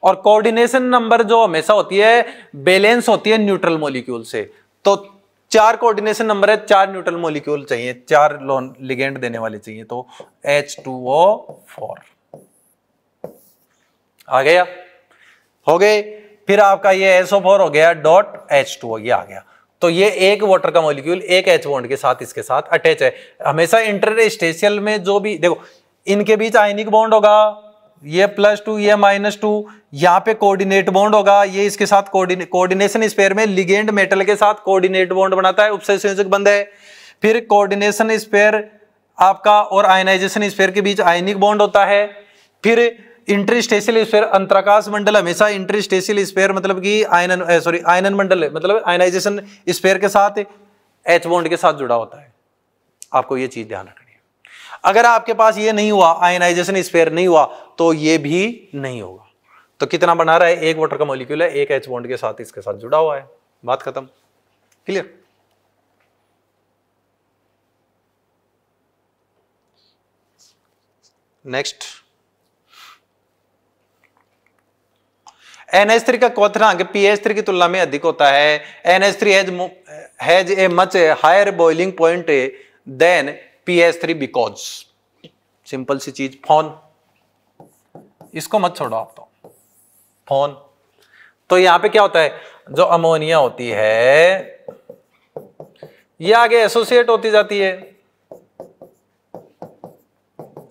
और कोऑर्डिनेशन नंबर जो हमेशा होती है बैलेंस होती है न्यूट्रल मोलिक्यूल से तो चार कोऑर्डिनेशन नंबर है चार न्यूट्रल मॉलिक्यूल चाहिए चार लोन लिगेंड देने वाले चाहिए तो एच टू ओ फोर आ गया हो गए फिर आपका ये एस ओ फोर हो गया डॉट एच टू ये आ गया तो ये एक वाटर का मॉलिक्यूल एक एच बॉन्ड के साथ इसके साथ अटैच है हमेशा इंटर में जो भी देखो इनके बीच आयनिक बॉन्ड होगा ये प्लस टू ये माइनस टू यहाँ पे कोऑर्डिनेट बॉन्ड होगा ये इसके साथ कोऑर्डिनेशन स्पेयर में लिगेंड मेटल के साथ कोऑर्डिनेट बॉन्ड बनाता है उपसय संयोजक बंद है फिर कोऑर्डिनेशन स्पेयर आपका और आयनाइजेशन स्पेयर के बीच आयनिक बॉन्ड होता है फिर इंटरस्टेशियल स्पेयर अंतराकाश मंडल हमेशा इंटरस्टेशियल स्पेयर मतलब कि आयनन सॉरी आयनन मंडल मतलब आयनाइजेशन स्पेयर के साथ एच बॉन्ड के साथ जुड़ा होता है आपको ये चीज ध्यान रखनी अगर आपके पास ये नहीं हुआ आयनाइजेशन स्पेयर नहीं हुआ तो ये भी नहीं होगा तो कितना बना रहा है एक वाटर का मोलिक्यूल है एक एच बॉन्ड के साथ इसके साथ जुड़ा हुआ है बात खत्म क्लियर नेक्स्ट एनएच थ्री का क्वथनांक पीएच थ्री की तुलना में अधिक होता है NH three has has a much higher boiling point than P S three because simple सी चीज फोन इसको मत छोड़ो आप तो फोन तो यहां पे क्या होता है जो अमोनिया होती है ये आगे एसोसिएट होती जाती है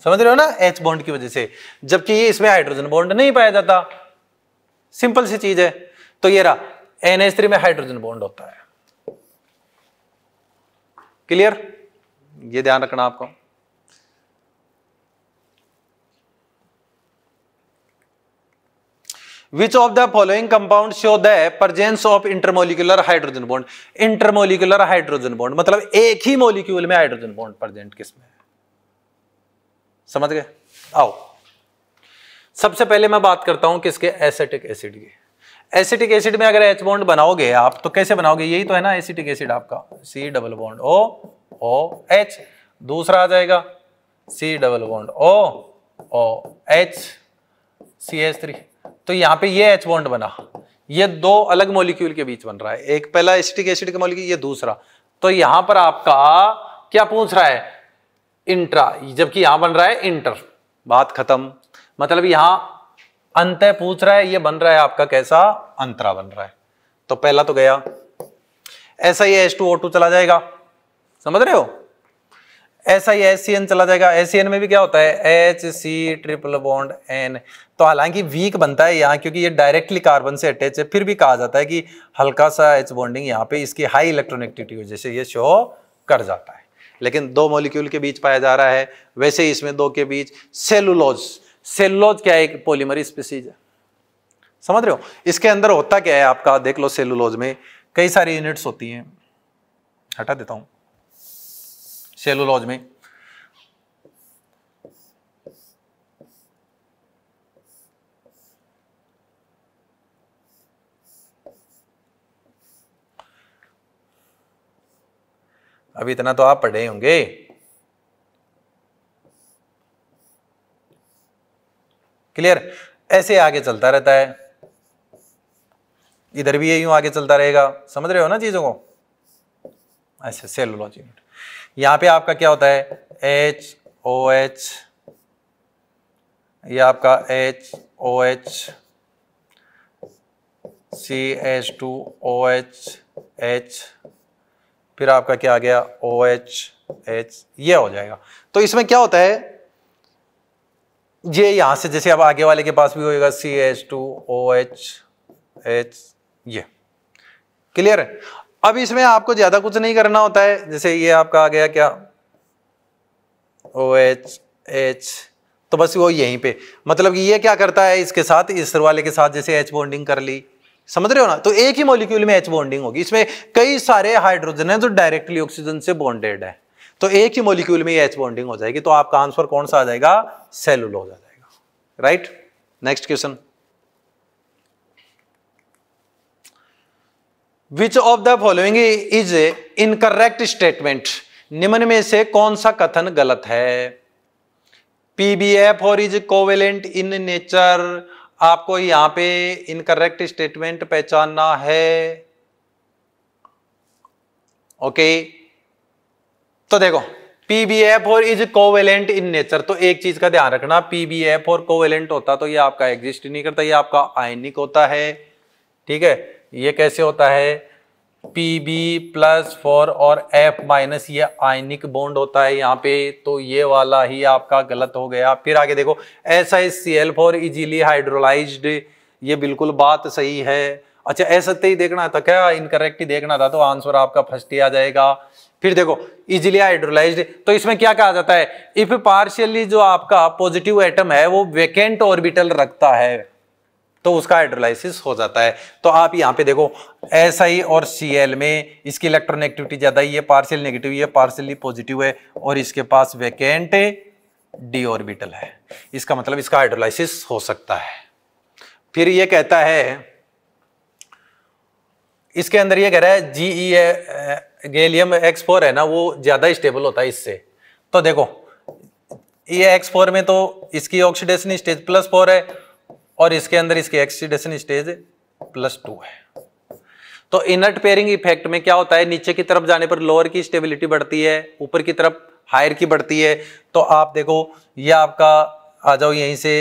समझ रहे हो ना एच बॉन्ड की वजह से जबकि ये इसमें हाइड्रोजन बॉन्ड नहीं पाया जाता सिंपल सी चीज है तो ये रहा एनएच में हाइड्रोजन बॉन्ड होता है क्लियर ये ध्यान रखना आपको which of the following compound show the presence of intermolecular hydrogen bond intermolecular hydrogen bond मतलब एक ही मोलिक्यूल में हाइड्रोजन बॉन्ड प्रजेंट किसमें समझ गए आओ सबसे पहले मैं बात करता हूं किसके एसेटिक एसिड की एसिटिक एसिड में अगर एच बॉन्ड बनाओगे आप तो कैसे बनाओगे यही तो है ना एसिटिक एसिड आपका C double bond O O H दूसरा आ जाएगा C double bond O O H C H three तो यहां पे ये एच बॉन्ड बना ये दो अलग मोलिक्यूल के बीच बन रहा है एक पहला एसिटिक एसिड का मॉलिक्यूल ये दूसरा तो यहां पर आपका क्या पूछ रहा है इंट्रा जबकि यहां बन रहा है इंटर बात खत्म मतलब यहां अंत पूछ रहा है ये बन रहा है आपका कैसा अंतरा बन रहा है तो पहला तो गया ऐसा ही एच टू ओ टू चला जाएगा समझ रहे हो ऐसा ही एस चला जाएगा एस में भी क्या होता है H C triple bond N तो हालांकि वीक बनता है यहाँ क्योंकि ये डायरेक्टली कार्बन से अटैच है फिर भी कहा जाता है कि हल्का सा एच बॉन्डिंग यहाँ पे इसकी हाई इलेक्ट्रोनेगेटिविटी वजह से ये शो कर जाता है लेकिन दो मॉलिक्यूल के बीच पाया जा रहा है वैसे ही इसमें दो के बीच सेलुलोज सेलुलोज क्या है एक पोलीमरी स्पीसीज है समझ रहे हो इसके अंदर होता क्या है आपका देख लो सेलुलोज में कई सारी यूनिट्स होती हैं हटा देता हूँ सेलुलॉज में अभी इतना तो आप पढ़े होंगे क्लियर ऐसे आगे चलता रहता है इधर भी यही आगे चलता रहेगा समझ रहे हो ना चीजों को ऐसे सेलोलॉजी यूनिट यहां पे आपका क्या होता है एच ओ एच ये आपका H O H C H two O H H फिर आपका क्या आ गया ओ एच एच ये हो जाएगा तो इसमें क्या होता है ये यहां से जैसे अब आगे वाले के पास भी होएगा C H two O H H ये क्लियर है अब इसमें आपको ज्यादा कुछ नहीं करना होता है जैसे ये आपका आ गया क्या ओ एच एच तो बस वो यहीं पे मतलब कि ये क्या करता है इसके साथ इस वाले के साथ जैसे एच बॉन्डिंग कर ली समझ रहे हो ना तो एक ही मॉलिक्यूल में एच बॉन्डिंग होगी इसमें कई सारे हाइड्रोजन है जो डायरेक्टली ऑक्सीजन से बॉन्डेड है तो एक ही मॉलिक्यूल में एच बॉन्डिंग हो जाएगी तो आपका आंसर कौन सा आ जाएगा सेलुलोज आ जाएगा right next question which of the following is incorrect statement निम्न में से कौन सा कथन गलत है पीबीएफ और इज कोवेलेंट इन नेचर आपको यहां पे इनकरेक्ट स्टेटमेंट पहचानना है ओके तो देखो पीबीएफ और इज कोवेलेंट इन नेचर तो एक चीज का ध्यान रखना पीबीएफ और कोवेलेंट होता तो ये आपका एग्जिस्ट नहीं करता ये आपका आयनिक होता है ठीक है ये कैसे होता है पी बी प्लस फोर और एफ माइनस ये आयनिक बॉन्ड होता है यहाँ पे तो ये वाला ही आपका गलत हो गया फिर आगे देखो S I C L four easily hydrolyse ये बिल्कुल बात सही है अच्छा ऐसा तो ही देखना था क्या इनकरेक्ट ही देखना था तो आंसर आपका फर्स्ट ही आ जाएगा फिर देखो इजिली हाइड्रोलाइज तो इसमें क्या कहा जाता है इफ पार्शियली जो आपका पॉजिटिव एटम है वो वेकेंट ऑर्बिटल रखता है तो उसका हाइड्रोलाइसिस हो जाता है तो आप यहाँ पे देखो एस आई और सी एल में इसकी इलेक्ट्रोनेगेटिविटी ज़्यादा ही है पार्सियल नेगेटिव है पार्सियली पॉजिटिव है और इसके पास वैकेंट डी ऑर्बिटल है इसका मतलब इसका हाइड्रोलाइसिस हो सकता है फिर ये कहता है इसके अंदर ये कह रहा है G E e, gallium X four है ना वो ज़्यादा स्टेबल होता है इससे तो देखो ये एक्स फोर में तो इसकी ऑक्सीडेशन स्टेज प्लस फोर है और इसके अंदर इसकी एक्सीडेशन स्टेज प्लस टू है तो इनर्ट पेयरिंग इफेक्ट में क्या होता है नीचे की तरफ जाने पर लोअर की स्टेबिलिटी बढ़ती है ऊपर की तरफ हायर की बढ़ती है तो आप देखो ये आपका आ जाओ यहीं से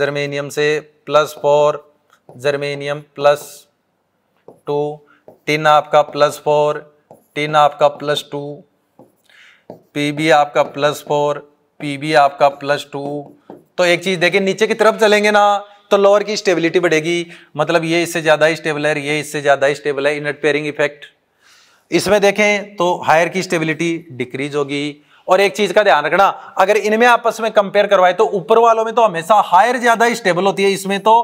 जर्मेनियम से plus four germanium plus two tin आपका प्लस फोर टिन आपका plus two P B plus four P B plus two तो एक चीज देखिए नीचे की तरफ चलेंगे ना तो लोअर की स्टेबिलिटी बढ़ेगी मतलब ये इससे ज़्यादा ही स्टेबल है ये इससे ज़्यादा ही स्टेबल है इनट पेयरिंग इफेक्ट इसमें देखें तो हायर की स्टेबिलिटी डिक्रीज होगी और एक चीज का ध्यान रखना अगर इनमें आपस में कंपेयर करवाए तो ऊपर वालों में तो हमेशा हायर ज्यादा स्टेबल होती है इसमें तो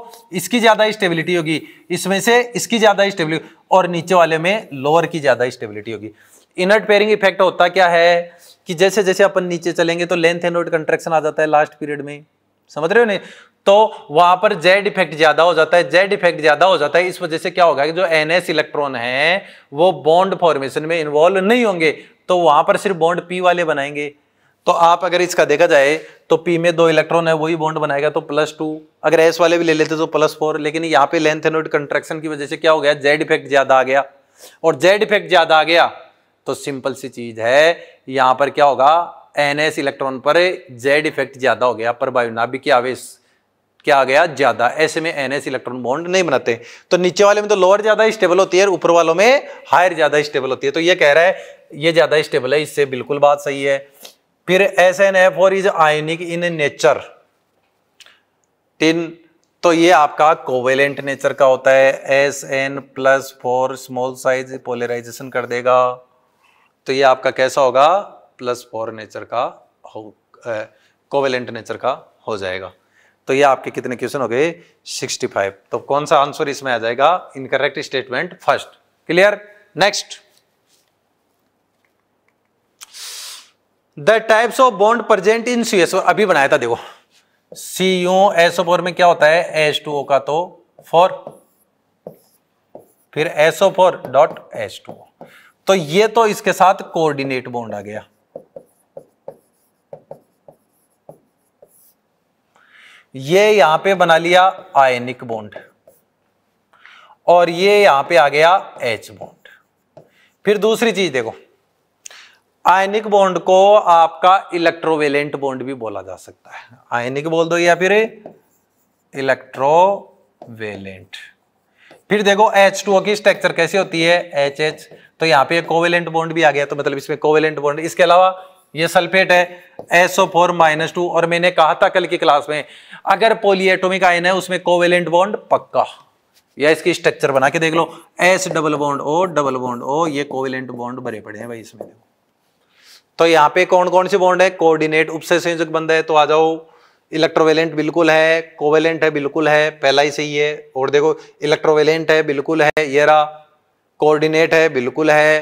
इसकी ज्यादा स्टेबिलिटी होगी इसमें से इसकी ज्यादा स्टेबिलिटी और नीचे वाले में लोअर की ज्यादा स्टेबिलिटी होगी इनर्ट पेयरिंग इफेक्ट होता क्या है कि जैसे जैसे अपन नीचे चलेंगे तो लेंथ एंड कंट्रेक्शन आ जाता है लास्ट पीरियड में समझ रहे हो नहीं तो वहां पर जेड इफेक्ट ज्यादा हो जाता है जेड इफेक्ट ज्यादा हो जाता है इस वजह से क्या होगा कि जो एनएस इलेक्ट्रॉन है वो बॉन्ड फॉर्मेशन में इन्वॉल्व नहीं होंगे तो वहां पर सिर्फ बॉन्ड पी वाले बनाएंगे तो आप अगर इसका देखा जाए तो पी में दो इलेक्ट्रॉन है वही बॉन्ड बनाएगा तो प्लस टू अगर एस वाले भी ले लेते तो प्लस फोर लेकिन यहाँ पे लेंथ एनोड कंट्रेक्शन की वजह से क्या हो गया जेड इफेक्ट ज्यादा आ गया और जेड इफेक्ट ज्यादा आ गया तो सिंपल सी चीज है यहां पर क्या होगा एनएस इलेक्ट्रॉन पर जेड इफेक्ट ज्यादा हो गया पर नाभिक आवेश क्या आ गया ज्यादा ऐसे में एन इलेक्ट्रॉन बॉन्ड नहीं बनाते तो नीचे वाले में तो लोअर ज्यादा स्टेबल होती है ऊपर वालों में हायर ज्यादा स्टेबल होती है तो ये कह रहा है ये ज्यादा स्टेबल है इससे बिल्कुल बात सही है फिर एस एन एफ और is ionic in nature tin तो ये आपका कोवेलेंट नेचर का होता है S N plus four small size polarisation कर देगा तो ये आपका कैसा होगा प्लस फोर नेचर का हो कोवेलेंट नेचर का हो जाएगा तो ये आपके कितने क्वेश्चन हो गए 65 तो कौन सा आंसर इसमें आ जाएगा incorrect statement first clear next the types of bond present in C अभी बनाया था देखो सी यू फोर में क्या होता है एस टू ओ का तो फोर फिर SO four dot S two तो ये तो इसके साथ कोऑर्डिनेट बॉन्ड आ गया ये यहां पे बना लिया आयनिक बॉन्ड और ये यहां पे आ गया एच बॉन्ड फिर दूसरी चीज देखो आयनिक बॉन्ड को आपका इलेक्ट्रोवेलेंट बॉन्ड भी बोला जा सकता है आयनिक बोल दो या फिर इलेक्ट्रोवेलेंट फिर देखो एच टू की स्ट्रक्चर कैसी होती है एच एच तो यहां पे कोवेलेंट बॉन्ड भी आ गया तो मतलब इसमें कोवेलेंट बॉन्ड इसके अलावा ये सल्फेट है एसओ फोर माइनस टू और मैंने कहा था कल की क्लास में अगर पोलियटोमिक आयन है उसमें कोवेलेंट बॉन्ड पक्का या इसकी स्ट्रक्चर बना के देख लो S double bond O double bond O ये कोवेलेंट बॉन्ड भरे पड़े हैं भाई इसमें तो यहाँ पे कौन कौन से बॉन्ड है कोऑर्डिनेट उपसे संयोजक बंद है तो आ जाओ इलेक्ट्रोवेलेंट बिल्कुल है कोवेलेंट है बिल्कुल है पहला ही सही है और देखो इलेक्ट्रोवेलेंट है बिल्कुल है ये रहा कोऑर्डिनेट है बिल्कुल है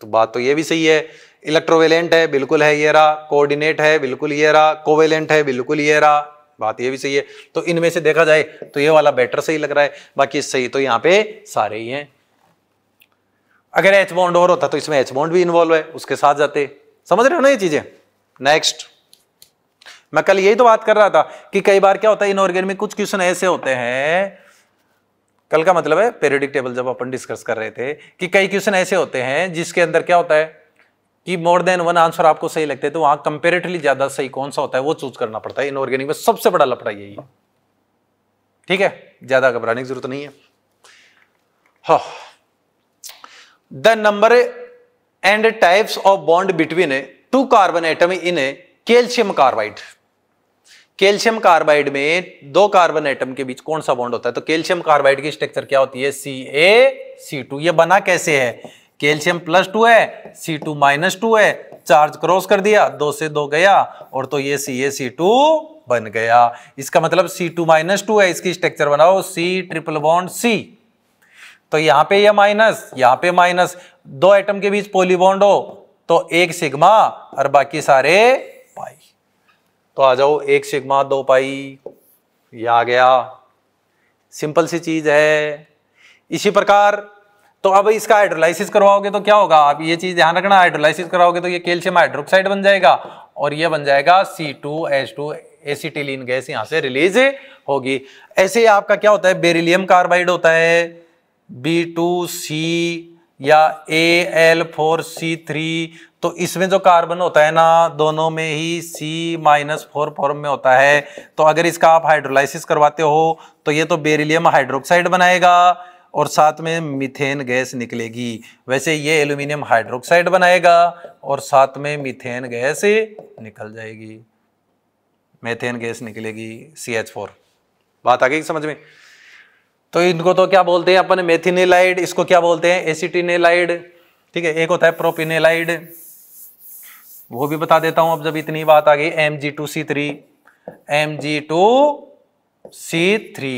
तो बात तो ये भी सही है इलेक्ट्रोवेलेंट है बिल्कुल है ये रहा कोऑर्डिनेट है बिल्कुल ये रहा कोवेलेंट है बिल्कुल ये रहा बात ये भी सही है तो इनमें से देखा जाए तो ये वाला बेटर सही लग रहा है बाकी सही तो यहाँ पे सारे ही हैं अगर एच बॉन्ड और होता तो इसमें एच बॉन्ड भी इन्वॉल्व है उसके साथ जाते समझ रहे हो ना ये चीजें नेक्स्ट मैं कल यही तो बात कर रहा था कि कई बार क्या होता है इनऑर्गेनिक कुछ क्वेश्चन ऐसे होते हैं कल का मतलब है पेरियोडिक टेबल जब अपन डिस्कस कर रहे थे कि कई क्वेश्चन ऐसे होते हैं जिसके अंदर क्या होता है कि मोर देन वन आंसर आपको सही लगते हैं तो वहां कंपेरेटिवली ज्यादा सही कौन सा होता है वो चूज करना पड़ता है इनऑर्गेनिक में सबसे बड़ा लपड़ा यही है ठीक है ज्यादा घबराने की जरूरत नहीं है the number and types of bond between two carbon atom in a calcium carbide calcium carbide में दो कार्बन एटम के बीच कौन सा बॉन्ड होता है तो कैल्शियम कार्बाइड की स्ट्रक्चर क्या होती है सी ए सी टू यह बना कैसे है कैल्शियम प्लस टू है सी टू माइनस टू है चार्ज क्रॉस कर दिया दो से दो गया और तो ये सी ए सी टू बन गया इसका मतलब सी टू माइनस टू है इसकी स्ट्रक्चर बनाओ सी ट्रिपल बॉन्ड सी तो यहां पे ये माइनस यहां पे माइनस दो एटम के बीच पोलीबॉन्ड हो तो एक सिग्मा और बाकी सारे पाई तो आ जाओ एक सिग्मा दो पाई ये आ गया सिंपल सी चीज है इसी प्रकार तो अब इसका हाइड्रोलाइसिस करवाओगे तो क्या होगा आप ये चीज ध्यान रखना हाइड्रोलाइसिस कराओगे तो ये कैल्शियम हाइड्रोक्साइड बन जाएगा और ये बन जाएगा C two H two acetylene gas यहाँ से रिलीज होगी ऐसे आपका क्या होता है बेरिलियम कार्बाइड होता है बी टू सी या A L four C three तो इसमें जो कार्बन होता है ना दोनों में ही सी माइनस फोर फॉर्म में होता है तो अगर इसका आप हाइड्रोलाइसिस करवाते हो तो ये तो बेरिलियम हाइड्रोक्साइड बनाएगा और साथ में मीथेन गैस निकलेगी वैसे ये एल्यूमिनियम हाइड्रोक्साइड बनाएगा और साथ में मीथेन गैस निकल जाएगी मीथेन गैस निकलेगी सी एच फोर बात आ गई समझ में तो इनको तो क्या बोलते हैं अपन मेथिनेलाइड इसको क्या बोलते हैं एसिटिनेलाइड ठीक है एक होता है प्रोपिनेलाइड वो भी बता देता हूं अब जब इतनी बात आ गई M G two C three M G two C three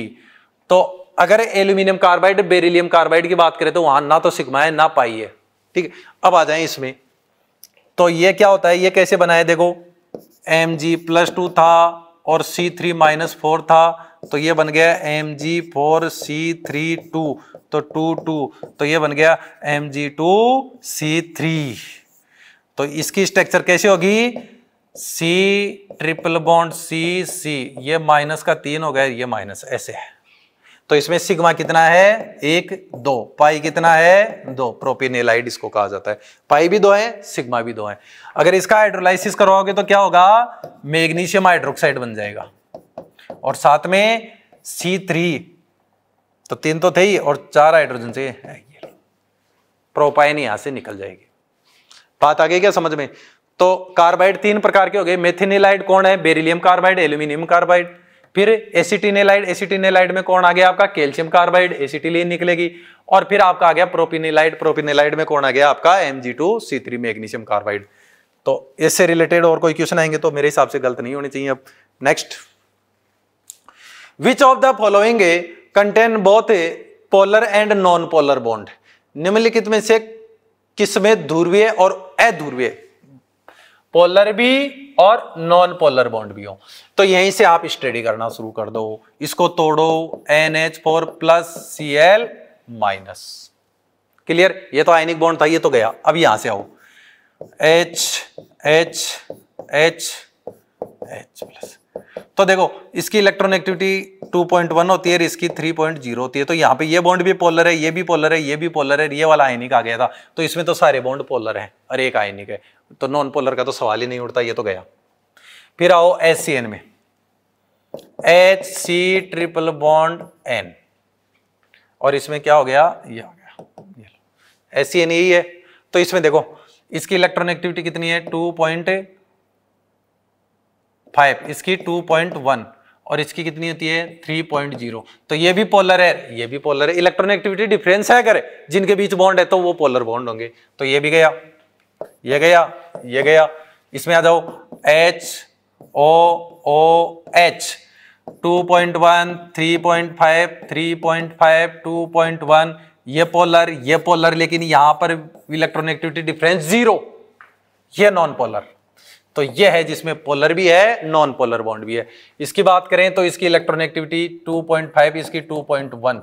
तो अगर एल्यूमिनियम कार्बाइड बेरिलियम कार्बाइड की बात करें तो वहां ना तो सिग्मा है ना पाई है ठीक है अब आ जाए इसमें तो ये क्या होता है ये कैसे बनाए देखो एम जी प्लस टू था और सी थ्री माइनस फोर था तो ये बन गया M G four C three two तो टू टू तो ये बन गया M G two C three तो इसकी स्ट्रक्चर कैसी होगी सी ट्रिपल बॉन्ड सी सी ये माइनस का तीन हो गया ये माइनस ऐसे है तो इसमें सिग्मा कितना है एक दो पाई कितना है दो प्रोपिनेलाइड इसको कहा जाता है पाई भी दो है सिग्मा भी दो है अगर इसका हाइड्रोलाइसिस करवाओगे तो क्या होगा मैग्नीशियम हाइड्रोक्साइड बन जाएगा और साथ में सी थ्री तो तीन तो थे ही और चार हाइड्रोजन से प्रोपाइन यहां से निकल जाएगी बात आ गई क्या समझ में तो कार्बाइड तीन प्रकार के हो गए मेथिनिलाइड कौन है बेरिलियम कार्बाइड एल्यूमिनियम कार्बाइड फिर एसिटीनेलाइड एसिटीनेलाइड में कौन आ गया आपका कैल्शियम कार्बाइड एसिटिलीन निकलेगी और फिर आपका आ गया प्रोपिनेलाइड प्रोपिनेलाइड में कौन आ गया आपका M G two C three magnesium carbide तो इससे रिलेटेड और कोई क्वेश्चन आएंगे तो मेरे हिसाब से गलत नहीं होने चाहिए अब next which of the following contain both polar and non polar bond निम्नलिखित में से किसमें ध्रुवीय और अध्रुवीय पोलर भी और नॉन पोलर बॉन्ड भी हो तो यहीं से आप स्टडी करना शुरू कर दो इसको तोड़ो N H four plus C L minus clear ये तो आयनिक बॉन्ड था ये तो गया अब यहां से आओ H H H H plus तो देखो इसकी इलेक्ट्रॉनेक्टिविटी 2.1 होती है इसकी 3.0 होती है तो यहां पे ये बॉन्ड भी पोलर है ये भी पोलर है ये भी पोलर है ये वाला आयनिक आ गया था तो इसमें तो सारे बॉन्ड पोलर हैं और एक आयनिक है तो नॉन पोलर का तो सवाल ही नहीं उठता ये तो गया फिर आओ एच सी एन में H C triple bond N और इसमें क्या हो गया ये हो गया एच सी एन यही है तो इसमें देखो इसकी इलेक्ट्रॉन एक्टिविटी कितनी है टू पॉइंट फाइव इसकी टू पॉइंट वन और इसकी कितनी होती है थ्री पॉइंट जीरो तो ये भी पोलर है ये भी पोलर है इलेक्ट्रॉन एक्टिविटी डिफरेंस है करे जिनके बीच बॉन्ड है तो वो पोलर बॉन्ड होंगे तो ये भी गया ये गया ये गया इसमें आ जाओ एच ओ ओ एच 2.1 3.5 3.5 2.1 ये पोलर ये पोलर लेकिन यहां पर इलेक्ट्रोनेगेटिविटी डिफरेंस जीरो ये नॉन पोलर तो ये है जिसमें पोलर भी है नॉन पोलर बॉन्ड भी है इसकी बात करें तो इसकी इलेक्ट्रोनेगेटिविटी 2.5 इसकी 2.1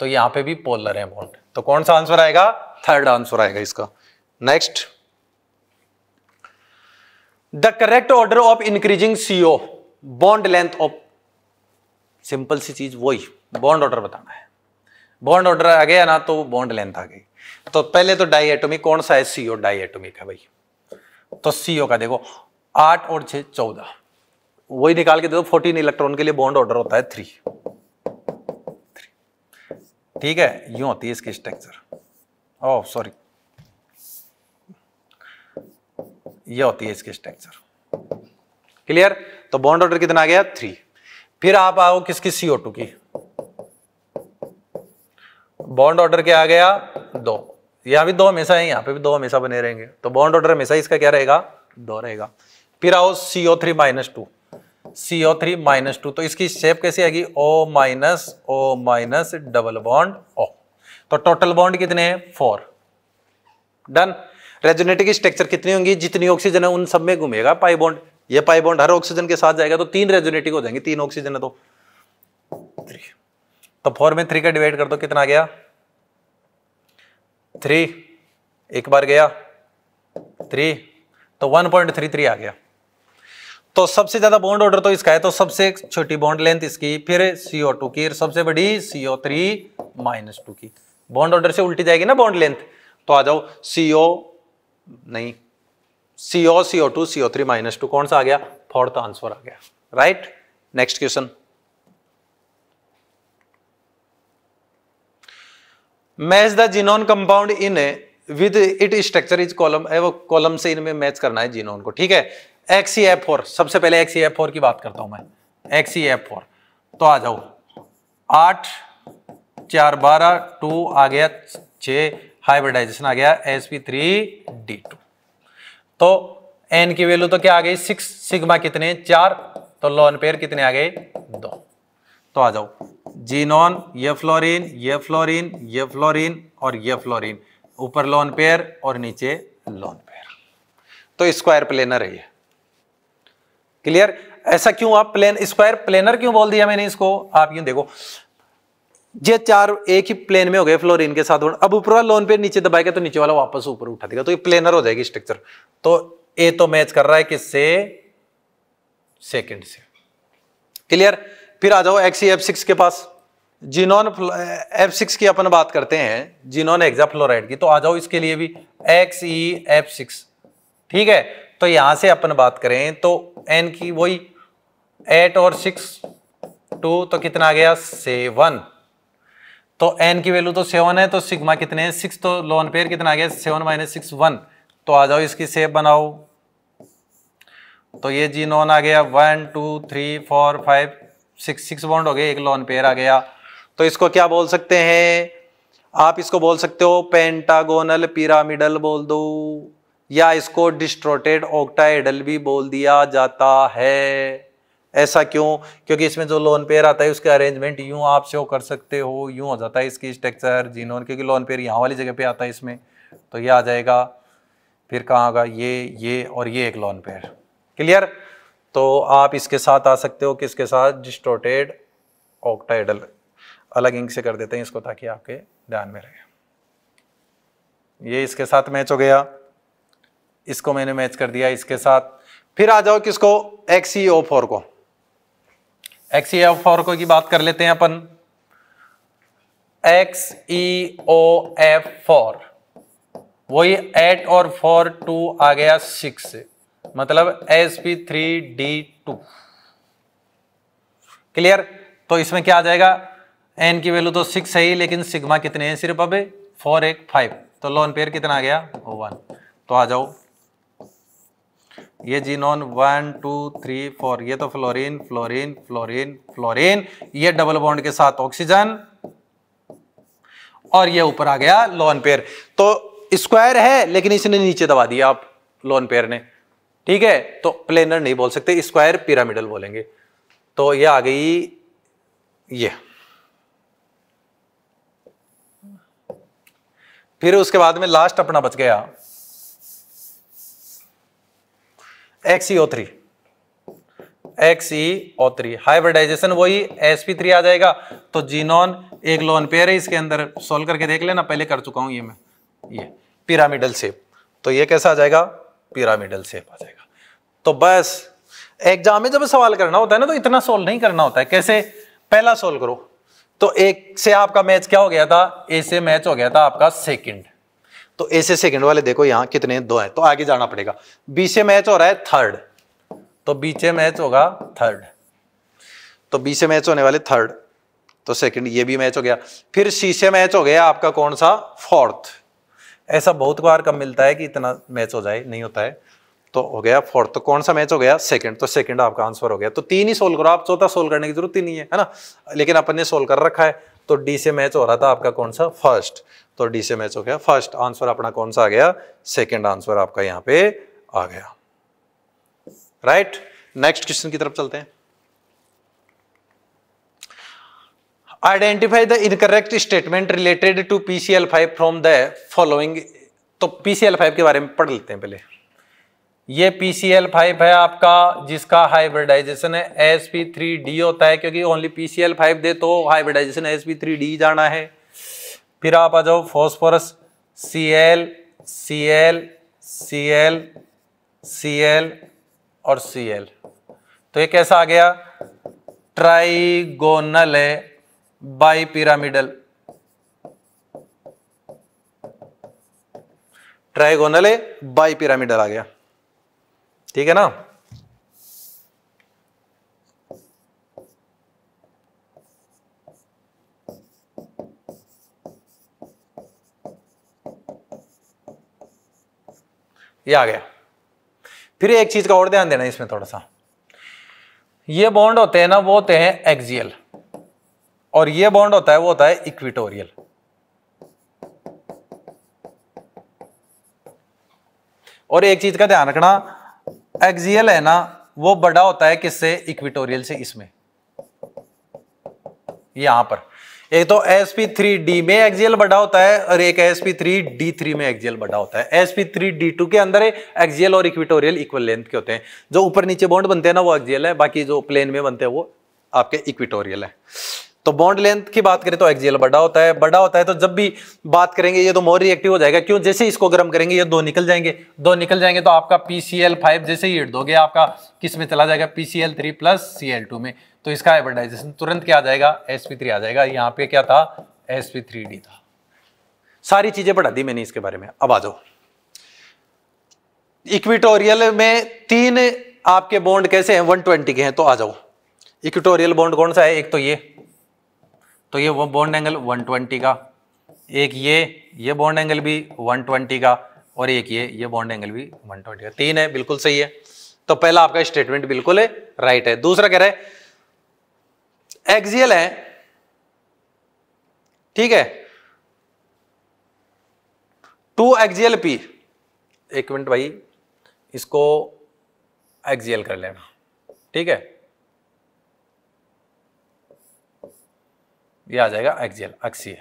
तो यहां पे भी पोलर है बॉन्ड तो कौन सा आंसर आएगा थर्ड आंसर आएगा इसका next the correct order of increasing CO bond length of simple सी चीज वही बॉन्ड ऑर्डर बताना है बॉन्ड ऑर्डर आ गया ना तो बॉन्ड लेंथ आ गई तो पहले तो डाई कौन सा है सीओ डाई e है भाई तो सीओ e का देखो आठ और छह चौदह वही निकाल के देखो फोर्टीन इलेक्ट्रॉन के लिए बॉन्ड ऑर्डर होता है थ्री ठीक है यूं होती है इसकी स्ट्रक्चर ओह सॉरी ये होती है इसकी टेंसर क्लियर तो बॉन्ड ऑर्डर कितना आ गया थ्री फिर आप आओ किसकी सीओ टू की बॉन्ड ऑर्डर क्या आ गया दो यहां भी दो हमेशा है यहां पे भी दो हमेशा बने रहेंगे तो बॉन्ड ऑर्डर हमेशा इसका क्या रहेगा दो रहेगा फिर आओ CO three minus two CO three minus two तो इसकी शेप कैसी आएगी O minus O minus double bond O तो टोटल बॉन्ड कितने हैं फोर डन रेजोनेटिक स्ट्रक्चर कितनी होंगी जितनी ऑक्सीजन है उन सब में घूमेगा पाइबोंड ये पाइबोंड हर ऑक्सीजन के साथ जाएगा तो तीन रेजोनेटिक हो जाएंगे तीन ऑक्सीजन है तो थ्री तो फोर में थ्री का डिवाइड कर दो कितना आ गया थ्री एक बार गया थ्री तो वन पॉइंट थ्री थ्री आ गया तो सबसे ज्यादा बॉन्ड ऑर्डर तो इसका है तो सबसे छोटी बॉन्ड लेंथ इसकी फिर सीओ टू की सबसे बड़ी सीओ थ्री माइनस टू की बॉन्ड ऑर्डर से उल्टी जाएगी ना बॉन्ड लेंथ तो आ जाओ सीओ नहीं C O C O two C O three minus two कौन सा आ गया फोर्थ आंसर आ गया right next question match the xenon compound in with it structure is column वो कॉलम से इनमें मैच करना है जीनोन को ठीक है ई एफ फोर सबसे पहले ई एफ फोर की बात करता हूं मैं ई एफ फोर तो आ जाओ आठ चार बारह टू आ गया छ हाइब्रिडाइजेशन आ गया S P three D two तो एन की वैल्यू तो क्या आ गई सिक्स सिग्मा कितने चार तो लॉन पेयर कितने आ गए दो तो आ जाओ जीनॉन ये फ्लोरिन ये फ्लोरिन ये फ्लोरिन और ये फ्लोरिन ऊपर लॉन पेयर और नीचे लॉन पेयर तो स्क्वायर प्लेनर है क्लियर ऐसा क्यों आप प्लेन स्क्वायर प्लेनर क्यों बोल दिया मैंने इसको आप यूं देखो ये चार एक ही प्लेन में हो गए फ्लोरीन के साथ अब ऊपर वाला लोन पे नीचे दबाएगा तो नीचे वाला वापस ऊपर उठा देगा तो ये प्लेनर हो जाएगी स्ट्रक्चर तो ए तो मैच कर रहा है किससे सेकंड से क्लियर फिर आ जाओ एक्सी एफ सिक्स के पास जिनोन एफ सिक्स की अपन बात करते हैं जिनॉन फ्लोराइड की तो आ जाओ इसके लिए भी एक्स ई एफ सिक्स ठीक है तो यहां से अपन बात करें तो एन की वही एट और सिक्स टू तो कितना आ गया सेवन तो एन की वैल्यू तो सेवन है तो सिग्मा कितने हैं सिक्स तो लोन पेयर कितना आ गया सेवन माइनस सिक्स वन तो आ जाओ इसकी सेप बनाओ तो ये जी नॉन आ गया one two three four five six six bond हो गए एक लोन पेयर आ गया तो इसको क्या बोल सकते हैं आप इसको बोल सकते हो पेंटागोनल पिरामिडल बोल दो या इसको डिस्ट्रोटेड ऑक्टाएडल भी बोल दिया जाता है ऐसा क्यों क्योंकि इसमें जो लोन पेयर आता है उसका अरेंजमेंट यूं आप शो कर सकते हो यूं हो जाता है इसकी स्ट्रक्चर जीनोन क्योंकि लोन पेयर यहाँ वाली जगह पे आता है इसमें तो ये आ जाएगा फिर कहाँ होगा ये ये और ये एक लोन पेयर क्लियर तो आप इसके साथ आ सकते हो किसके साथ डिस्टोटेड ऑक्टाइडल अलग इंक से कर देते हैं इसको ताकि आपके ध्यान में रहे ये इसके साथ मैच हो गया इसको मैंने मैच कर दिया इसके साथ फिर आ जाओ किसको एक्सी ओ फोर को एक्स ई एफ फोर की बात कर लेते हैं अपन X E O F four वही एट और फोर टू आ गया सिक्स मतलब S P three D two clear तो इसमें क्या आ जाएगा एन की वैल्यू तो सिक्स है ही लेकिन सिग्मा कितने हैं सिर्फ अबे फोर एक फाइव तो लोन पेयर कितना आ गया वन तो आ जाओ ये xenon one two three four ये तो फ्लोरीन फ्लोरीन फ्लोरीन फ्लोरीन ये डबल बॉन्ड के साथ ऑक्सीजन और ये ऊपर आ गया लोन पेयर तो स्क्वायर है लेकिन इसने नीचे दबा दिया आप लोन पेयर ने ठीक है तो प्लेनर नहीं बोल सकते स्क्वायर पिरामिडल बोलेंगे तो ये आ गई ये फिर उसके बाद में लास्ट अपना बच गया XeO3 थ्री हाइब्रिडाइजेशन वही एस पी थ्री आ जाएगा तो जीनोन एक लोन पेयर है इसके अंदर सोल्व करके देख लेना पहले कर चुका हूं ये मैं ये पिरामिडल सेप तो ये कैसा आ जाएगा पिरामिडल सेप आ जाएगा तो बस एग्जाम में जब सवाल करना होता है ना तो इतना सोल्व नहीं करना होता है कैसे पहला सोल्व करो तो एक से आपका मैच क्या हो गया था ए से मैच हो गया था आपका सेकंड तो ऐसे सेकंड वाले देखो यहाँ कितने दो हैं तो आगे जाना पड़ेगा बी से मैच हो रहा है थर्ड तो बी से मैच होगा थर्ड तो बी से मैच होने वाले थर्ड तो सेकंड ये भी मैच हो गया फिर सी से मैच हो गया आपका कौन सा फोर्थ ऐसा बहुत बार कम मिलता है कि इतना मैच हो जाए नहीं होता है तो हो गया फोर्थ तो कौन सा मैच हो गया सेकंड तो सेकंड आपका आंसर हो गया तो तीन ही सोल्व करो आप चौथा सोल्व करने की जरूरत ही नहीं है है ना लेकिन अपन ने सोल्व कर रखा है तो डी से मैच हो रहा था आपका कौन सा फर्स्ट तो डी से मैच हो गया फर्स्ट आंसर अपना कौन सा आ गया सेकेंड आंसर आपका यहां पे आ गया राइट नेक्स्ट क्वेश्चन की तरफ चलते हैं identify the incorrect statement related to PCl five from the following तो पीसीएल फाइव के बारे में पढ़ लेते हैं पहले ये पीसीएल फाइव है आपका जिसका हाइब्रिडाइजेशन है एस पी थ्री डी होता है क्योंकि ओनली पीसीएल फाइव दे तो hybridization S P three D जाना है फिर आप आ जाओ phosphorus C L C L C L C L और सी एल तो ये कैसा आ गया ट्राइगोनल है बाई पिरामिडल ट्राइगोनल है बाई पिरामिडल आ गया ठीक है ना ये आ गया फिर एक चीज का और ध्यान देना इसमें थोड़ा सा ये बॉन्ड होते हैं ना वो होते हैं एक्जियल और ये बॉन्ड होता है वो होता है इक्विटोरियल और एक चीज का ध्यान रखना एक्जियल है ना वो बड़ा होता है किससे इक्विटोरियल से इसमें यहां पर एक तो एस पी थ्री डी में एक्सियल बड़ा होता है और एक S P three D three में एक्सियल बढ़ा होता है S P three D two के अंदर एक्सियल और इक्विटोरियल इक्वल लेंथ के होते हैं जो ऊपर नीचे बॉन्ड बनते हैं ना वो एक्सियल है बाकी जो प्लेन में बनते हैं वो आपके इक्विटोरियल है तो बॉन्ड लेंथ की बात करें तो एक्जियल बड़ा होता है बड़ा होता है तो जब भी बात करेंगे ये तो मोर रिएक्टिव हो जाएगा क्यों जैसे इसको गर्म करेंगे ये दो निकल जाएंगे दो निकल जाएंगे तो आपका पी सी एल फाइव जैसे ही हिट दोगे आपका किस में चला जाएगा P C L three plus C L two में तो इसका हाइब्रिडाइजेशन तुरंत क्या आ जाएगा एस आ जाएगा यहाँ पे क्या था एस था सारी चीजें पढ़ा दी मैंने इसके बारे में अब आ जाओ इक्विटोरियल में तीन आपके बॉन्ड कैसे हैं 120 के हैं तो आ जाओ इक्विटोरियल बॉन्ड कौन सा है एक तो ये तो ये वो बॉन्ड एंगल 120 का एक ये ये बॉन्ड एंगल भी 120 का और एक ये ये बॉन्ड एंगल भी 120 का तीन है बिल्कुल सही है तो पहला आपका स्टेटमेंट बिल्कुल है राइट है दूसरा कह रहा है एक्सियल है ठीक है टू एक्सियल पी एक मिनट भाई इसको एक्सियल कर लेना ठीक है ये आ जाएगा एक्सियल एक्सी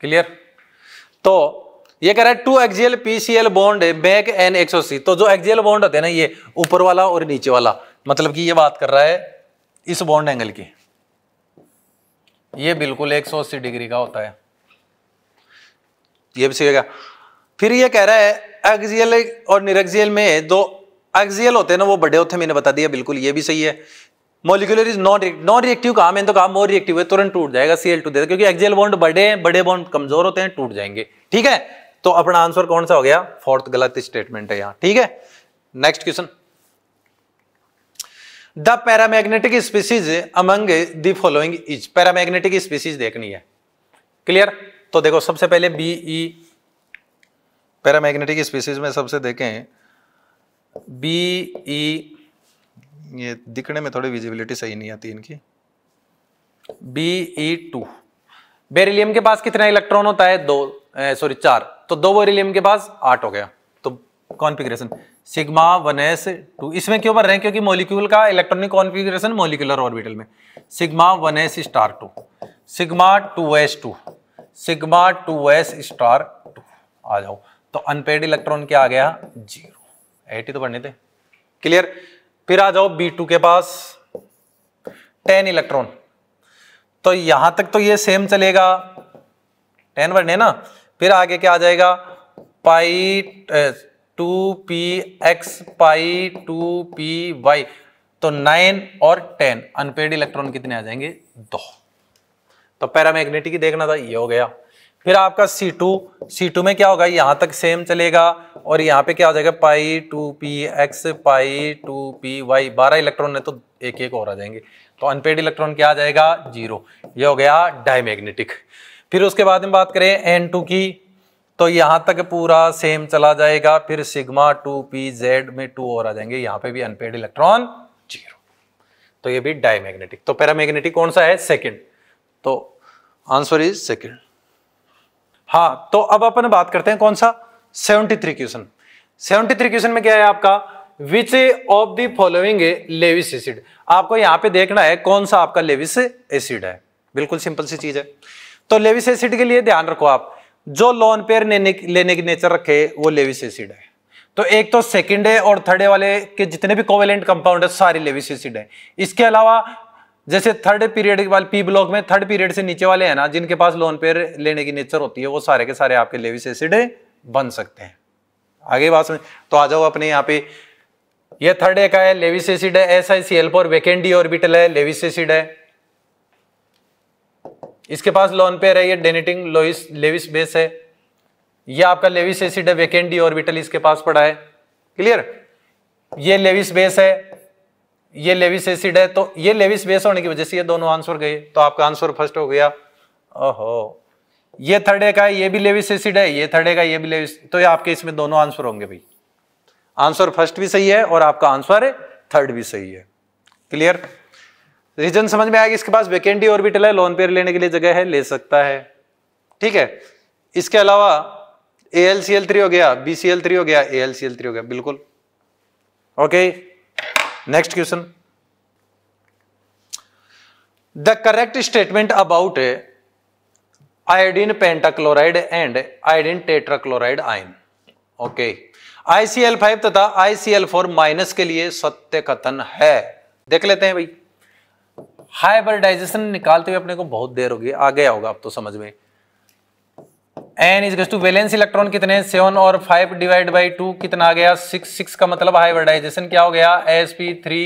क्लियर तो ये कह रहा है two axial PCl bond back N C तो जो एक्सियल बॉन्ड होते हैं ना ये ऊपर वाला और नीचे वाला मतलब कि ये बात कर रहा है इस बॉन्ड एंगल की ये बिल्कुल 180 डिग्री का होता है ये भी सीखेगा फिर ये कह रहा है एक्जियल और निरक्जियल में दो एक्जियल होते हैं ना वो बड़े होते हैं मैंने बता दिया बिल्कुल ये भी सही है molecular is non non reactive काम है तो काम मोर रिएक्टिव है तुरंत टूट जाएगा सी एल टू देता क्योंकि एक्जियल बॉन्ड बड़े हैं बड़े बॉन्ड कमजोर होते हैं टूट जाएंगे ठीक है तो अपना आंसर कौन सा हो गया फोर्थ गलत स्टेटमेंट है यहाँ ठीक है next question the paramagnetic species among the following is paramagnetic species देखनी है क्लियर तो देखो सबसे पहले B E e, paramagnetic species में सबसे देखें बी ई e, ये दिखने में थोड़ी विजिबिलिटी सही नहीं आती इनकी बी ई टू बेरिलियम के पास कितना इलेक्ट्रॉन होता है दो सॉरी चार तो दो बेरिलियम के पास आठ हो गया configuration sigma one S two इसमें क्यों बन रहे हैं क्योंकि मॉलिक्यूल का इलेक्ट्रॉनिक कॉन्फिग्रेशन मॉलिक्यूलर ऑर्बिटल में sigma one S star two sigma two S two sigma two S star two आ जाओ तो अनपेड इलेक्ट्रॉन क्या आ गया जीरो एटी तो पढ़ने थे क्लियर फिर आ जाओ बी टू के पास टेन इलेक्ट्रॉन तो यहां तक तो ये सेम चलेगा टेन बढ़ने ना फिर आगे क्या आ जाएगा pi two P x pi two P Y तो नाइन और टेन अनपेड इलेक्ट्रॉन कितने आ जाएंगे दो तो पैरामैग्नेटिक मैग्नेटिक देखना था ये हो गया फिर आपका सी टू सी टू में क्या होगा यहाँ तक सेम चलेगा और यहाँ पे क्या हो जाएगा pi two P x pi two P Y बारह इलेक्ट्रॉन है तो एक एक और आ जाएंगे तो अनपेड इलेक्ट्रॉन क्या आ जाएगा जीरो ये हो गया डायमैग्नेटिक फिर उसके बाद में बात करें एन टू की तो यहाँ तक पूरा सेम चला जाएगा फिर सिग्मा टू पी जेड में टू और आ जाएंगे यहाँ पे भी अनपेड इलेक्ट्रॉन जीरो तो ये भी डायमैग्नेटिक तो पैरामैग्नेटिक कौन सा है सेकंड तो आंसर इज सेकंड हाँ तो अब अपन बात करते हैं कौन सा seventy three question seventy three question में क्या है आपका which of the following Lewis acid आपको यहां पर देखना है कौन सा आपका लेविस एसिड है बिल्कुल सिंपल सी चीज है तो लेविस एसिड के लिए ध्यान रखो आप जो लोन पेयर लेने लेने के नेचर रखे वो लेविस एसिड है तो एक तो सेकेंड है और थर्ड वाले के जितने भी कोवेलेंट कंपाउंड है सारे लेविस एसिड है इसके अलावा जैसे थर्ड पीरियड वाले पी ब्लॉक में थर्ड पीरियड से नीचे वाले हैं ना जिनके पास लोन पेयर लेने की नेचर होती है वो सारे के सारे आपके लेविस एसिड बन सकते हैं आगे बात में तो आ जाओ अपने यहाँ पे ये थर्ड ए का है लेविस एसिड है S I C L four vacant d orbital है लेविस एसिड है इसके पास लोन पेयर है ये डेनेटिंग लोइस लेविस बेस है ये आपका लेविस एसिड है वेकेंडी ऑर्बिटल इसके पास पड़ा है क्लियर ये लेविस बेस है ये लेविस एसिड है तो ये लेविस बेस होने की वजह से ये दोनों आंसर गए तो आपका आंसर फर्स्ट हो गया ओहो ये थर्डे का है ये भी लेविस एसिड है ये थर्डे का ये भी लेविस तो ये आपके इसमें दोनों आंसर होंगे भाई आंसर फर्स्ट भी सही है और आपका आंसर थर्ड भी सही है क्लियर रीजन तो समझ में आएगी इसके पास वेकेंडी ऑर्बिटल है लोन पेयर लेने के लिए जगह है ले सकता है ठीक है इसके अलावा A L C L three हो गया बी सी एल थ्री हो गया A L C L three हो गया बिल्कुल okay next question the correct statement about iodine pentachloride and iodine tetrachloride ion okay ICl five तथा आईसीएल फोर माइनस के लिए सत्य कथन है देख लेते हैं भाई हाइब्रिडाइजेशन निकालते हुए अपने को बहुत देर होगी आ गया होगा अब तो समझ में N is to valence electron कितने सेवन और फाइव डिवाइड बाई टू कितना आ गया सिक्स सिक्स का मतलब हाइब्रिडाइजेशन क्या हो गया S P three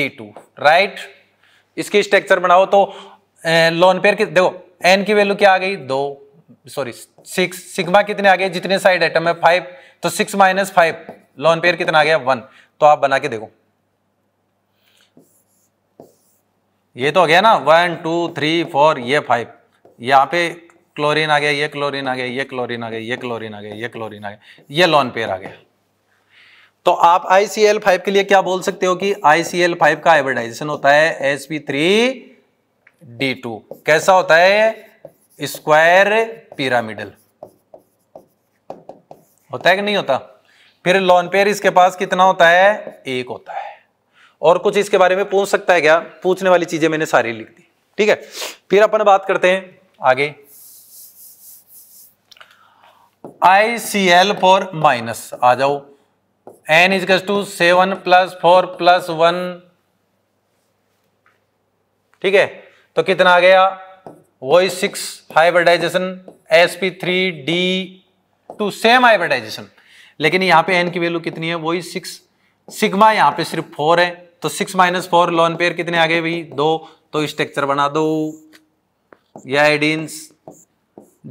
D two right इसकी स्ट्रक्चर बनाओ तो लोन पेयर देखो एन की वैल्यू क्या आ गई दो सॉरी सिक्स सिग्मा कितने आ गए जितने साइड आइटम है फाइव तो six minus five lone pair कितना आ गया वन तो आप बना के देखो ये तो हो गया ना वन टू थ्री फोर ये फाइव यहाँ पे क्लोरीन आ गया ये क्लोरीन आ गया ये क्लोरीन आ गया ये क्लोरीन आ गया ये क्लोरीन आ गया ये लॉन पेयर आ गया तो आप आई सी एल फाइव के लिए क्या बोल सकते हो कि ICL5 फाइव का हाइब्रिडाइजेशन होता है sp3d2 थ्री डी टू कैसा होता है स्क्वायर पिरामिडल होता है कि नहीं होता फिर लॉन पेयर इसके पास कितना होता है एक होता है और कुछ इसके बारे में पूछ सकता है क्या पूछने वाली चीजें मैंने सारी लिख दी ठीक है फिर अपन बात करते हैं आगे I C L four minus आ जाओ N is two seven plus four plus one ठीक है तो कितना आ गया वही six hybridization S P three D two same hybridization लेकिन यहां पे एन की वैल्यू कितनी है वही सिक्स सिग्मा यहां पे सिर्फ फोर है तो six minus four lone pair कितने आ गए भाई दो तो स्ट्रक्चर बना दो या एडिन्स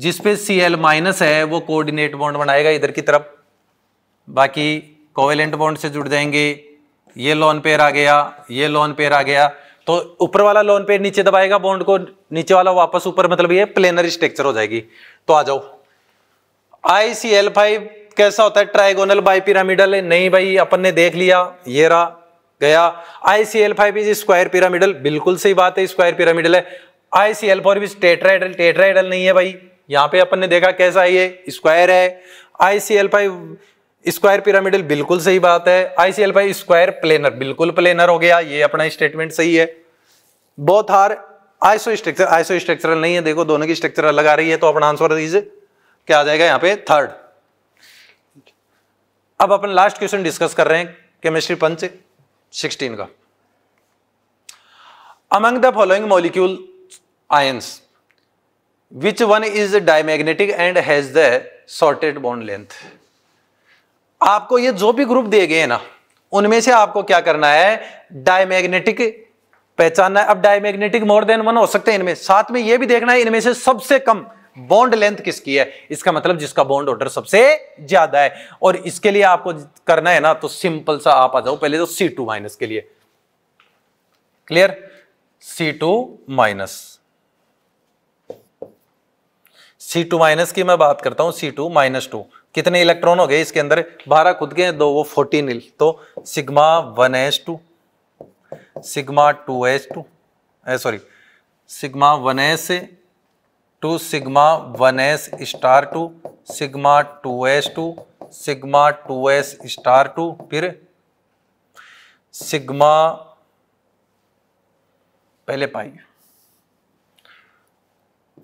जिसपे सी एल माइनस है वो कोऑर्डिनेट बॉन्ड बनाएगा इधर की तरफ बाकी कोवेलेंट बॉन्ड से जुड़ जाएंगे ये लॉन पेयर आ गया ये लोन पेयर आ गया तो ऊपर वाला लॉन पेयर नीचे दबाएगा बॉन्ड को नीचे वाला वापस ऊपर मतलब ये प्लेनर स्ट्रक्चर हो जाएगी तो आ जाओ आई सी एल फाइव कैसा होता है ट्राइगोनल बाई पिरामिडल नहीं भाई अपन ने देख लिया ये रहा गया ICl five is square pyramidal बिल्कुल सही बात है स्क्वायर पिरामिडल है ICl four is tetrahedral tetrahedral नहीं है भाई यहां पे अपन ने देखा कैसा है ये स्क्वायर है आईसीएल फाइव स्क्वायर पिरामिडल बिल्कुल सही बात है आईसीएल फाइव स्क्वायर प्लेनर बिल्कुल प्लेनर हो गया ये अपना स्टेटमेंट सही है both are iso structure isostructural नहीं है देखो दोनों की स्ट्रक्चर अलग आ रही है तो अपना आंसर इज क्या आ जाएगा यहाँ पे थर्ड अब अपन लास्ट क्वेश्चन डिस्कस कर रहे हैं केमिस्ट्री पंच सिक्सटीन का among the following molecule ions which one is diamagnetic and has the shortest bond length आपको ये जो भी ग्रुप दिए गए हैं ना उनमें से आपको क्या करना है डायमैग्नेटिक पहचानना है अब डायमैग्नेटिक मोर देन वन हो सकते हैं इनमें साथ में ये भी देखना है इनमें से सबसे कम बॉन्ड लेंथ किसकी है इसका मतलब जिसका बॉन्ड ऑर्डर सबसे ज्यादा है और इसके लिए आपको करना है ना तो सिंपल सा आप आ जाओ पहले तो सी टू माइनस के लिए clear C two minus C two minus की मैं बात करता हूं सी टू माइनस टू कितने इलेक्ट्रॉन हो गए इसके अंदर बारह खुद के दो वो फोर्टीन तो sigma one S two sigma two S two sorry sigma one S two sigma one S star two sigma two S two sigma two S star two फिर सिग्मा पहले pi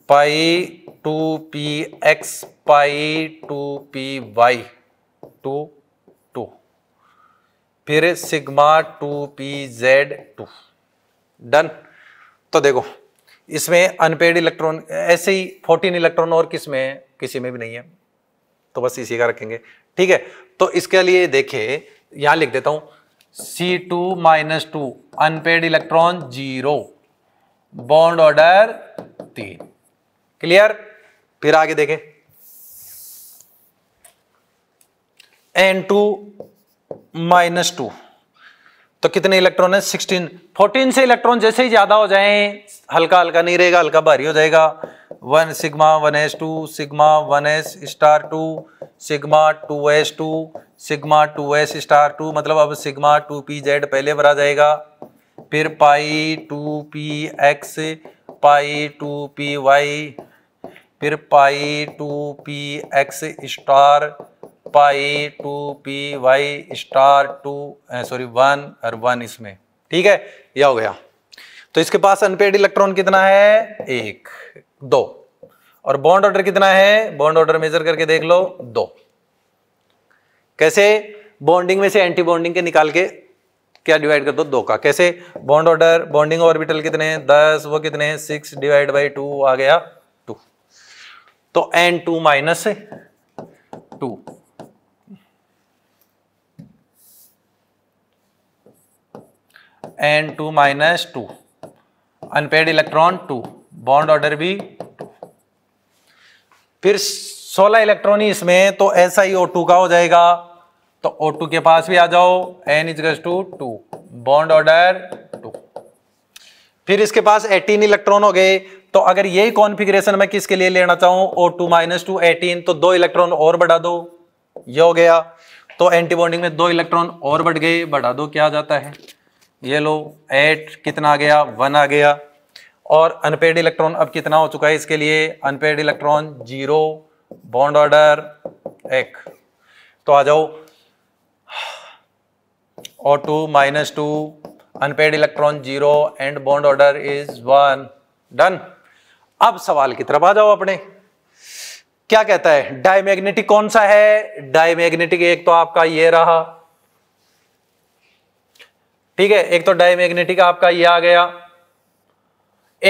pi two P x pi two P Y two two फिर sigma two P Z two done तो देखो इसमें unpaired electron ऐसे ही fourteen electron और किस में है किसी में भी नहीं है तो बस इसी का रखेंगे ठीक है तो इसके लिए देखे यहां लिख देता हूं C two minus two unpaired electron zero bond order तीन क्लियर फिर आगे देखें एन टू माइनस टू तो कितने इलेक्ट्रॉन है 16 14 से इलेक्ट्रॉन जैसे ही ज्यादा हो जाए हल्का हल्का नहीं रहेगा हल्का भारी हो जाएगा one sigma one S two sigma one S star two sigma two S two sigma two S star two मतलब अब सिग्मा टू पी जेड पहले भरा जाएगा फिर pi two P x pi two P Y फिर pi two P x star pi two P Y star two sorry one और one इसमें ठीक है यह हो गया तो इसके पास अनपेड इलेक्ट्रॉन कितना है एक दो और बॉन्ड ऑर्डर कितना है बॉन्ड ऑर्डर मेजर करके देख लो दो कैसे बॉन्डिंग में से एंटी बॉन्डिंग के निकाल के क्या डिवाइड कर दो दो का कैसे बॉन्ड ऑर्डर बॉन्डिंग ऑर्बिटल कितने हैं दस वो कितने हैं सिक्स डिवाइड बाई टू आ गया टू तो N two minus two N two minus two unpaired electron two bond order भी टू फिर 16 इलेक्ट्रॉन ही इसमें तो ऐसा ही टू का हो जाएगा तो टू के पास भी आ जाओ N is two two bond order two फिर इसके पास 18 इलेक्ट्रॉन हो गए तो अगर यही कॉन्फिग्रेशन मैं किसके लिए लेना चाहूं O two minus two eighteen तो दो इलेक्ट्रॉन और बढ़ा दो ये हो गया तो एंटीबॉन्डिंग में दो इलेक्ट्रॉन और बढ़ गए बढ़ा दो क्या जाता है ये लो एट कितना आ गया वन आ गया और अनपेड इलेक्ट्रॉन अब कितना हो चुका है इसके लिए unpaired electron zero bond order एक तो आ जाओ और two minus two unpaired electron zero and bond order is one done अब सवाल की तरफ आ जाओ अपने क्या कहता है डायमैग्नेटिक कौन सा है डायमैग्नेटिक एक तो आपका ये रहा ठीक है एक तो डायमैग्नेटिक आपका ये आ गया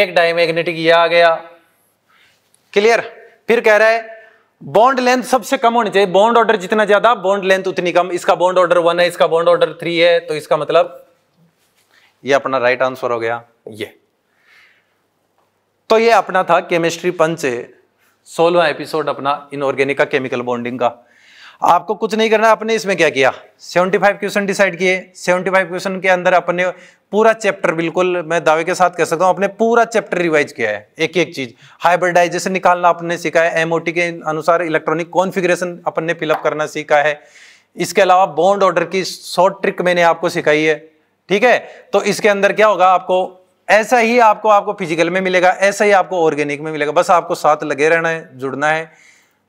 एक डायमैग्नेटिक ये आ गया क्लियर फिर कह रहा है बॉन्ड लेंथ सबसे कम होनी चाहिए बॉन्ड ऑर्डर जितना ज्यादा बॉन्ड लेंथ उतनी कम इसका बॉन्ड ऑर्डर वन है इसका बॉन्ड ऑर्डर थ्री है तो इसका मतलब ये अपना राइट right आंसर हो गया ये तो ये अपना था केमिस्ट्री पंच सोलवा एपिसोड अपना इनऑर्गेनिक का केमिकल बॉन्डिंग का आपको कुछ नहीं करना आपने इसमें क्या किया 75 क्वेश्चन डिसाइड किए 75 क्वेश्चन के अंदर अपने पूरा चैप्टर बिल्कुल मैं दावे के साथ कह सकता हूँ अपने पूरा चैप्टर रिवाइज किया है एक एक चीज हाइब्रिडाइजेशन निकालना आपने सीखा है एमओटी के अनुसार इलेक्ट्रॉनिक कॉन्फिग्रेशन अपन ने फिलअप करना सीखा है इसके अलावा बॉन्ड ऑर्डर की शॉर्ट ट्रिक मैंने आपको सिखाई है ठीक है तो इसके अंदर क्या होगा आपको ऐसा ही आपको आपको फिजिकल में मिलेगा ऐसा ही आपको ऑर्गेनिक में मिलेगा बस आपको साथ लगे रहना है जुड़ना है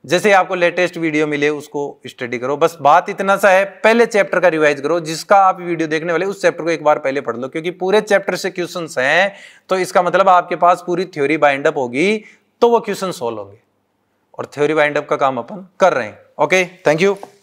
जैसे आपको लेटेस्ट वीडियो मिले उसको स्टडी करो बस बात इतना सा है पहले चैप्टर का रिवाइज करो जिसका आप वीडियो देखने वाले उस चैप्टर को एक बार पहले पढ़ लो क्योंकि पूरे चैप्टर से क्वेश्चन हैं तो इसका मतलब आपके पास पूरी थ्योरी बाइंड अप होगी तो वो क्वेश्चन सोल्व होंगे और थ्योरी बाइंड अप का काम अपन कर रहे हैं ओके थैंक यू